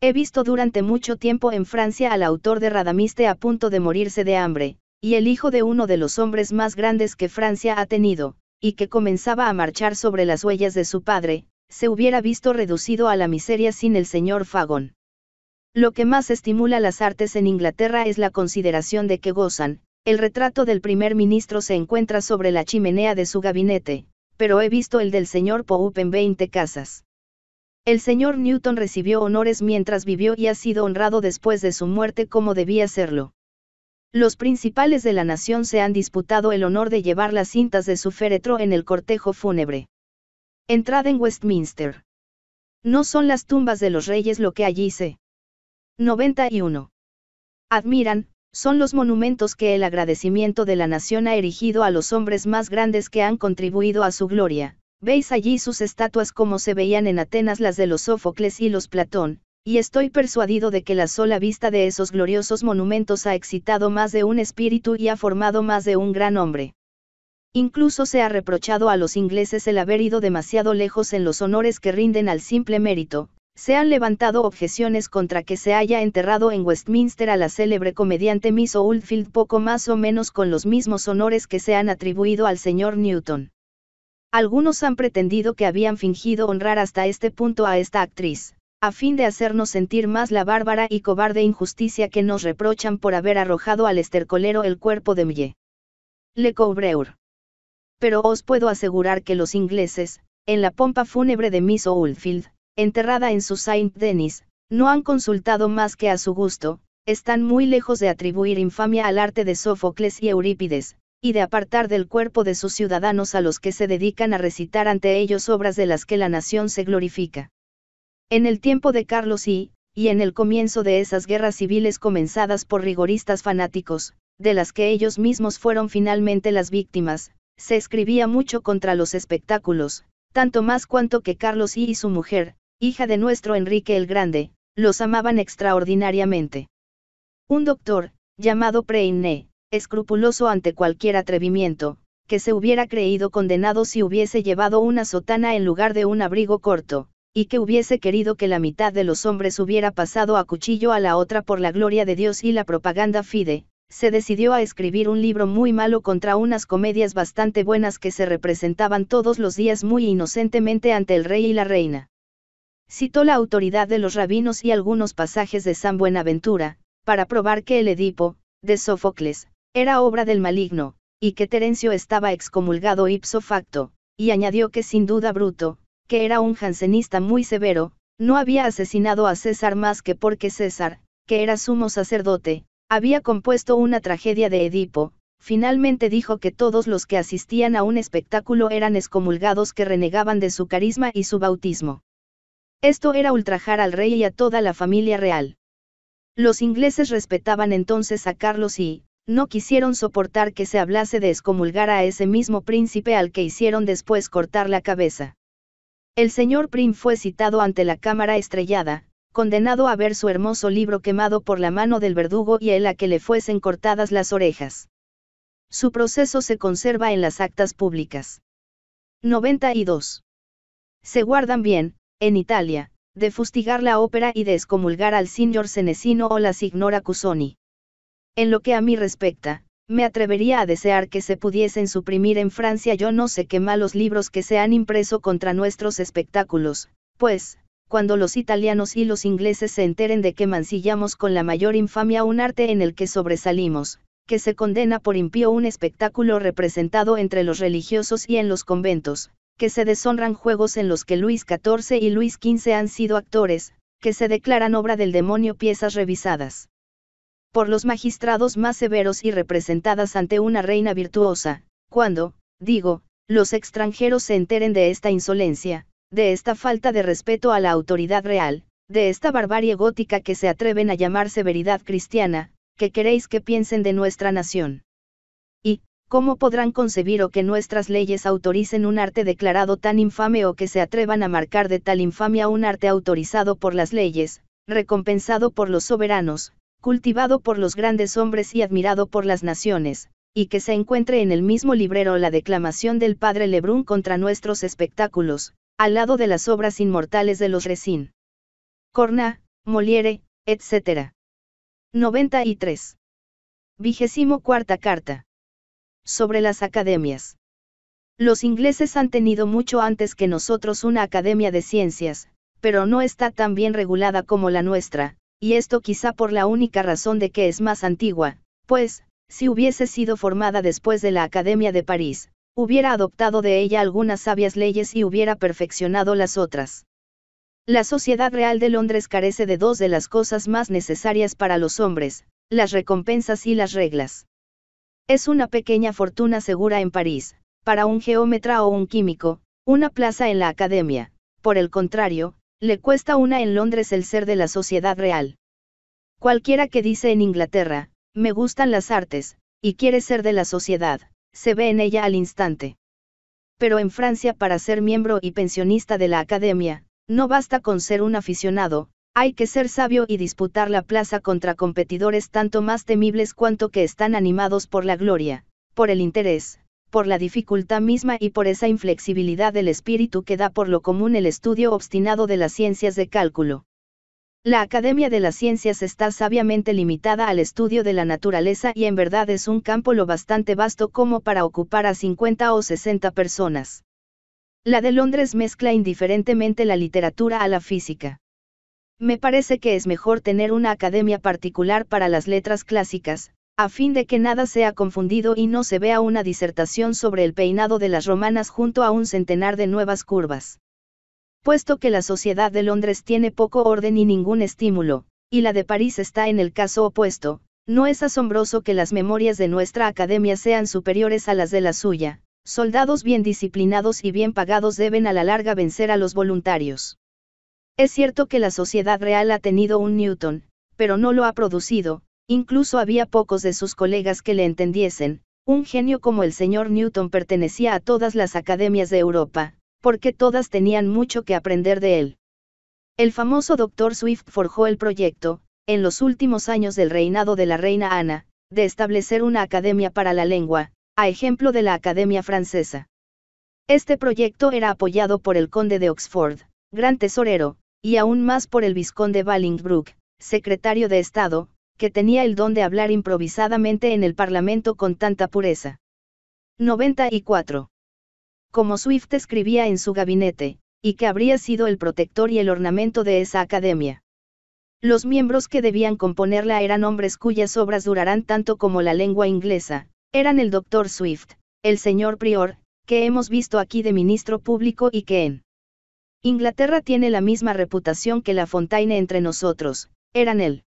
He visto durante mucho tiempo en Francia al autor de Radamiste a punto de morirse de hambre, y el hijo de uno de los hombres más grandes que Francia ha tenido, y que comenzaba a marchar sobre las huellas de su padre, se hubiera visto reducido a la miseria sin el señor Fagón. Lo que más estimula las artes en Inglaterra es la consideración de que gozan, el retrato del primer ministro se encuentra sobre la chimenea de su gabinete, pero he visto el del señor Pope en 20 casas. El señor Newton recibió honores mientras vivió y ha sido honrado después de su muerte como debía serlo. Los principales de la nación se han disputado el honor de llevar las cintas de su féretro en el cortejo fúnebre. Entrada en Westminster. No son las tumbas de los reyes lo que allí se. 91. Admiran, son los monumentos que el agradecimiento de la nación ha erigido a los hombres más grandes que han contribuido a su gloria. Veis allí sus estatuas como se veían en Atenas las de los Sófocles y los Platón, y estoy persuadido de que la sola vista de esos gloriosos monumentos ha excitado más de un espíritu y ha formado más de un gran hombre. Incluso se ha reprochado a los ingleses el haber ido demasiado lejos en los honores que rinden al simple mérito, se han levantado objeciones contra que se haya enterrado en Westminster a la célebre comediante Miss Oldfield poco más o menos con los mismos honores que se han atribuido al señor Newton. Algunos han pretendido que habían fingido honrar hasta este punto a esta actriz a fin de hacernos sentir más la bárbara y cobarde injusticia que nos reprochan por haber arrojado al estercolero el cuerpo de Mille. Le Couvreur. Pero os puedo asegurar que los ingleses, en la pompa fúnebre de Miss Oldfield, enterrada en su Saint Denis, no han consultado más que a su gusto, están muy lejos de atribuir infamia al arte de Sófocles y Eurípides, y de apartar del cuerpo de sus ciudadanos a los que se dedican a recitar ante ellos obras de las que la nación se glorifica. En el tiempo de Carlos I, y en el comienzo de esas guerras civiles comenzadas por rigoristas fanáticos, de las que ellos mismos fueron finalmente las víctimas, se escribía mucho contra los espectáculos, tanto más cuanto que Carlos I y su mujer, hija de nuestro Enrique el Grande, los amaban extraordinariamente. Un doctor, llamado Preinné, escrupuloso ante cualquier atrevimiento, que se hubiera creído condenado si hubiese llevado una sotana en lugar de un abrigo corto, y que hubiese querido que la mitad de los hombres hubiera pasado a cuchillo a la otra por la gloria de Dios y la propaganda fide, se decidió a escribir un libro muy malo contra unas comedias bastante buenas que se representaban todos los días muy inocentemente ante el rey y la reina. Citó la autoridad de los rabinos y algunos pasajes de San Buenaventura, para probar que el Edipo, de Sófocles, era obra del maligno, y que Terencio estaba excomulgado ipso facto, y añadió que sin duda Bruto, que era un jansenista muy severo, no había asesinado a César más que porque César, que era sumo sacerdote, había compuesto una tragedia de Edipo, finalmente dijo que todos los que asistían a un espectáculo eran excomulgados que renegaban de su carisma y su bautismo. Esto era ultrajar al rey y a toda la familia real. Los ingleses respetaban entonces a Carlos y, no quisieron soportar que se hablase de excomulgar a ese mismo príncipe al que hicieron después cortar la cabeza. El señor Prim fue citado ante la Cámara Estrellada, condenado a ver su hermoso libro quemado por la mano del verdugo y a él a que le fuesen cortadas las orejas. Su proceso se conserva en las actas públicas. 92. Se guardan bien, en Italia, de fustigar la ópera y de excomulgar al señor Senesino o la signora Cusoni. En lo que a mí respecta, me atrevería a desear que se pudiesen suprimir en Francia yo no sé qué malos libros que se han impreso contra nuestros espectáculos, pues, cuando los italianos y los ingleses se enteren de que mancillamos con la mayor infamia un arte en el que sobresalimos, que se condena por impío un espectáculo representado entre los religiosos y en los conventos, que se deshonran juegos en los que Luis XIV y Luis XV han sido actores, que se declaran obra del demonio piezas revisadas por los magistrados más severos y representadas ante una reina virtuosa, cuando, digo, los extranjeros se enteren de esta insolencia, de esta falta de respeto a la autoridad real, de esta barbarie gótica que se atreven a llamar severidad cristiana, que queréis que piensen de nuestra nación. Y, ¿cómo podrán concebir o que nuestras leyes autoricen un arte declarado tan infame o que se atrevan a marcar de tal infamia un arte autorizado por las leyes, recompensado por los soberanos, cultivado por los grandes hombres y admirado por las naciones, y que se encuentre en el mismo librero la declamación del padre Lebrun contra nuestros espectáculos, al lado de las obras inmortales de los Resin. Corna, Moliere, etc. 93. Vigésimo cuarta carta. Sobre las academias. Los ingleses han tenido mucho antes que nosotros una academia de ciencias, pero no está tan bien regulada como la nuestra, y esto quizá por la única razón de que es más antigua, pues, si hubiese sido formada después de la Academia de París, hubiera adoptado de ella algunas sabias leyes y hubiera perfeccionado las otras. La sociedad real de Londres carece de dos de las cosas más necesarias para los hombres, las recompensas y las reglas. Es una pequeña fortuna segura en París, para un geómetra o un químico, una plaza en la academia. Por el contrario, le cuesta una en Londres el ser de la sociedad real. Cualquiera que dice en Inglaterra, me gustan las artes, y quiere ser de la sociedad, se ve en ella al instante. Pero en Francia para ser miembro y pensionista de la academia, no basta con ser un aficionado, hay que ser sabio y disputar la plaza contra competidores tanto más temibles cuanto que están animados por la gloria, por el interés, por la dificultad misma y por esa inflexibilidad del espíritu que da por lo común el estudio obstinado de las ciencias de cálculo. La Academia de las Ciencias está sabiamente limitada al estudio de la naturaleza y en verdad es un campo lo bastante vasto como para ocupar a 50 o 60 personas. La de Londres mezcla indiferentemente la literatura a la física. Me parece que es mejor tener una academia particular para las letras clásicas, a fin de que nada sea confundido y no se vea una disertación sobre el peinado de las romanas junto a un centenar de nuevas curvas. Puesto que la sociedad de Londres tiene poco orden y ningún estímulo, y la de París está en el caso opuesto, no es asombroso que las memorias de nuestra academia sean superiores a las de la suya. Soldados bien disciplinados y bien pagados deben a la larga vencer a los voluntarios. Es cierto que la sociedad real ha tenido un Newton, pero no lo ha producido, Incluso había pocos de sus colegas que le entendiesen, un genio como el señor Newton pertenecía a todas las academias de Europa, porque todas tenían mucho que aprender de él. El famoso doctor Swift forjó el proyecto, en los últimos años del reinado de la reina Ana, de establecer una academia para la lengua, a ejemplo de la Academia Francesa. Este proyecto era apoyado por el conde de Oxford, gran tesorero, y aún más por el vizconde Ballingbrook, secretario de Estado, que tenía el don de hablar improvisadamente en el Parlamento con tanta pureza. 94. Como Swift escribía en su gabinete, y que habría sido el protector y el ornamento de esa academia. Los miembros que debían componerla eran hombres cuyas obras durarán tanto como la lengua inglesa, eran el doctor Swift, el señor Prior, que hemos visto aquí de ministro público y que en Inglaterra tiene la misma reputación que la Fontaine entre nosotros, eran él.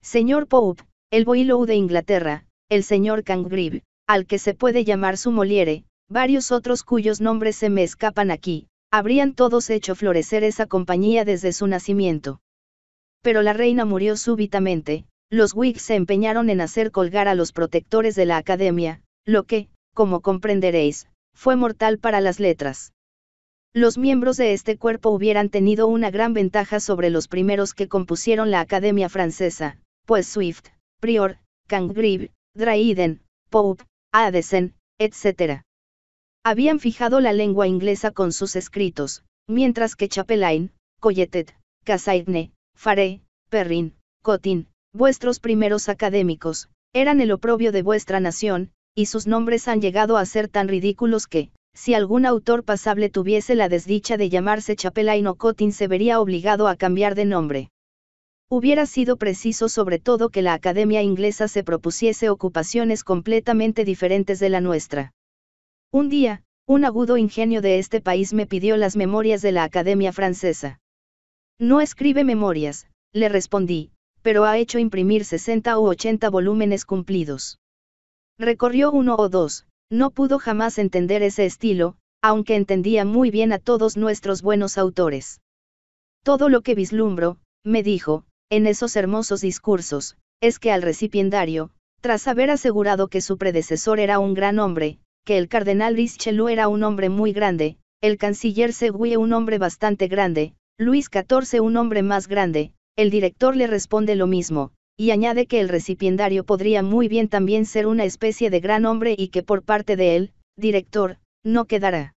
Señor Pope, el Boileau de Inglaterra, el señor Congreve, al que se puede llamar su Moliere, varios otros cuyos nombres se me escapan aquí, habrían todos hecho florecer esa compañía desde su nacimiento. Pero la reina murió súbitamente, los Whigs se empeñaron en hacer colgar a los protectores de la academia, lo que, como comprenderéis, fue mortal para las letras. Los miembros de este cuerpo hubieran tenido una gran ventaja sobre los primeros que compusieron la academia francesa, pues Swift, Prior, Kangrib, Dryden, Pope, Addison, etc. Habían fijado la lengua inglesa con sus escritos, mientras que Chapelain, Coyetet, Casaigne, Faré, Perrin, Cotin, vuestros primeros académicos, eran el oprobio de vuestra nación, y sus nombres han llegado a ser tan ridículos que, si algún autor pasable tuviese la desdicha de llamarse Chapelain o Cotin se vería obligado a cambiar de nombre hubiera sido preciso sobre todo que la Academia Inglesa se propusiese ocupaciones completamente diferentes de la nuestra. Un día, un agudo ingenio de este país me pidió las memorias de la Academia Francesa. No escribe memorias, le respondí, pero ha hecho imprimir 60 u 80 volúmenes cumplidos. Recorrió uno o dos, no pudo jamás entender ese estilo, aunque entendía muy bien a todos nuestros buenos autores. Todo lo que vislumbro, me dijo, en esos hermosos discursos, es que al recipiendario, tras haber asegurado que su predecesor era un gran hombre, que el cardenal Richelieu era un hombre muy grande, el canciller Seguí un hombre bastante grande, Luis XIV un hombre más grande, el director le responde lo mismo, y añade que el recipiendario podría muy bien también ser una especie de gran hombre y que por parte de él, director, no quedará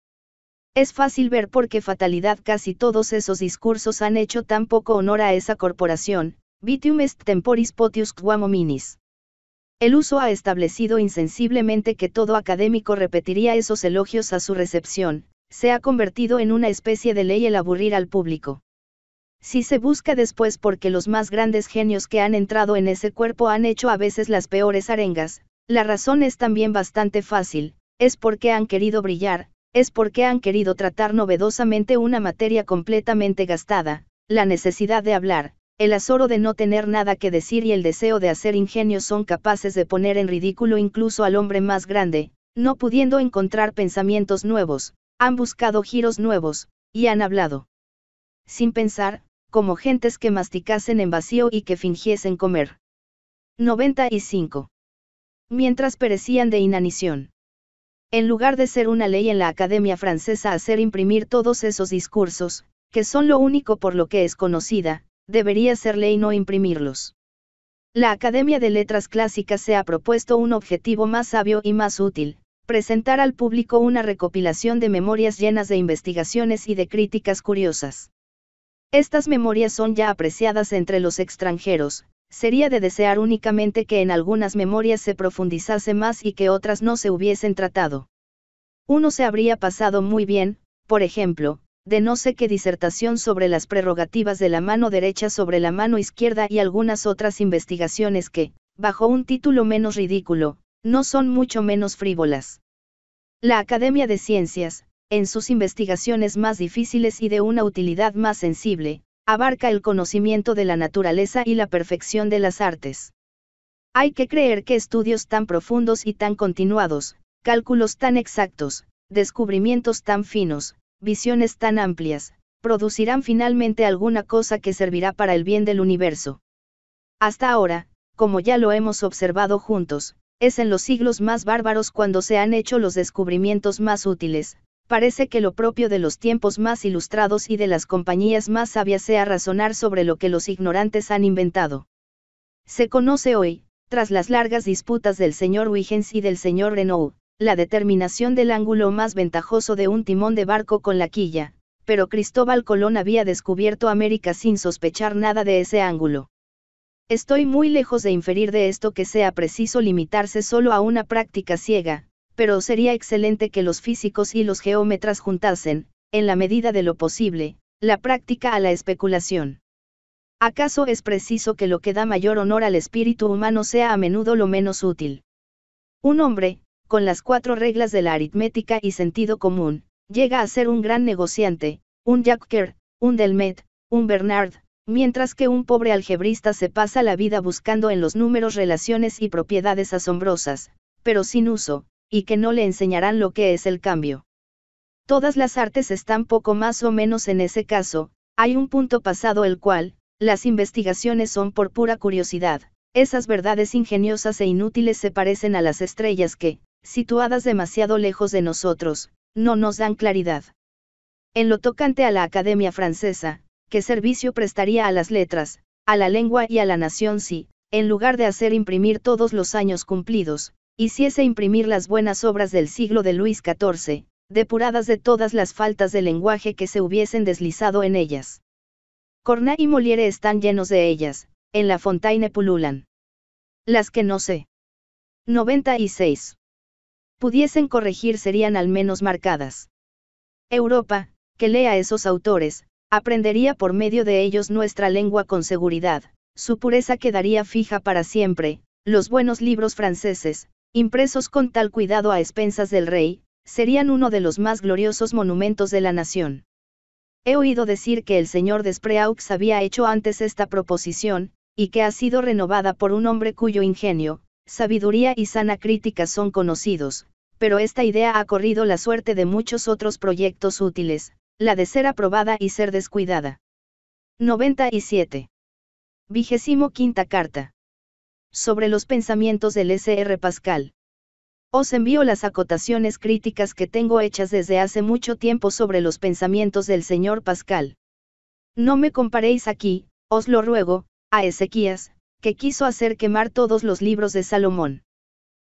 es fácil ver por qué fatalidad casi todos esos discursos han hecho tan poco honor a esa corporación, Vitium est temporis potius quam hominis. El uso ha establecido insensiblemente que todo académico repetiría esos elogios a su recepción, se ha convertido en una especie de ley el aburrir al público. Si se busca después por qué los más grandes genios que han entrado en ese cuerpo han hecho a veces las peores arengas, la razón es también bastante fácil, es porque han querido brillar, es porque han querido tratar novedosamente una materia completamente gastada, la necesidad de hablar, el azoro de no tener nada que decir y el deseo de hacer ingenio son capaces de poner en ridículo incluso al hombre más grande, no pudiendo encontrar pensamientos nuevos, han buscado giros nuevos, y han hablado. Sin pensar, como gentes que masticasen en vacío y que fingiesen comer. 95. Mientras perecían de inanición. En lugar de ser una ley en la Academia Francesa hacer imprimir todos esos discursos, que son lo único por lo que es conocida, debería ser ley no imprimirlos. La Academia de Letras Clásicas se ha propuesto un objetivo más sabio y más útil, presentar al público una recopilación de memorias llenas de investigaciones y de críticas curiosas. Estas memorias son ya apreciadas entre los extranjeros, sería de desear únicamente que en algunas memorias se profundizase más y que otras no se hubiesen tratado. Uno se habría pasado muy bien, por ejemplo, de no sé qué disertación sobre las prerrogativas de la mano derecha sobre la mano izquierda y algunas otras investigaciones que, bajo un título menos ridículo, no son mucho menos frívolas. La Academia de Ciencias, en sus investigaciones más difíciles y de una utilidad más sensible, abarca el conocimiento de la naturaleza y la perfección de las artes. Hay que creer que estudios tan profundos y tan continuados, cálculos tan exactos, descubrimientos tan finos, visiones tan amplias, producirán finalmente alguna cosa que servirá para el bien del universo. Hasta ahora, como ya lo hemos observado juntos, es en los siglos más bárbaros cuando se han hecho los descubrimientos más útiles, parece que lo propio de los tiempos más ilustrados y de las compañías más sabias sea razonar sobre lo que los ignorantes han inventado. Se conoce hoy, tras las largas disputas del señor Wiggins y del señor Renault, la determinación del ángulo más ventajoso de un timón de barco con la quilla, pero Cristóbal Colón había descubierto América sin sospechar nada de ese ángulo. Estoy muy lejos de inferir de esto que sea preciso limitarse solo a una práctica ciega, pero sería excelente que los físicos y los geómetras juntasen, en la medida de lo posible, la práctica a la especulación. ¿Acaso es preciso que lo que da mayor honor al espíritu humano sea a menudo lo menos útil? Un hombre, con las cuatro reglas de la aritmética y sentido común, llega a ser un gran negociante, un Jacques Kerr, un Delmet, un Bernard, mientras que un pobre algebrista se pasa la vida buscando en los números relaciones y propiedades asombrosas, pero sin uso, y que no le enseñarán lo que es el cambio. Todas las artes están poco más o menos en ese caso, hay un punto pasado el cual, las investigaciones son por pura curiosidad, esas verdades ingeniosas e inútiles se parecen a las estrellas que, situadas demasiado lejos de nosotros, no nos dan claridad. En lo tocante a la Academia Francesa, ¿qué servicio prestaría a las letras, a la lengua y a la nación si, en lugar de hacer imprimir todos los años cumplidos, hiciese imprimir las buenas obras del siglo de Luis XIV, depuradas de todas las faltas de lenguaje que se hubiesen deslizado en ellas. Corna y Moliere están llenos de ellas, en la Fontaine pululan. Las que no sé. 96. Pudiesen corregir serían al menos marcadas. Europa, que lea esos autores, aprendería por medio de ellos nuestra lengua con seguridad, su pureza quedaría fija para siempre, los buenos libros franceses, impresos con tal cuidado a expensas del rey, serían uno de los más gloriosos monumentos de la nación. He oído decir que el señor Despreaux había hecho antes esta proposición, y que ha sido renovada por un hombre cuyo ingenio, sabiduría y sana crítica son conocidos, pero esta idea ha corrido la suerte de muchos otros proyectos útiles, la de ser aprobada y ser descuidada. 97. Vigésimo quinta carta sobre los pensamientos del S.R. Pascal. Os envío las acotaciones críticas que tengo hechas desde hace mucho tiempo sobre los pensamientos del señor Pascal. No me comparéis aquí, os lo ruego, a Ezequías, que quiso hacer quemar todos los libros de Salomón.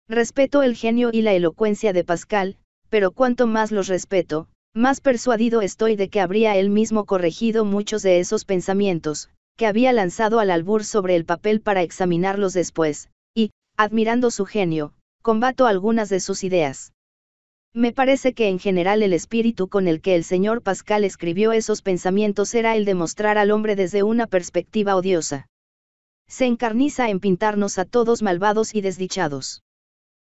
Respeto el genio y la elocuencia de Pascal, pero cuanto más los respeto, más persuadido estoy de que habría él mismo corregido muchos de esos pensamientos, que había lanzado al albur sobre el papel para examinarlos después, y, admirando su genio, combato algunas de sus ideas. Me parece que en general el espíritu con el que el señor Pascal escribió esos pensamientos era el de mostrar al hombre desde una perspectiva odiosa. Se encarniza en pintarnos a todos malvados y desdichados.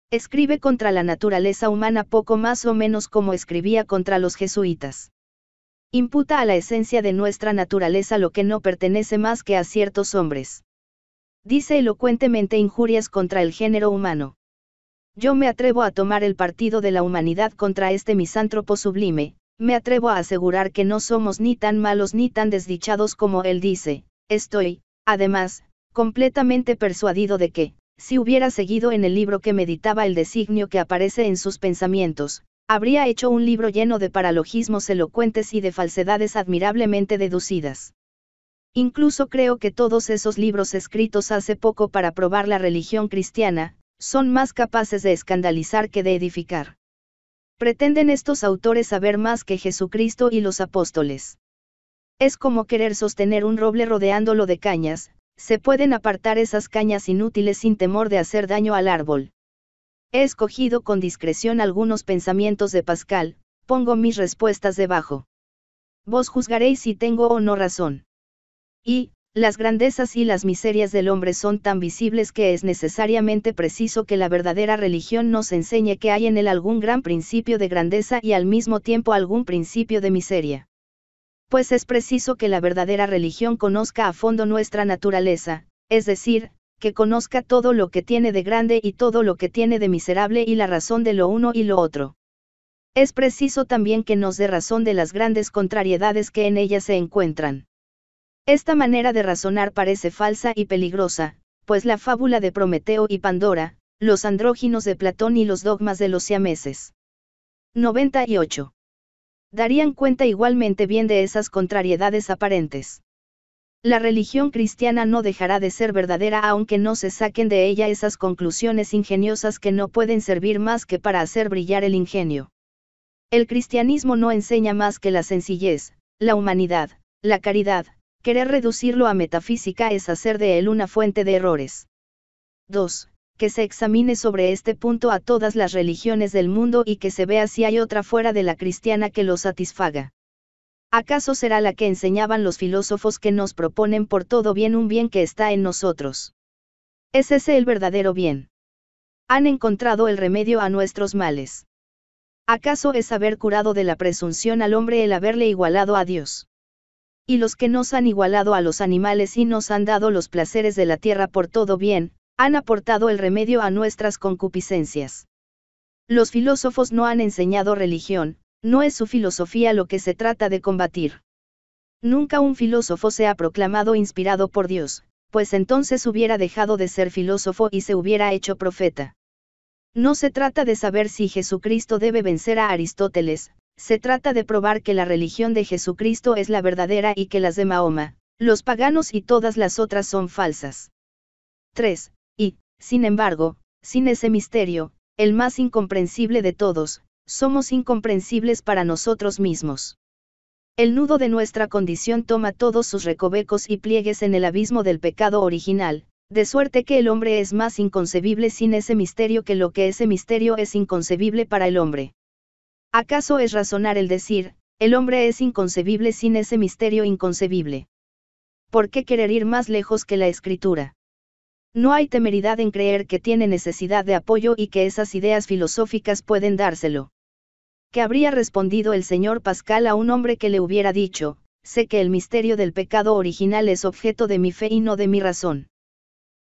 Escribe contra la naturaleza humana poco más o menos como escribía contra los jesuitas imputa a la esencia de nuestra naturaleza lo que no pertenece más que a ciertos hombres. Dice elocuentemente injurias contra el género humano. Yo me atrevo a tomar el partido de la humanidad contra este misántropo sublime, me atrevo a asegurar que no somos ni tan malos ni tan desdichados como él dice, estoy, además, completamente persuadido de que, si hubiera seguido en el libro que meditaba el designio que aparece en sus pensamientos, habría hecho un libro lleno de paralogismos elocuentes y de falsedades admirablemente deducidas. Incluso creo que todos esos libros escritos hace poco para probar la religión cristiana, son más capaces de escandalizar que de edificar. Pretenden estos autores saber más que Jesucristo y los apóstoles. Es como querer sostener un roble rodeándolo de cañas, se pueden apartar esas cañas inútiles sin temor de hacer daño al árbol. He escogido con discreción algunos pensamientos de Pascal, pongo mis respuestas debajo. Vos juzgaréis si tengo o no razón. Y, las grandezas y las miserias del hombre son tan visibles que es necesariamente preciso que la verdadera religión nos enseñe que hay en él algún gran principio de grandeza y al mismo tiempo algún principio de miseria. Pues es preciso que la verdadera religión conozca a fondo nuestra naturaleza, es decir, que conozca todo lo que tiene de grande y todo lo que tiene de miserable y la razón de lo uno y lo otro. Es preciso también que nos dé razón de las grandes contrariedades que en ella se encuentran. Esta manera de razonar parece falsa y peligrosa, pues la fábula de Prometeo y Pandora, los andróginos de Platón y los dogmas de los siameses. 98. Darían cuenta igualmente bien de esas contrariedades aparentes. La religión cristiana no dejará de ser verdadera aunque no se saquen de ella esas conclusiones ingeniosas que no pueden servir más que para hacer brillar el ingenio. El cristianismo no enseña más que la sencillez, la humanidad, la caridad, querer reducirlo a metafísica es hacer de él una fuente de errores. 2. Que se examine sobre este punto a todas las religiones del mundo y que se vea si hay otra fuera de la cristiana que lo satisfaga. ¿Acaso será la que enseñaban los filósofos que nos proponen por todo bien un bien que está en nosotros? ¿Es ese el verdadero bien? Han encontrado el remedio a nuestros males. ¿Acaso es haber curado de la presunción al hombre el haberle igualado a Dios? Y los que nos han igualado a los animales y nos han dado los placeres de la tierra por todo bien, han aportado el remedio a nuestras concupiscencias. Los filósofos no han enseñado religión, no es su filosofía lo que se trata de combatir. Nunca un filósofo se ha proclamado inspirado por Dios, pues entonces hubiera dejado de ser filósofo y se hubiera hecho profeta. No se trata de saber si Jesucristo debe vencer a Aristóteles, se trata de probar que la religión de Jesucristo es la verdadera y que las de Mahoma, los paganos y todas las otras son falsas. 3. Y, sin embargo, sin ese misterio, el más incomprensible de todos, somos incomprensibles para nosotros mismos. El nudo de nuestra condición toma todos sus recovecos y pliegues en el abismo del pecado original, de suerte que el hombre es más inconcebible sin ese misterio que lo que ese misterio es inconcebible para el hombre. ¿Acaso es razonar el decir, el hombre es inconcebible sin ese misterio inconcebible? ¿Por qué querer ir más lejos que la escritura? No hay temeridad en creer que tiene necesidad de apoyo y que esas ideas filosóficas pueden dárselo. ¿Qué habría respondido el señor Pascal a un hombre que le hubiera dicho, sé que el misterio del pecado original es objeto de mi fe y no de mi razón?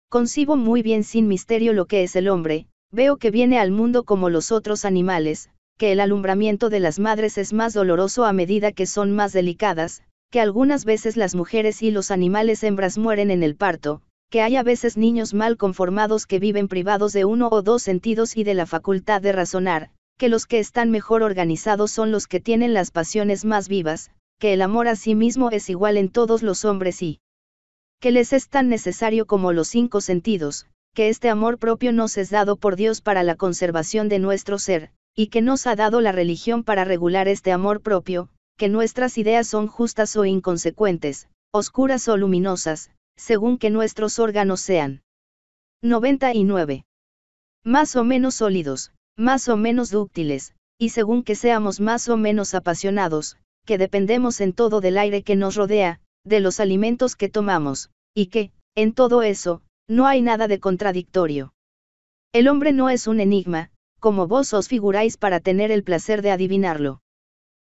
Concibo muy bien sin misterio lo que es el hombre, veo que viene al mundo como los otros animales, que el alumbramiento de las madres es más doloroso a medida que son más delicadas, que algunas veces las mujeres y los animales hembras mueren en el parto, que hay a veces niños mal conformados que viven privados de uno o dos sentidos y de la facultad de razonar, que los que están mejor organizados son los que tienen las pasiones más vivas, que el amor a sí mismo es igual en todos los hombres y que les es tan necesario como los cinco sentidos, que este amor propio nos es dado por Dios para la conservación de nuestro ser, y que nos ha dado la religión para regular este amor propio, que nuestras ideas son justas o inconsecuentes, oscuras o luminosas, según que nuestros órganos sean. 99. Más o menos sólidos, más o menos dúctiles, y según que seamos más o menos apasionados, que dependemos en todo del aire que nos rodea, de los alimentos que tomamos, y que, en todo eso, no hay nada de contradictorio. El hombre no es un enigma, como vos os figuráis para tener el placer de adivinarlo.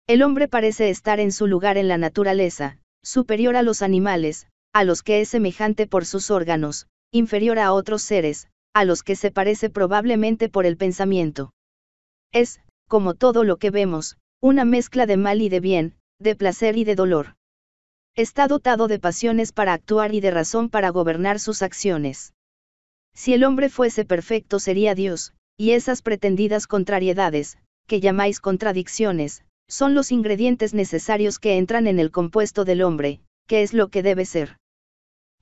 El hombre parece estar en su lugar en la naturaleza, superior a los animales, a los que es semejante por sus órganos, inferior a otros seres, a los que se parece probablemente por el pensamiento. Es, como todo lo que vemos, una mezcla de mal y de bien, de placer y de dolor. Está dotado de pasiones para actuar y de razón para gobernar sus acciones. Si el hombre fuese perfecto sería Dios, y esas pretendidas contrariedades, que llamáis contradicciones, son los ingredientes necesarios que entran en el compuesto del hombre, que es lo que debe ser.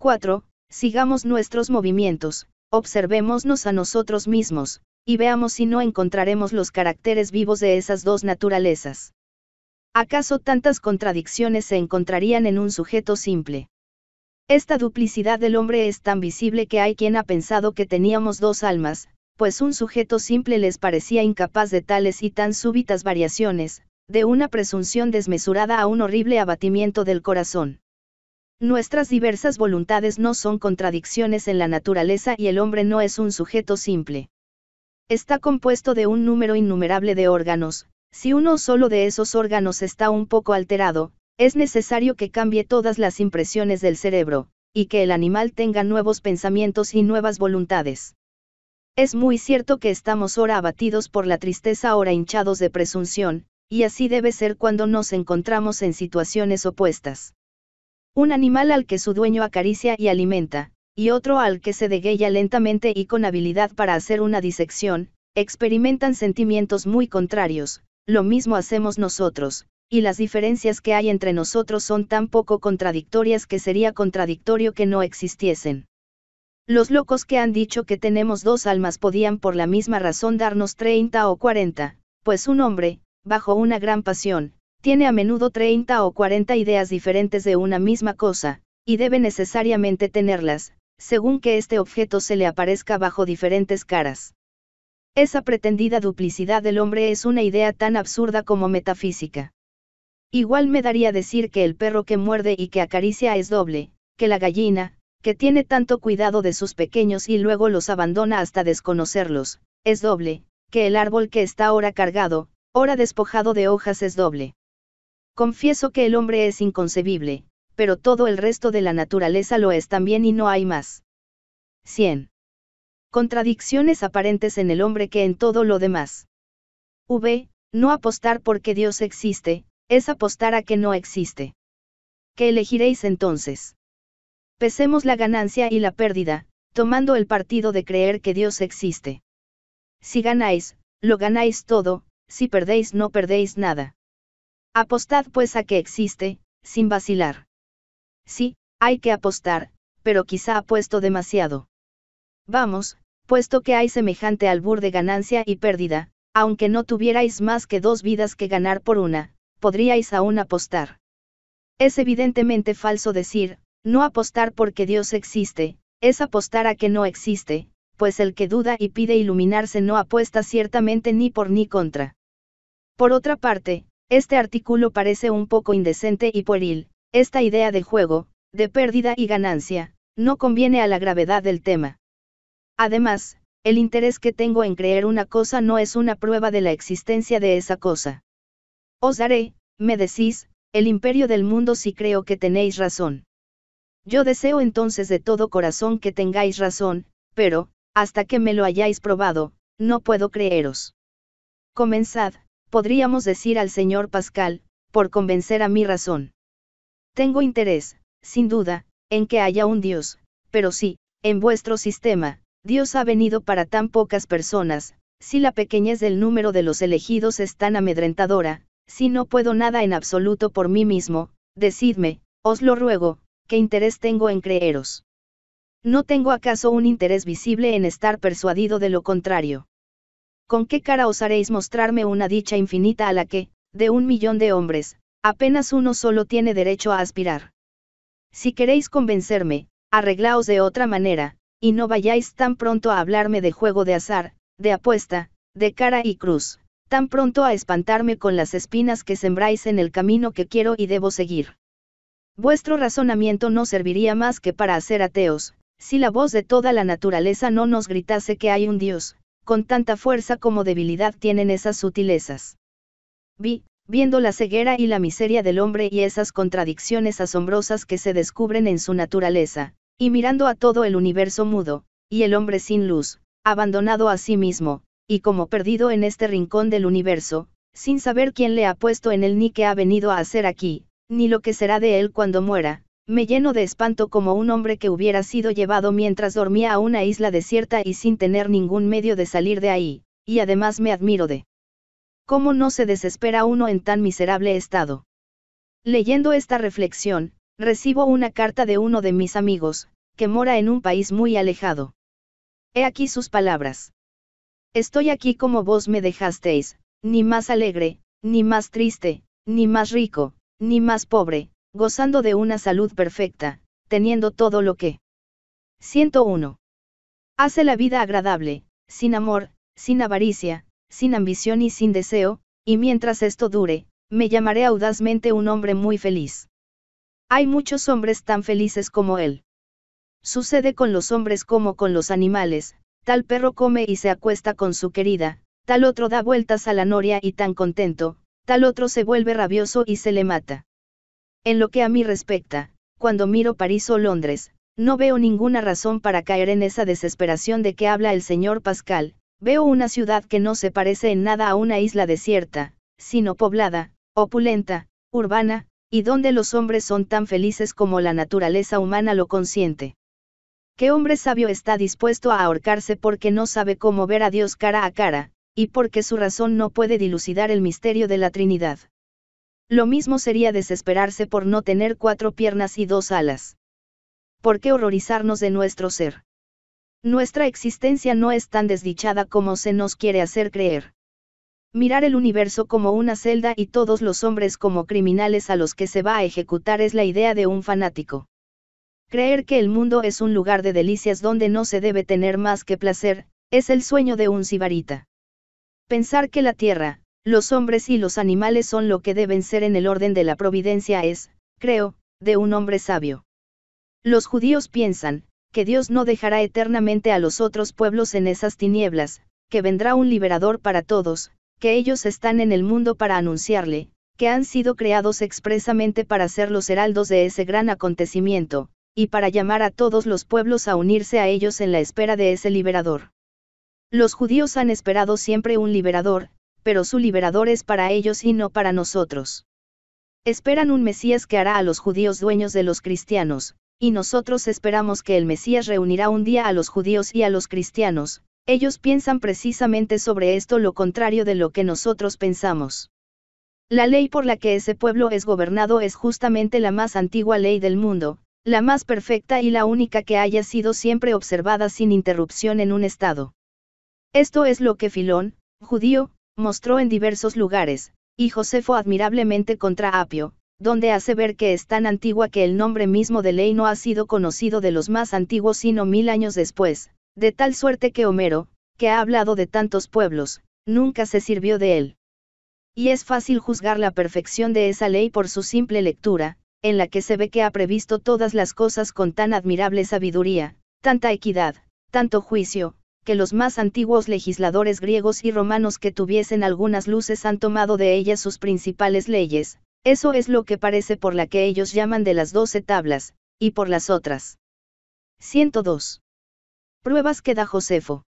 4. Sigamos nuestros movimientos, observémonos a nosotros mismos, y veamos si no encontraremos los caracteres vivos de esas dos naturalezas. ¿Acaso tantas contradicciones se encontrarían en un sujeto simple? Esta duplicidad del hombre es tan visible que hay quien ha pensado que teníamos dos almas, pues un sujeto simple les parecía incapaz de tales y tan súbitas variaciones, de una presunción desmesurada a un horrible abatimiento del corazón. Nuestras diversas voluntades no son contradicciones en la naturaleza y el hombre no es un sujeto simple. Está compuesto de un número innumerable de órganos, si uno solo de esos órganos está un poco alterado, es necesario que cambie todas las impresiones del cerebro, y que el animal tenga nuevos pensamientos y nuevas voluntades. Es muy cierto que estamos ahora abatidos por la tristeza, ahora hinchados de presunción, y así debe ser cuando nos encontramos en situaciones opuestas. Un animal al que su dueño acaricia y alimenta, y otro al que se deguella lentamente y con habilidad para hacer una disección, experimentan sentimientos muy contrarios, lo mismo hacemos nosotros, y las diferencias que hay entre nosotros son tan poco contradictorias que sería contradictorio que no existiesen. Los locos que han dicho que tenemos dos almas podían por la misma razón darnos 30 o 40, pues un hombre, bajo una gran pasión, tiene a menudo 30 o 40 ideas diferentes de una misma cosa, y debe necesariamente tenerlas, según que este objeto se le aparezca bajo diferentes caras. Esa pretendida duplicidad del hombre es una idea tan absurda como metafísica. Igual me daría decir que el perro que muerde y que acaricia es doble, que la gallina, que tiene tanto cuidado de sus pequeños y luego los abandona hasta desconocerlos, es doble, que el árbol que está ahora cargado, ahora despojado de hojas es doble. Confieso que el hombre es inconcebible, pero todo el resto de la naturaleza lo es también y no hay más. 100. Contradicciones aparentes en el hombre que en todo lo demás. V. No apostar porque Dios existe, es apostar a que no existe. ¿Qué elegiréis entonces? Pesemos la ganancia y la pérdida, tomando el partido de creer que Dios existe. Si ganáis, lo ganáis todo, si perdéis no perdéis nada. Apostad pues a que existe, sin vacilar. Sí, hay que apostar, pero quizá apuesto demasiado. Vamos, puesto que hay semejante albur de ganancia y pérdida, aunque no tuvierais más que dos vidas que ganar por una, podríais aún apostar. Es evidentemente falso decir, no apostar porque Dios existe, es apostar a que no existe, pues el que duda y pide iluminarse no apuesta ciertamente ni por ni contra. Por otra parte, este artículo parece un poco indecente y pueril, esta idea de juego, de pérdida y ganancia, no conviene a la gravedad del tema. Además, el interés que tengo en creer una cosa no es una prueba de la existencia de esa cosa. Os daré, me decís, el imperio del mundo si creo que tenéis razón. Yo deseo entonces de todo corazón que tengáis razón, pero, hasta que me lo hayáis probado, no puedo creeros. Comenzad, podríamos decir al señor Pascal, por convencer a mi razón. Tengo interés, sin duda, en que haya un Dios, pero sí, en vuestro sistema, Dios ha venido para tan pocas personas, si la pequeñez del número de los elegidos es tan amedrentadora, si no puedo nada en absoluto por mí mismo, decidme, os lo ruego, qué interés tengo en creeros. ¿No tengo acaso un interés visible en estar persuadido de lo contrario? ¿con qué cara haréis mostrarme una dicha infinita a la que, de un millón de hombres, apenas uno solo tiene derecho a aspirar? Si queréis convencerme, arreglaos de otra manera, y no vayáis tan pronto a hablarme de juego de azar, de apuesta, de cara y cruz, tan pronto a espantarme con las espinas que sembráis en el camino que quiero y debo seguir. Vuestro razonamiento no serviría más que para hacer ateos, si la voz de toda la naturaleza no nos gritase que hay un Dios, con tanta fuerza como debilidad tienen esas sutilezas. Vi, viendo la ceguera y la miseria del hombre y esas contradicciones asombrosas que se descubren en su naturaleza, y mirando a todo el universo mudo, y el hombre sin luz, abandonado a sí mismo, y como perdido en este rincón del universo, sin saber quién le ha puesto en él ni qué ha venido a hacer aquí, ni lo que será de él cuando muera, me lleno de espanto como un hombre que hubiera sido llevado mientras dormía a una isla desierta y sin tener ningún medio de salir de ahí, y además me admiro de cómo no se desespera uno en tan miserable estado. Leyendo esta reflexión, recibo una carta de uno de mis amigos, que mora en un país muy alejado. He aquí sus palabras. Estoy aquí como vos me dejasteis, ni más alegre, ni más triste, ni más rico, ni más pobre, gozando de una salud perfecta, teniendo todo lo que. 101. Hace la vida agradable, sin amor, sin avaricia, sin ambición y sin deseo, y mientras esto dure, me llamaré audazmente un hombre muy feliz. Hay muchos hombres tan felices como él. Sucede con los hombres como con los animales, tal perro come y se acuesta con su querida, tal otro da vueltas a la noria y tan contento, tal otro se vuelve rabioso y se le mata. En lo que a mí respecta, cuando miro París o Londres, no veo ninguna razón para caer en esa desesperación de que habla el señor Pascal, veo una ciudad que no se parece en nada a una isla desierta, sino poblada, opulenta, urbana, y donde los hombres son tan felices como la naturaleza humana lo consiente. ¿Qué hombre sabio está dispuesto a ahorcarse porque no sabe cómo ver a Dios cara a cara, y porque su razón no puede dilucidar el misterio de la Trinidad? Lo mismo sería desesperarse por no tener cuatro piernas y dos alas. ¿Por qué horrorizarnos de nuestro ser? Nuestra existencia no es tan desdichada como se nos quiere hacer creer. Mirar el universo como una celda y todos los hombres como criminales a los que se va a ejecutar es la idea de un fanático. Creer que el mundo es un lugar de delicias donde no se debe tener más que placer, es el sueño de un sibarita. Pensar que la Tierra, los hombres y los animales son lo que deben ser en el orden de la providencia es, creo, de un hombre sabio. Los judíos piensan, que Dios no dejará eternamente a los otros pueblos en esas tinieblas, que vendrá un liberador para todos, que ellos están en el mundo para anunciarle, que han sido creados expresamente para ser los heraldos de ese gran acontecimiento, y para llamar a todos los pueblos a unirse a ellos en la espera de ese liberador. Los judíos han esperado siempre un liberador, pero su liberador es para ellos y no para nosotros. Esperan un Mesías que hará a los judíos dueños de los cristianos, y nosotros esperamos que el Mesías reunirá un día a los judíos y a los cristianos, ellos piensan precisamente sobre esto lo contrario de lo que nosotros pensamos. La ley por la que ese pueblo es gobernado es justamente la más antigua ley del mundo, la más perfecta y la única que haya sido siempre observada sin interrupción en un Estado. Esto es lo que Filón, judío, mostró en diversos lugares, y Josefo admirablemente contra Apio, donde hace ver que es tan antigua que el nombre mismo de ley no ha sido conocido de los más antiguos sino mil años después, de tal suerte que Homero, que ha hablado de tantos pueblos, nunca se sirvió de él. Y es fácil juzgar la perfección de esa ley por su simple lectura, en la que se ve que ha previsto todas las cosas con tan admirable sabiduría, tanta equidad, tanto juicio, que los más antiguos legisladores griegos y romanos que tuviesen algunas luces han tomado de ellas sus principales leyes, eso es lo que parece por la que ellos llaman de las doce tablas, y por las otras. 102. Pruebas que da Josefo.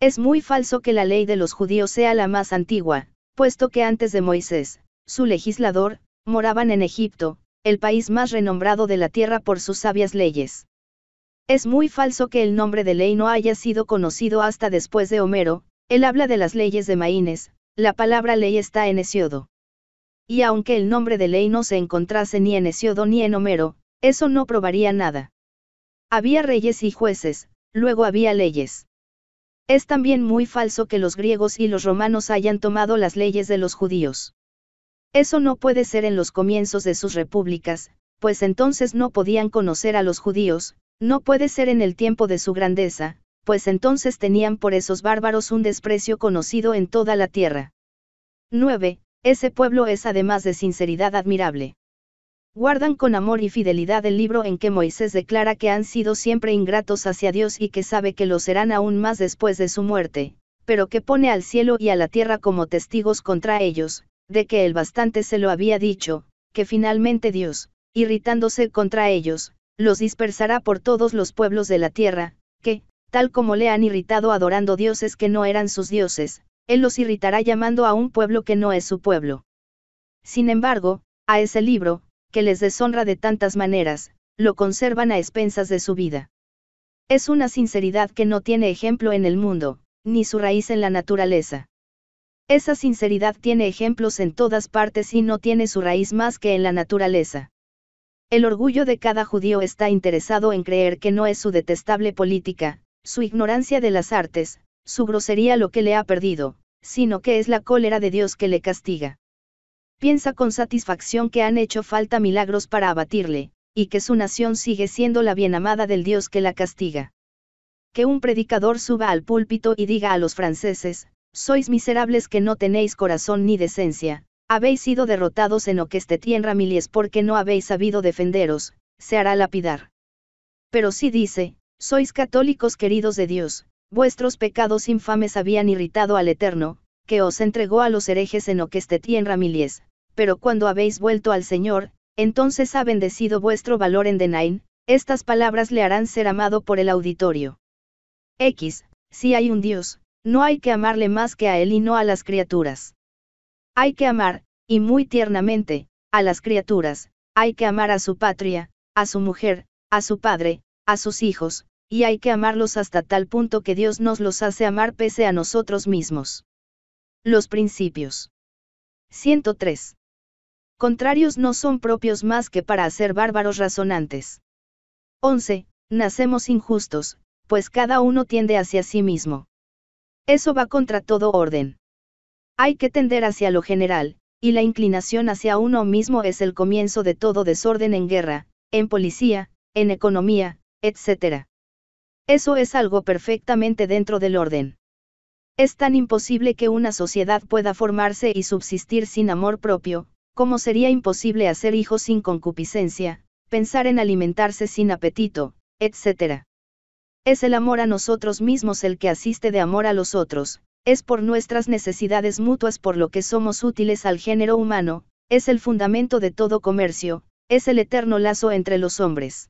Es muy falso que la ley de los judíos sea la más antigua, puesto que antes de Moisés, su legislador, moraban en Egipto, el país más renombrado de la tierra por sus sabias leyes. Es muy falso que el nombre de ley no haya sido conocido hasta después de Homero, él habla de las leyes de Maínes, la palabra ley está en Hesiodo. Y aunque el nombre de ley no se encontrase ni en Hesiodo ni en Homero, eso no probaría nada. Había reyes y jueces, luego había leyes. Es también muy falso que los griegos y los romanos hayan tomado las leyes de los judíos. Eso no puede ser en los comienzos de sus repúblicas, pues entonces no podían conocer a los judíos, no puede ser en el tiempo de su grandeza, pues entonces tenían por esos bárbaros un desprecio conocido en toda la tierra. 9. Ese pueblo es además de sinceridad admirable. Guardan con amor y fidelidad el libro en que Moisés declara que han sido siempre ingratos hacia Dios y que sabe que lo serán aún más después de su muerte, pero que pone al cielo y a la tierra como testigos contra ellos, de que el bastante se lo había dicho, que finalmente Dios, irritándose contra ellos, los dispersará por todos los pueblos de la tierra, que, tal como le han irritado adorando dioses que no eran sus dioses, él los irritará llamando a un pueblo que no es su pueblo. Sin embargo, a ese libro, que les deshonra de tantas maneras, lo conservan a expensas de su vida. Es una sinceridad que no tiene ejemplo en el mundo, ni su raíz en la naturaleza. Esa sinceridad tiene ejemplos en todas partes y no tiene su raíz más que en la naturaleza. El orgullo de cada judío está interesado en creer que no es su detestable política, su ignorancia de las artes, su grosería lo que le ha perdido, sino que es la cólera de Dios que le castiga. Piensa con satisfacción que han hecho falta milagros para abatirle, y que su nación sigue siendo la bienamada del Dios que la castiga. Que un predicador suba al púlpito y diga a los franceses, sois miserables que no tenéis corazón ni decencia, habéis sido derrotados en Oquestetí en Ramilies porque no habéis sabido defenderos, se hará lapidar. Pero si dice, sois católicos queridos de Dios, vuestros pecados infames habían irritado al Eterno, que os entregó a los herejes en Oquestetí en Ramilies, pero cuando habéis vuelto al Señor, entonces ha bendecido vuestro valor en Denain, estas palabras le harán ser amado por el auditorio. X, si hay un Dios, no hay que amarle más que a él y no a las criaturas. Hay que amar, y muy tiernamente, a las criaturas, hay que amar a su patria, a su mujer, a su padre, a sus hijos, y hay que amarlos hasta tal punto que Dios nos los hace amar pese a nosotros mismos. Los principios. 103. Contrarios no son propios más que para hacer bárbaros razonantes. 11. Nacemos injustos, pues cada uno tiende hacia sí mismo. Eso va contra todo orden. Hay que tender hacia lo general, y la inclinación hacia uno mismo es el comienzo de todo desorden en guerra, en policía, en economía, etc. Eso es algo perfectamente dentro del orden. Es tan imposible que una sociedad pueda formarse y subsistir sin amor propio, como sería imposible hacer hijos sin concupiscencia, pensar en alimentarse sin apetito, etc. Es el amor a nosotros mismos el que asiste de amor a los otros, es por nuestras necesidades mutuas por lo que somos útiles al género humano, es el fundamento de todo comercio, es el eterno lazo entre los hombres.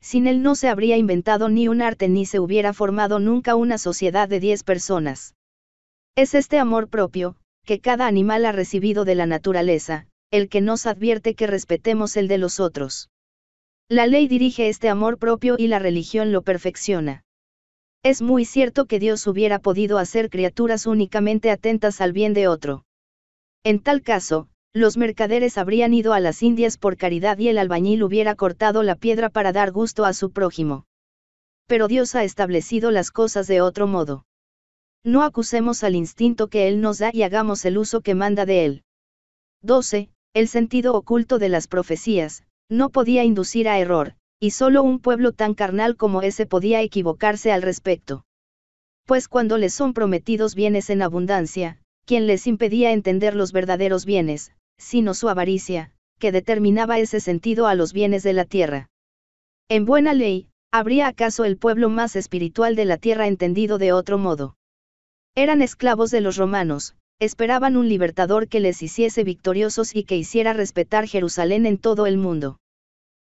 Sin él no se habría inventado ni un arte ni se hubiera formado nunca una sociedad de diez personas. Es este amor propio, que cada animal ha recibido de la naturaleza, el que nos advierte que respetemos el de los otros. La ley dirige este amor propio y la religión lo perfecciona. Es muy cierto que Dios hubiera podido hacer criaturas únicamente atentas al bien de otro. En tal caso, los mercaderes habrían ido a las Indias por caridad y el albañil hubiera cortado la piedra para dar gusto a su prójimo. Pero Dios ha establecido las cosas de otro modo. No acusemos al instinto que Él nos da y hagamos el uso que manda de Él. 12. El sentido oculto de las profecías, no podía inducir a error, y solo un pueblo tan carnal como ese podía equivocarse al respecto. Pues cuando les son prometidos bienes en abundancia, ¿quién les impedía entender los verdaderos bienes, sino su avaricia, que determinaba ese sentido a los bienes de la tierra. En buena ley, ¿habría acaso el pueblo más espiritual de la tierra entendido de otro modo? Eran esclavos de los romanos, esperaban un libertador que les hiciese victoriosos y que hiciera respetar Jerusalén en todo el mundo.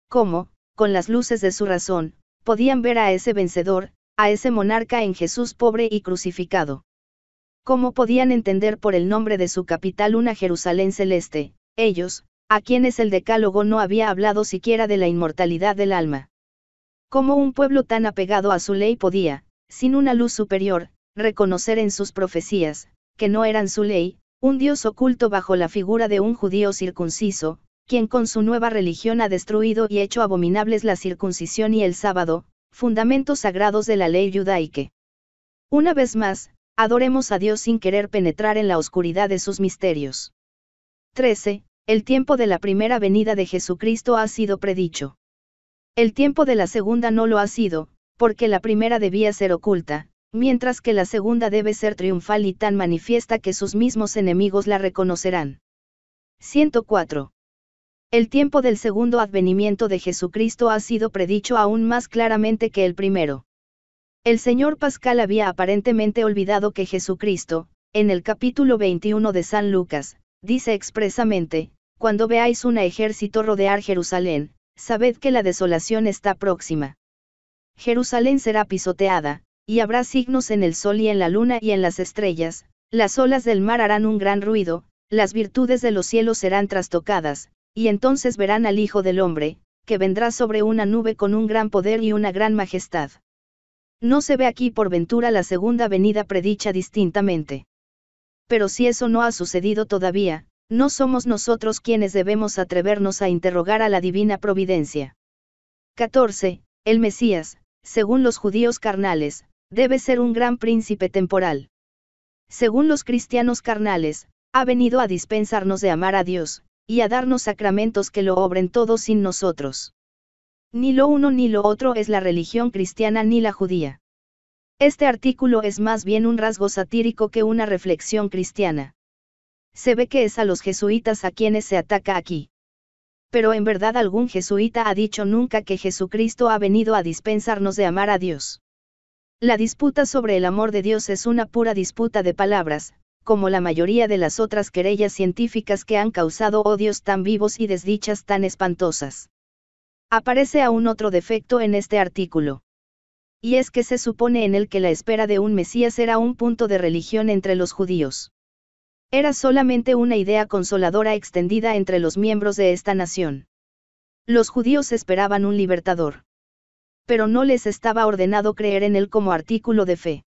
¿Cómo, con las luces de su razón, podían ver a ese vencedor, a ese monarca en Jesús pobre y crucificado. ¿Cómo podían entender por el nombre de su capital una Jerusalén celeste, ellos, a quienes el decálogo no había hablado siquiera de la inmortalidad del alma? ¿Cómo un pueblo tan apegado a su ley podía, sin una luz superior, reconocer en sus profecías, que no eran su ley, un Dios oculto bajo la figura de un judío circunciso, quien con su nueva religión ha destruido y hecho abominables la circuncisión y el sábado, fundamentos sagrados de la ley judaica. Una vez más, adoremos a Dios sin querer penetrar en la oscuridad de sus misterios. 13. El tiempo de la primera venida de Jesucristo ha sido predicho. El tiempo de la segunda no lo ha sido, porque la primera debía ser oculta, mientras que la segunda debe ser triunfal y tan manifiesta que sus mismos enemigos la reconocerán. 104. El tiempo del segundo advenimiento de Jesucristo ha sido predicho aún más claramente que el primero. El señor Pascal había aparentemente olvidado que Jesucristo, en el capítulo 21 de San Lucas, dice expresamente, Cuando veáis un ejército rodear Jerusalén, sabed que la desolación está próxima. Jerusalén será pisoteada, y habrá signos en el sol y en la luna y en las estrellas, las olas del mar harán un gran ruido, las virtudes de los cielos serán trastocadas, y entonces verán al Hijo del Hombre, que vendrá sobre una nube con un gran poder y una gran majestad. No se ve aquí por ventura la segunda venida predicha distintamente. Pero si eso no ha sucedido todavía, no somos nosotros quienes debemos atrevernos a interrogar a la divina providencia. 14. El Mesías, según los judíos carnales, debe ser un gran príncipe temporal. Según los cristianos carnales, ha venido a dispensarnos de amar a Dios, y a darnos sacramentos que lo obren todos sin nosotros. Ni lo uno ni lo otro es la religión cristiana ni la judía. Este artículo es más bien un rasgo satírico que una reflexión cristiana. Se ve que es a los jesuitas a quienes se ataca aquí. Pero en verdad algún jesuita ha dicho nunca que Jesucristo ha venido a dispensarnos de amar a Dios. La disputa sobre el amor de Dios es una pura disputa de palabras, como la mayoría de las otras querellas científicas que han causado odios tan vivos y desdichas tan espantosas. Aparece aún otro defecto en este artículo. Y es que se supone en él que la espera de un Mesías era un punto de religión entre los judíos. Era solamente una idea consoladora extendida entre los miembros de esta nación. Los judíos esperaban un libertador. Pero no les estaba ordenado creer en él como artículo de fe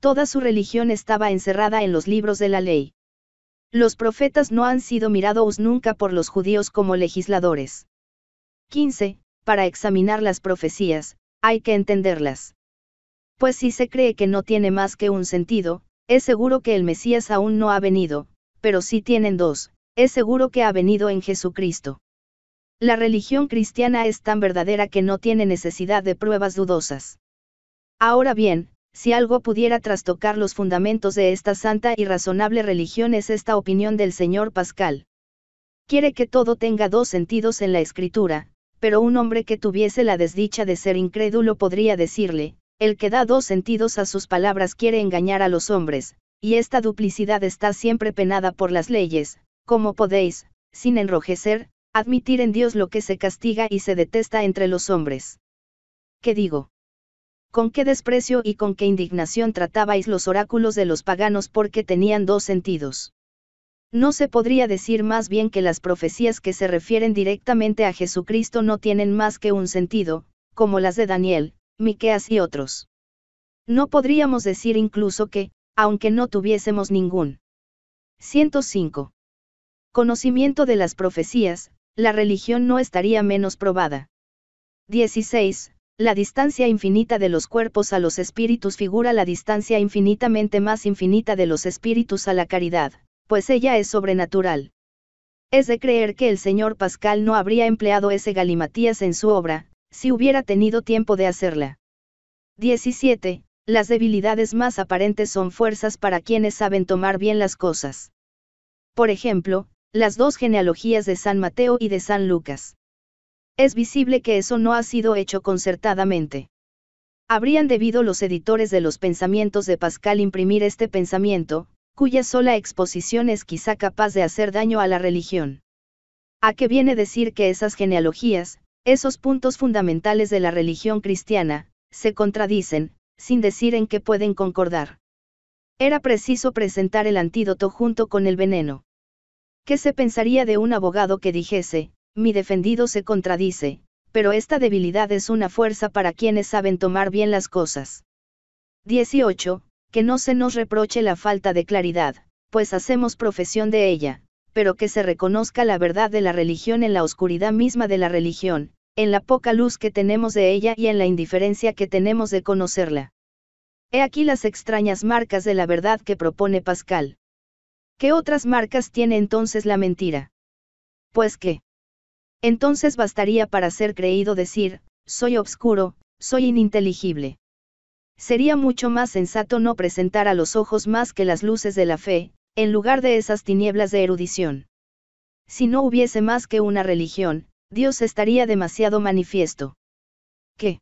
toda su religión estaba encerrada en los libros de la ley. Los profetas no han sido mirados nunca por los judíos como legisladores. 15. Para examinar las profecías, hay que entenderlas. Pues si se cree que no tiene más que un sentido, es seguro que el Mesías aún no ha venido, pero si tienen dos, es seguro que ha venido en Jesucristo. La religión cristiana es tan verdadera que no tiene necesidad de pruebas dudosas. Ahora bien, si algo pudiera trastocar los fundamentos de esta santa y razonable religión es esta opinión del señor Pascal. Quiere que todo tenga dos sentidos en la escritura, pero un hombre que tuviese la desdicha de ser incrédulo podría decirle, el que da dos sentidos a sus palabras quiere engañar a los hombres, y esta duplicidad está siempre penada por las leyes, como podéis, sin enrojecer, admitir en Dios lo que se castiga y se detesta entre los hombres. ¿Qué digo? con qué desprecio y con qué indignación tratabais los oráculos de los paganos porque tenían dos sentidos. No se podría decir más bien que las profecías que se refieren directamente a Jesucristo no tienen más que un sentido, como las de Daniel, Miqueas y otros. No podríamos decir incluso que, aunque no tuviésemos ningún. 105. Conocimiento de las profecías, la religión no estaría menos probada. 16. La distancia infinita de los cuerpos a los espíritus figura la distancia infinitamente más infinita de los espíritus a la caridad, pues ella es sobrenatural. Es de creer que el señor Pascal no habría empleado ese galimatías en su obra, si hubiera tenido tiempo de hacerla. 17. Las debilidades más aparentes son fuerzas para quienes saben tomar bien las cosas. Por ejemplo, las dos genealogías de San Mateo y de San Lucas. Es visible que eso no ha sido hecho concertadamente. Habrían debido los editores de los pensamientos de Pascal imprimir este pensamiento, cuya sola exposición es quizá capaz de hacer daño a la religión. ¿A qué viene decir que esas genealogías, esos puntos fundamentales de la religión cristiana, se contradicen, sin decir en qué pueden concordar? Era preciso presentar el antídoto junto con el veneno. ¿Qué se pensaría de un abogado que dijese, mi defendido se contradice, pero esta debilidad es una fuerza para quienes saben tomar bien las cosas. 18. Que no se nos reproche la falta de claridad, pues hacemos profesión de ella, pero que se reconozca la verdad de la religión en la oscuridad misma de la religión, en la poca luz que tenemos de ella y en la indiferencia que tenemos de conocerla. He aquí las extrañas marcas de la verdad que propone Pascal. ¿Qué otras marcas tiene entonces la mentira? Pues que, entonces bastaría para ser creído decir, soy obscuro, soy ininteligible. Sería mucho más sensato no presentar a los ojos más que las luces de la fe, en lugar de esas tinieblas de erudición. Si no hubiese más que una religión, Dios estaría demasiado manifiesto. ¿Qué?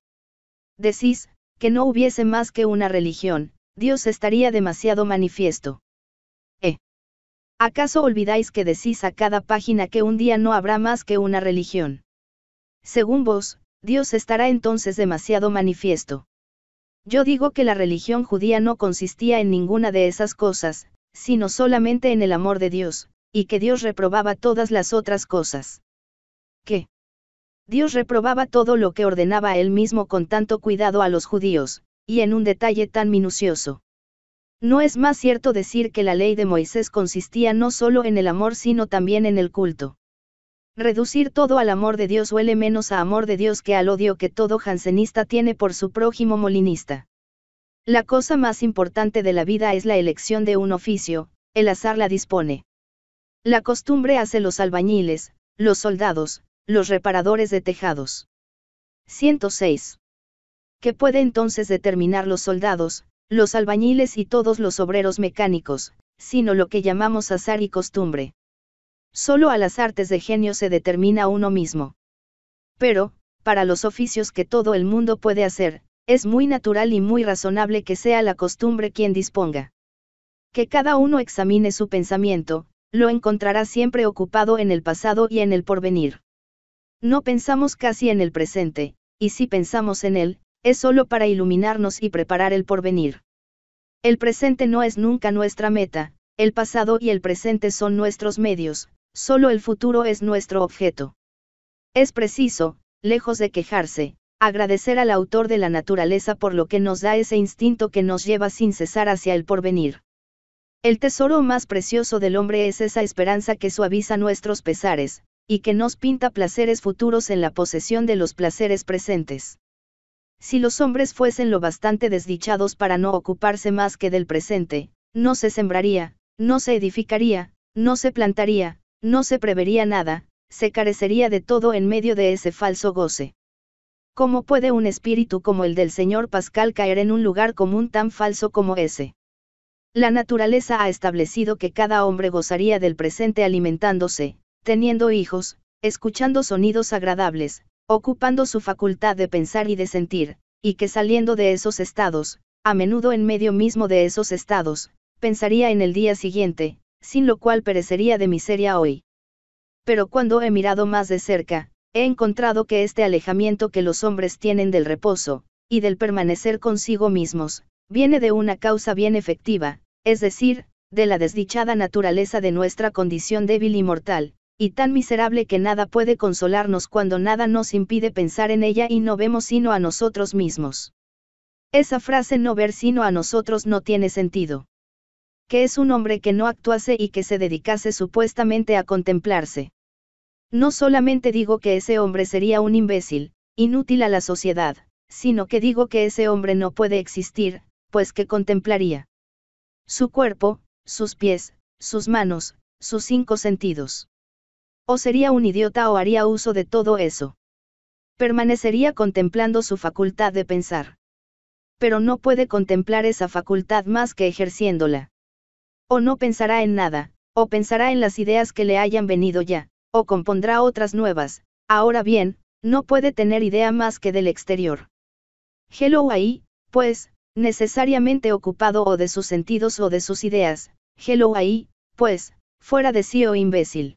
Decís, que no hubiese más que una religión, Dios estaría demasiado manifiesto. ¿Acaso olvidáis que decís a cada página que un día no habrá más que una religión? Según vos, Dios estará entonces demasiado manifiesto. Yo digo que la religión judía no consistía en ninguna de esas cosas, sino solamente en el amor de Dios, y que Dios reprobaba todas las otras cosas. ¿Qué? Dios reprobaba todo lo que ordenaba él mismo con tanto cuidado a los judíos, y en un detalle tan minucioso. No es más cierto decir que la ley de Moisés consistía no solo en el amor sino también en el culto. Reducir todo al amor de Dios huele menos a amor de Dios que al odio que todo jansenista tiene por su prójimo molinista. La cosa más importante de la vida es la elección de un oficio, el azar la dispone. La costumbre hace los albañiles, los soldados, los reparadores de tejados. 106. ¿Qué puede entonces determinar los soldados, los albañiles y todos los obreros mecánicos, sino lo que llamamos azar y costumbre. Solo a las artes de genio se determina uno mismo. Pero, para los oficios que todo el mundo puede hacer, es muy natural y muy razonable que sea la costumbre quien disponga. Que cada uno examine su pensamiento, lo encontrará siempre ocupado en el pasado y en el porvenir. No pensamos casi en el presente, y si pensamos en él, es solo para iluminarnos y preparar el porvenir. El presente no es nunca nuestra meta, el pasado y el presente son nuestros medios, solo el futuro es nuestro objeto. Es preciso, lejos de quejarse, agradecer al autor de la naturaleza por lo que nos da ese instinto que nos lleva sin cesar hacia el porvenir. El tesoro más precioso del hombre es esa esperanza que suaviza nuestros pesares, y que nos pinta placeres futuros en la posesión de los placeres presentes. Si los hombres fuesen lo bastante desdichados para no ocuparse más que del presente, no se sembraría, no se edificaría, no se plantaría, no se prevería nada, se carecería de todo en medio de ese falso goce. ¿Cómo puede un espíritu como el del señor Pascal caer en un lugar común tan falso como ese? La naturaleza ha establecido que cada hombre gozaría del presente alimentándose, teniendo hijos, escuchando sonidos agradables, ocupando su facultad de pensar y de sentir, y que saliendo de esos estados, a menudo en medio mismo de esos estados, pensaría en el día siguiente, sin lo cual perecería de miseria hoy. Pero cuando he mirado más de cerca, he encontrado que este alejamiento que los hombres tienen del reposo, y del permanecer consigo mismos, viene de una causa bien efectiva, es decir, de la desdichada naturaleza de nuestra condición débil y mortal, y tan miserable que nada puede consolarnos cuando nada nos impide pensar en ella y no vemos sino a nosotros mismos. Esa frase no ver sino a nosotros no tiene sentido. Que es un hombre que no actuase y que se dedicase supuestamente a contemplarse. No solamente digo que ese hombre sería un imbécil, inútil a la sociedad, sino que digo que ese hombre no puede existir, pues que contemplaría. Su cuerpo, sus pies, sus manos, sus cinco sentidos o sería un idiota o haría uso de todo eso. Permanecería contemplando su facultad de pensar. Pero no puede contemplar esa facultad más que ejerciéndola. O no pensará en nada, o pensará en las ideas que le hayan venido ya, o compondrá otras nuevas, ahora bien, no puede tener idea más que del exterior. Hello ahí, pues, necesariamente ocupado o de sus sentidos o de sus ideas, hello ahí, pues, fuera de sí o oh imbécil.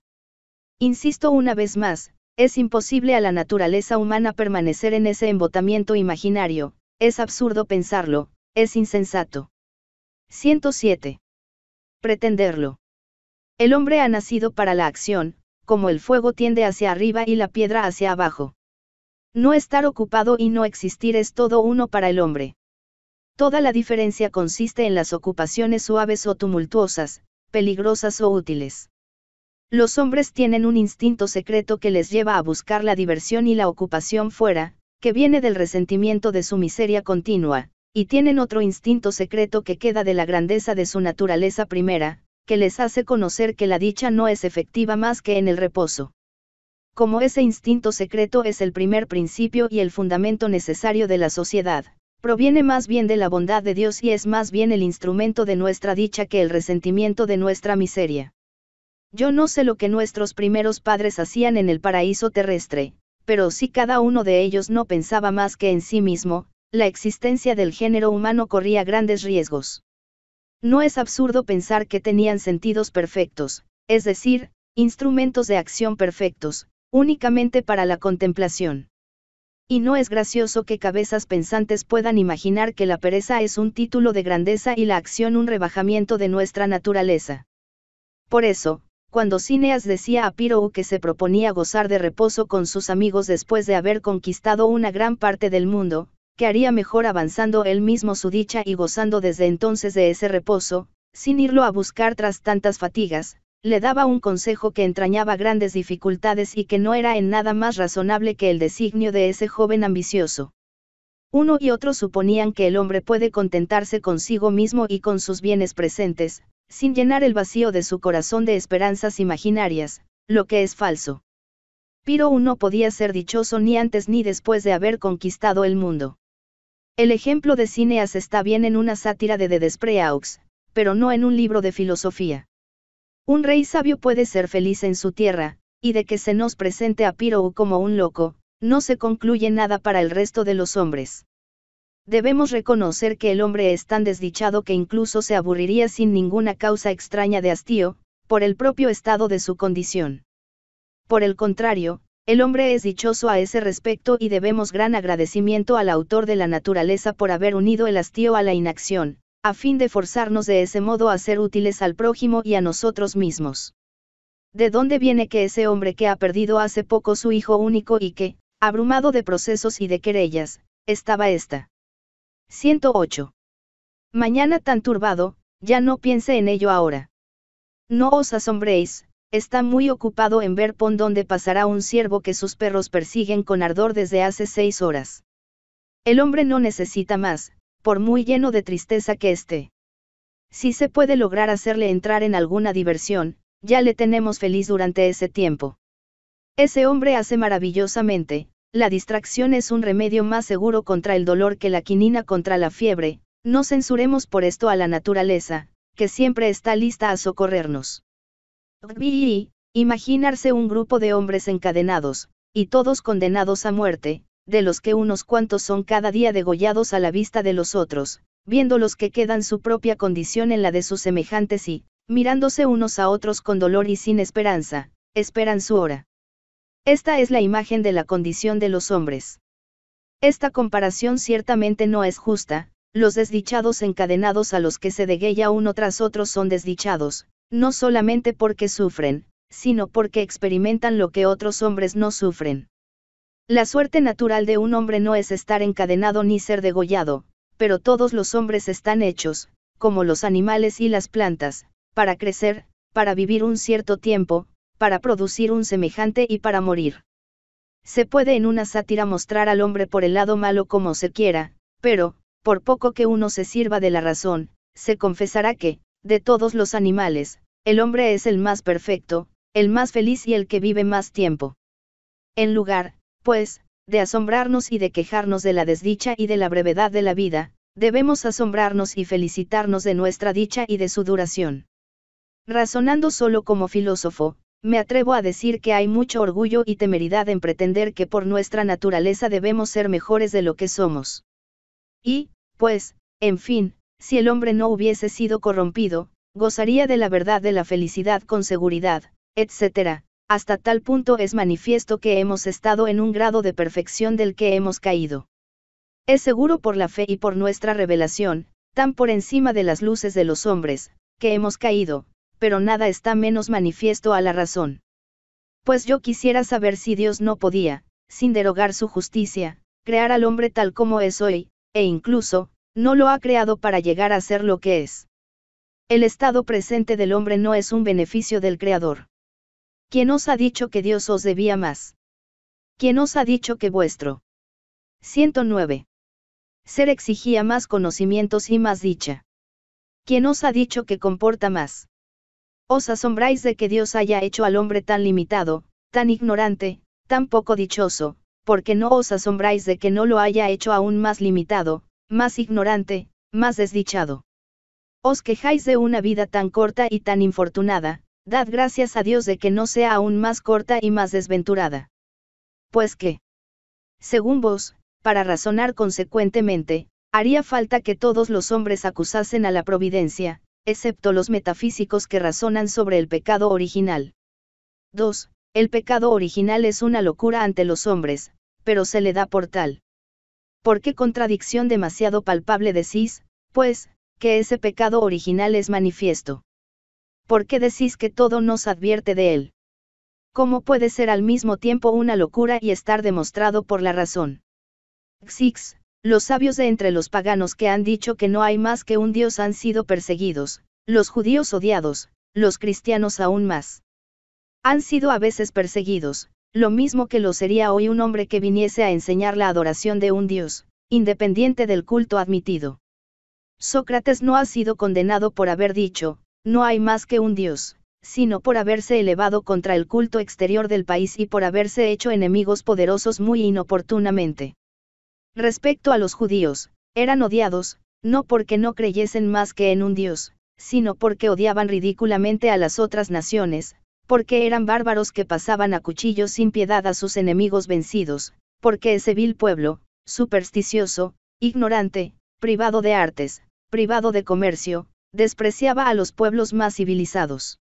Insisto una vez más, es imposible a la naturaleza humana permanecer en ese embotamiento imaginario, es absurdo pensarlo, es insensato. 107. Pretenderlo. El hombre ha nacido para la acción, como el fuego tiende hacia arriba y la piedra hacia abajo. No estar ocupado y no existir es todo uno para el hombre. Toda la diferencia consiste en las ocupaciones suaves o tumultuosas, peligrosas o útiles. Los hombres tienen un instinto secreto que les lleva a buscar la diversión y la ocupación fuera, que viene del resentimiento de su miseria continua, y tienen otro instinto secreto que queda de la grandeza de su naturaleza primera, que les hace conocer que la dicha no es efectiva más que en el reposo. Como ese instinto secreto es el primer principio y el fundamento necesario de la sociedad, proviene más bien de la bondad de Dios y es más bien el instrumento de nuestra dicha que el resentimiento de nuestra miseria. Yo no sé lo que nuestros primeros padres hacían en el paraíso terrestre, pero si cada uno de ellos no pensaba más que en sí mismo, la existencia del género humano corría grandes riesgos. No es absurdo pensar que tenían sentidos perfectos, es decir, instrumentos de acción perfectos, únicamente para la contemplación. Y no es gracioso que cabezas pensantes puedan imaginar que la pereza es un título de grandeza y la acción un rebajamiento de nuestra naturaleza. Por eso, cuando Cineas decía a Pirou que se proponía gozar de reposo con sus amigos después de haber conquistado una gran parte del mundo, que haría mejor avanzando él mismo su dicha y gozando desde entonces de ese reposo, sin irlo a buscar tras tantas fatigas, le daba un consejo que entrañaba grandes dificultades y que no era en nada más razonable que el designio de ese joven ambicioso. Uno y otro suponían que el hombre puede contentarse consigo mismo y con sus bienes presentes, sin llenar el vacío de su corazón de esperanzas imaginarias, lo que es falso. Piro no podía ser dichoso ni antes ni después de haber conquistado el mundo. El ejemplo de Cineas está bien en una sátira de Despreaux, pero no en un libro de filosofía. Un rey sabio puede ser feliz en su tierra, y de que se nos presente a Pirou como un loco, no se concluye nada para el resto de los hombres. Debemos reconocer que el hombre es tan desdichado que incluso se aburriría sin ninguna causa extraña de hastío, por el propio estado de su condición. Por el contrario, el hombre es dichoso a ese respecto y debemos gran agradecimiento al autor de la naturaleza por haber unido el hastío a la inacción, a fin de forzarnos de ese modo a ser útiles al prójimo y a nosotros mismos. ¿De dónde viene que ese hombre que ha perdido hace poco su hijo único y que, abrumado de procesos y de querellas, estaba esta? 108. Mañana tan turbado, ya no piense en ello ahora. No os asombréis, está muy ocupado en ver por dónde pasará un ciervo que sus perros persiguen con ardor desde hace seis horas. El hombre no necesita más, por muy lleno de tristeza que esté. Si se puede lograr hacerle entrar en alguna diversión, ya le tenemos feliz durante ese tiempo. Ese hombre hace maravillosamente, la distracción es un remedio más seguro contra el dolor que la quinina contra la fiebre, no censuremos por esto a la naturaleza, que siempre está lista a socorrernos. y Imaginarse un grupo de hombres encadenados, y todos condenados a muerte, de los que unos cuantos son cada día degollados a la vista de los otros, viendo los que quedan su propia condición en la de sus semejantes y, mirándose unos a otros con dolor y sin esperanza, esperan su hora. Esta es la imagen de la condición de los hombres. Esta comparación ciertamente no es justa, los desdichados encadenados a los que se deguella uno tras otro son desdichados, no solamente porque sufren, sino porque experimentan lo que otros hombres no sufren. La suerte natural de un hombre no es estar encadenado ni ser degollado, pero todos los hombres están hechos, como los animales y las plantas, para crecer, para vivir un cierto tiempo, para producir un semejante y para morir. Se puede en una sátira mostrar al hombre por el lado malo como se quiera, pero, por poco que uno se sirva de la razón, se confesará que, de todos los animales, el hombre es el más perfecto, el más feliz y el que vive más tiempo. En lugar, pues, de asombrarnos y de quejarnos de la desdicha y de la brevedad de la vida, debemos asombrarnos y felicitarnos de nuestra dicha y de su duración. Razonando solo como filósofo, me atrevo a decir que hay mucho orgullo y temeridad en pretender que por nuestra naturaleza debemos ser mejores de lo que somos. Y, pues, en fin, si el hombre no hubiese sido corrompido, gozaría de la verdad de la felicidad con seguridad, etc. Hasta tal punto es manifiesto que hemos estado en un grado de perfección del que hemos caído. Es seguro por la fe y por nuestra revelación, tan por encima de las luces de los hombres, que hemos caído, pero nada está menos manifiesto a la razón. Pues yo quisiera saber si Dios no podía, sin derogar su justicia, crear al hombre tal como es hoy, e incluso, no lo ha creado para llegar a ser lo que es. El estado presente del hombre no es un beneficio del Creador. ¿Quién os ha dicho que Dios os debía más? ¿Quién os ha dicho que vuestro? 109. Ser exigía más conocimientos y más dicha. ¿Quién os ha dicho que comporta más? Os asombráis de que Dios haya hecho al hombre tan limitado, tan ignorante, tan poco dichoso, porque no os asombráis de que no lo haya hecho aún más limitado, más ignorante, más desdichado. Os quejáis de una vida tan corta y tan infortunada, dad gracias a Dios de que no sea aún más corta y más desventurada. Pues que, según vos, para razonar consecuentemente, haría falta que todos los hombres acusasen a la providencia, excepto los metafísicos que razonan sobre el pecado original. 2. El pecado original es una locura ante los hombres, pero se le da por tal. ¿Por qué contradicción demasiado palpable decís, pues, que ese pecado original es manifiesto? ¿Por qué decís que todo nos advierte de él? ¿Cómo puede ser al mismo tiempo una locura y estar demostrado por la razón? 6. Los sabios de entre los paganos que han dicho que no hay más que un Dios han sido perseguidos, los judíos odiados, los cristianos aún más. Han sido a veces perseguidos, lo mismo que lo sería hoy un hombre que viniese a enseñar la adoración de un Dios, independiente del culto admitido. Sócrates no ha sido condenado por haber dicho, no hay más que un Dios, sino por haberse elevado contra el culto exterior del país y por haberse hecho enemigos poderosos muy inoportunamente. Respecto a los judíos, eran odiados, no porque no creyesen más que en un Dios, sino porque odiaban ridículamente a las otras naciones, porque eran bárbaros que pasaban a cuchillos sin piedad a sus enemigos vencidos, porque ese vil pueblo, supersticioso, ignorante, privado de artes, privado de comercio, despreciaba a los pueblos más civilizados.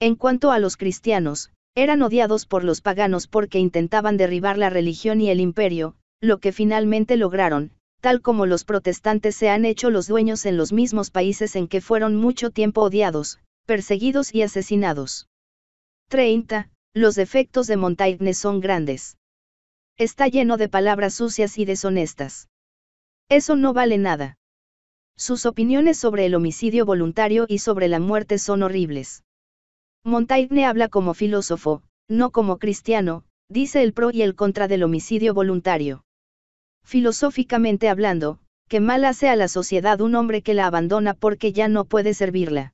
En cuanto a los cristianos, eran odiados por los paganos porque intentaban derribar la religión y el imperio, lo que finalmente lograron, tal como los protestantes se han hecho los dueños en los mismos países en que fueron mucho tiempo odiados, perseguidos y asesinados. 30. Los defectos de Montaigne son grandes. Está lleno de palabras sucias y deshonestas. Eso no vale nada. Sus opiniones sobre el homicidio voluntario y sobre la muerte son horribles. Montaigne habla como filósofo, no como cristiano, dice el pro y el contra del homicidio voluntario filosóficamente hablando, que mal hace a la sociedad un hombre que la abandona porque ya no puede servirla.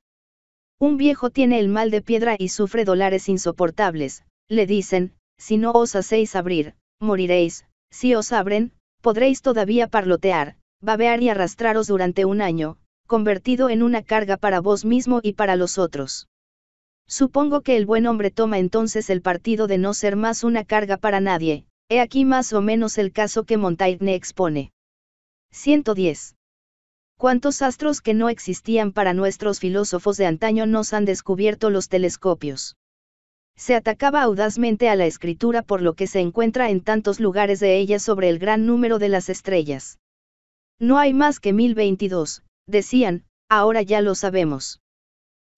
Un viejo tiene el mal de piedra y sufre dolores insoportables, le dicen, si no os hacéis abrir, moriréis, si os abren, podréis todavía parlotear, babear y arrastraros durante un año, convertido en una carga para vos mismo y para los otros. Supongo que el buen hombre toma entonces el partido de no ser más una carga para nadie, He aquí más o menos el caso que Montaigne expone. 110. ¿Cuántos astros que no existían para nuestros filósofos de antaño nos han descubierto los telescopios? Se atacaba audazmente a la escritura por lo que se encuentra en tantos lugares de ella sobre el gran número de las estrellas. No hay más que 1022, decían, ahora ya lo sabemos.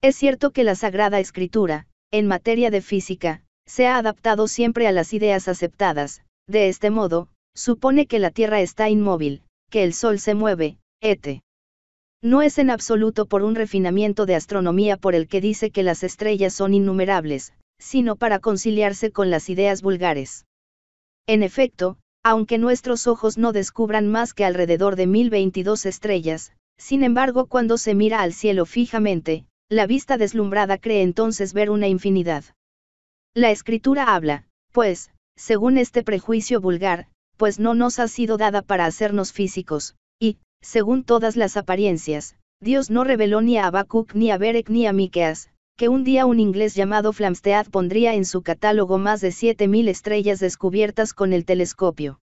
Es cierto que la Sagrada Escritura, en materia de física, se ha adaptado siempre a las ideas aceptadas, de este modo, supone que la Tierra está inmóvil, que el Sol se mueve, etc. No es en absoluto por un refinamiento de astronomía por el que dice que las estrellas son innumerables, sino para conciliarse con las ideas vulgares. En efecto, aunque nuestros ojos no descubran más que alrededor de 1022 estrellas, sin embargo cuando se mira al cielo fijamente, la vista deslumbrada cree entonces ver una infinidad. La escritura habla, pues, según este prejuicio vulgar, pues no nos ha sido dada para hacernos físicos, y, según todas las apariencias, Dios no reveló ni a Abacuc ni a Berek ni a Miqueas, que un día un inglés llamado Flamstead pondría en su catálogo más de 7000 estrellas descubiertas con el telescopio.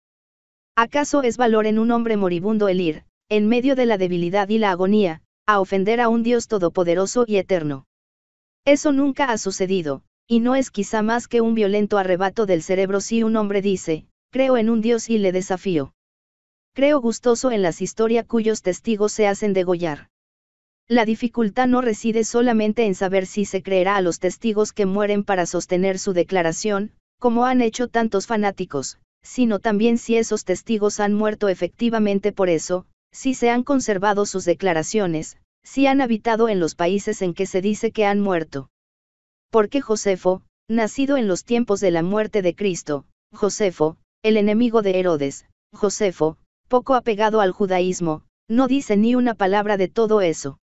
¿Acaso es valor en un hombre moribundo el ir, en medio de la debilidad y la agonía, a ofender a un Dios todopoderoso y eterno? Eso nunca ha sucedido, y no es quizá más que un violento arrebato del cerebro si un hombre dice, creo en un Dios y le desafío. Creo gustoso en las historias cuyos testigos se hacen degollar. La dificultad no reside solamente en saber si se creerá a los testigos que mueren para sostener su declaración, como han hecho tantos fanáticos, sino también si esos testigos han muerto efectivamente por eso, si se han conservado sus declaraciones, si han habitado en los países en que se dice que han muerto. Porque Josefo, nacido en los tiempos de la muerte de Cristo, Josefo, el enemigo de Herodes, Josefo, poco apegado al judaísmo, no dice ni una palabra de todo eso.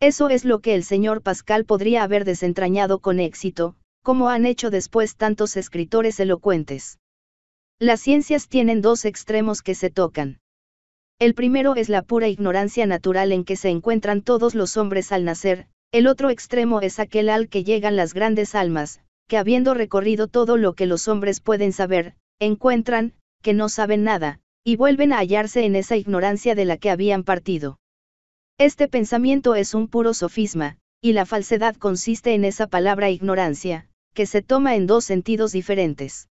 Eso es lo que el señor Pascal podría haber desentrañado con éxito, como han hecho después tantos escritores elocuentes. Las ciencias tienen dos extremos que se tocan. El primero es la pura ignorancia natural en que se encuentran todos los hombres al nacer, el otro extremo es aquel al que llegan las grandes almas, que habiendo recorrido todo lo que los hombres pueden saber, encuentran, que no saben nada, y vuelven a hallarse en esa ignorancia de la que habían partido. Este pensamiento es un puro sofisma, y la falsedad consiste en esa palabra ignorancia, que se toma en dos sentidos diferentes.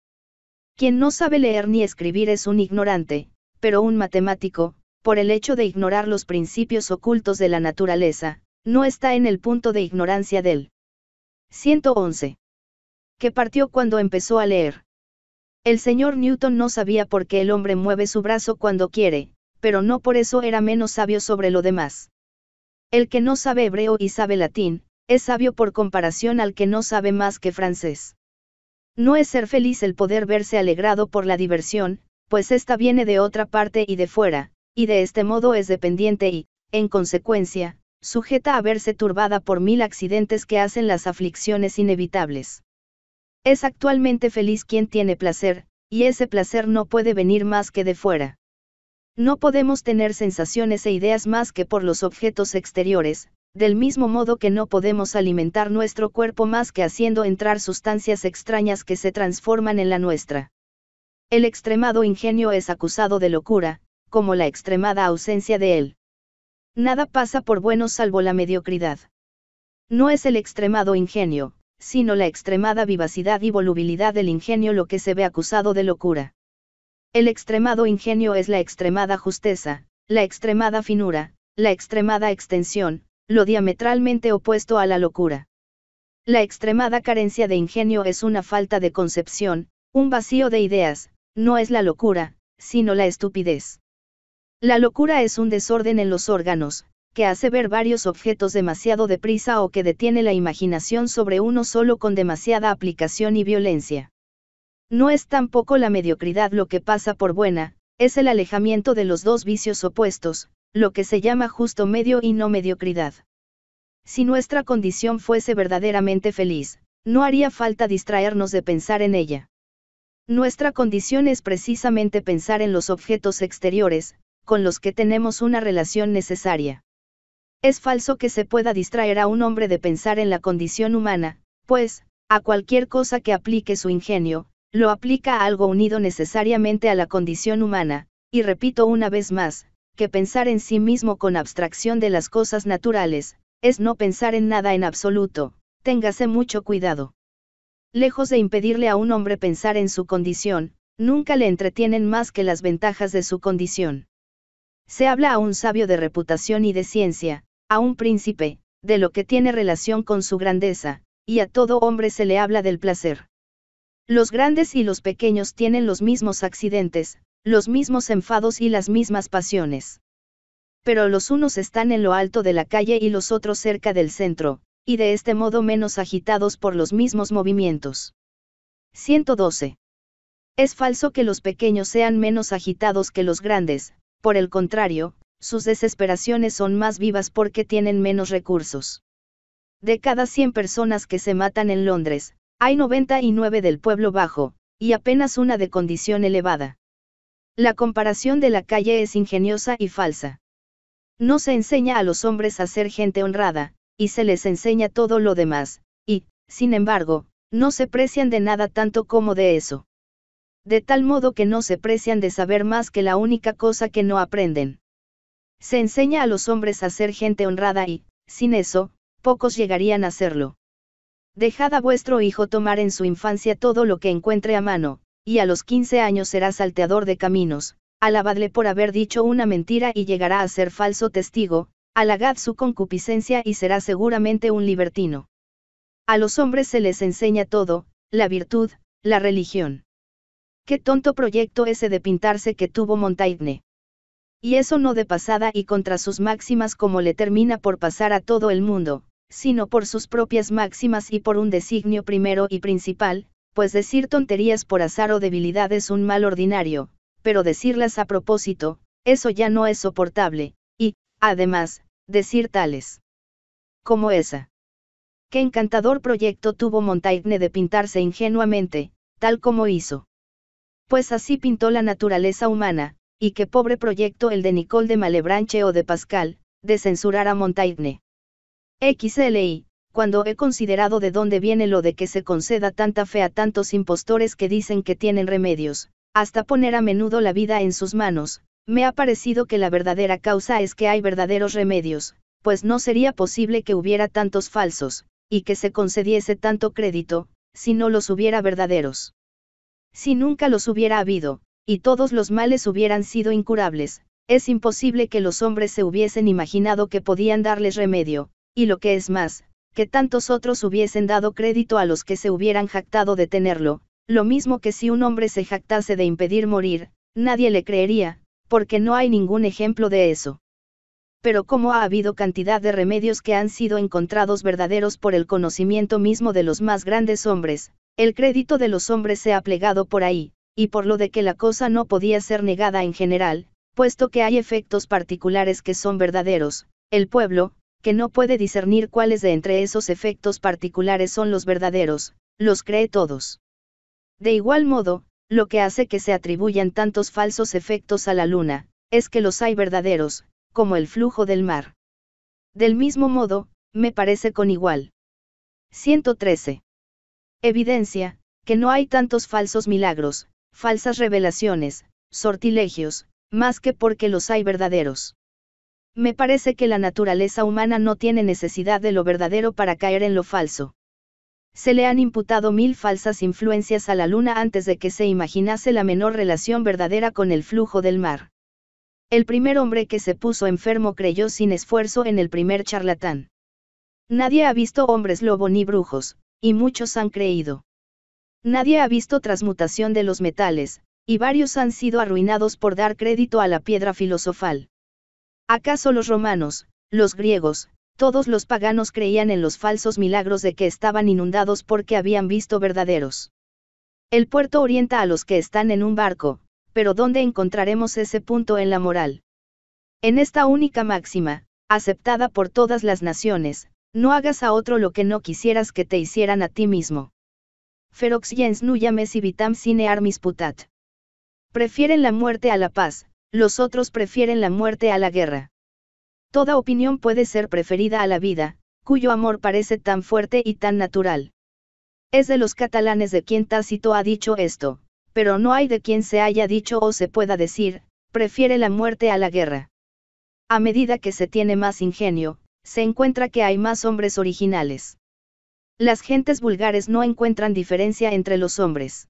Quien no sabe leer ni escribir es un ignorante, pero un matemático, por el hecho de ignorar los principios ocultos de la naturaleza, no está en el punto de ignorancia del 111. Que partió cuando empezó a leer. El señor Newton no sabía por qué el hombre mueve su brazo cuando quiere, pero no por eso era menos sabio sobre lo demás. El que no sabe hebreo y sabe latín, es sabio por comparación al que no sabe más que francés. No es ser feliz el poder verse alegrado por la diversión, pues ésta viene de otra parte y de fuera, y de este modo es dependiente y, en consecuencia, sujeta a verse turbada por mil accidentes que hacen las aflicciones inevitables. Es actualmente feliz quien tiene placer, y ese placer no puede venir más que de fuera. No podemos tener sensaciones e ideas más que por los objetos exteriores, del mismo modo que no podemos alimentar nuestro cuerpo más que haciendo entrar sustancias extrañas que se transforman en la nuestra. El extremado ingenio es acusado de locura, como la extremada ausencia de él. Nada pasa por bueno salvo la mediocridad. No es el extremado ingenio, sino la extremada vivacidad y volubilidad del ingenio lo que se ve acusado de locura. El extremado ingenio es la extremada justeza, la extremada finura, la extremada extensión, lo diametralmente opuesto a la locura. La extremada carencia de ingenio es una falta de concepción, un vacío de ideas, no es la locura, sino la estupidez. La locura es un desorden en los órganos, que hace ver varios objetos demasiado deprisa o que detiene la imaginación sobre uno solo con demasiada aplicación y violencia. No es tampoco la mediocridad lo que pasa por buena, es el alejamiento de los dos vicios opuestos, lo que se llama justo medio y no mediocridad. Si nuestra condición fuese verdaderamente feliz, no haría falta distraernos de pensar en ella. Nuestra condición es precisamente pensar en los objetos exteriores, con los que tenemos una relación necesaria. Es falso que se pueda distraer a un hombre de pensar en la condición humana, pues, a cualquier cosa que aplique su ingenio, lo aplica a algo unido necesariamente a la condición humana, y repito una vez más, que pensar en sí mismo con abstracción de las cosas naturales, es no pensar en nada en absoluto, téngase mucho cuidado. Lejos de impedirle a un hombre pensar en su condición, nunca le entretienen más que las ventajas de su condición se habla a un sabio de reputación y de ciencia, a un príncipe, de lo que tiene relación con su grandeza, y a todo hombre se le habla del placer. Los grandes y los pequeños tienen los mismos accidentes, los mismos enfados y las mismas pasiones. Pero los unos están en lo alto de la calle y los otros cerca del centro, y de este modo menos agitados por los mismos movimientos. 112. Es falso que los pequeños sean menos agitados que los grandes, por el contrario, sus desesperaciones son más vivas porque tienen menos recursos. De cada 100 personas que se matan en Londres, hay 99 del pueblo bajo, y apenas una de condición elevada. La comparación de la calle es ingeniosa y falsa. No se enseña a los hombres a ser gente honrada, y se les enseña todo lo demás, y, sin embargo, no se precian de nada tanto como de eso de tal modo que no se precian de saber más que la única cosa que no aprenden. Se enseña a los hombres a ser gente honrada y, sin eso, pocos llegarían a serlo. Dejad a vuestro hijo tomar en su infancia todo lo que encuentre a mano, y a los 15 años será salteador de caminos, alabadle por haber dicho una mentira y llegará a ser falso testigo, halagad su concupiscencia y será seguramente un libertino. A los hombres se les enseña todo, la virtud, la religión. Qué tonto proyecto ese de pintarse que tuvo Montaigne. Y eso no de pasada y contra sus máximas como le termina por pasar a todo el mundo, sino por sus propias máximas y por un designio primero y principal, pues decir tonterías por azar o debilidad es un mal ordinario, pero decirlas a propósito, eso ya no es soportable, y, además, decir tales como esa. Qué encantador proyecto tuvo Montaigne de pintarse ingenuamente, tal como hizo pues así pintó la naturaleza humana, y qué pobre proyecto el de Nicole de Malebranche o de Pascal, de censurar a Montaigne. XLI, cuando he considerado de dónde viene lo de que se conceda tanta fe a tantos impostores que dicen que tienen remedios, hasta poner a menudo la vida en sus manos, me ha parecido que la verdadera causa es que hay verdaderos remedios, pues no sería posible que hubiera tantos falsos, y que se concediese tanto crédito, si no los hubiera verdaderos. Si nunca los hubiera habido, y todos los males hubieran sido incurables, es imposible que los hombres se hubiesen imaginado que podían darles remedio, y lo que es más, que tantos otros hubiesen dado crédito a los que se hubieran jactado de tenerlo, lo mismo que si un hombre se jactase de impedir morir, nadie le creería, porque no hay ningún ejemplo de eso. Pero como ha habido cantidad de remedios que han sido encontrados verdaderos por el conocimiento mismo de los más grandes hombres, el crédito de los hombres se ha plegado por ahí, y por lo de que la cosa no podía ser negada en general, puesto que hay efectos particulares que son verdaderos, el pueblo, que no puede discernir cuáles de entre esos efectos particulares son los verdaderos, los cree todos. De igual modo, lo que hace que se atribuyan tantos falsos efectos a la luna, es que los hay verdaderos, como el flujo del mar. Del mismo modo, me parece con igual. 113. Evidencia, que no hay tantos falsos milagros, falsas revelaciones, sortilegios, más que porque los hay verdaderos. Me parece que la naturaleza humana no tiene necesidad de lo verdadero para caer en lo falso. Se le han imputado mil falsas influencias a la luna antes de que se imaginase la menor relación verdadera con el flujo del mar. El primer hombre que se puso enfermo creyó sin esfuerzo en el primer charlatán. Nadie ha visto hombres lobo ni brujos, y muchos han creído. Nadie ha visto transmutación de los metales, y varios han sido arruinados por dar crédito a la piedra filosofal. ¿Acaso los romanos, los griegos, todos los paganos creían en los falsos milagros de que estaban inundados porque habían visto verdaderos? El puerto orienta a los que están en un barco, pero ¿dónde encontraremos ese punto en la moral? En esta única máxima, aceptada por todas las naciones, no hagas a otro lo que no quisieras que te hicieran a ti mismo. Ferox Jens Nuyames Sine Armis Putat. Prefieren la muerte a la paz, los otros prefieren la muerte a la guerra. Toda opinión puede ser preferida a la vida, cuyo amor parece tan fuerte y tan natural. Es de los catalanes de quien Tácito ha dicho esto, pero no hay de quien se haya dicho o se pueda decir, prefiere la muerte a la guerra. A medida que se tiene más ingenio, se encuentra que hay más hombres originales. Las gentes vulgares no encuentran diferencia entre los hombres.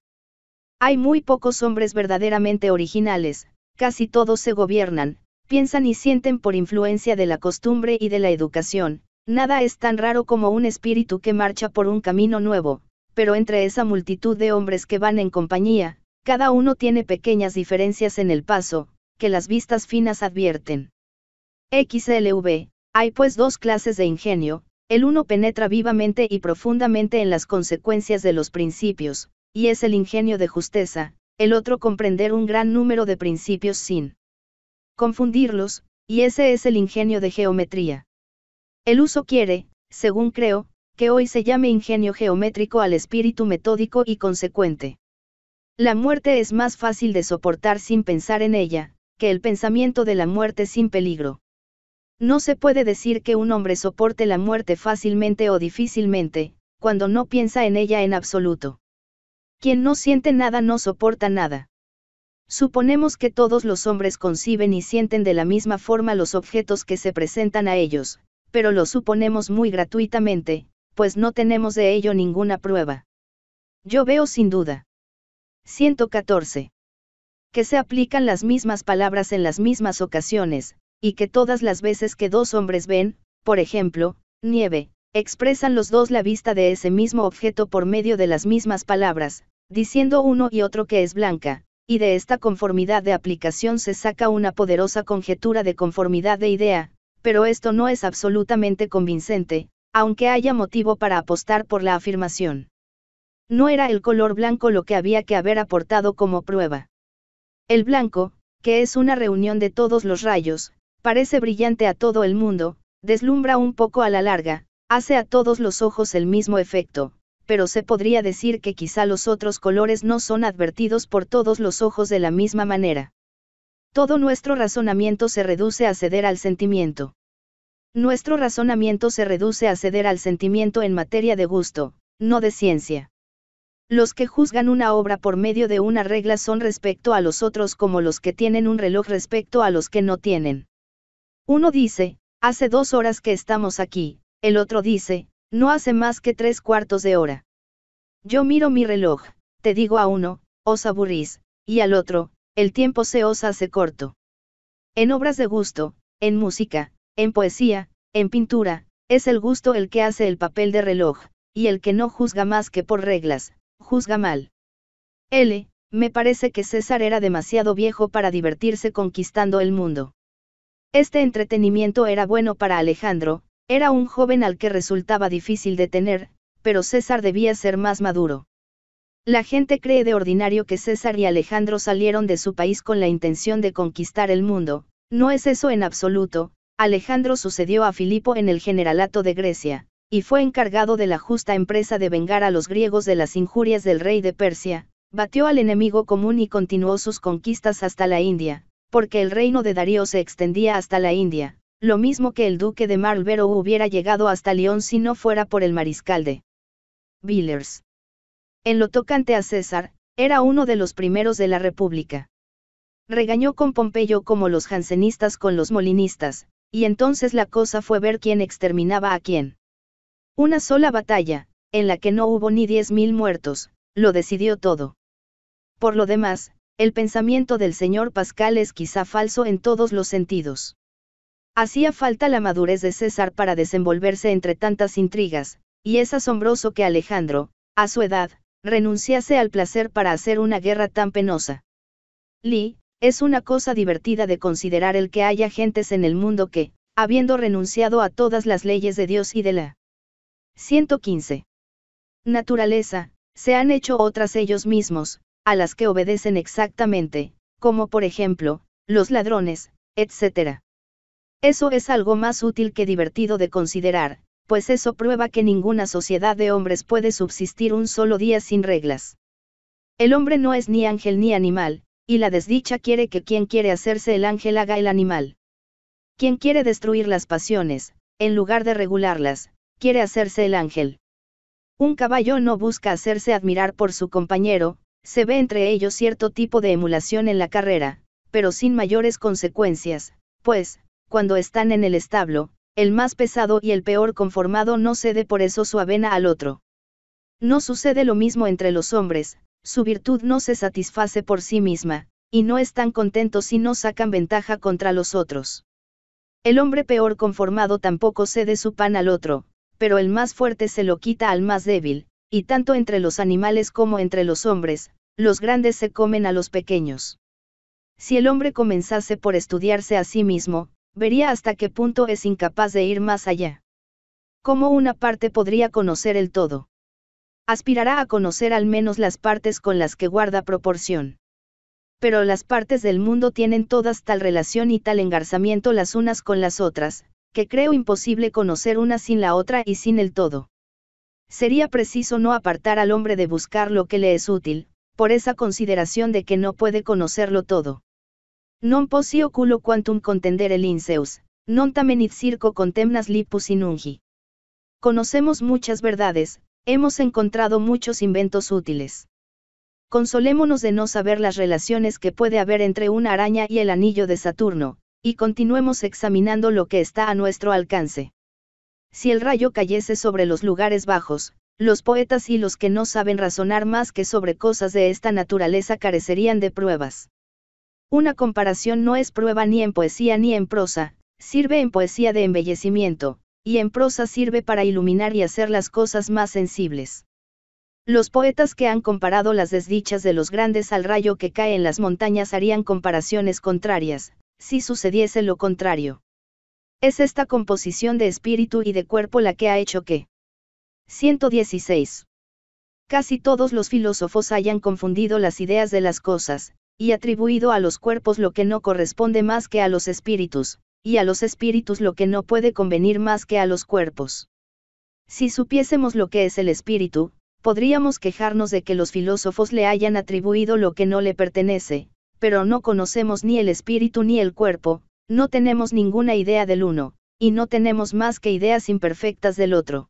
Hay muy pocos hombres verdaderamente originales, casi todos se gobiernan, piensan y sienten por influencia de la costumbre y de la educación, nada es tan raro como un espíritu que marcha por un camino nuevo, pero entre esa multitud de hombres que van en compañía, cada uno tiene pequeñas diferencias en el paso, que las vistas finas advierten. XLV, hay pues dos clases de ingenio, el uno penetra vivamente y profundamente en las consecuencias de los principios, y es el ingenio de justeza, el otro comprender un gran número de principios sin confundirlos, y ese es el ingenio de geometría. El uso quiere, según creo, que hoy se llame ingenio geométrico al espíritu metódico y consecuente. La muerte es más fácil de soportar sin pensar en ella, que el pensamiento de la muerte sin peligro. No se puede decir que un hombre soporte la muerte fácilmente o difícilmente, cuando no piensa en ella en absoluto. Quien no siente nada no soporta nada. Suponemos que todos los hombres conciben y sienten de la misma forma los objetos que se presentan a ellos, pero lo suponemos muy gratuitamente, pues no tenemos de ello ninguna prueba. Yo veo sin duda. 114. Que se aplican las mismas palabras en las mismas ocasiones, y que todas las veces que dos hombres ven, por ejemplo, nieve, expresan los dos la vista de ese mismo objeto por medio de las mismas palabras, diciendo uno y otro que es blanca, y de esta conformidad de aplicación se saca una poderosa conjetura de conformidad de idea, pero esto no es absolutamente convincente, aunque haya motivo para apostar por la afirmación. No era el color blanco lo que había que haber aportado como prueba. El blanco, que es una reunión de todos los rayos, parece brillante a todo el mundo, deslumbra un poco a la larga, hace a todos los ojos el mismo efecto, pero se podría decir que quizá los otros colores no son advertidos por todos los ojos de la misma manera. Todo nuestro razonamiento se reduce a ceder al sentimiento. Nuestro razonamiento se reduce a ceder al sentimiento en materia de gusto, no de ciencia. Los que juzgan una obra por medio de una regla son respecto a los otros como los que tienen un reloj respecto a los que no tienen. Uno dice, hace dos horas que estamos aquí, el otro dice, no hace más que tres cuartos de hora. Yo miro mi reloj, te digo a uno, os aburrís, y al otro, el tiempo se os hace corto. En obras de gusto, en música, en poesía, en pintura, es el gusto el que hace el papel de reloj, y el que no juzga más que por reglas, juzga mal. L. Me parece que César era demasiado viejo para divertirse conquistando el mundo. Este entretenimiento era bueno para Alejandro, era un joven al que resultaba difícil detener, pero César debía ser más maduro. La gente cree de ordinario que César y Alejandro salieron de su país con la intención de conquistar el mundo, no es eso en absoluto, Alejandro sucedió a Filipo en el generalato de Grecia, y fue encargado de la justa empresa de vengar a los griegos de las injurias del rey de Persia, batió al enemigo común y continuó sus conquistas hasta la India, porque el reino de Darío se extendía hasta la India, lo mismo que el duque de Marlborough hubiera llegado hasta Lyon si no fuera por el mariscal de Villers. En lo tocante a César, era uno de los primeros de la República. Regañó con Pompeyo como los jansenistas con los molinistas, y entonces la cosa fue ver quién exterminaba a quién. Una sola batalla, en la que no hubo ni diez mil muertos, lo decidió todo. Por lo demás, el pensamiento del señor Pascal es quizá falso en todos los sentidos. Hacía falta la madurez de César para desenvolverse entre tantas intrigas, y es asombroso que Alejandro, a su edad, renunciase al placer para hacer una guerra tan penosa. Lee, es una cosa divertida de considerar el que haya gentes en el mundo que, habiendo renunciado a todas las leyes de Dios y de la 115 naturaleza, se han hecho otras ellos mismos, a las que obedecen exactamente, como por ejemplo, los ladrones, etc. Eso es algo más útil que divertido de considerar, pues eso prueba que ninguna sociedad de hombres puede subsistir un solo día sin reglas. El hombre no es ni ángel ni animal, y la desdicha quiere que quien quiere hacerse el ángel haga el animal. Quien quiere destruir las pasiones, en lugar de regularlas, quiere hacerse el ángel. Un caballo no busca hacerse admirar por su compañero, se ve entre ellos cierto tipo de emulación en la carrera, pero sin mayores consecuencias, pues, cuando están en el establo, el más pesado y el peor conformado no cede por eso su avena al otro. No sucede lo mismo entre los hombres, su virtud no se satisface por sí misma, y no están contentos si no sacan ventaja contra los otros. El hombre peor conformado tampoco cede su pan al otro, pero el más fuerte se lo quita al más débil, y tanto entre los animales como entre los hombres, los grandes se comen a los pequeños. Si el hombre comenzase por estudiarse a sí mismo, vería hasta qué punto es incapaz de ir más allá. Cómo una parte podría conocer el todo. Aspirará a conocer al menos las partes con las que guarda proporción. Pero las partes del mundo tienen todas tal relación y tal engarzamiento las unas con las otras, que creo imposible conocer una sin la otra y sin el todo. Sería preciso no apartar al hombre de buscar lo que le es útil, por esa consideración de que no puede conocerlo todo. Non posio culo quantum contendere linceus, non tamenit circo contemnas lipus inungi. Conocemos muchas verdades, hemos encontrado muchos inventos útiles. Consolémonos de no saber las relaciones que puede haber entre una araña y el anillo de Saturno, y continuemos examinando lo que está a nuestro alcance. Si el rayo cayese sobre los lugares bajos, los poetas y los que no saben razonar más que sobre cosas de esta naturaleza carecerían de pruebas. Una comparación no es prueba ni en poesía ni en prosa, sirve en poesía de embellecimiento, y en prosa sirve para iluminar y hacer las cosas más sensibles. Los poetas que han comparado las desdichas de los grandes al rayo que cae en las montañas harían comparaciones contrarias, si sucediese lo contrario. Es esta composición de espíritu y de cuerpo la que ha hecho que 116. Casi todos los filósofos hayan confundido las ideas de las cosas, y atribuido a los cuerpos lo que no corresponde más que a los espíritus, y a los espíritus lo que no puede convenir más que a los cuerpos. Si supiésemos lo que es el espíritu, podríamos quejarnos de que los filósofos le hayan atribuido lo que no le pertenece, pero no conocemos ni el espíritu ni el cuerpo, no tenemos ninguna idea del uno, y no tenemos más que ideas imperfectas del otro.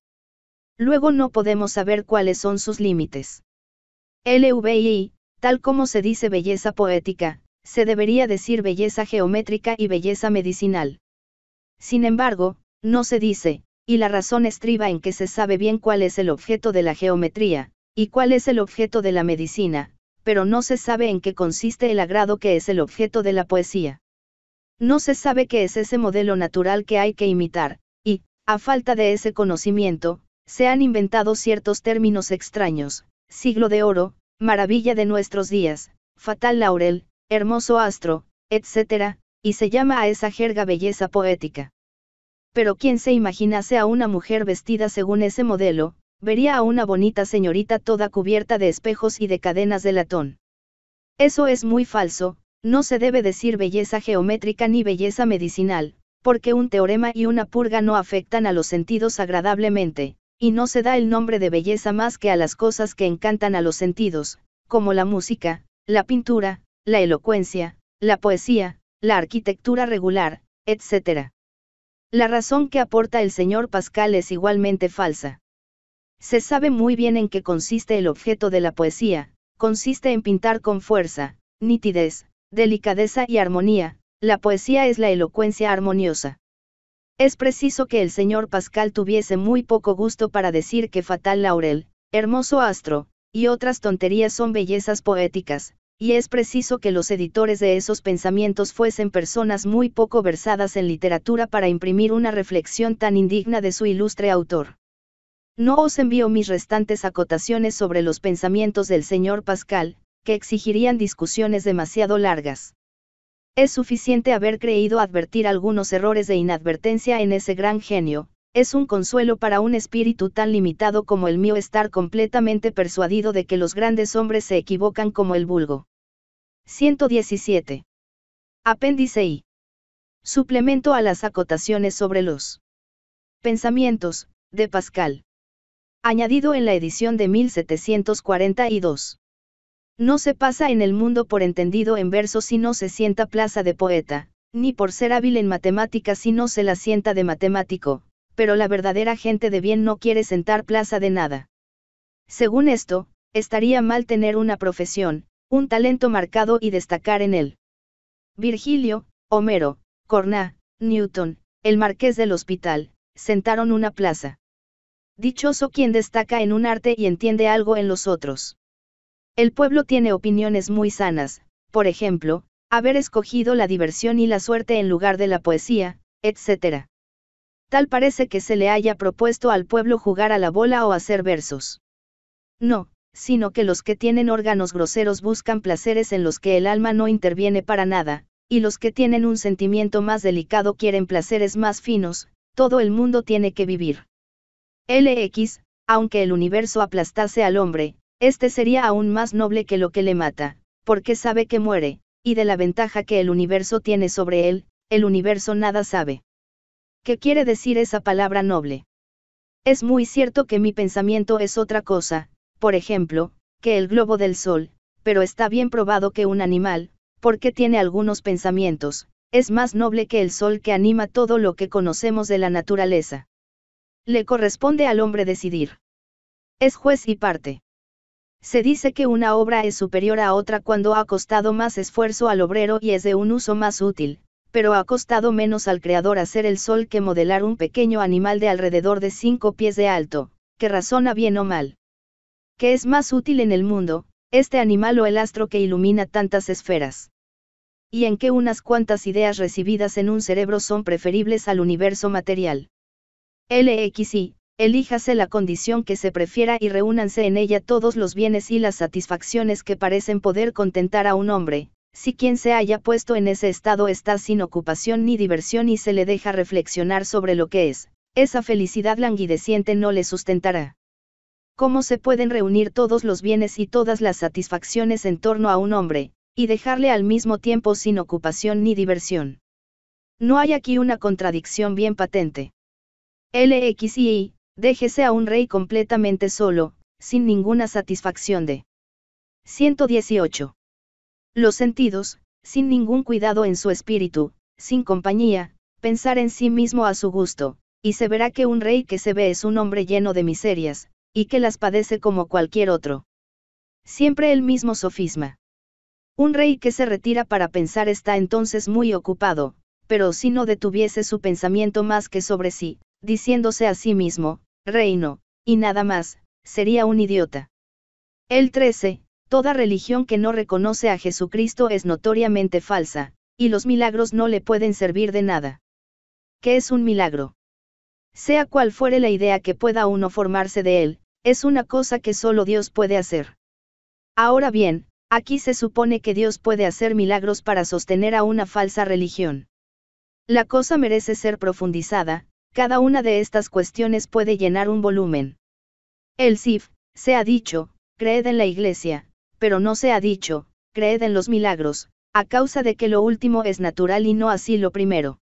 Luego no podemos saber cuáles son sus límites. LVI, tal como se dice belleza poética, se debería decir belleza geométrica y belleza medicinal. Sin embargo, no se dice, y la razón estriba en que se sabe bien cuál es el objeto de la geometría, y cuál es el objeto de la medicina, pero no se sabe en qué consiste el agrado que es el objeto de la poesía. No se sabe qué es ese modelo natural que hay que imitar, y, a falta de ese conocimiento, se han inventado ciertos términos extraños, siglo de oro, maravilla de nuestros días, fatal laurel, hermoso astro, etc., y se llama a esa jerga belleza poética. Pero quien se imaginase a una mujer vestida según ese modelo, vería a una bonita señorita toda cubierta de espejos y de cadenas de latón. Eso es muy falso, no se debe decir belleza geométrica ni belleza medicinal, porque un teorema y una purga no afectan a los sentidos agradablemente, y no se da el nombre de belleza más que a las cosas que encantan a los sentidos, como la música, la pintura, la elocuencia, la poesía, la arquitectura regular, etc. La razón que aporta el señor Pascal es igualmente falsa. Se sabe muy bien en qué consiste el objeto de la poesía, consiste en pintar con fuerza, nitidez, delicadeza y armonía, la poesía es la elocuencia armoniosa. Es preciso que el señor Pascal tuviese muy poco gusto para decir que fatal laurel, hermoso astro, y otras tonterías son bellezas poéticas, y es preciso que los editores de esos pensamientos fuesen personas muy poco versadas en literatura para imprimir una reflexión tan indigna de su ilustre autor. No os envío mis restantes acotaciones sobre los pensamientos del señor Pascal, que exigirían discusiones demasiado largas. Es suficiente haber creído advertir algunos errores de inadvertencia en ese gran genio, es un consuelo para un espíritu tan limitado como el mío estar completamente persuadido de que los grandes hombres se equivocan como el vulgo. 117. Apéndice I. Suplemento a las acotaciones sobre los pensamientos, de Pascal. Añadido en la edición de 1742. No se pasa en el mundo por entendido en verso si no se sienta plaza de poeta, ni por ser hábil en matemáticas si no se la sienta de matemático, pero la verdadera gente de bien no quiere sentar plaza de nada. Según esto, estaría mal tener una profesión, un talento marcado y destacar en él. Virgilio, Homero, Corná, Newton, el marqués del hospital, sentaron una plaza. Dichoso quien destaca en un arte y entiende algo en los otros. El pueblo tiene opiniones muy sanas, por ejemplo, haber escogido la diversión y la suerte en lugar de la poesía, etc. Tal parece que se le haya propuesto al pueblo jugar a la bola o hacer versos. No, sino que los que tienen órganos groseros buscan placeres en los que el alma no interviene para nada, y los que tienen un sentimiento más delicado quieren placeres más finos, todo el mundo tiene que vivir. LX, aunque el universo aplastase al hombre, este sería aún más noble que lo que le mata, porque sabe que muere, y de la ventaja que el universo tiene sobre él, el universo nada sabe. ¿Qué quiere decir esa palabra noble? Es muy cierto que mi pensamiento es otra cosa, por ejemplo, que el globo del sol, pero está bien probado que un animal, porque tiene algunos pensamientos, es más noble que el sol que anima todo lo que conocemos de la naturaleza. Le corresponde al hombre decidir. Es juez y parte. Se dice que una obra es superior a otra cuando ha costado más esfuerzo al obrero y es de un uso más útil, pero ha costado menos al creador hacer el sol que modelar un pequeño animal de alrededor de cinco pies de alto, que razona bien o mal. ¿Qué es más útil en el mundo, este animal o el astro que ilumina tantas esferas? Y en qué unas cuantas ideas recibidas en un cerebro son preferibles al universo material. LXI, Elíjase la condición que se prefiera y reúnanse en ella todos los bienes y las satisfacciones que parecen poder contentar a un hombre, si quien se haya puesto en ese estado está sin ocupación ni diversión y se le deja reflexionar sobre lo que es, esa felicidad languideciente no le sustentará. ¿Cómo se pueden reunir todos los bienes y todas las satisfacciones en torno a un hombre, y dejarle al mismo tiempo sin ocupación ni diversión? No hay aquí una contradicción bien patente. LXI, Déjese a un rey completamente solo, sin ninguna satisfacción de 118. Los sentidos, sin ningún cuidado en su espíritu, sin compañía, pensar en sí mismo a su gusto, y se verá que un rey que se ve es un hombre lleno de miserias, y que las padece como cualquier otro. Siempre el mismo sofisma. Un rey que se retira para pensar está entonces muy ocupado, pero si no detuviese su pensamiento más que sobre sí, diciéndose a sí mismo, reino, y nada más, sería un idiota. El 13. Toda religión que no reconoce a Jesucristo es notoriamente falsa, y los milagros no le pueden servir de nada. ¿Qué es un milagro? Sea cual fuere la idea que pueda uno formarse de él, es una cosa que solo Dios puede hacer. Ahora bien, aquí se supone que Dios puede hacer milagros para sostener a una falsa religión. La cosa merece ser profundizada, cada una de estas cuestiones puede llenar un volumen. El CIF, se ha dicho, creed en la Iglesia, pero no se ha dicho, creed en los milagros, a causa de que lo último es natural y no así lo primero.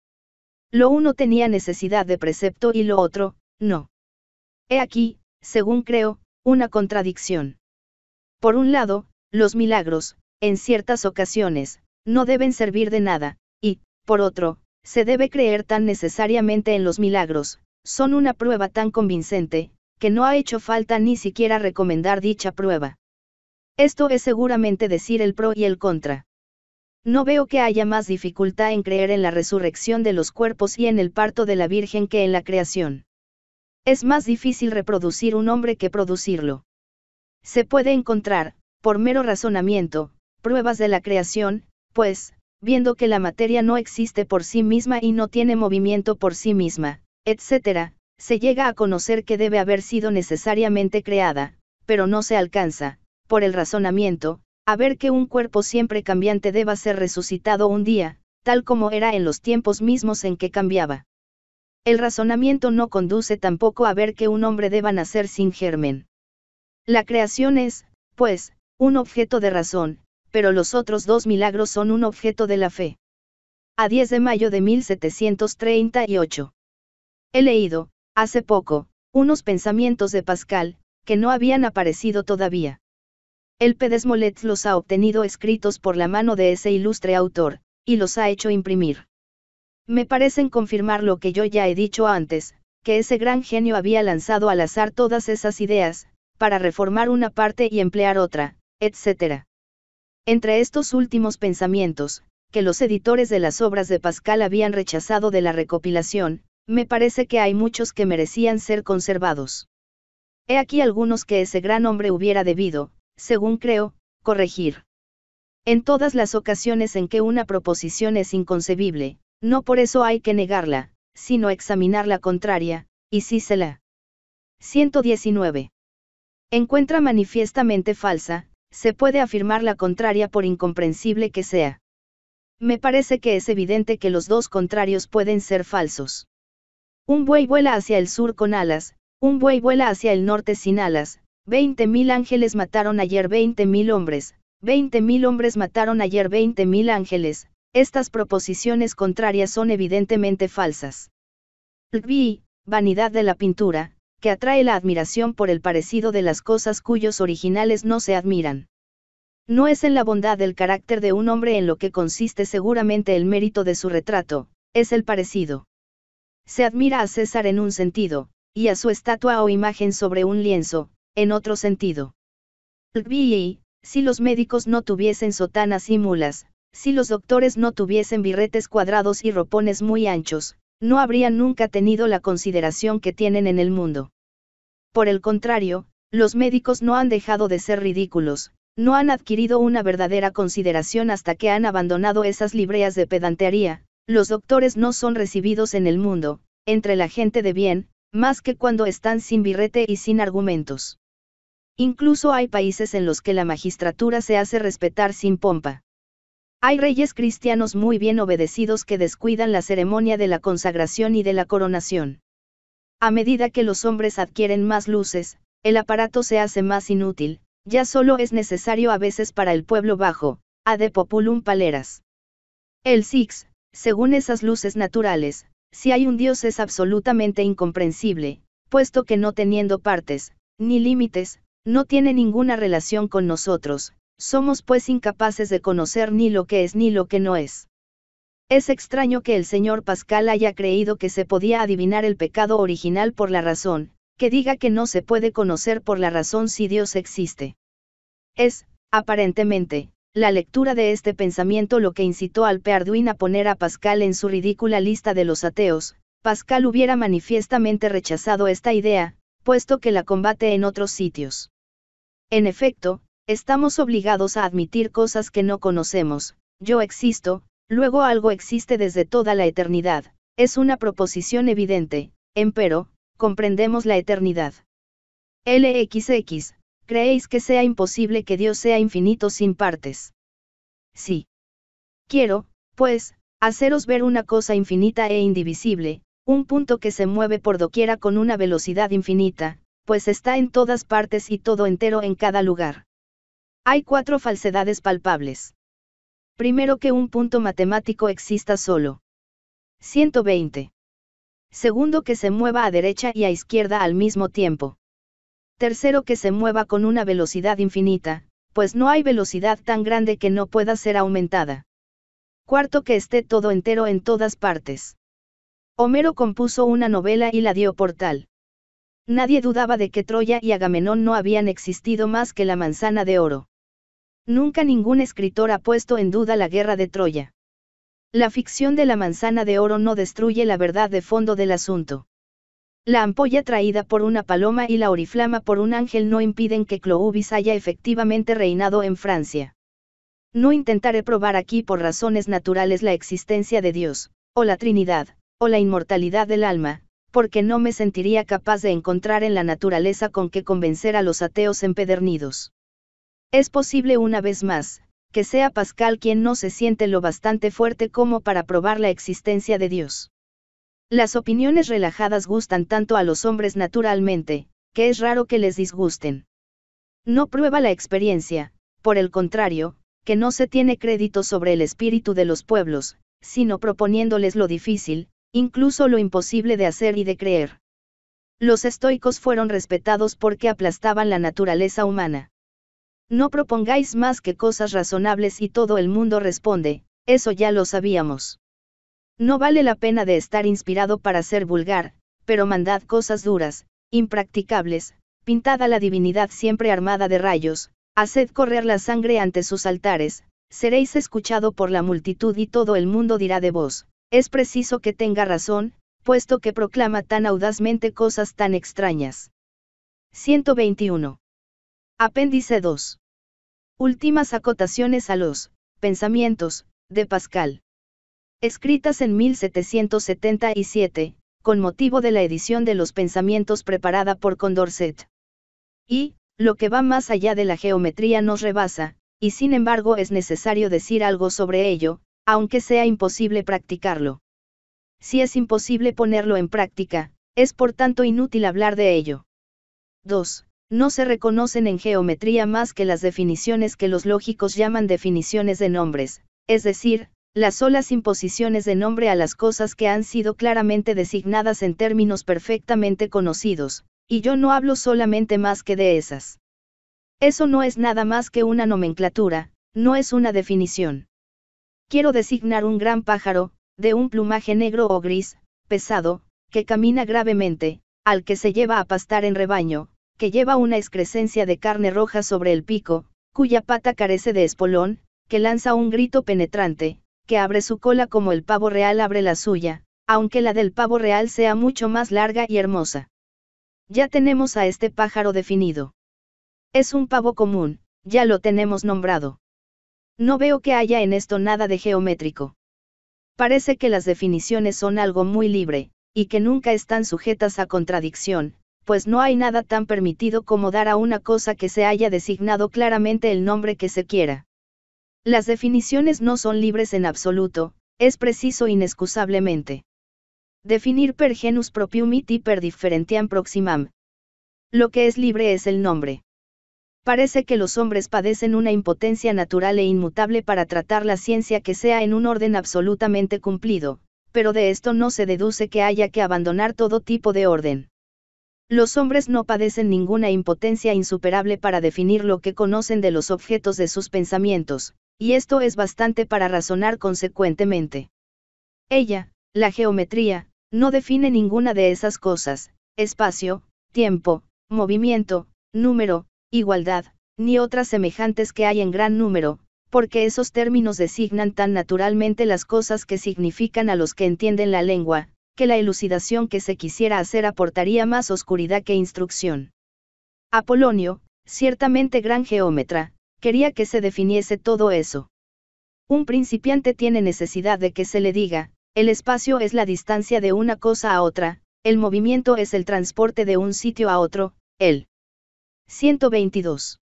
Lo uno tenía necesidad de precepto y lo otro, no. He aquí, según creo, una contradicción. Por un lado, los milagros, en ciertas ocasiones, no deben servir de nada, y, por otro, se debe creer tan necesariamente en los milagros, son una prueba tan convincente, que no ha hecho falta ni siquiera recomendar dicha prueba. Esto es seguramente decir el pro y el contra. No veo que haya más dificultad en creer en la resurrección de los cuerpos y en el parto de la Virgen que en la creación. Es más difícil reproducir un hombre que producirlo. Se puede encontrar, por mero razonamiento, pruebas de la creación, pues, viendo que la materia no existe por sí misma y no tiene movimiento por sí misma, etc., se llega a conocer que debe haber sido necesariamente creada, pero no se alcanza, por el razonamiento, a ver que un cuerpo siempre cambiante deba ser resucitado un día, tal como era en los tiempos mismos en que cambiaba. El razonamiento no conduce tampoco a ver que un hombre deba nacer sin germen. La creación es, pues, un objeto de razón, pero los otros dos milagros son un objeto de la fe. A 10 de mayo de 1738. He leído, hace poco, unos pensamientos de Pascal, que no habían aparecido todavía. El Pedesmolet los ha obtenido escritos por la mano de ese ilustre autor, y los ha hecho imprimir. Me parecen confirmar lo que yo ya he dicho antes, que ese gran genio había lanzado al azar todas esas ideas, para reformar una parte y emplear otra, etc. Entre estos últimos pensamientos, que los editores de las obras de Pascal habían rechazado de la recopilación, me parece que hay muchos que merecían ser conservados. He aquí algunos que ese gran hombre hubiera debido, según creo, corregir. En todas las ocasiones en que una proposición es inconcebible, no por eso hay que negarla, sino examinar la contraria, y sí 119. Encuentra manifiestamente falsa, se puede afirmar la contraria por incomprensible que sea. Me parece que es evidente que los dos contrarios pueden ser falsos. Un buey vuela hacia el sur con alas, un buey vuela hacia el norte sin alas, 20.000 ángeles mataron ayer 20.000 hombres, 20.000 hombres mataron ayer 20.000 ángeles, estas proposiciones contrarias son evidentemente falsas. Vi, vanidad de la pintura, que atrae la admiración por el parecido de las cosas cuyos originales no se admiran. No es en la bondad del carácter de un hombre en lo que consiste seguramente el mérito de su retrato, es el parecido. Se admira a César en un sentido, y a su estatua o imagen sobre un lienzo, en otro sentido. Y si los médicos no tuviesen sotanas y mulas, si los doctores no tuviesen birretes cuadrados y ropones muy anchos, no habrían nunca tenido la consideración que tienen en el mundo. Por el contrario, los médicos no han dejado de ser ridículos, no han adquirido una verdadera consideración hasta que han abandonado esas libreas de pedantería, los doctores no son recibidos en el mundo, entre la gente de bien, más que cuando están sin birrete y sin argumentos. Incluso hay países en los que la magistratura se hace respetar sin pompa. Hay reyes cristianos muy bien obedecidos que descuidan la ceremonia de la consagración y de la coronación. A medida que los hombres adquieren más luces, el aparato se hace más inútil, ya solo es necesario a veces para el pueblo bajo, a de populum paleras. El Six, según esas luces naturales, si hay un Dios es absolutamente incomprensible, puesto que no teniendo partes, ni límites, no tiene ninguna relación con nosotros, somos pues incapaces de conocer ni lo que es ni lo que no es. Es extraño que el señor Pascal haya creído que se podía adivinar el pecado original por la razón, que diga que no se puede conocer por la razón si Dios existe. Es, aparentemente, la lectura de este pensamiento lo que incitó al Perduin a poner a Pascal en su ridícula lista de los ateos, Pascal hubiera manifiestamente rechazado esta idea, puesto que la combate en otros sitios. En efecto, Estamos obligados a admitir cosas que no conocemos, yo existo, luego algo existe desde toda la eternidad, es una proposición evidente, empero, comprendemos la eternidad. LXX, ¿creéis que sea imposible que Dios sea infinito sin partes? Sí. Quiero, pues, haceros ver una cosa infinita e indivisible, un punto que se mueve por doquiera con una velocidad infinita, pues está en todas partes y todo entero en cada lugar. Hay cuatro falsedades palpables. Primero que un punto matemático exista solo. 120. Segundo que se mueva a derecha y a izquierda al mismo tiempo. Tercero que se mueva con una velocidad infinita, pues no hay velocidad tan grande que no pueda ser aumentada. Cuarto que esté todo entero en todas partes. Homero compuso una novela y la dio por tal. Nadie dudaba de que Troya y Agamenón no habían existido más que la manzana de oro. Nunca ningún escritor ha puesto en duda la guerra de Troya. La ficción de la manzana de oro no destruye la verdad de fondo del asunto. La ampolla traída por una paloma y la oriflama por un ángel no impiden que Clovis haya efectivamente reinado en Francia. No intentaré probar aquí por razones naturales la existencia de Dios, o la Trinidad, o la inmortalidad del alma, porque no me sentiría capaz de encontrar en la naturaleza con que convencer a los ateos empedernidos. Es posible una vez más, que sea Pascal quien no se siente lo bastante fuerte como para probar la existencia de Dios. Las opiniones relajadas gustan tanto a los hombres naturalmente, que es raro que les disgusten. No prueba la experiencia, por el contrario, que no se tiene crédito sobre el espíritu de los pueblos, sino proponiéndoles lo difícil, incluso lo imposible de hacer y de creer. Los estoicos fueron respetados porque aplastaban la naturaleza humana. No propongáis más que cosas razonables y todo el mundo responde, eso ya lo sabíamos. No vale la pena de estar inspirado para ser vulgar, pero mandad cosas duras, impracticables, pintad a la divinidad siempre armada de rayos, haced correr la sangre ante sus altares, seréis escuchado por la multitud y todo el mundo dirá de vos, es preciso que tenga razón, puesto que proclama tan audazmente cosas tan extrañas. 121. Apéndice 2. Últimas acotaciones a los pensamientos de Pascal. Escritas en 1777, con motivo de la edición de los pensamientos preparada por Condorcet. Y, lo que va más allá de la geometría nos rebasa, y sin embargo es necesario decir algo sobre ello, aunque sea imposible practicarlo. Si es imposible ponerlo en práctica, es por tanto inútil hablar de ello. 2. No se reconocen en geometría más que las definiciones que los lógicos llaman definiciones de nombres, es decir, las solas imposiciones de nombre a las cosas que han sido claramente designadas en términos perfectamente conocidos, y yo no hablo solamente más que de esas. Eso no es nada más que una nomenclatura, no es una definición. Quiero designar un gran pájaro, de un plumaje negro o gris, pesado, que camina gravemente, al que se lleva a pastar en rebaño, que lleva una excrescencia de carne roja sobre el pico, cuya pata carece de espolón, que lanza un grito penetrante, que abre su cola como el pavo real abre la suya, aunque la del pavo real sea mucho más larga y hermosa. Ya tenemos a este pájaro definido. Es un pavo común, ya lo tenemos nombrado. No veo que haya en esto nada de geométrico. Parece que las definiciones son algo muy libre, y que nunca están sujetas a contradicción, pues no hay nada tan permitido como dar a una cosa que se haya designado claramente el nombre que se quiera. Las definiciones no son libres en absoluto, es preciso inexcusablemente. Definir per genus propium et per differentiam proximam. Lo que es libre es el nombre. Parece que los hombres padecen una impotencia natural e inmutable para tratar la ciencia que sea en un orden absolutamente cumplido, pero de esto no se deduce que haya que abandonar todo tipo de orden. Los hombres no padecen ninguna impotencia insuperable para definir lo que conocen de los objetos de sus pensamientos, y esto es bastante para razonar consecuentemente. Ella, la geometría, no define ninguna de esas cosas, espacio, tiempo, movimiento, número, igualdad, ni otras semejantes que hay en gran número, porque esos términos designan tan naturalmente las cosas que significan a los que entienden la lengua, que la elucidación que se quisiera hacer aportaría más oscuridad que instrucción. Apolonio, ciertamente gran geómetra, quería que se definiese todo eso. Un principiante tiene necesidad de que se le diga, el espacio es la distancia de una cosa a otra, el movimiento es el transporte de un sitio a otro, el 122.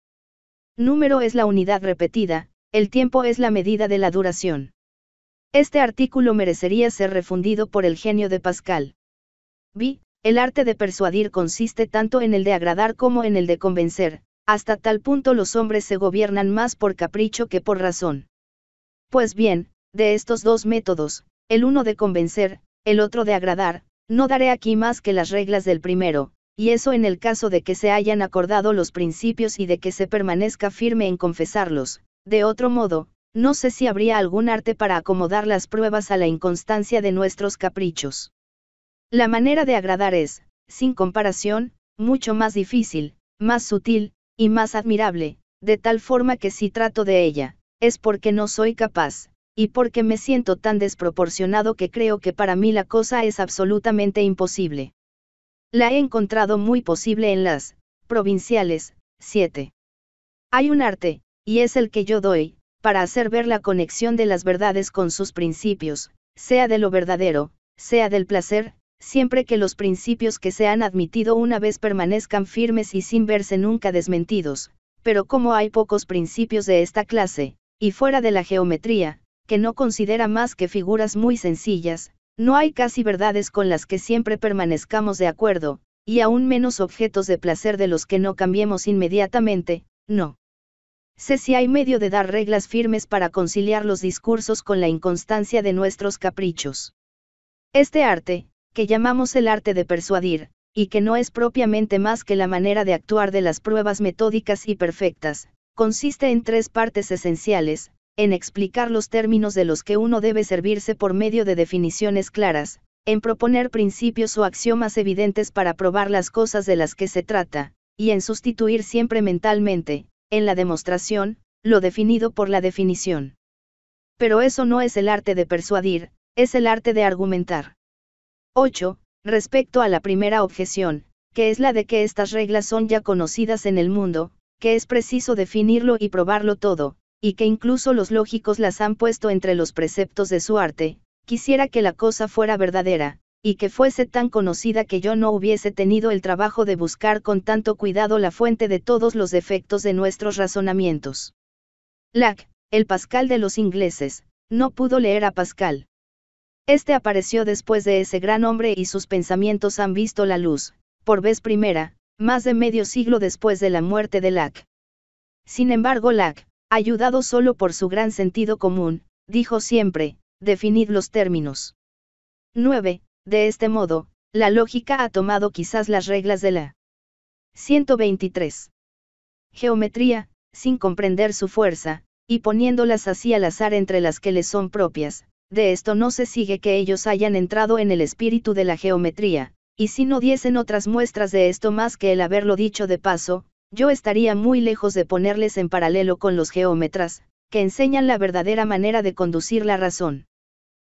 Número es la unidad repetida, el tiempo es la medida de la duración. Este artículo merecería ser refundido por el genio de Pascal. Vi, el arte de persuadir consiste tanto en el de agradar como en el de convencer, hasta tal punto los hombres se gobiernan más por capricho que por razón. Pues bien, de estos dos métodos, el uno de convencer, el otro de agradar, no daré aquí más que las reglas del primero, y eso en el caso de que se hayan acordado los principios y de que se permanezca firme en confesarlos, de otro modo, no sé si habría algún arte para acomodar las pruebas a la inconstancia de nuestros caprichos. La manera de agradar es, sin comparación, mucho más difícil, más sutil, y más admirable, de tal forma que si trato de ella, es porque no soy capaz, y porque me siento tan desproporcionado que creo que para mí la cosa es absolutamente imposible. La he encontrado muy posible en las, provinciales, 7. Hay un arte, y es el que yo doy, para hacer ver la conexión de las verdades con sus principios, sea de lo verdadero, sea del placer, siempre que los principios que se han admitido una vez permanezcan firmes y sin verse nunca desmentidos, pero como hay pocos principios de esta clase, y fuera de la geometría, que no considera más que figuras muy sencillas, no hay casi verdades con las que siempre permanezcamos de acuerdo, y aún menos objetos de placer de los que no cambiemos inmediatamente, no. Sé si hay medio de dar reglas firmes para conciliar los discursos con la inconstancia de nuestros caprichos. Este arte, que llamamos el arte de persuadir, y que no es propiamente más que la manera de actuar de las pruebas metódicas y perfectas, consiste en tres partes esenciales, en explicar los términos de los que uno debe servirse por medio de definiciones claras, en proponer principios o axiomas evidentes para probar las cosas de las que se trata, y en sustituir siempre mentalmente, en la demostración, lo definido por la definición. Pero eso no es el arte de persuadir, es el arte de argumentar. 8. Respecto a la primera objeción, que es la de que estas reglas son ya conocidas en el mundo, que es preciso definirlo y probarlo todo, y que incluso los lógicos las han puesto entre los preceptos de su arte, quisiera que la cosa fuera verdadera, y que fuese tan conocida que yo no hubiese tenido el trabajo de buscar con tanto cuidado la fuente de todos los defectos de nuestros razonamientos. Lack, el Pascal de los ingleses, no pudo leer a Pascal. Este apareció después de ese gran hombre y sus pensamientos han visto la luz, por vez primera, más de medio siglo después de la muerte de Lack. Sin embargo, Lack, Ayudado solo por su gran sentido común, dijo siempre, definid los términos. 9. De este modo, la lógica ha tomado quizás las reglas de la 123. Geometría, sin comprender su fuerza, y poniéndolas así al azar entre las que les son propias, de esto no se sigue que ellos hayan entrado en el espíritu de la geometría, y si no diesen otras muestras de esto más que el haberlo dicho de paso, yo estaría muy lejos de ponerles en paralelo con los geómetras, que enseñan la verdadera manera de conducir la razón.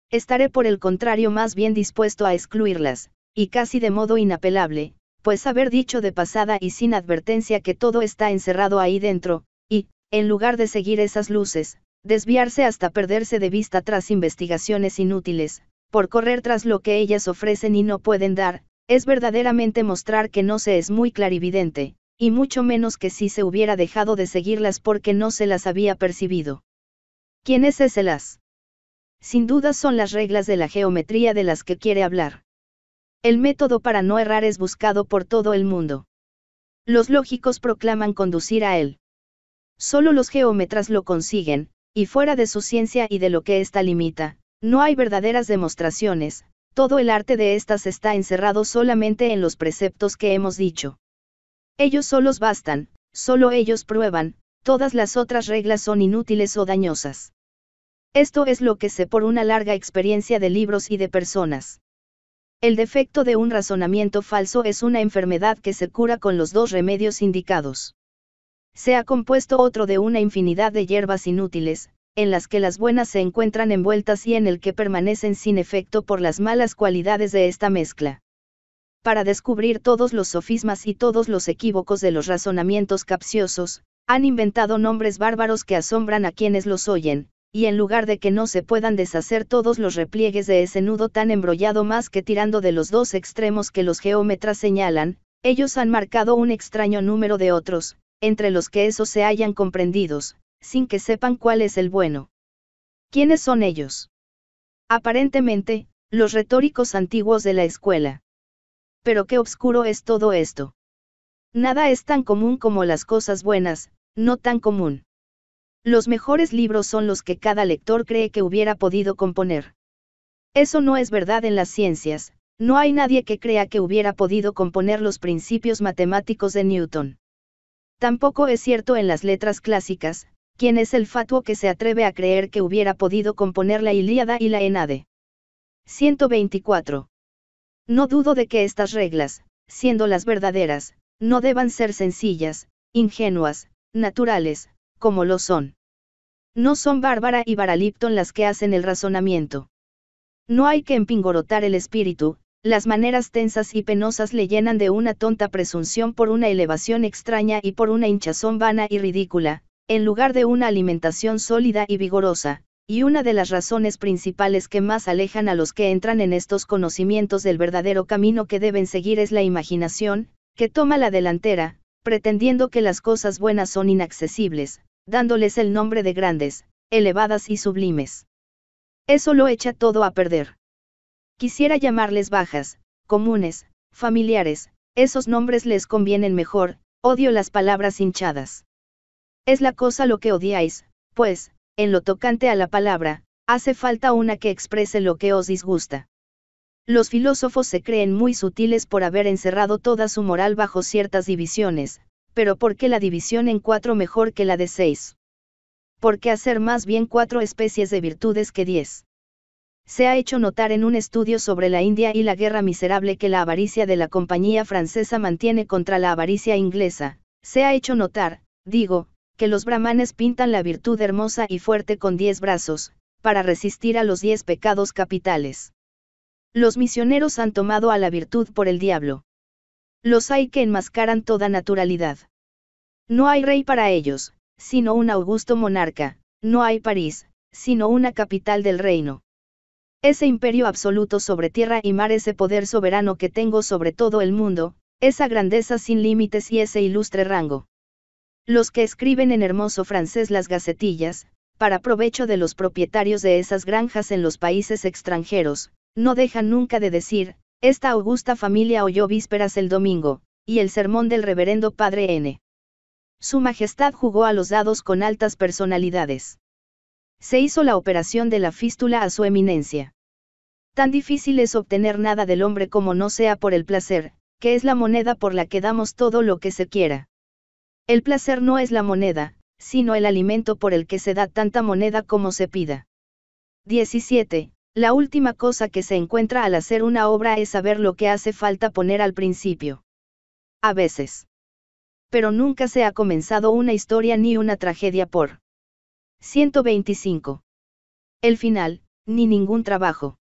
Estaré por el contrario más bien dispuesto a excluirlas, y casi de modo inapelable, pues haber dicho de pasada y sin advertencia que todo está encerrado ahí dentro, y, en lugar de seguir esas luces, desviarse hasta perderse de vista tras investigaciones inútiles, por correr tras lo que ellas ofrecen y no pueden dar, es verdaderamente mostrar que no se es muy clarividente, y mucho menos que si se hubiera dejado de seguirlas porque no se las había percibido. ¿Quién es ese las? Sin duda son las reglas de la geometría de las que quiere hablar. El método para no errar es buscado por todo el mundo. Los lógicos proclaman conducir a él. Solo los geómetras lo consiguen, y fuera de su ciencia y de lo que ésta limita, no hay verdaderas demostraciones, todo el arte de estas está encerrado solamente en los preceptos que hemos dicho. Ellos solos bastan, solo ellos prueban, todas las otras reglas son inútiles o dañosas. Esto es lo que sé por una larga experiencia de libros y de personas. El defecto de un razonamiento falso es una enfermedad que se cura con los dos remedios indicados. Se ha compuesto otro de una infinidad de hierbas inútiles, en las que las buenas se encuentran envueltas y en el que permanecen sin efecto por las malas cualidades de esta mezcla para descubrir todos los sofismas y todos los equívocos de los razonamientos capciosos, han inventado nombres bárbaros que asombran a quienes los oyen, y en lugar de que no se puedan deshacer todos los repliegues de ese nudo tan embrollado más que tirando de los dos extremos que los geómetras señalan, ellos han marcado un extraño número de otros, entre los que esos se hayan comprendidos, sin que sepan cuál es el bueno. ¿Quiénes son ellos? Aparentemente, los retóricos antiguos de la escuela pero qué oscuro es todo esto. Nada es tan común como las cosas buenas, no tan común. Los mejores libros son los que cada lector cree que hubiera podido componer. Eso no es verdad en las ciencias, no hay nadie que crea que hubiera podido componer los principios matemáticos de Newton. Tampoco es cierto en las letras clásicas, quién es el fatuo que se atreve a creer que hubiera podido componer la Ilíada y la Enade. 124. No dudo de que estas reglas, siendo las verdaderas, no deban ser sencillas, ingenuas, naturales, como lo son. No son Bárbara y Baralipton las que hacen el razonamiento. No hay que empingorotar el espíritu, las maneras tensas y penosas le llenan de una tonta presunción por una elevación extraña y por una hinchazón vana y ridícula, en lugar de una alimentación sólida y vigorosa, y una de las razones principales que más alejan a los que entran en estos conocimientos del verdadero camino que deben seguir es la imaginación, que toma la delantera, pretendiendo que las cosas buenas son inaccesibles, dándoles el nombre de grandes, elevadas y sublimes. Eso lo echa todo a perder. Quisiera llamarles bajas, comunes, familiares, esos nombres les convienen mejor, odio las palabras hinchadas. Es la cosa lo que odiáis, pues, en lo tocante a la palabra, hace falta una que exprese lo que os disgusta. Los filósofos se creen muy sutiles por haber encerrado toda su moral bajo ciertas divisiones, pero ¿por qué la división en cuatro mejor que la de seis? ¿Por qué hacer más bien cuatro especies de virtudes que diez? Se ha hecho notar en un estudio sobre la India y la guerra miserable que la avaricia de la compañía francesa mantiene contra la avaricia inglesa, se ha hecho notar, digo, que los brahmanes pintan la virtud hermosa y fuerte con diez brazos, para resistir a los diez pecados capitales. Los misioneros han tomado a la virtud por el diablo. Los hay que enmascaran toda naturalidad. No hay rey para ellos, sino un augusto monarca, no hay París, sino una capital del reino. Ese imperio absoluto sobre tierra y mar, ese poder soberano que tengo sobre todo el mundo, esa grandeza sin límites y ese ilustre rango los que escriben en hermoso francés las gacetillas, para provecho de los propietarios de esas granjas en los países extranjeros, no dejan nunca de decir, esta augusta familia oyó vísperas el domingo, y el sermón del reverendo padre N. Su Majestad jugó a los dados con altas personalidades. Se hizo la operación de la fístula a su eminencia. Tan difícil es obtener nada del hombre como no sea por el placer, que es la moneda por la que damos todo lo que se quiera. El placer no es la moneda, sino el alimento por el que se da tanta moneda como se pida. 17. La última cosa que se encuentra al hacer una obra es saber lo que hace falta poner al principio. A veces. Pero nunca se ha comenzado una historia ni una tragedia por 125. El final, ni ningún trabajo.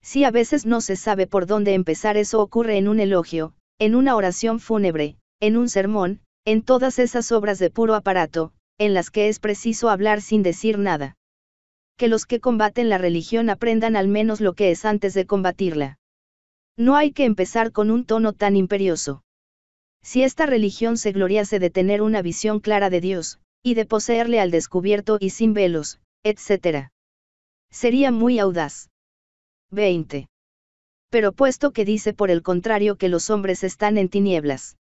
Si a veces no se sabe por dónde empezar, eso ocurre en un elogio, en una oración fúnebre, en un sermón, en todas esas obras de puro aparato, en las que es preciso hablar sin decir nada. Que los que combaten la religión aprendan al menos lo que es antes de combatirla. No hay que empezar con un tono tan imperioso. Si esta religión se gloriase de tener una visión clara de Dios, y de poseerle al descubierto y sin velos, etc. Sería muy audaz. 20. Pero puesto que dice por el contrario que los hombres están en tinieblas,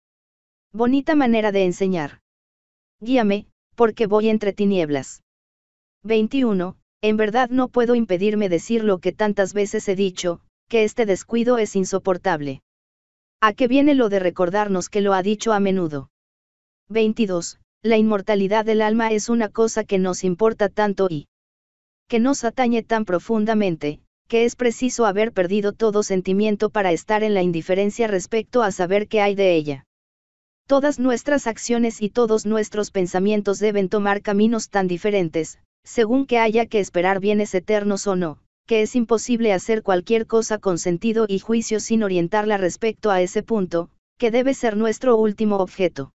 Bonita manera de enseñar. Guíame, porque voy entre tinieblas. 21. En verdad no puedo impedirme decir lo que tantas veces he dicho, que este descuido es insoportable. ¿A qué viene lo de recordarnos que lo ha dicho a menudo? 22. La inmortalidad del alma es una cosa que nos importa tanto y que nos atañe tan profundamente, que es preciso haber perdido todo sentimiento para estar en la indiferencia respecto a saber qué hay de ella. Todas nuestras acciones y todos nuestros pensamientos deben tomar caminos tan diferentes, según que haya que esperar bienes eternos o no, que es imposible hacer cualquier cosa con sentido y juicio sin orientarla respecto a ese punto, que debe ser nuestro último objeto.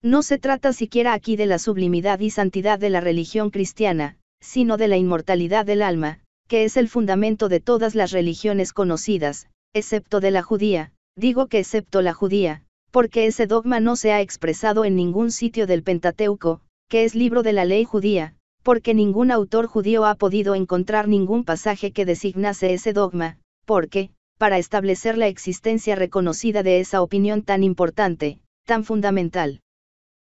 No se trata siquiera aquí de la sublimidad y santidad de la religión cristiana, sino de la inmortalidad del alma, que es el fundamento de todas las religiones conocidas, excepto de la judía, digo que excepto la judía, porque ese dogma no se ha expresado en ningún sitio del Pentateuco, que es libro de la ley judía, porque ningún autor judío ha podido encontrar ningún pasaje que designase ese dogma, porque, para establecer la existencia reconocida de esa opinión tan importante, tan fundamental.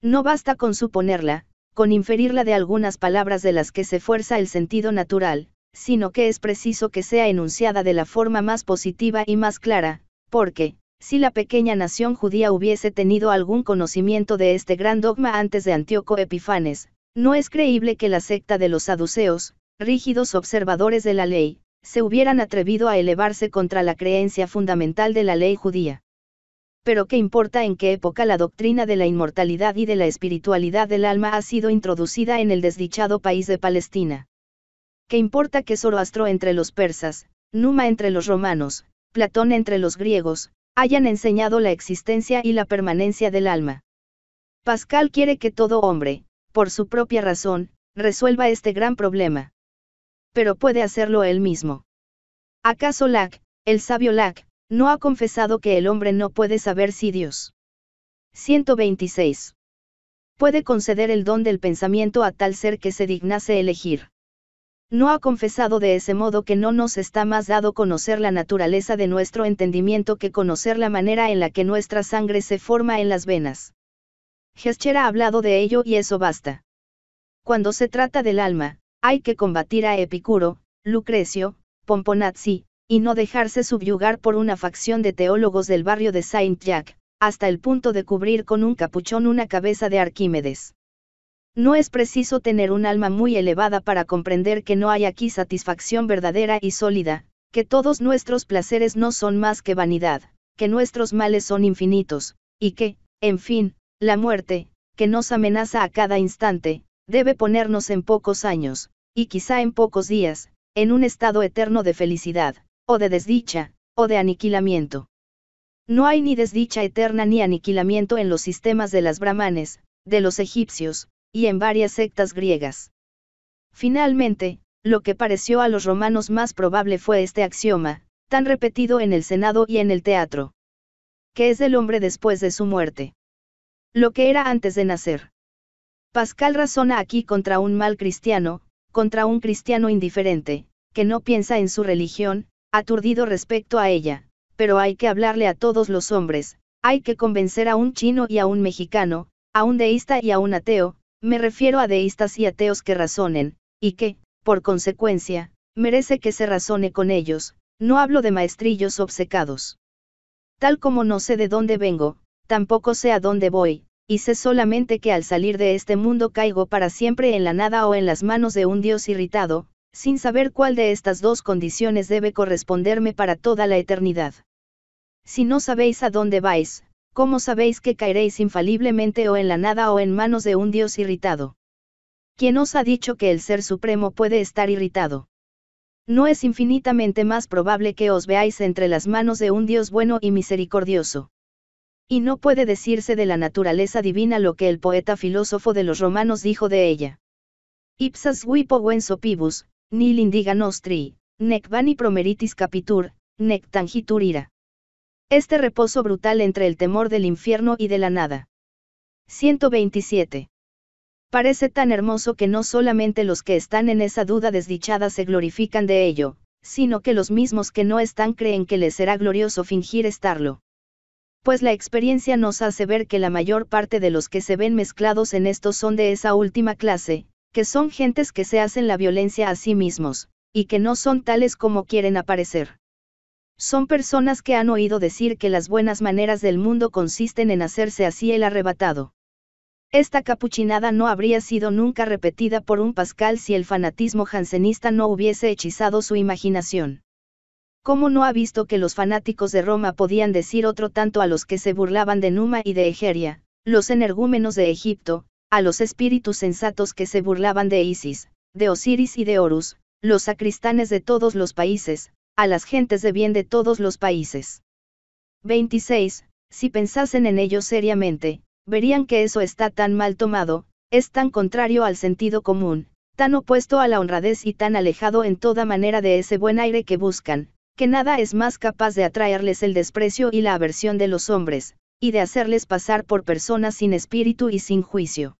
No basta con suponerla, con inferirla de algunas palabras de las que se fuerza el sentido natural, sino que es preciso que sea enunciada de la forma más positiva y más clara, porque, si la pequeña nación judía hubiese tenido algún conocimiento de este gran dogma antes de Antíoco Epifanes, no es creíble que la secta de los saduceos, rígidos observadores de la ley, se hubieran atrevido a elevarse contra la creencia fundamental de la ley judía. Pero qué importa en qué época la doctrina de la inmortalidad y de la espiritualidad del alma ha sido introducida en el desdichado país de Palestina. ¿Qué importa que Zoroastro entre los persas, Numa entre los romanos, Platón entre los griegos, hayan enseñado la existencia y la permanencia del alma. Pascal quiere que todo hombre, por su propia razón, resuelva este gran problema. Pero puede hacerlo él mismo. ¿Acaso Lac, el sabio Lac, no ha confesado que el hombre no puede saber si Dios 126. Puede conceder el don del pensamiento a tal ser que se dignase elegir. No ha confesado de ese modo que no nos está más dado conocer la naturaleza de nuestro entendimiento que conocer la manera en la que nuestra sangre se forma en las venas. Gescher ha hablado de ello y eso basta. Cuando se trata del alma, hay que combatir a Epicuro, Lucrecio, Pomponazzi, y no dejarse subyugar por una facción de teólogos del barrio de Saint-Jacques, hasta el punto de cubrir con un capuchón una cabeza de Arquímedes. No es preciso tener un alma muy elevada para comprender que no hay aquí satisfacción verdadera y sólida, que todos nuestros placeres no son más que vanidad, que nuestros males son infinitos, y que, en fin, la muerte, que nos amenaza a cada instante, debe ponernos en pocos años, y quizá en pocos días, en un estado eterno de felicidad, o de desdicha, o de aniquilamiento. No hay ni desdicha eterna ni aniquilamiento en los sistemas de las brahmanes, de los egipcios, y en varias sectas griegas. Finalmente, lo que pareció a los romanos más probable fue este axioma, tan repetido en el Senado y en el teatro. ¿Qué es el hombre después de su muerte? Lo que era antes de nacer. Pascal razona aquí contra un mal cristiano, contra un cristiano indiferente, que no piensa en su religión, aturdido respecto a ella, pero hay que hablarle a todos los hombres, hay que convencer a un chino y a un mexicano, a un deísta y a un ateo, me refiero a deístas y ateos que razonen, y que, por consecuencia, merece que se razone con ellos, no hablo de maestrillos obcecados. Tal como no sé de dónde vengo, tampoco sé a dónde voy, y sé solamente que al salir de este mundo caigo para siempre en la nada o en las manos de un Dios irritado, sin saber cuál de estas dos condiciones debe corresponderme para toda la eternidad. Si no sabéis a dónde vais, ¿cómo sabéis que caeréis infaliblemente o en la nada o en manos de un Dios irritado? ¿Quién os ha dicho que el Ser Supremo puede estar irritado? No es infinitamente más probable que os veáis entre las manos de un Dios bueno y misericordioso. Y no puede decirse de la naturaleza divina lo que el poeta filósofo de los romanos dijo de ella. Ipsas wipo pibus, nil indiga nostri, nec vani promeritis capitur, nec tangitur ira. Este reposo brutal entre el temor del infierno y de la nada. 127. Parece tan hermoso que no solamente los que están en esa duda desdichada se glorifican de ello, sino que los mismos que no están creen que les será glorioso fingir estarlo. Pues la experiencia nos hace ver que la mayor parte de los que se ven mezclados en esto son de esa última clase, que son gentes que se hacen la violencia a sí mismos, y que no son tales como quieren aparecer son personas que han oído decir que las buenas maneras del mundo consisten en hacerse así el arrebatado. Esta capuchinada no habría sido nunca repetida por un Pascal si el fanatismo jansenista no hubiese hechizado su imaginación. ¿Cómo no ha visto que los fanáticos de Roma podían decir otro tanto a los que se burlaban de Numa y de Egeria, los energúmenos de Egipto, a los espíritus sensatos que se burlaban de Isis, de Osiris y de Horus, los sacristanes de todos los países, a las gentes de bien de todos los países. 26. Si pensasen en ello seriamente, verían que eso está tan mal tomado, es tan contrario al sentido común, tan opuesto a la honradez y tan alejado en toda manera de ese buen aire que buscan, que nada es más capaz de atraerles el desprecio y la aversión de los hombres, y de hacerles pasar por personas sin espíritu y sin juicio.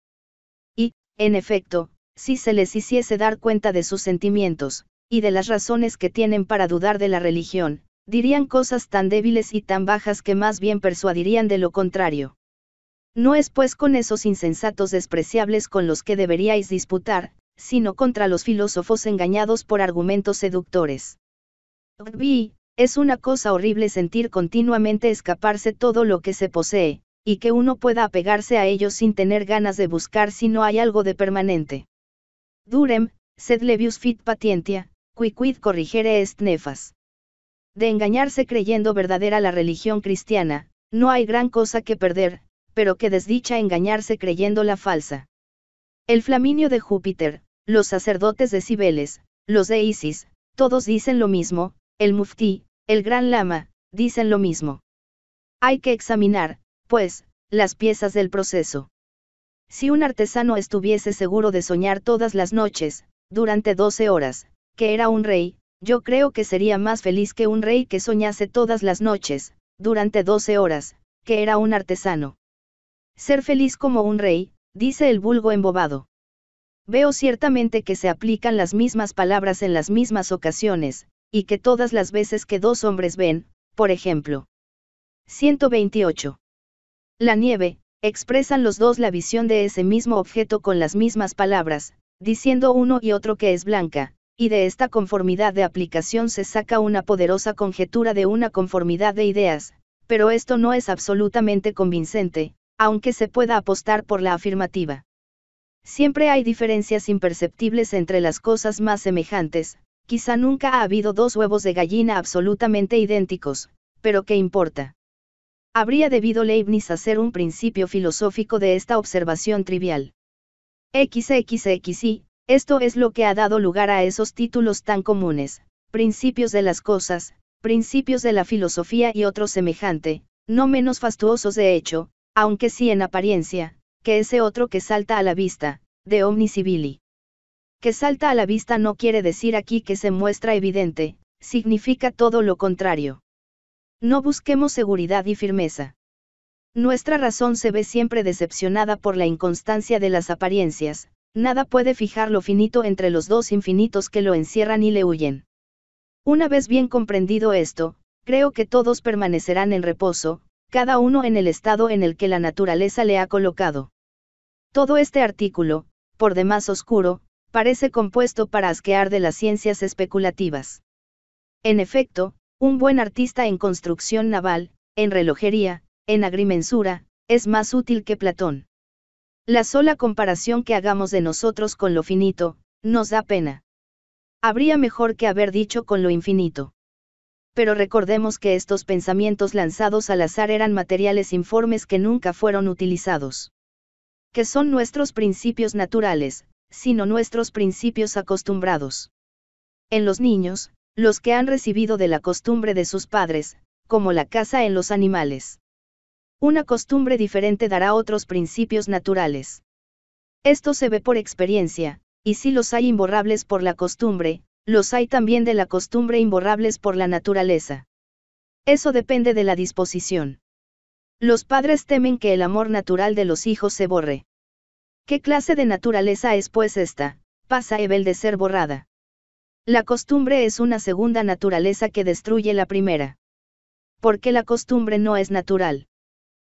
Y, en efecto, si se les hiciese dar cuenta de sus sentimientos, y de las razones que tienen para dudar de la religión, dirían cosas tan débiles y tan bajas que más bien persuadirían de lo contrario. No es pues con esos insensatos despreciables con los que deberíais disputar, sino contra los filósofos engañados por argumentos seductores. Vi, Es una cosa horrible sentir continuamente escaparse todo lo que se posee, y que uno pueda apegarse a ello sin tener ganas de buscar si no hay algo de permanente. Durem, sed levius fit patientia, Quiquid corrigere est nefas. De engañarse creyendo verdadera la religión cristiana, no hay gran cosa que perder, pero que desdicha engañarse creyendo la falsa. El flaminio de Júpiter, los sacerdotes de Cibeles, los de Isis, todos dicen lo mismo, el muftí, el gran lama, dicen lo mismo. Hay que examinar, pues, las piezas del proceso. Si un artesano estuviese seguro de soñar todas las noches, durante 12 horas, que era un rey, yo creo que sería más feliz que un rey que soñase todas las noches, durante 12 horas, que era un artesano. Ser feliz como un rey, dice el vulgo embobado. Veo ciertamente que se aplican las mismas palabras en las mismas ocasiones, y que todas las veces que dos hombres ven, por ejemplo. 128. La nieve, expresan los dos la visión de ese mismo objeto con las mismas palabras, diciendo uno y otro que es blanca, y de esta conformidad de aplicación se saca una poderosa conjetura de una conformidad de ideas, pero esto no es absolutamente convincente, aunque se pueda apostar por la afirmativa. Siempre hay diferencias imperceptibles entre las cosas más semejantes, quizá nunca ha habido dos huevos de gallina absolutamente idénticos, pero ¿qué importa? Habría debido Leibniz hacer un principio filosófico de esta observación trivial. XXXI esto es lo que ha dado lugar a esos títulos tan comunes, principios de las cosas, principios de la filosofía y otro semejante, no menos fastuosos de hecho, aunque sí en apariencia, que ese otro que salta a la vista, de omnis Que salta a la vista no quiere decir aquí que se muestra evidente, significa todo lo contrario. No busquemos seguridad y firmeza. Nuestra razón se ve siempre decepcionada por la inconstancia de las apariencias, Nada puede fijar lo finito entre los dos infinitos que lo encierran y le huyen. Una vez bien comprendido esto, creo que todos permanecerán en reposo, cada uno en el estado en el que la naturaleza le ha colocado. Todo este artículo, por demás oscuro, parece compuesto para asquear de las ciencias especulativas. En efecto, un buen artista en construcción naval, en relojería, en agrimensura, es más útil que Platón. La sola comparación que hagamos de nosotros con lo finito, nos da pena. Habría mejor que haber dicho con lo infinito. Pero recordemos que estos pensamientos lanzados al azar eran materiales informes que nunca fueron utilizados. Que son nuestros principios naturales, sino nuestros principios acostumbrados. En los niños, los que han recibido de la costumbre de sus padres, como la caza en los animales. Una costumbre diferente dará otros principios naturales. Esto se ve por experiencia, y si los hay imborrables por la costumbre, los hay también de la costumbre imborrables por la naturaleza. Eso depende de la disposición. Los padres temen que el amor natural de los hijos se borre. ¿Qué clase de naturaleza es pues esta? Pasa Ebel de ser borrada. La costumbre es una segunda naturaleza que destruye la primera. Porque la costumbre no es natural.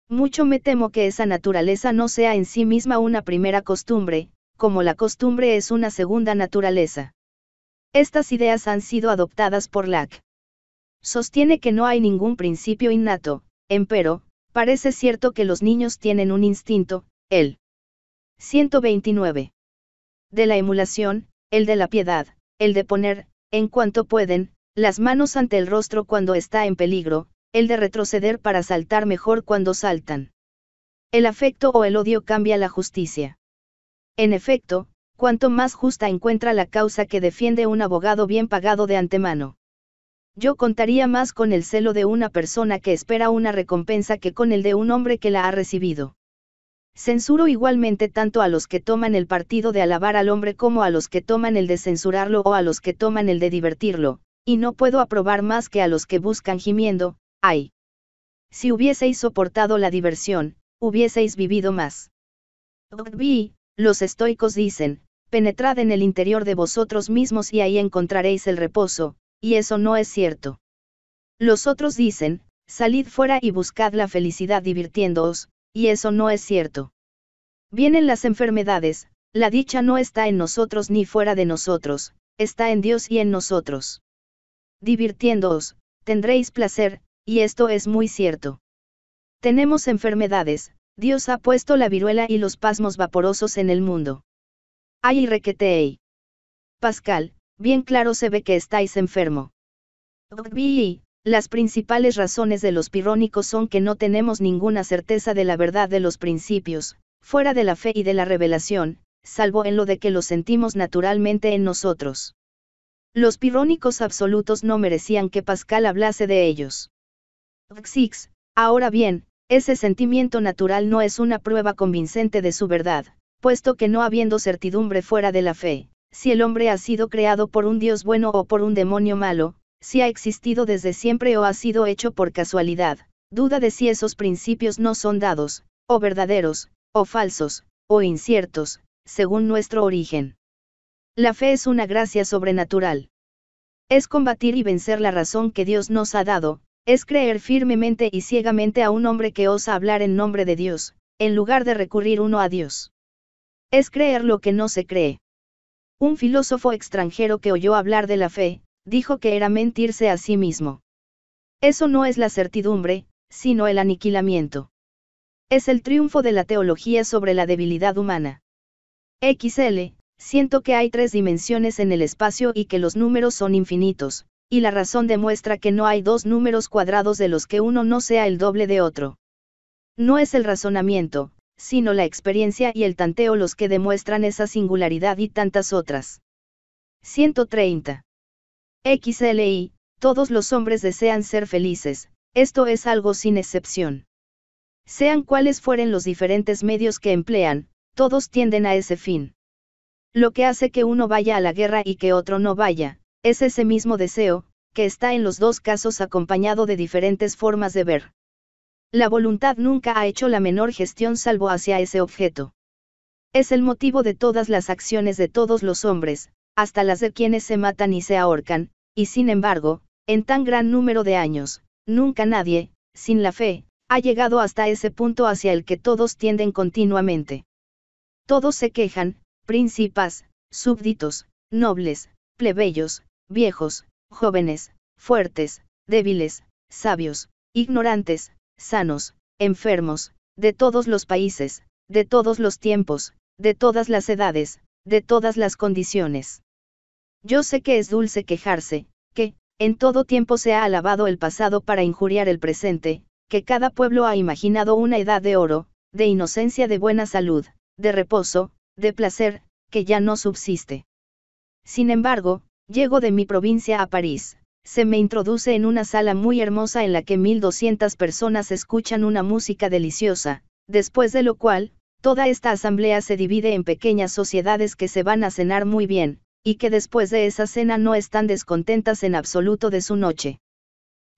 Mucho me temo que esa naturaleza no sea en sí misma una primera costumbre, como la costumbre es una segunda naturaleza. Estas ideas han sido adoptadas por Lack. Sostiene que no hay ningún principio innato, empero, parece cierto que los niños tienen un instinto, el 129. De la emulación, el de la piedad, el de poner, en cuanto pueden, las manos ante el rostro cuando está en peligro, el de retroceder para saltar mejor cuando saltan. El afecto o el odio cambia la justicia. En efecto, cuanto más justa encuentra la causa que defiende un abogado bien pagado de antemano. Yo contaría más con el celo de una persona que espera una recompensa que con el de un hombre que la ha recibido. Censuro igualmente tanto a los que toman el partido de alabar al hombre como a los que toman el de censurarlo o a los que toman el de divertirlo, y no puedo aprobar más que a los que buscan gimiendo, Ay. Si hubieseis soportado la diversión, hubieseis vivido más. Vi, los estoicos dicen, penetrad en el interior de vosotros mismos y ahí encontraréis el reposo, y eso no es cierto. Los otros dicen, salid fuera y buscad la felicidad divirtiéndoos, y eso no es cierto. Vienen las enfermedades, la dicha no está en nosotros ni fuera de nosotros, está en Dios y en nosotros. Divirtiéndoos, tendréis placer, y esto es muy cierto. Tenemos enfermedades, Dios ha puesto la viruela y los pasmos vaporosos en el mundo. Ay, requetei. Pascal, bien claro se ve que estáis enfermo. y, Las principales razones de los pirónicos son que no tenemos ninguna certeza de la verdad de los principios, fuera de la fe y de la revelación, salvo en lo de que los sentimos naturalmente en nosotros. Los pirónicos absolutos no merecían que Pascal hablase de ellos. Vxix, ahora bien, ese sentimiento natural no es una prueba convincente de su verdad, puesto que no habiendo certidumbre fuera de la fe, si el hombre ha sido creado por un Dios bueno o por un demonio malo, si ha existido desde siempre o ha sido hecho por casualidad, duda de si esos principios no son dados, o verdaderos, o falsos, o inciertos, según nuestro origen. La fe es una gracia sobrenatural. Es combatir y vencer la razón que Dios nos ha dado, es creer firmemente y ciegamente a un hombre que osa hablar en nombre de Dios, en lugar de recurrir uno a Dios. Es creer lo que no se cree. Un filósofo extranjero que oyó hablar de la fe, dijo que era mentirse a sí mismo. Eso no es la certidumbre, sino el aniquilamiento. Es el triunfo de la teología sobre la debilidad humana. XL, siento que hay tres dimensiones en el espacio y que los números son infinitos, y la razón demuestra que no hay dos números cuadrados de los que uno no sea el doble de otro. No es el razonamiento, sino la experiencia y el tanteo los que demuestran esa singularidad y tantas otras. 130. XLI, todos los hombres desean ser felices, esto es algo sin excepción. Sean cuales fueren los diferentes medios que emplean, todos tienden a ese fin. Lo que hace que uno vaya a la guerra y que otro no vaya, es ese mismo deseo, que está en los dos casos acompañado de diferentes formas de ver. La voluntad nunca ha hecho la menor gestión salvo hacia ese objeto. Es el motivo de todas las acciones de todos los hombres, hasta las de quienes se matan y se ahorcan, y sin embargo, en tan gran número de años, nunca nadie, sin la fe, ha llegado hasta ese punto hacia el que todos tienden continuamente. Todos se quejan, príncipes, súbditos, nobles, plebeyos, viejos, jóvenes, fuertes, débiles, sabios, ignorantes, sanos, enfermos, de todos los países, de todos los tiempos, de todas las edades, de todas las condiciones. Yo sé que es dulce quejarse, que, en todo tiempo se ha alabado el pasado para injuriar el presente, que cada pueblo ha imaginado una edad de oro, de inocencia, de buena salud, de reposo, de placer, que ya no subsiste. Sin embargo, Llego de mi provincia a París, se me introduce en una sala muy hermosa en la que 1200 personas escuchan una música deliciosa, después de lo cual, toda esta asamblea se divide en pequeñas sociedades que se van a cenar muy bien, y que después de esa cena no están descontentas en absoluto de su noche.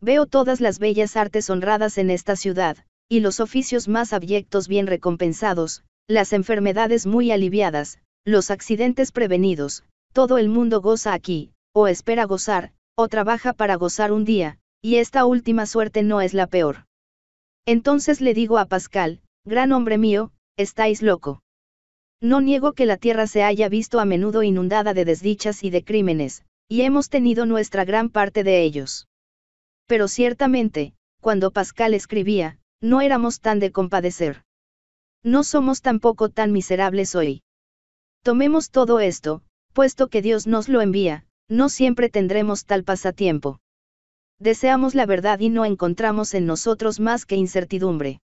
Veo todas las bellas artes honradas en esta ciudad, y los oficios más abyectos bien recompensados, las enfermedades muy aliviadas, los accidentes prevenidos, todo el mundo goza aquí, o espera gozar, o trabaja para gozar un día, y esta última suerte no es la peor. Entonces le digo a Pascal, gran hombre mío, estáis loco. No niego que la tierra se haya visto a menudo inundada de desdichas y de crímenes, y hemos tenido nuestra gran parte de ellos. Pero ciertamente, cuando Pascal escribía, no éramos tan de compadecer. No somos tampoco tan miserables hoy. Tomemos todo esto, puesto que Dios nos lo envía, no siempre tendremos tal pasatiempo. Deseamos la verdad y no encontramos en nosotros más que incertidumbre.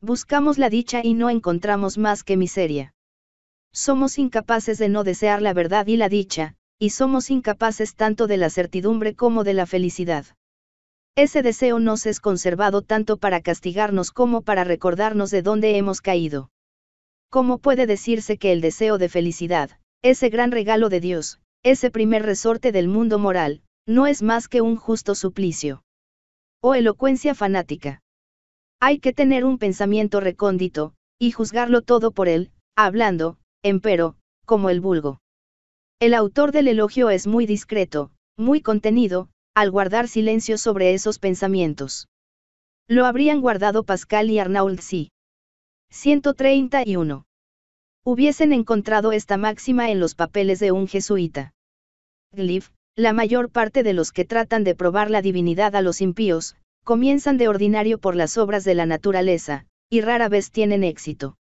Buscamos la dicha y no encontramos más que miseria. Somos incapaces de no desear la verdad y la dicha, y somos incapaces tanto de la certidumbre como de la felicidad. Ese deseo nos es conservado tanto para castigarnos como para recordarnos de dónde hemos caído. ¿Cómo puede decirse que el deseo de felicidad, ese gran regalo de Dios, ese primer resorte del mundo moral, no es más que un justo suplicio. O oh, elocuencia fanática. Hay que tener un pensamiento recóndito, y juzgarlo todo por él, hablando, empero, como el vulgo. El autor del elogio es muy discreto, muy contenido, al guardar silencio sobre esos pensamientos. Lo habrían guardado Pascal y Arnault sí. 131 hubiesen encontrado esta máxima en los papeles de un jesuita. Gliff, la mayor parte de los que tratan de probar la divinidad a los impíos, comienzan de ordinario por las obras de la naturaleza, y rara vez tienen éxito.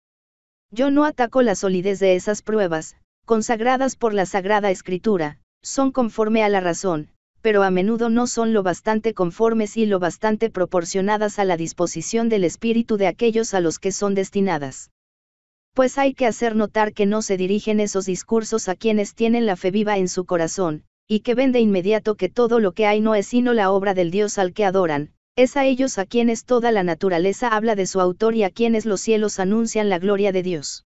Yo no ataco la solidez de esas pruebas, consagradas por la Sagrada Escritura, son conforme a la razón, pero a menudo no son lo bastante conformes y lo bastante proporcionadas a la disposición del espíritu de aquellos a los que son destinadas pues hay que hacer notar que no se dirigen esos discursos a quienes tienen la fe viva en su corazón, y que ven de inmediato que todo lo que hay no es sino la obra del Dios al que adoran, es a ellos a quienes toda la naturaleza habla de su autor y a quienes los cielos anuncian la gloria de Dios.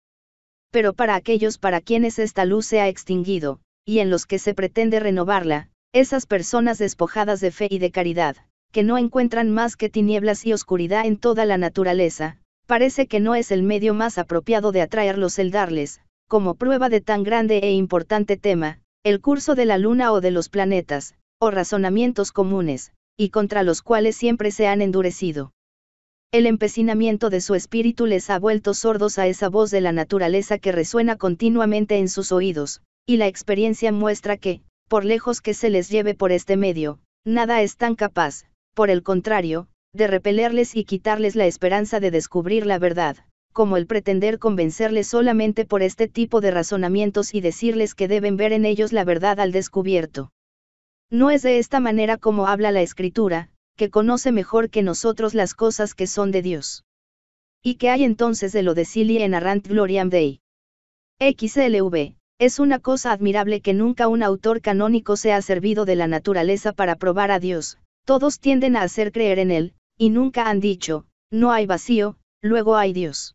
Pero para aquellos para quienes esta luz se ha extinguido, y en los que se pretende renovarla, esas personas despojadas de fe y de caridad, que no encuentran más que tinieblas y oscuridad en toda la naturaleza, parece que no es el medio más apropiado de atraerlos el darles, como prueba de tan grande e importante tema, el curso de la luna o de los planetas, o razonamientos comunes, y contra los cuales siempre se han endurecido. El empecinamiento de su espíritu les ha vuelto sordos a esa voz de la naturaleza que resuena continuamente en sus oídos, y la experiencia muestra que, por lejos que se les lleve por este medio, nada es tan capaz, por el contrario, de repelerles y quitarles la esperanza de descubrir la verdad, como el pretender convencerles solamente por este tipo de razonamientos y decirles que deben ver en ellos la verdad al descubierto. No es de esta manera como habla la Escritura, que conoce mejor que nosotros las cosas que son de Dios. ¿Y que hay entonces de lo de Silly en Arrant Gloriam Dei? XLV, es una cosa admirable que nunca un autor canónico se ha servido de la naturaleza para probar a Dios, todos tienden a hacer creer en él, y nunca han dicho, no hay vacío, luego hay Dios.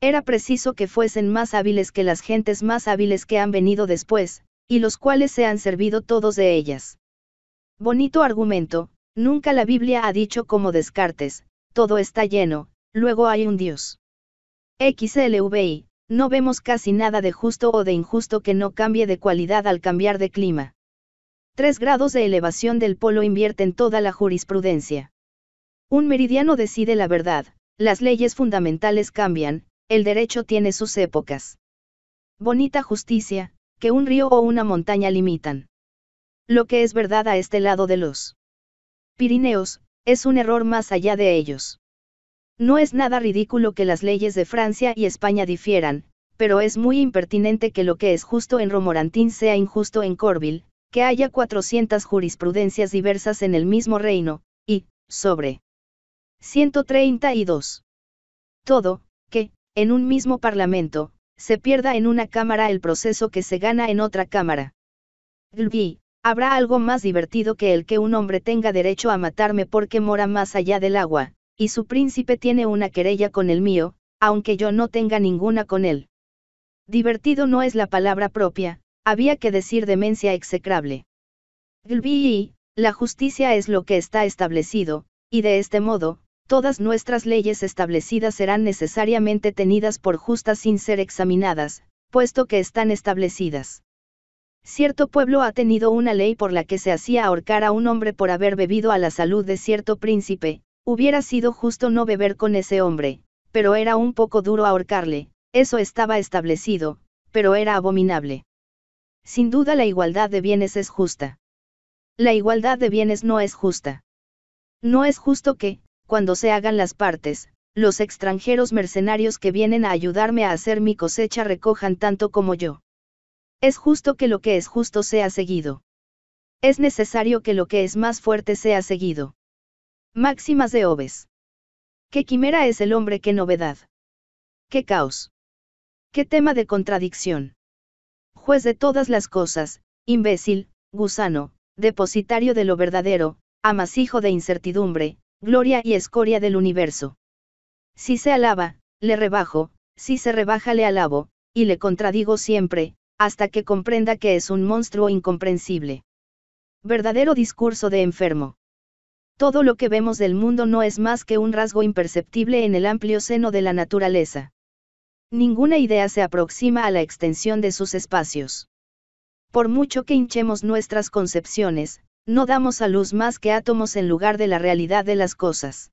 Era preciso que fuesen más hábiles que las gentes más hábiles que han venido después, y los cuales se han servido todos de ellas. Bonito argumento, nunca la Biblia ha dicho como Descartes, todo está lleno, luego hay un Dios. XLVI, no vemos casi nada de justo o de injusto que no cambie de cualidad al cambiar de clima. Tres grados de elevación del polo invierten toda la jurisprudencia. Un meridiano decide la verdad, las leyes fundamentales cambian, el derecho tiene sus épocas. Bonita justicia, que un río o una montaña limitan. Lo que es verdad a este lado de los Pirineos, es un error más allá de ellos. No es nada ridículo que las leyes de Francia y España difieran, pero es muy impertinente que lo que es justo en Romorantín sea injusto en Corville, que haya 400 jurisprudencias diversas en el mismo reino, y, sobre 132. Todo, que, en un mismo Parlamento, se pierda en una Cámara el proceso que se gana en otra Cámara. Glvi, habrá algo más divertido que el que un hombre tenga derecho a matarme porque mora más allá del agua, y su príncipe tiene una querella con el mío, aunque yo no tenga ninguna con él. Divertido no es la palabra propia, había que decir demencia execrable. Glvi, la justicia es lo que está establecido, y de este modo, todas nuestras leyes establecidas serán necesariamente tenidas por justas sin ser examinadas, puesto que están establecidas. Cierto pueblo ha tenido una ley por la que se hacía ahorcar a un hombre por haber bebido a la salud de cierto príncipe, hubiera sido justo no beber con ese hombre, pero era un poco duro ahorcarle, eso estaba establecido, pero era abominable. Sin duda la igualdad de bienes es justa. La igualdad de bienes no es justa. No es justo que, cuando se hagan las partes, los extranjeros mercenarios que vienen a ayudarme a hacer mi cosecha recojan tanto como yo. Es justo que lo que es justo sea seguido. Es necesario que lo que es más fuerte sea seguido. Máximas de Oves. ¿Qué quimera es el hombre? ¿Qué novedad? ¿Qué caos? ¿Qué tema de contradicción? Juez de todas las cosas, imbécil, gusano, depositario de lo verdadero, amasijo de incertidumbre, gloria y escoria del universo. Si se alaba, le rebajo, si se rebaja le alabo, y le contradigo siempre, hasta que comprenda que es un monstruo incomprensible. Verdadero discurso de enfermo. Todo lo que vemos del mundo no es más que un rasgo imperceptible en el amplio seno de la naturaleza. Ninguna idea se aproxima a la extensión de sus espacios. Por mucho que hinchemos nuestras concepciones, no damos a luz más que átomos en lugar de la realidad de las cosas.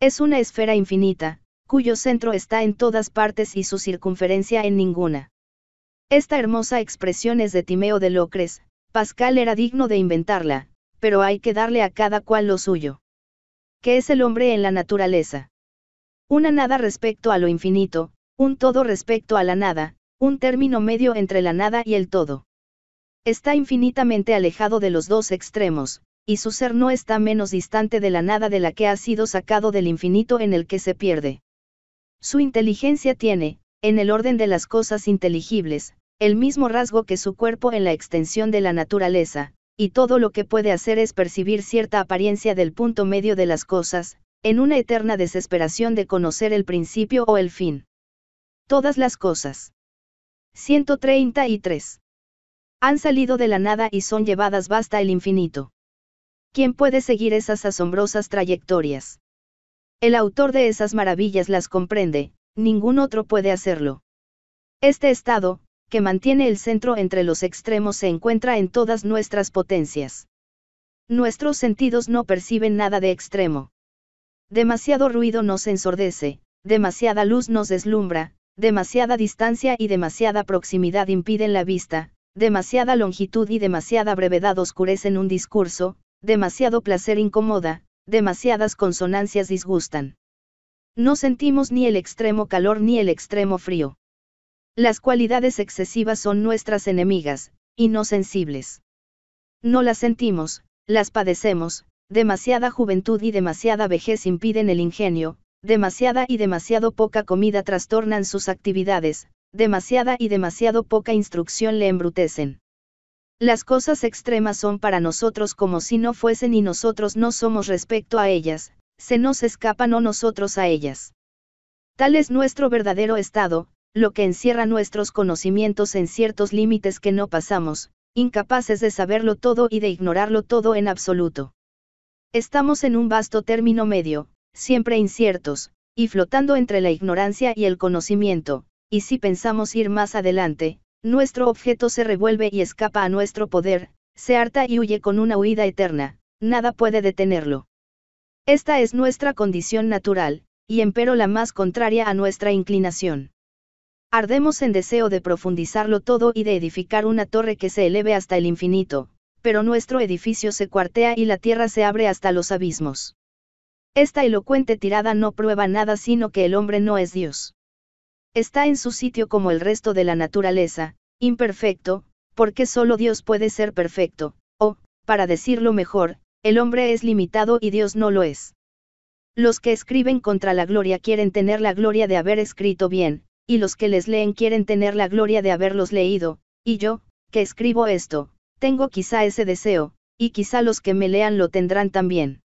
Es una esfera infinita, cuyo centro está en todas partes y su circunferencia en ninguna. Esta hermosa expresión es de Timeo de Locres, Pascal era digno de inventarla, pero hay que darle a cada cual lo suyo. ¿Qué es el hombre en la naturaleza? Una nada respecto a lo infinito, un todo respecto a la nada, un término medio entre la nada y el todo. Está infinitamente alejado de los dos extremos, y su ser no está menos distante de la nada de la que ha sido sacado del infinito en el que se pierde. Su inteligencia tiene, en el orden de las cosas inteligibles, el mismo rasgo que su cuerpo en la extensión de la naturaleza, y todo lo que puede hacer es percibir cierta apariencia del punto medio de las cosas, en una eterna desesperación de conocer el principio o el fin. Todas las cosas. 133. Han salido de la nada y son llevadas basta el infinito. ¿Quién puede seguir esas asombrosas trayectorias? El autor de esas maravillas las comprende, ningún otro puede hacerlo. Este estado, que mantiene el centro entre los extremos, se encuentra en todas nuestras potencias. Nuestros sentidos no perciben nada de extremo. Demasiado ruido nos ensordece, demasiada luz nos deslumbra, demasiada distancia y demasiada proximidad impiden la vista, Demasiada longitud y demasiada brevedad oscurecen un discurso, demasiado placer incomoda, demasiadas consonancias disgustan. No sentimos ni el extremo calor ni el extremo frío. Las cualidades excesivas son nuestras enemigas, y no sensibles. No las sentimos, las padecemos, demasiada juventud y demasiada vejez impiden el ingenio, demasiada y demasiado poca comida trastornan sus actividades, demasiada y demasiado poca instrucción le embrutecen. Las cosas extremas son para nosotros como si no fuesen y nosotros no somos respecto a ellas, se nos escapan o nosotros a ellas. Tal es nuestro verdadero estado, lo que encierra nuestros conocimientos en ciertos límites que no pasamos, incapaces de saberlo todo y de ignorarlo todo en absoluto. Estamos en un vasto término medio, siempre inciertos, y flotando entre la ignorancia y el conocimiento, y si pensamos ir más adelante, nuestro objeto se revuelve y escapa a nuestro poder, se harta y huye con una huida eterna, nada puede detenerlo. Esta es nuestra condición natural, y empero la más contraria a nuestra inclinación. Ardemos en deseo de profundizarlo todo y de edificar una torre que se eleve hasta el infinito, pero nuestro edificio se cuartea y la tierra se abre hasta los abismos. Esta elocuente tirada no prueba nada sino que el hombre no es Dios. Está en su sitio como el resto de la naturaleza, imperfecto, porque solo Dios puede ser perfecto, o, para decirlo mejor, el hombre es limitado y Dios no lo es. Los que escriben contra la gloria quieren tener la gloria de haber escrito bien, y los que les leen quieren tener la gloria de haberlos leído, y yo, que escribo esto, tengo quizá ese deseo, y quizá los que me lean lo tendrán también.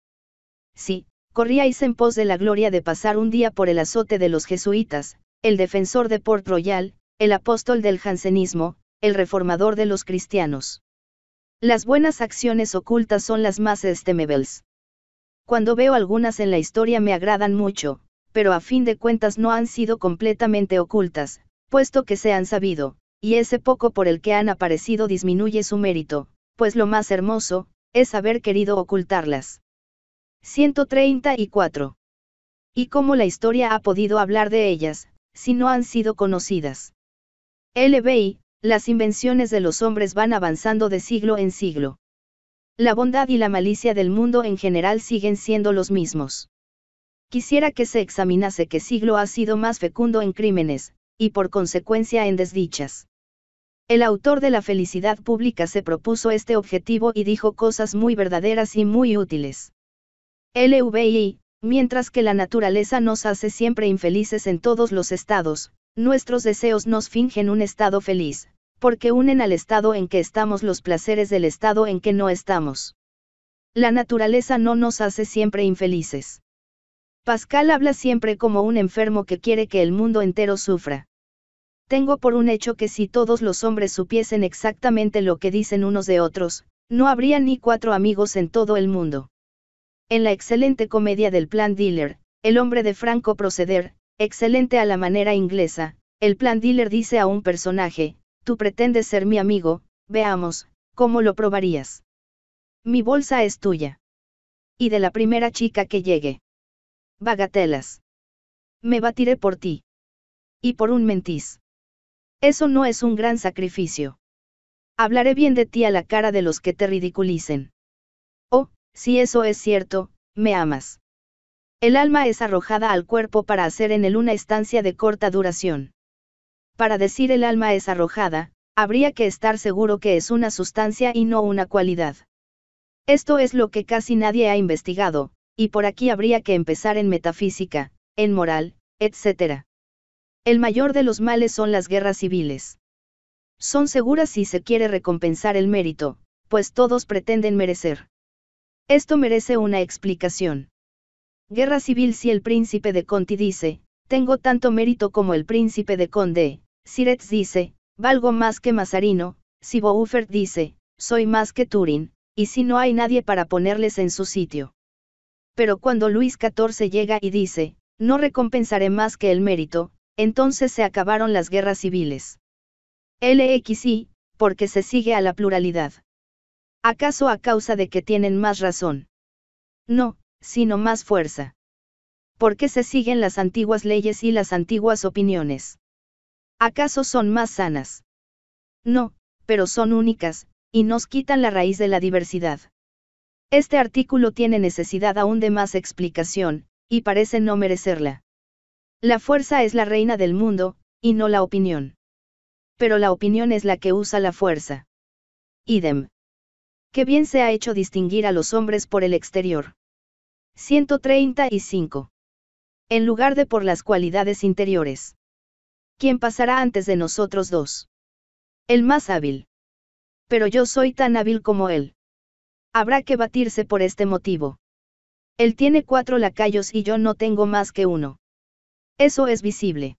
Sí, corríais en pos de la gloria de pasar un día por el azote de los jesuitas, el defensor de Port Royal, el apóstol del jansenismo, el reformador de los cristianos. Las buenas acciones ocultas son las más estimables. Cuando veo algunas en la historia me agradan mucho, pero a fin de cuentas no han sido completamente ocultas, puesto que se han sabido, y ese poco por el que han aparecido disminuye su mérito, pues lo más hermoso, es haber querido ocultarlas. 134. Y cómo la historia ha podido hablar de ellas, si no han sido conocidas. LBI, las invenciones de los hombres van avanzando de siglo en siglo. La bondad y la malicia del mundo en general siguen siendo los mismos. Quisiera que se examinase qué siglo ha sido más fecundo en crímenes, y por consecuencia en desdichas. El autor de La felicidad pública se propuso este objetivo y dijo cosas muy verdaderas y muy útiles. LVI, Mientras que la naturaleza nos hace siempre infelices en todos los estados, nuestros deseos nos fingen un estado feliz, porque unen al estado en que estamos los placeres del estado en que no estamos. La naturaleza no nos hace siempre infelices. Pascal habla siempre como un enfermo que quiere que el mundo entero sufra. Tengo por un hecho que si todos los hombres supiesen exactamente lo que dicen unos de otros, no habría ni cuatro amigos en todo el mundo en la excelente comedia del Plan Dealer, el hombre de franco proceder, excelente a la manera inglesa, el Plan Dealer dice a un personaje, tú pretendes ser mi amigo, veamos, ¿cómo lo probarías? Mi bolsa es tuya. Y de la primera chica que llegue. Bagatelas. Me batiré por ti. Y por un mentís. Eso no es un gran sacrificio. Hablaré bien de ti a la cara de los que te ridiculicen. Si eso es cierto, me amas. El alma es arrojada al cuerpo para hacer en él una estancia de corta duración. Para decir el alma es arrojada, habría que estar seguro que es una sustancia y no una cualidad. Esto es lo que casi nadie ha investigado, y por aquí habría que empezar en metafísica, en moral, etc. El mayor de los males son las guerras civiles. Son seguras si se quiere recompensar el mérito, pues todos pretenden merecer. Esto merece una explicación. Guerra civil si el príncipe de Conti dice, tengo tanto mérito como el príncipe de Conde, Siretz dice, valgo más que Mazarino, si Bouffert dice, soy más que Turín, y si no hay nadie para ponerles en su sitio. Pero cuando Luis XIV llega y dice, no recompensaré más que el mérito, entonces se acabaron las guerras civiles. LXI, porque se sigue a la pluralidad. ¿Acaso a causa de que tienen más razón? No, sino más fuerza. ¿Por qué se siguen las antiguas leyes y las antiguas opiniones? ¿Acaso son más sanas? No, pero son únicas, y nos quitan la raíz de la diversidad. Este artículo tiene necesidad aún de más explicación, y parece no merecerla. La fuerza es la reina del mundo, y no la opinión. Pero la opinión es la que usa la fuerza. Idem. Qué bien se ha hecho distinguir a los hombres por el exterior. 135. En lugar de por las cualidades interiores. ¿Quién pasará antes de nosotros dos? El más hábil. Pero yo soy tan hábil como él. Habrá que batirse por este motivo. Él tiene cuatro lacayos y yo no tengo más que uno. Eso es visible.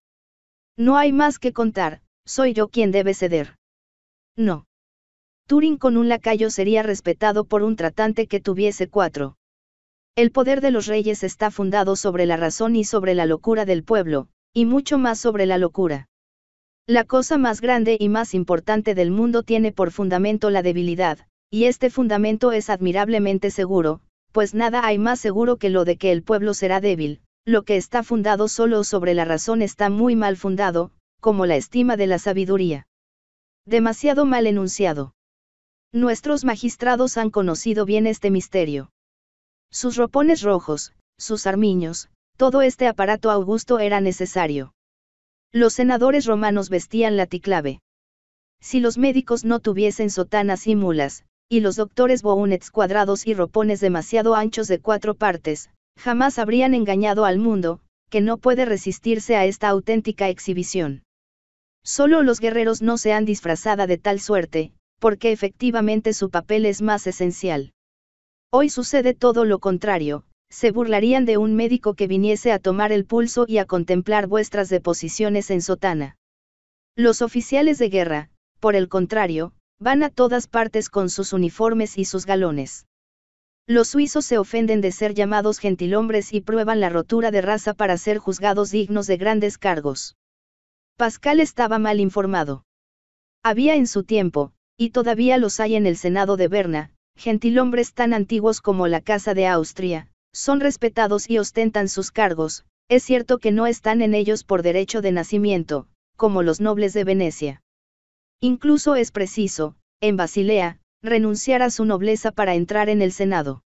No hay más que contar, soy yo quien debe ceder. No. Turing con un lacayo sería respetado por un tratante que tuviese cuatro. El poder de los reyes está fundado sobre la razón y sobre la locura del pueblo, y mucho más sobre la locura. La cosa más grande y más importante del mundo tiene por fundamento la debilidad, y este fundamento es admirablemente seguro, pues nada hay más seguro que lo de que el pueblo será débil, lo que está fundado solo sobre la razón está muy mal fundado, como la estima de la sabiduría. Demasiado mal enunciado. Nuestros magistrados han conocido bien este misterio. Sus ropones rojos, sus armiños, todo este aparato augusto era necesario. Los senadores romanos vestían la ticlave Si los médicos no tuviesen sotanas y mulas, y los doctores bounets cuadrados y ropones demasiado anchos de cuatro partes, jamás habrían engañado al mundo, que no puede resistirse a esta auténtica exhibición. Solo los guerreros no se han disfrazado de tal suerte, porque efectivamente su papel es más esencial. Hoy sucede todo lo contrario, se burlarían de un médico que viniese a tomar el pulso y a contemplar vuestras deposiciones en sotana. Los oficiales de guerra, por el contrario, van a todas partes con sus uniformes y sus galones. Los suizos se ofenden de ser llamados gentilhombres y prueban la rotura de raza para ser juzgados dignos de grandes cargos. Pascal estaba mal informado. Había en su tiempo, y todavía los hay en el Senado de Berna, gentilhombres tan antiguos como la Casa de Austria, son respetados y ostentan sus cargos, es cierto que no están en ellos por derecho de nacimiento, como los nobles de Venecia. Incluso es preciso, en Basilea, renunciar a su nobleza para entrar en el Senado.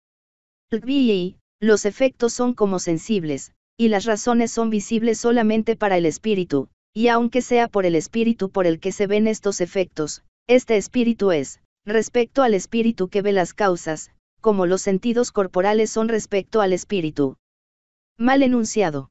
los efectos son como sensibles, y las razones son visibles solamente para el espíritu, y aunque sea por el espíritu por el que se ven estos efectos, este espíritu es, respecto al espíritu que ve las causas, como los sentidos corporales son respecto al espíritu. Mal enunciado.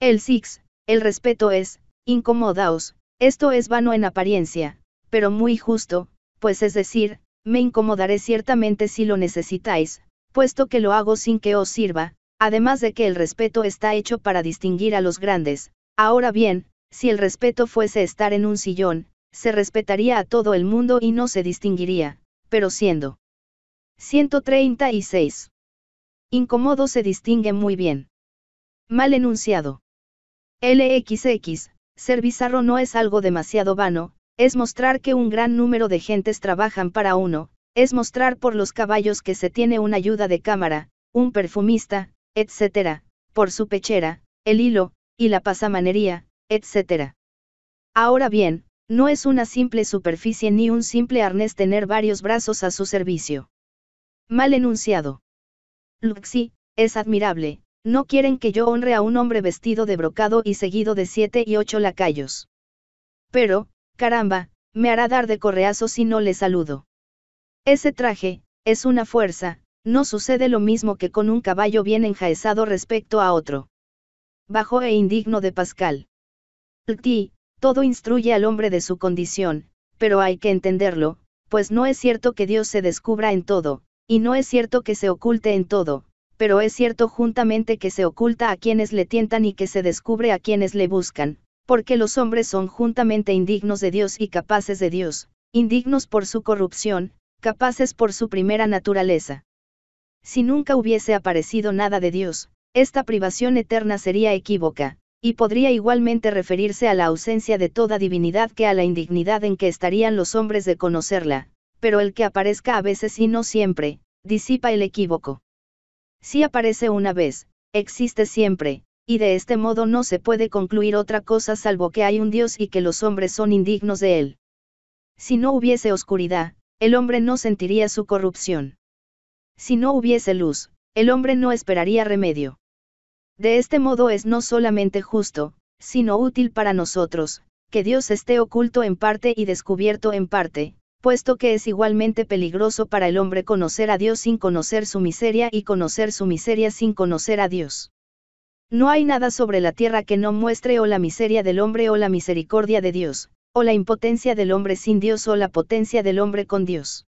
El six, el respeto es, incomodaos, esto es vano en apariencia, pero muy justo, pues es decir, me incomodaré ciertamente si lo necesitáis, puesto que lo hago sin que os sirva, además de que el respeto está hecho para distinguir a los grandes. Ahora bien, si el respeto fuese estar en un sillón, se respetaría a todo el mundo y no se distinguiría, pero siendo. 136. Incomodo se distingue muy bien. Mal enunciado. LXX, ser bizarro no es algo demasiado vano, es mostrar que un gran número de gentes trabajan para uno, es mostrar por los caballos que se tiene una ayuda de cámara, un perfumista, etc., por su pechera, el hilo, y la pasamanería, etc. Ahora bien, no es una simple superficie ni un simple arnés tener varios brazos a su servicio. Mal enunciado. Luxi, es admirable, no quieren que yo honre a un hombre vestido de brocado y seguido de siete y ocho lacayos. Pero, caramba, me hará dar de correazo si no le saludo. Ese traje, es una fuerza, no sucede lo mismo que con un caballo bien enjaezado respecto a otro. Bajo e indigno de Pascal. Lti, todo instruye al hombre de su condición, pero hay que entenderlo, pues no es cierto que Dios se descubra en todo, y no es cierto que se oculte en todo, pero es cierto juntamente que se oculta a quienes le tientan y que se descubre a quienes le buscan, porque los hombres son juntamente indignos de Dios y capaces de Dios, indignos por su corrupción, capaces por su primera naturaleza. Si nunca hubiese aparecido nada de Dios, esta privación eterna sería equívoca, y podría igualmente referirse a la ausencia de toda divinidad que a la indignidad en que estarían los hombres de conocerla, pero el que aparezca a veces y no siempre, disipa el equívoco. Si aparece una vez, existe siempre, y de este modo no se puede concluir otra cosa salvo que hay un Dios y que los hombres son indignos de él. Si no hubiese oscuridad, el hombre no sentiría su corrupción. Si no hubiese luz, el hombre no esperaría remedio. De este modo es no solamente justo, sino útil para nosotros, que Dios esté oculto en parte y descubierto en parte, puesto que es igualmente peligroso para el hombre conocer a Dios sin conocer su miseria y conocer su miseria sin conocer a Dios. No hay nada sobre la tierra que no muestre o la miseria del hombre o la misericordia de Dios, o la impotencia del hombre sin Dios o la potencia del hombre con Dios.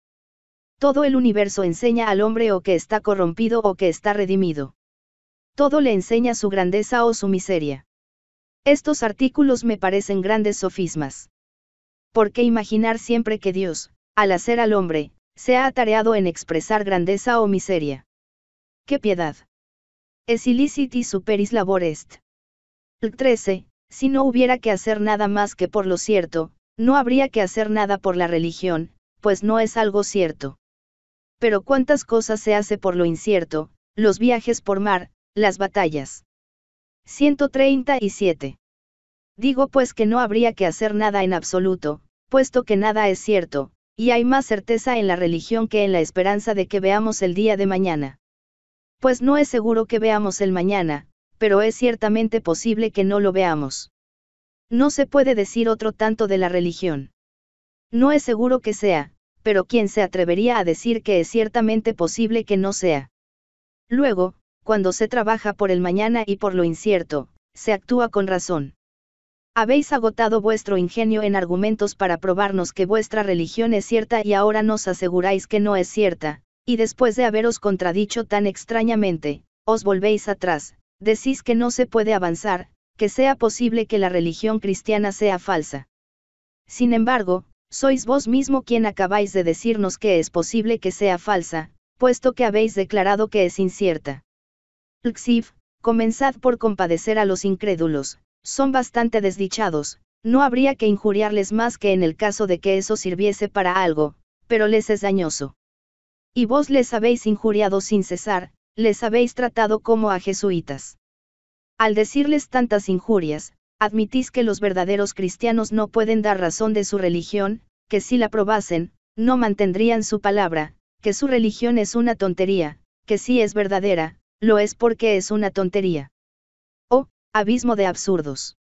Todo el universo enseña al hombre o que está corrompido o que está redimido todo le enseña su grandeza o su miseria. Estos artículos me parecen grandes sofismas. ¿Por qué imaginar siempre que Dios, al hacer al hombre, se ha atareado en expresar grandeza o miseria? ¡Qué piedad! Es y superis labor est. El 13. Si no hubiera que hacer nada más que por lo cierto, no habría que hacer nada por la religión, pues no es algo cierto. Pero cuántas cosas se hace por lo incierto, los viajes por mar, las batallas. 137. Digo pues que no habría que hacer nada en absoluto, puesto que nada es cierto, y hay más certeza en la religión que en la esperanza de que veamos el día de mañana. Pues no es seguro que veamos el mañana, pero es ciertamente posible que no lo veamos. No se puede decir otro tanto de la religión. No es seguro que sea, pero ¿quién se atrevería a decir que es ciertamente posible que no sea? Luego, cuando se trabaja por el mañana y por lo incierto, se actúa con razón. Habéis agotado vuestro ingenio en argumentos para probarnos que vuestra religión es cierta y ahora nos aseguráis que no es cierta, y después de haberos contradicho tan extrañamente, os volvéis atrás, decís que no se puede avanzar, que sea posible que la religión cristiana sea falsa. Sin embargo, sois vos mismo quien acabáis de decirnos que es posible que sea falsa, puesto que habéis declarado que es incierta. Lxiv, comenzad por compadecer a los incrédulos, son bastante desdichados, no habría que injuriarles más que en el caso de que eso sirviese para algo, pero les es dañoso. Y vos les habéis injuriado sin cesar, les habéis tratado como a jesuitas. Al decirles tantas injurias, admitís que los verdaderos cristianos no pueden dar razón de su religión, que si la probasen, no mantendrían su palabra, que su religión es una tontería, que si es verdadera, lo es porque es una tontería. O, oh, abismo de absurdos.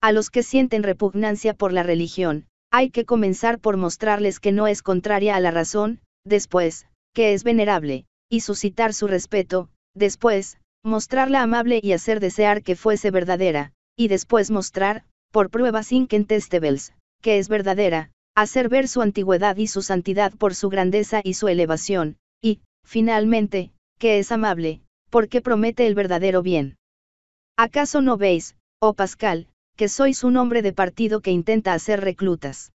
A los que sienten repugnancia por la religión, hay que comenzar por mostrarles que no es contraria a la razón, después, que es venerable, y suscitar su respeto, después, mostrarla amable y hacer desear que fuese verdadera, y después mostrar, por pruebas incontestables, que es verdadera, hacer ver su antigüedad y su santidad por su grandeza y su elevación, y, finalmente, que es amable, porque promete el verdadero bien. ¿Acaso no veis, oh Pascal, que sois un hombre de partido que intenta hacer reclutas?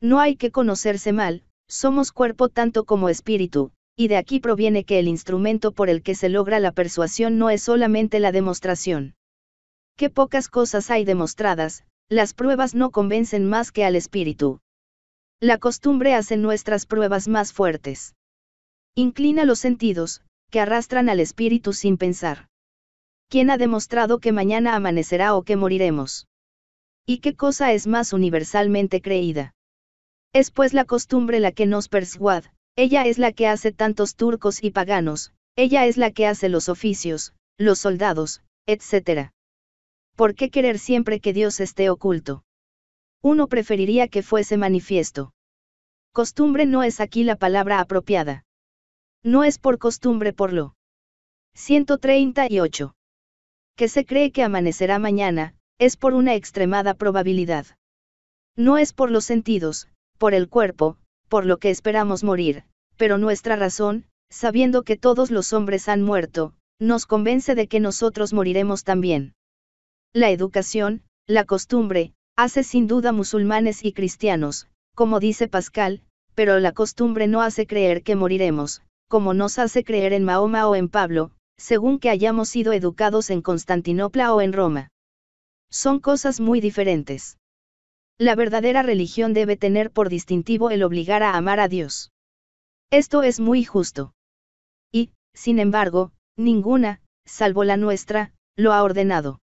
No hay que conocerse mal, somos cuerpo tanto como espíritu, y de aquí proviene que el instrumento por el que se logra la persuasión no es solamente la demostración. Qué pocas cosas hay demostradas, las pruebas no convencen más que al espíritu. La costumbre hace nuestras pruebas más fuertes. Inclina los sentidos, que arrastran al espíritu sin pensar. ¿Quién ha demostrado que mañana amanecerá o que moriremos? ¿Y qué cosa es más universalmente creída? Es pues la costumbre la que nos persuad, ella es la que hace tantos turcos y paganos, ella es la que hace los oficios, los soldados, etc. ¿Por qué querer siempre que Dios esté oculto? Uno preferiría que fuese manifiesto. Costumbre no es aquí la palabra apropiada. No es por costumbre por lo. 138. Que se cree que amanecerá mañana, es por una extremada probabilidad. No es por los sentidos, por el cuerpo, por lo que esperamos morir, pero nuestra razón, sabiendo que todos los hombres han muerto, nos convence de que nosotros moriremos también. La educación, la costumbre, hace sin duda musulmanes y cristianos, como dice Pascal, pero la costumbre no hace creer que moriremos, como nos hace creer en Mahoma o en Pablo, según que hayamos sido educados en Constantinopla o en Roma. Son cosas muy diferentes. La verdadera religión debe tener por distintivo el obligar a amar a Dios. Esto es muy justo. Y, sin embargo, ninguna, salvo la nuestra, lo ha ordenado.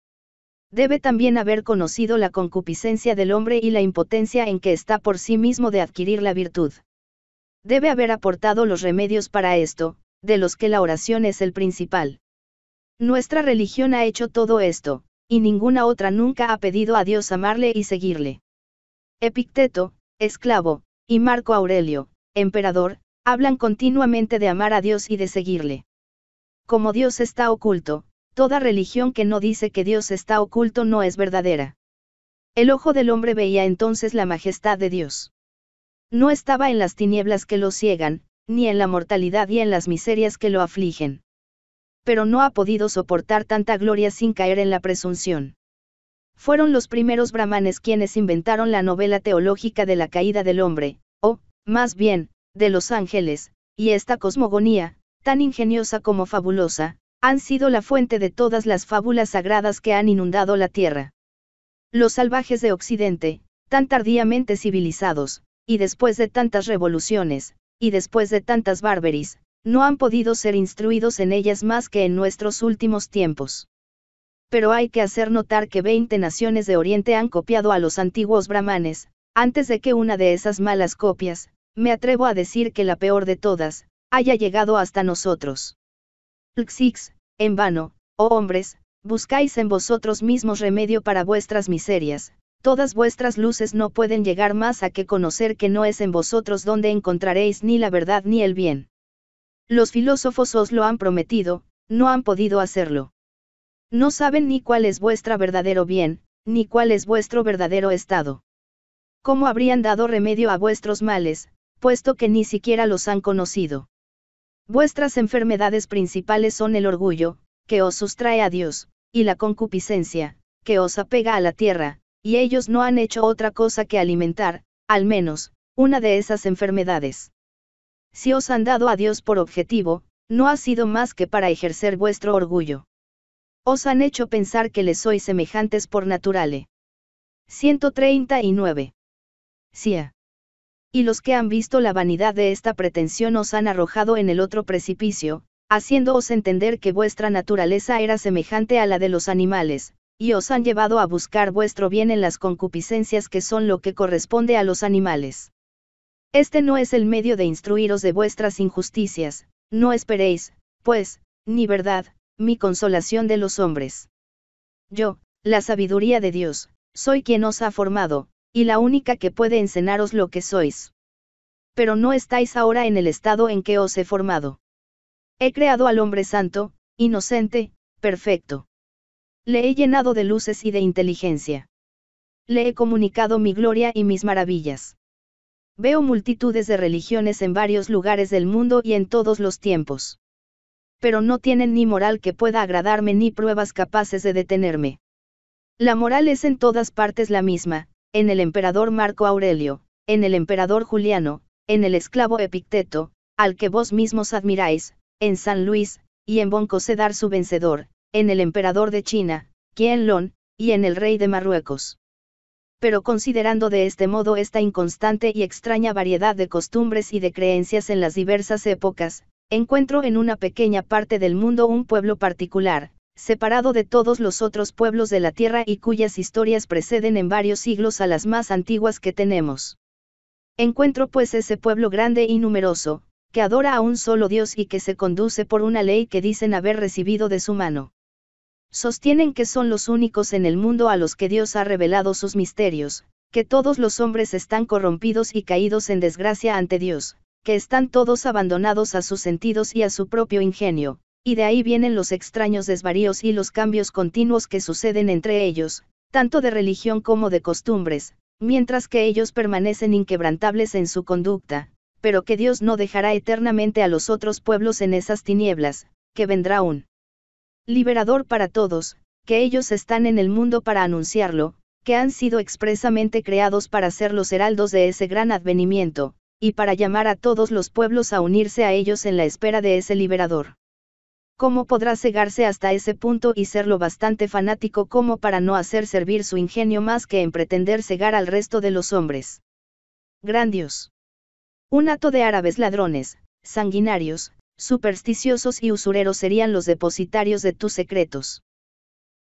Debe también haber conocido la concupiscencia del hombre y la impotencia en que está por sí mismo de adquirir la virtud. Debe haber aportado los remedios para esto, de los que la oración es el principal. Nuestra religión ha hecho todo esto, y ninguna otra nunca ha pedido a Dios amarle y seguirle. Epicteto, esclavo, y Marco Aurelio, emperador, hablan continuamente de amar a Dios y de seguirle. Como Dios está oculto, toda religión que no dice que Dios está oculto no es verdadera. El ojo del hombre veía entonces la majestad de Dios. No estaba en las tinieblas que lo ciegan, ni en la mortalidad y en las miserias que lo afligen. Pero no ha podido soportar tanta gloria sin caer en la presunción. Fueron los primeros brahmanes quienes inventaron la novela teológica de la caída del hombre, o, más bien, de los ángeles, y esta cosmogonía, tan ingeniosa como fabulosa, han sido la fuente de todas las fábulas sagradas que han inundado la tierra. Los salvajes de Occidente, tan tardíamente civilizados, y después de tantas revoluciones, y después de tantas barberies, no han podido ser instruidos en ellas más que en nuestros últimos tiempos. Pero hay que hacer notar que 20 naciones de Oriente han copiado a los antiguos brahmanes, antes de que una de esas malas copias, me atrevo a decir que la peor de todas, haya llegado hasta nosotros. Lxix, en vano, oh hombres, buscáis en vosotros mismos remedio para vuestras miserias, Todas vuestras luces no pueden llegar más a que conocer que no es en vosotros donde encontraréis ni la verdad ni el bien. Los filósofos os lo han prometido, no han podido hacerlo. No saben ni cuál es vuestro verdadero bien, ni cuál es vuestro verdadero estado. ¿Cómo habrían dado remedio a vuestros males, puesto que ni siquiera los han conocido? Vuestras enfermedades principales son el orgullo, que os sustrae a Dios, y la concupiscencia, que os apega a la tierra, y ellos no han hecho otra cosa que alimentar, al menos, una de esas enfermedades. Si os han dado a Dios por objetivo, no ha sido más que para ejercer vuestro orgullo. Os han hecho pensar que les sois semejantes por naturale. 139. Cia. Y los que han visto la vanidad de esta pretensión os han arrojado en el otro precipicio, haciéndoos entender que vuestra naturaleza era semejante a la de los animales, y os han llevado a buscar vuestro bien en las concupiscencias que son lo que corresponde a los animales. Este no es el medio de instruiros de vuestras injusticias, no esperéis, pues, ni verdad, mi consolación de los hombres. Yo, la sabiduría de Dios, soy quien os ha formado, y la única que puede enseñaros lo que sois. Pero no estáis ahora en el estado en que os he formado. He creado al hombre santo, inocente, perfecto. Le he llenado de luces y de inteligencia. Le he comunicado mi gloria y mis maravillas. Veo multitudes de religiones en varios lugares del mundo y en todos los tiempos. Pero no tienen ni moral que pueda agradarme ni pruebas capaces de detenerme. La moral es en todas partes la misma, en el emperador Marco Aurelio, en el emperador Juliano, en el esclavo Epicteto, al que vos mismos admiráis, en San Luis, y en Boncosedar su vencedor, en el emperador de China, Qianlong, y en el rey de Marruecos. Pero considerando de este modo esta inconstante y extraña variedad de costumbres y de creencias en las diversas épocas, encuentro en una pequeña parte del mundo un pueblo particular, separado de todos los otros pueblos de la Tierra y cuyas historias preceden en varios siglos a las más antiguas que tenemos. Encuentro pues ese pueblo grande y numeroso, que adora a un solo Dios y que se conduce por una ley que dicen haber recibido de su mano sostienen que son los únicos en el mundo a los que Dios ha revelado sus misterios, que todos los hombres están corrompidos y caídos en desgracia ante Dios, que están todos abandonados a sus sentidos y a su propio ingenio, y de ahí vienen los extraños desvaríos y los cambios continuos que suceden entre ellos, tanto de religión como de costumbres, mientras que ellos permanecen inquebrantables en su conducta, pero que Dios no dejará eternamente a los otros pueblos en esas tinieblas, que vendrá un liberador para todos, que ellos están en el mundo para anunciarlo, que han sido expresamente creados para ser los heraldos de ese gran advenimiento, y para llamar a todos los pueblos a unirse a ellos en la espera de ese liberador. ¿Cómo podrá cegarse hasta ese punto y ser lo bastante fanático como para no hacer servir su ingenio más que en pretender cegar al resto de los hombres? Grandios. Un hato de árabes ladrones, sanguinarios, supersticiosos y usureros serían los depositarios de tus secretos.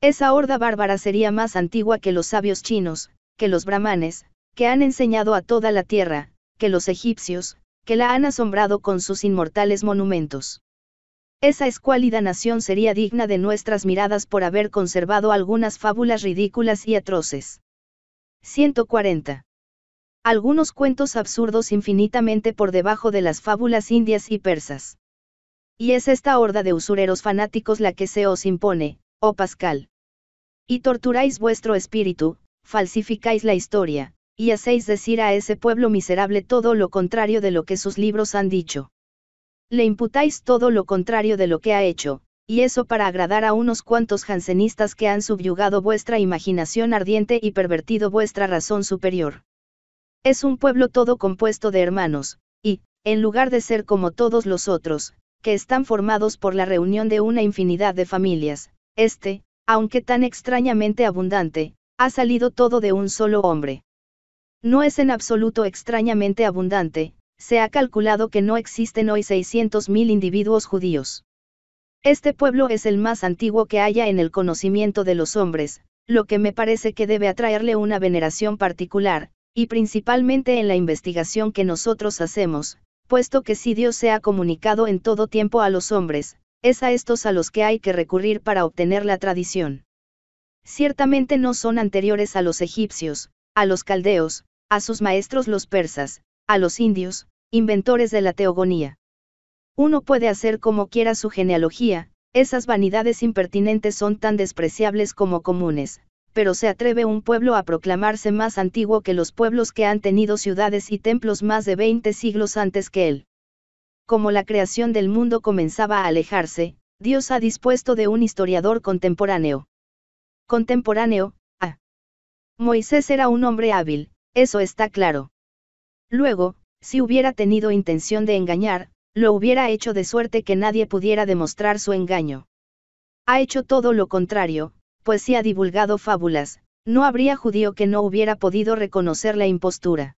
Esa horda bárbara sería más antigua que los sabios chinos, que los brahmanes, que han enseñado a toda la tierra, que los egipcios, que la han asombrado con sus inmortales monumentos. Esa escuálida nación sería digna de nuestras miradas por haber conservado algunas fábulas ridículas y atroces. 140. Algunos cuentos absurdos infinitamente por debajo de las fábulas indias y persas. Y es esta horda de usureros fanáticos la que se os impone, oh Pascal. Y torturáis vuestro espíritu, falsificáis la historia, y hacéis decir a ese pueblo miserable todo lo contrario de lo que sus libros han dicho. Le imputáis todo lo contrario de lo que ha hecho, y eso para agradar a unos cuantos jansenistas que han subyugado vuestra imaginación ardiente y pervertido vuestra razón superior. Es un pueblo todo compuesto de hermanos, y, en lugar de ser como todos los otros, que están formados por la reunión de una infinidad de familias, este, aunque tan extrañamente abundante, ha salido todo de un solo hombre. No es en absoluto extrañamente abundante, se ha calculado que no existen hoy 600.000 individuos judíos. Este pueblo es el más antiguo que haya en el conocimiento de los hombres, lo que me parece que debe atraerle una veneración particular, y principalmente en la investigación que nosotros hacemos, puesto que si Dios se ha comunicado en todo tiempo a los hombres, es a estos a los que hay que recurrir para obtener la tradición. Ciertamente no son anteriores a los egipcios, a los caldeos, a sus maestros los persas, a los indios, inventores de la teogonía. Uno puede hacer como quiera su genealogía, esas vanidades impertinentes son tan despreciables como comunes, pero se atreve un pueblo a proclamarse más antiguo que los pueblos que han tenido ciudades y templos más de 20 siglos antes que él. Como la creación del mundo comenzaba a alejarse, Dios ha dispuesto de un historiador contemporáneo. Contemporáneo, ah. Moisés era un hombre hábil, eso está claro. Luego, si hubiera tenido intención de engañar, lo hubiera hecho de suerte que nadie pudiera demostrar su engaño. Ha hecho todo lo contrario, pues si ha divulgado fábulas, no habría judío que no hubiera podido reconocer la impostura.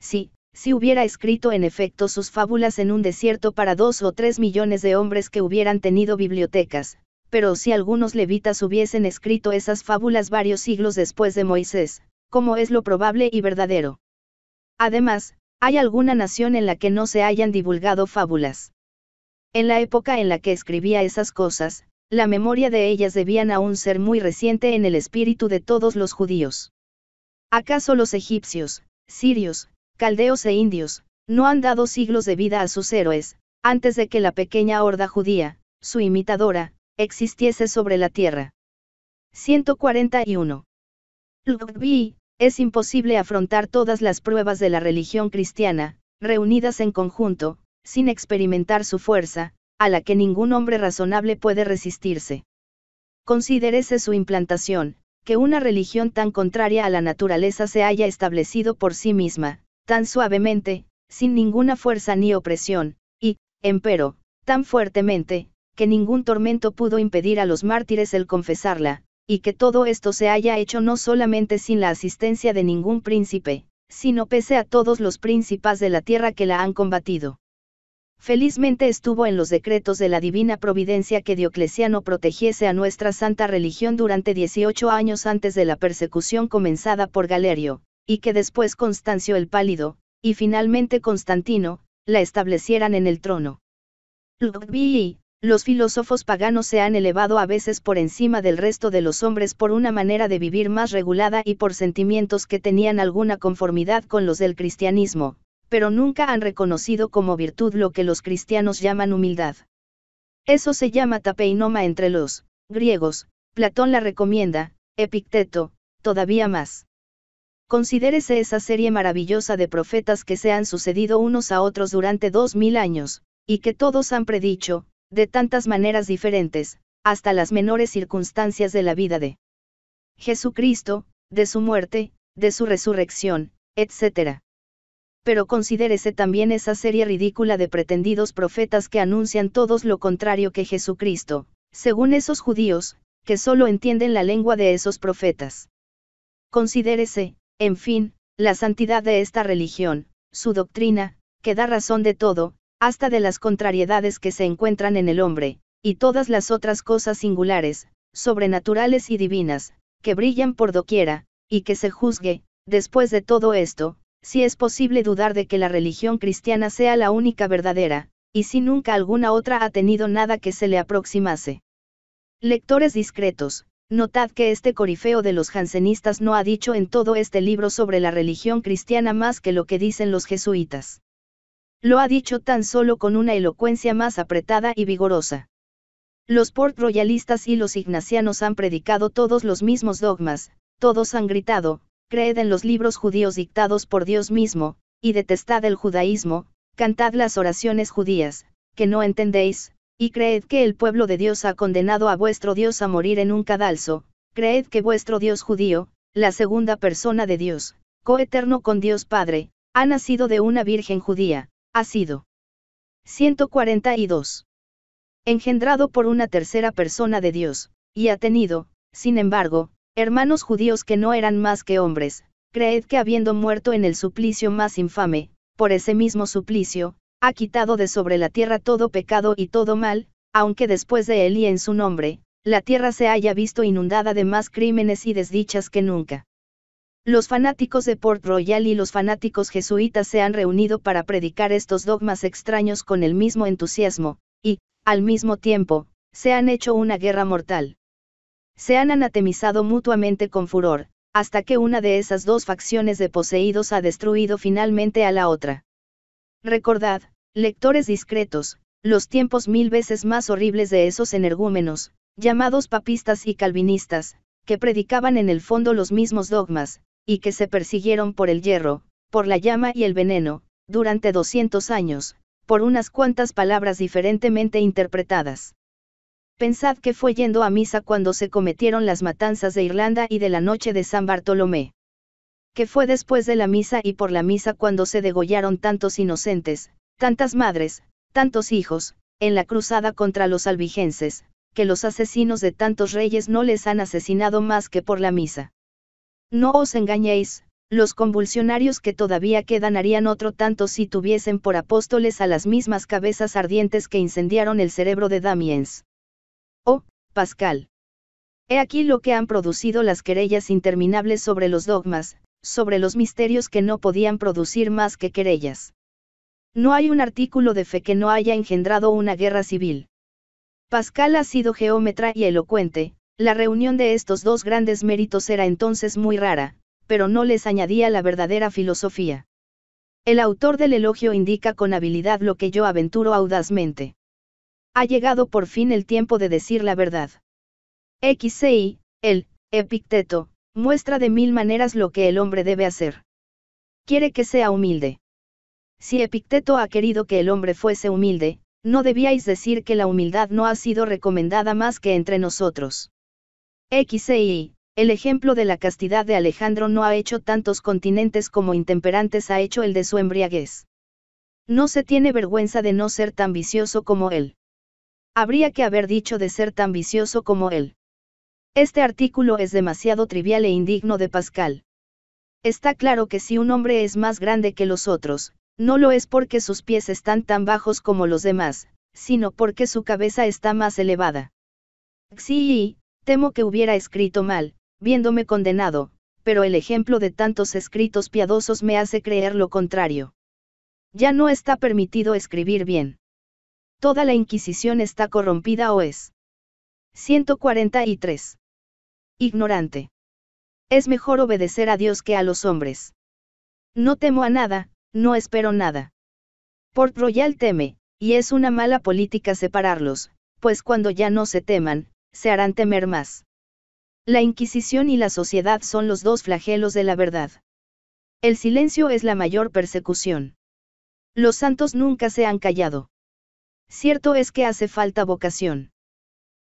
Sí, si hubiera escrito en efecto sus fábulas en un desierto para dos o tres millones de hombres que hubieran tenido bibliotecas, pero si algunos levitas hubiesen escrito esas fábulas varios siglos después de Moisés, como es lo probable y verdadero. Además, hay alguna nación en la que no se hayan divulgado fábulas. En la época en la que escribía esas cosas, la memoria de ellas debían aún ser muy reciente en el espíritu de todos los judíos. ¿Acaso los egipcios, sirios, caldeos e indios, no han dado siglos de vida a sus héroes, antes de que la pequeña horda judía, su imitadora, existiese sobre la tierra? 141. es imposible afrontar todas las pruebas de la religión cristiana, reunidas en conjunto, sin experimentar su fuerza, a la que ningún hombre razonable puede resistirse. Considérese su implantación, que una religión tan contraria a la naturaleza se haya establecido por sí misma, tan suavemente, sin ninguna fuerza ni opresión, y, empero, tan fuertemente, que ningún tormento pudo impedir a los mártires el confesarla, y que todo esto se haya hecho no solamente sin la asistencia de ningún príncipe, sino pese a todos los príncipes de la tierra que la han combatido. Felizmente estuvo en los decretos de la divina providencia que Diocleciano protegiese a nuestra santa religión durante 18 años antes de la persecución comenzada por Galerio, y que después Constancio el Pálido, y finalmente Constantino, la establecieran en el trono. los filósofos paganos se han elevado a veces por encima del resto de los hombres por una manera de vivir más regulada y por sentimientos que tenían alguna conformidad con los del cristianismo, pero nunca han reconocido como virtud lo que los cristianos llaman humildad. Eso se llama tapeinoma entre los griegos, Platón la recomienda, Epicteto, todavía más. Considérese esa serie maravillosa de profetas que se han sucedido unos a otros durante dos mil años, y que todos han predicho, de tantas maneras diferentes, hasta las menores circunstancias de la vida de Jesucristo, de su muerte, de su resurrección, etc pero considérese también esa serie ridícula de pretendidos profetas que anuncian todos lo contrario que Jesucristo, según esos judíos, que solo entienden la lengua de esos profetas. Considérese, en fin, la santidad de esta religión, su doctrina, que da razón de todo, hasta de las contrariedades que se encuentran en el hombre, y todas las otras cosas singulares, sobrenaturales y divinas, que brillan por doquiera, y que se juzgue, después de todo esto, si es posible dudar de que la religión cristiana sea la única verdadera, y si nunca alguna otra ha tenido nada que se le aproximase. Lectores discretos, notad que este corifeo de los jansenistas no ha dicho en todo este libro sobre la religión cristiana más que lo que dicen los jesuitas. Lo ha dicho tan solo con una elocuencia más apretada y vigorosa. Los portroyalistas y los ignacianos han predicado todos los mismos dogmas, todos han gritado, creed en los libros judíos dictados por Dios mismo, y detestad el judaísmo, cantad las oraciones judías, que no entendéis, y creed que el pueblo de Dios ha condenado a vuestro Dios a morir en un cadalso, creed que vuestro Dios judío, la segunda persona de Dios, coeterno con Dios Padre, ha nacido de una virgen judía, ha sido 142. Engendrado por una tercera persona de Dios, y ha tenido, sin embargo, hermanos judíos que no eran más que hombres, creed que habiendo muerto en el suplicio más infame, por ese mismo suplicio, ha quitado de sobre la tierra todo pecado y todo mal, aunque después de él y en su nombre, la tierra se haya visto inundada de más crímenes y desdichas que nunca. Los fanáticos de Port Royal y los fanáticos jesuitas se han reunido para predicar estos dogmas extraños con el mismo entusiasmo, y, al mismo tiempo, se han hecho una guerra mortal se han anatemizado mutuamente con furor, hasta que una de esas dos facciones de poseídos ha destruido finalmente a la otra. Recordad, lectores discretos, los tiempos mil veces más horribles de esos energúmenos, llamados papistas y calvinistas, que predicaban en el fondo los mismos dogmas, y que se persiguieron por el hierro, por la llama y el veneno, durante 200 años, por unas cuantas palabras diferentemente interpretadas. Pensad que fue yendo a misa cuando se cometieron las matanzas de Irlanda y de la noche de San Bartolomé. Que fue después de la misa y por la misa cuando se degollaron tantos inocentes, tantas madres, tantos hijos, en la cruzada contra los albigenses, que los asesinos de tantos reyes no les han asesinado más que por la misa. No os engañéis, los convulsionarios que todavía quedan harían otro tanto si tuviesen por apóstoles a las mismas cabezas ardientes que incendiaron el cerebro de Damiens. Oh, Pascal. He aquí lo que han producido las querellas interminables sobre los dogmas, sobre los misterios que no podían producir más que querellas. No hay un artículo de fe que no haya engendrado una guerra civil. Pascal ha sido geómetra y elocuente, la reunión de estos dos grandes méritos era entonces muy rara, pero no les añadía la verdadera filosofía. El autor del elogio indica con habilidad lo que yo aventuro audazmente. Ha llegado por fin el tiempo de decir la verdad. XI, el, Epicteto, muestra de mil maneras lo que el hombre debe hacer. Quiere que sea humilde. Si Epicteto ha querido que el hombre fuese humilde, no debíais decir que la humildad no ha sido recomendada más que entre nosotros. XI, el ejemplo de la castidad de Alejandro no ha hecho tantos continentes como intemperantes ha hecho el de su embriaguez. No se tiene vergüenza de no ser tan vicioso como él. Habría que haber dicho de ser tan vicioso como él. Este artículo es demasiado trivial e indigno de Pascal. Está claro que si un hombre es más grande que los otros, no lo es porque sus pies están tan bajos como los demás, sino porque su cabeza está más elevada. Sí, temo que hubiera escrito mal, viéndome condenado, pero el ejemplo de tantos escritos piadosos me hace creer lo contrario. Ya no está permitido escribir bien toda la Inquisición está corrompida o es. 143. Ignorante. Es mejor obedecer a Dios que a los hombres. No temo a nada, no espero nada. Port Royal teme, y es una mala política separarlos, pues cuando ya no se teman, se harán temer más. La Inquisición y la sociedad son los dos flagelos de la verdad. El silencio es la mayor persecución. Los santos nunca se han callado. Cierto es que hace falta vocación.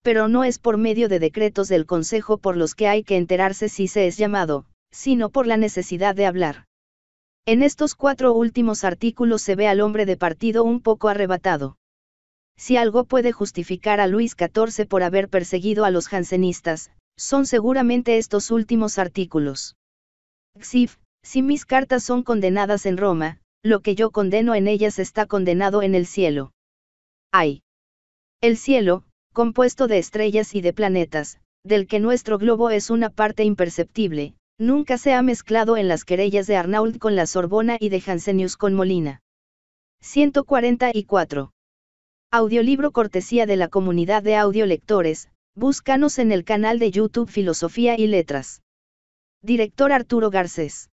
Pero no es por medio de decretos del Consejo por los que hay que enterarse si se es llamado, sino por la necesidad de hablar. En estos cuatro últimos artículos se ve al hombre de partido un poco arrebatado. Si algo puede justificar a Luis XIV por haber perseguido a los jansenistas, son seguramente estos últimos artículos. si mis cartas son condenadas en Roma, lo que yo condeno en ellas está condenado en el cielo. Hay. El cielo, compuesto de estrellas y de planetas, del que nuestro globo es una parte imperceptible, nunca se ha mezclado en las querellas de Arnault con la Sorbona y de Hansenius con Molina. 144. Audiolibro cortesía de la comunidad de audiolectores, búscanos en el canal de YouTube Filosofía y Letras. Director Arturo Garcés.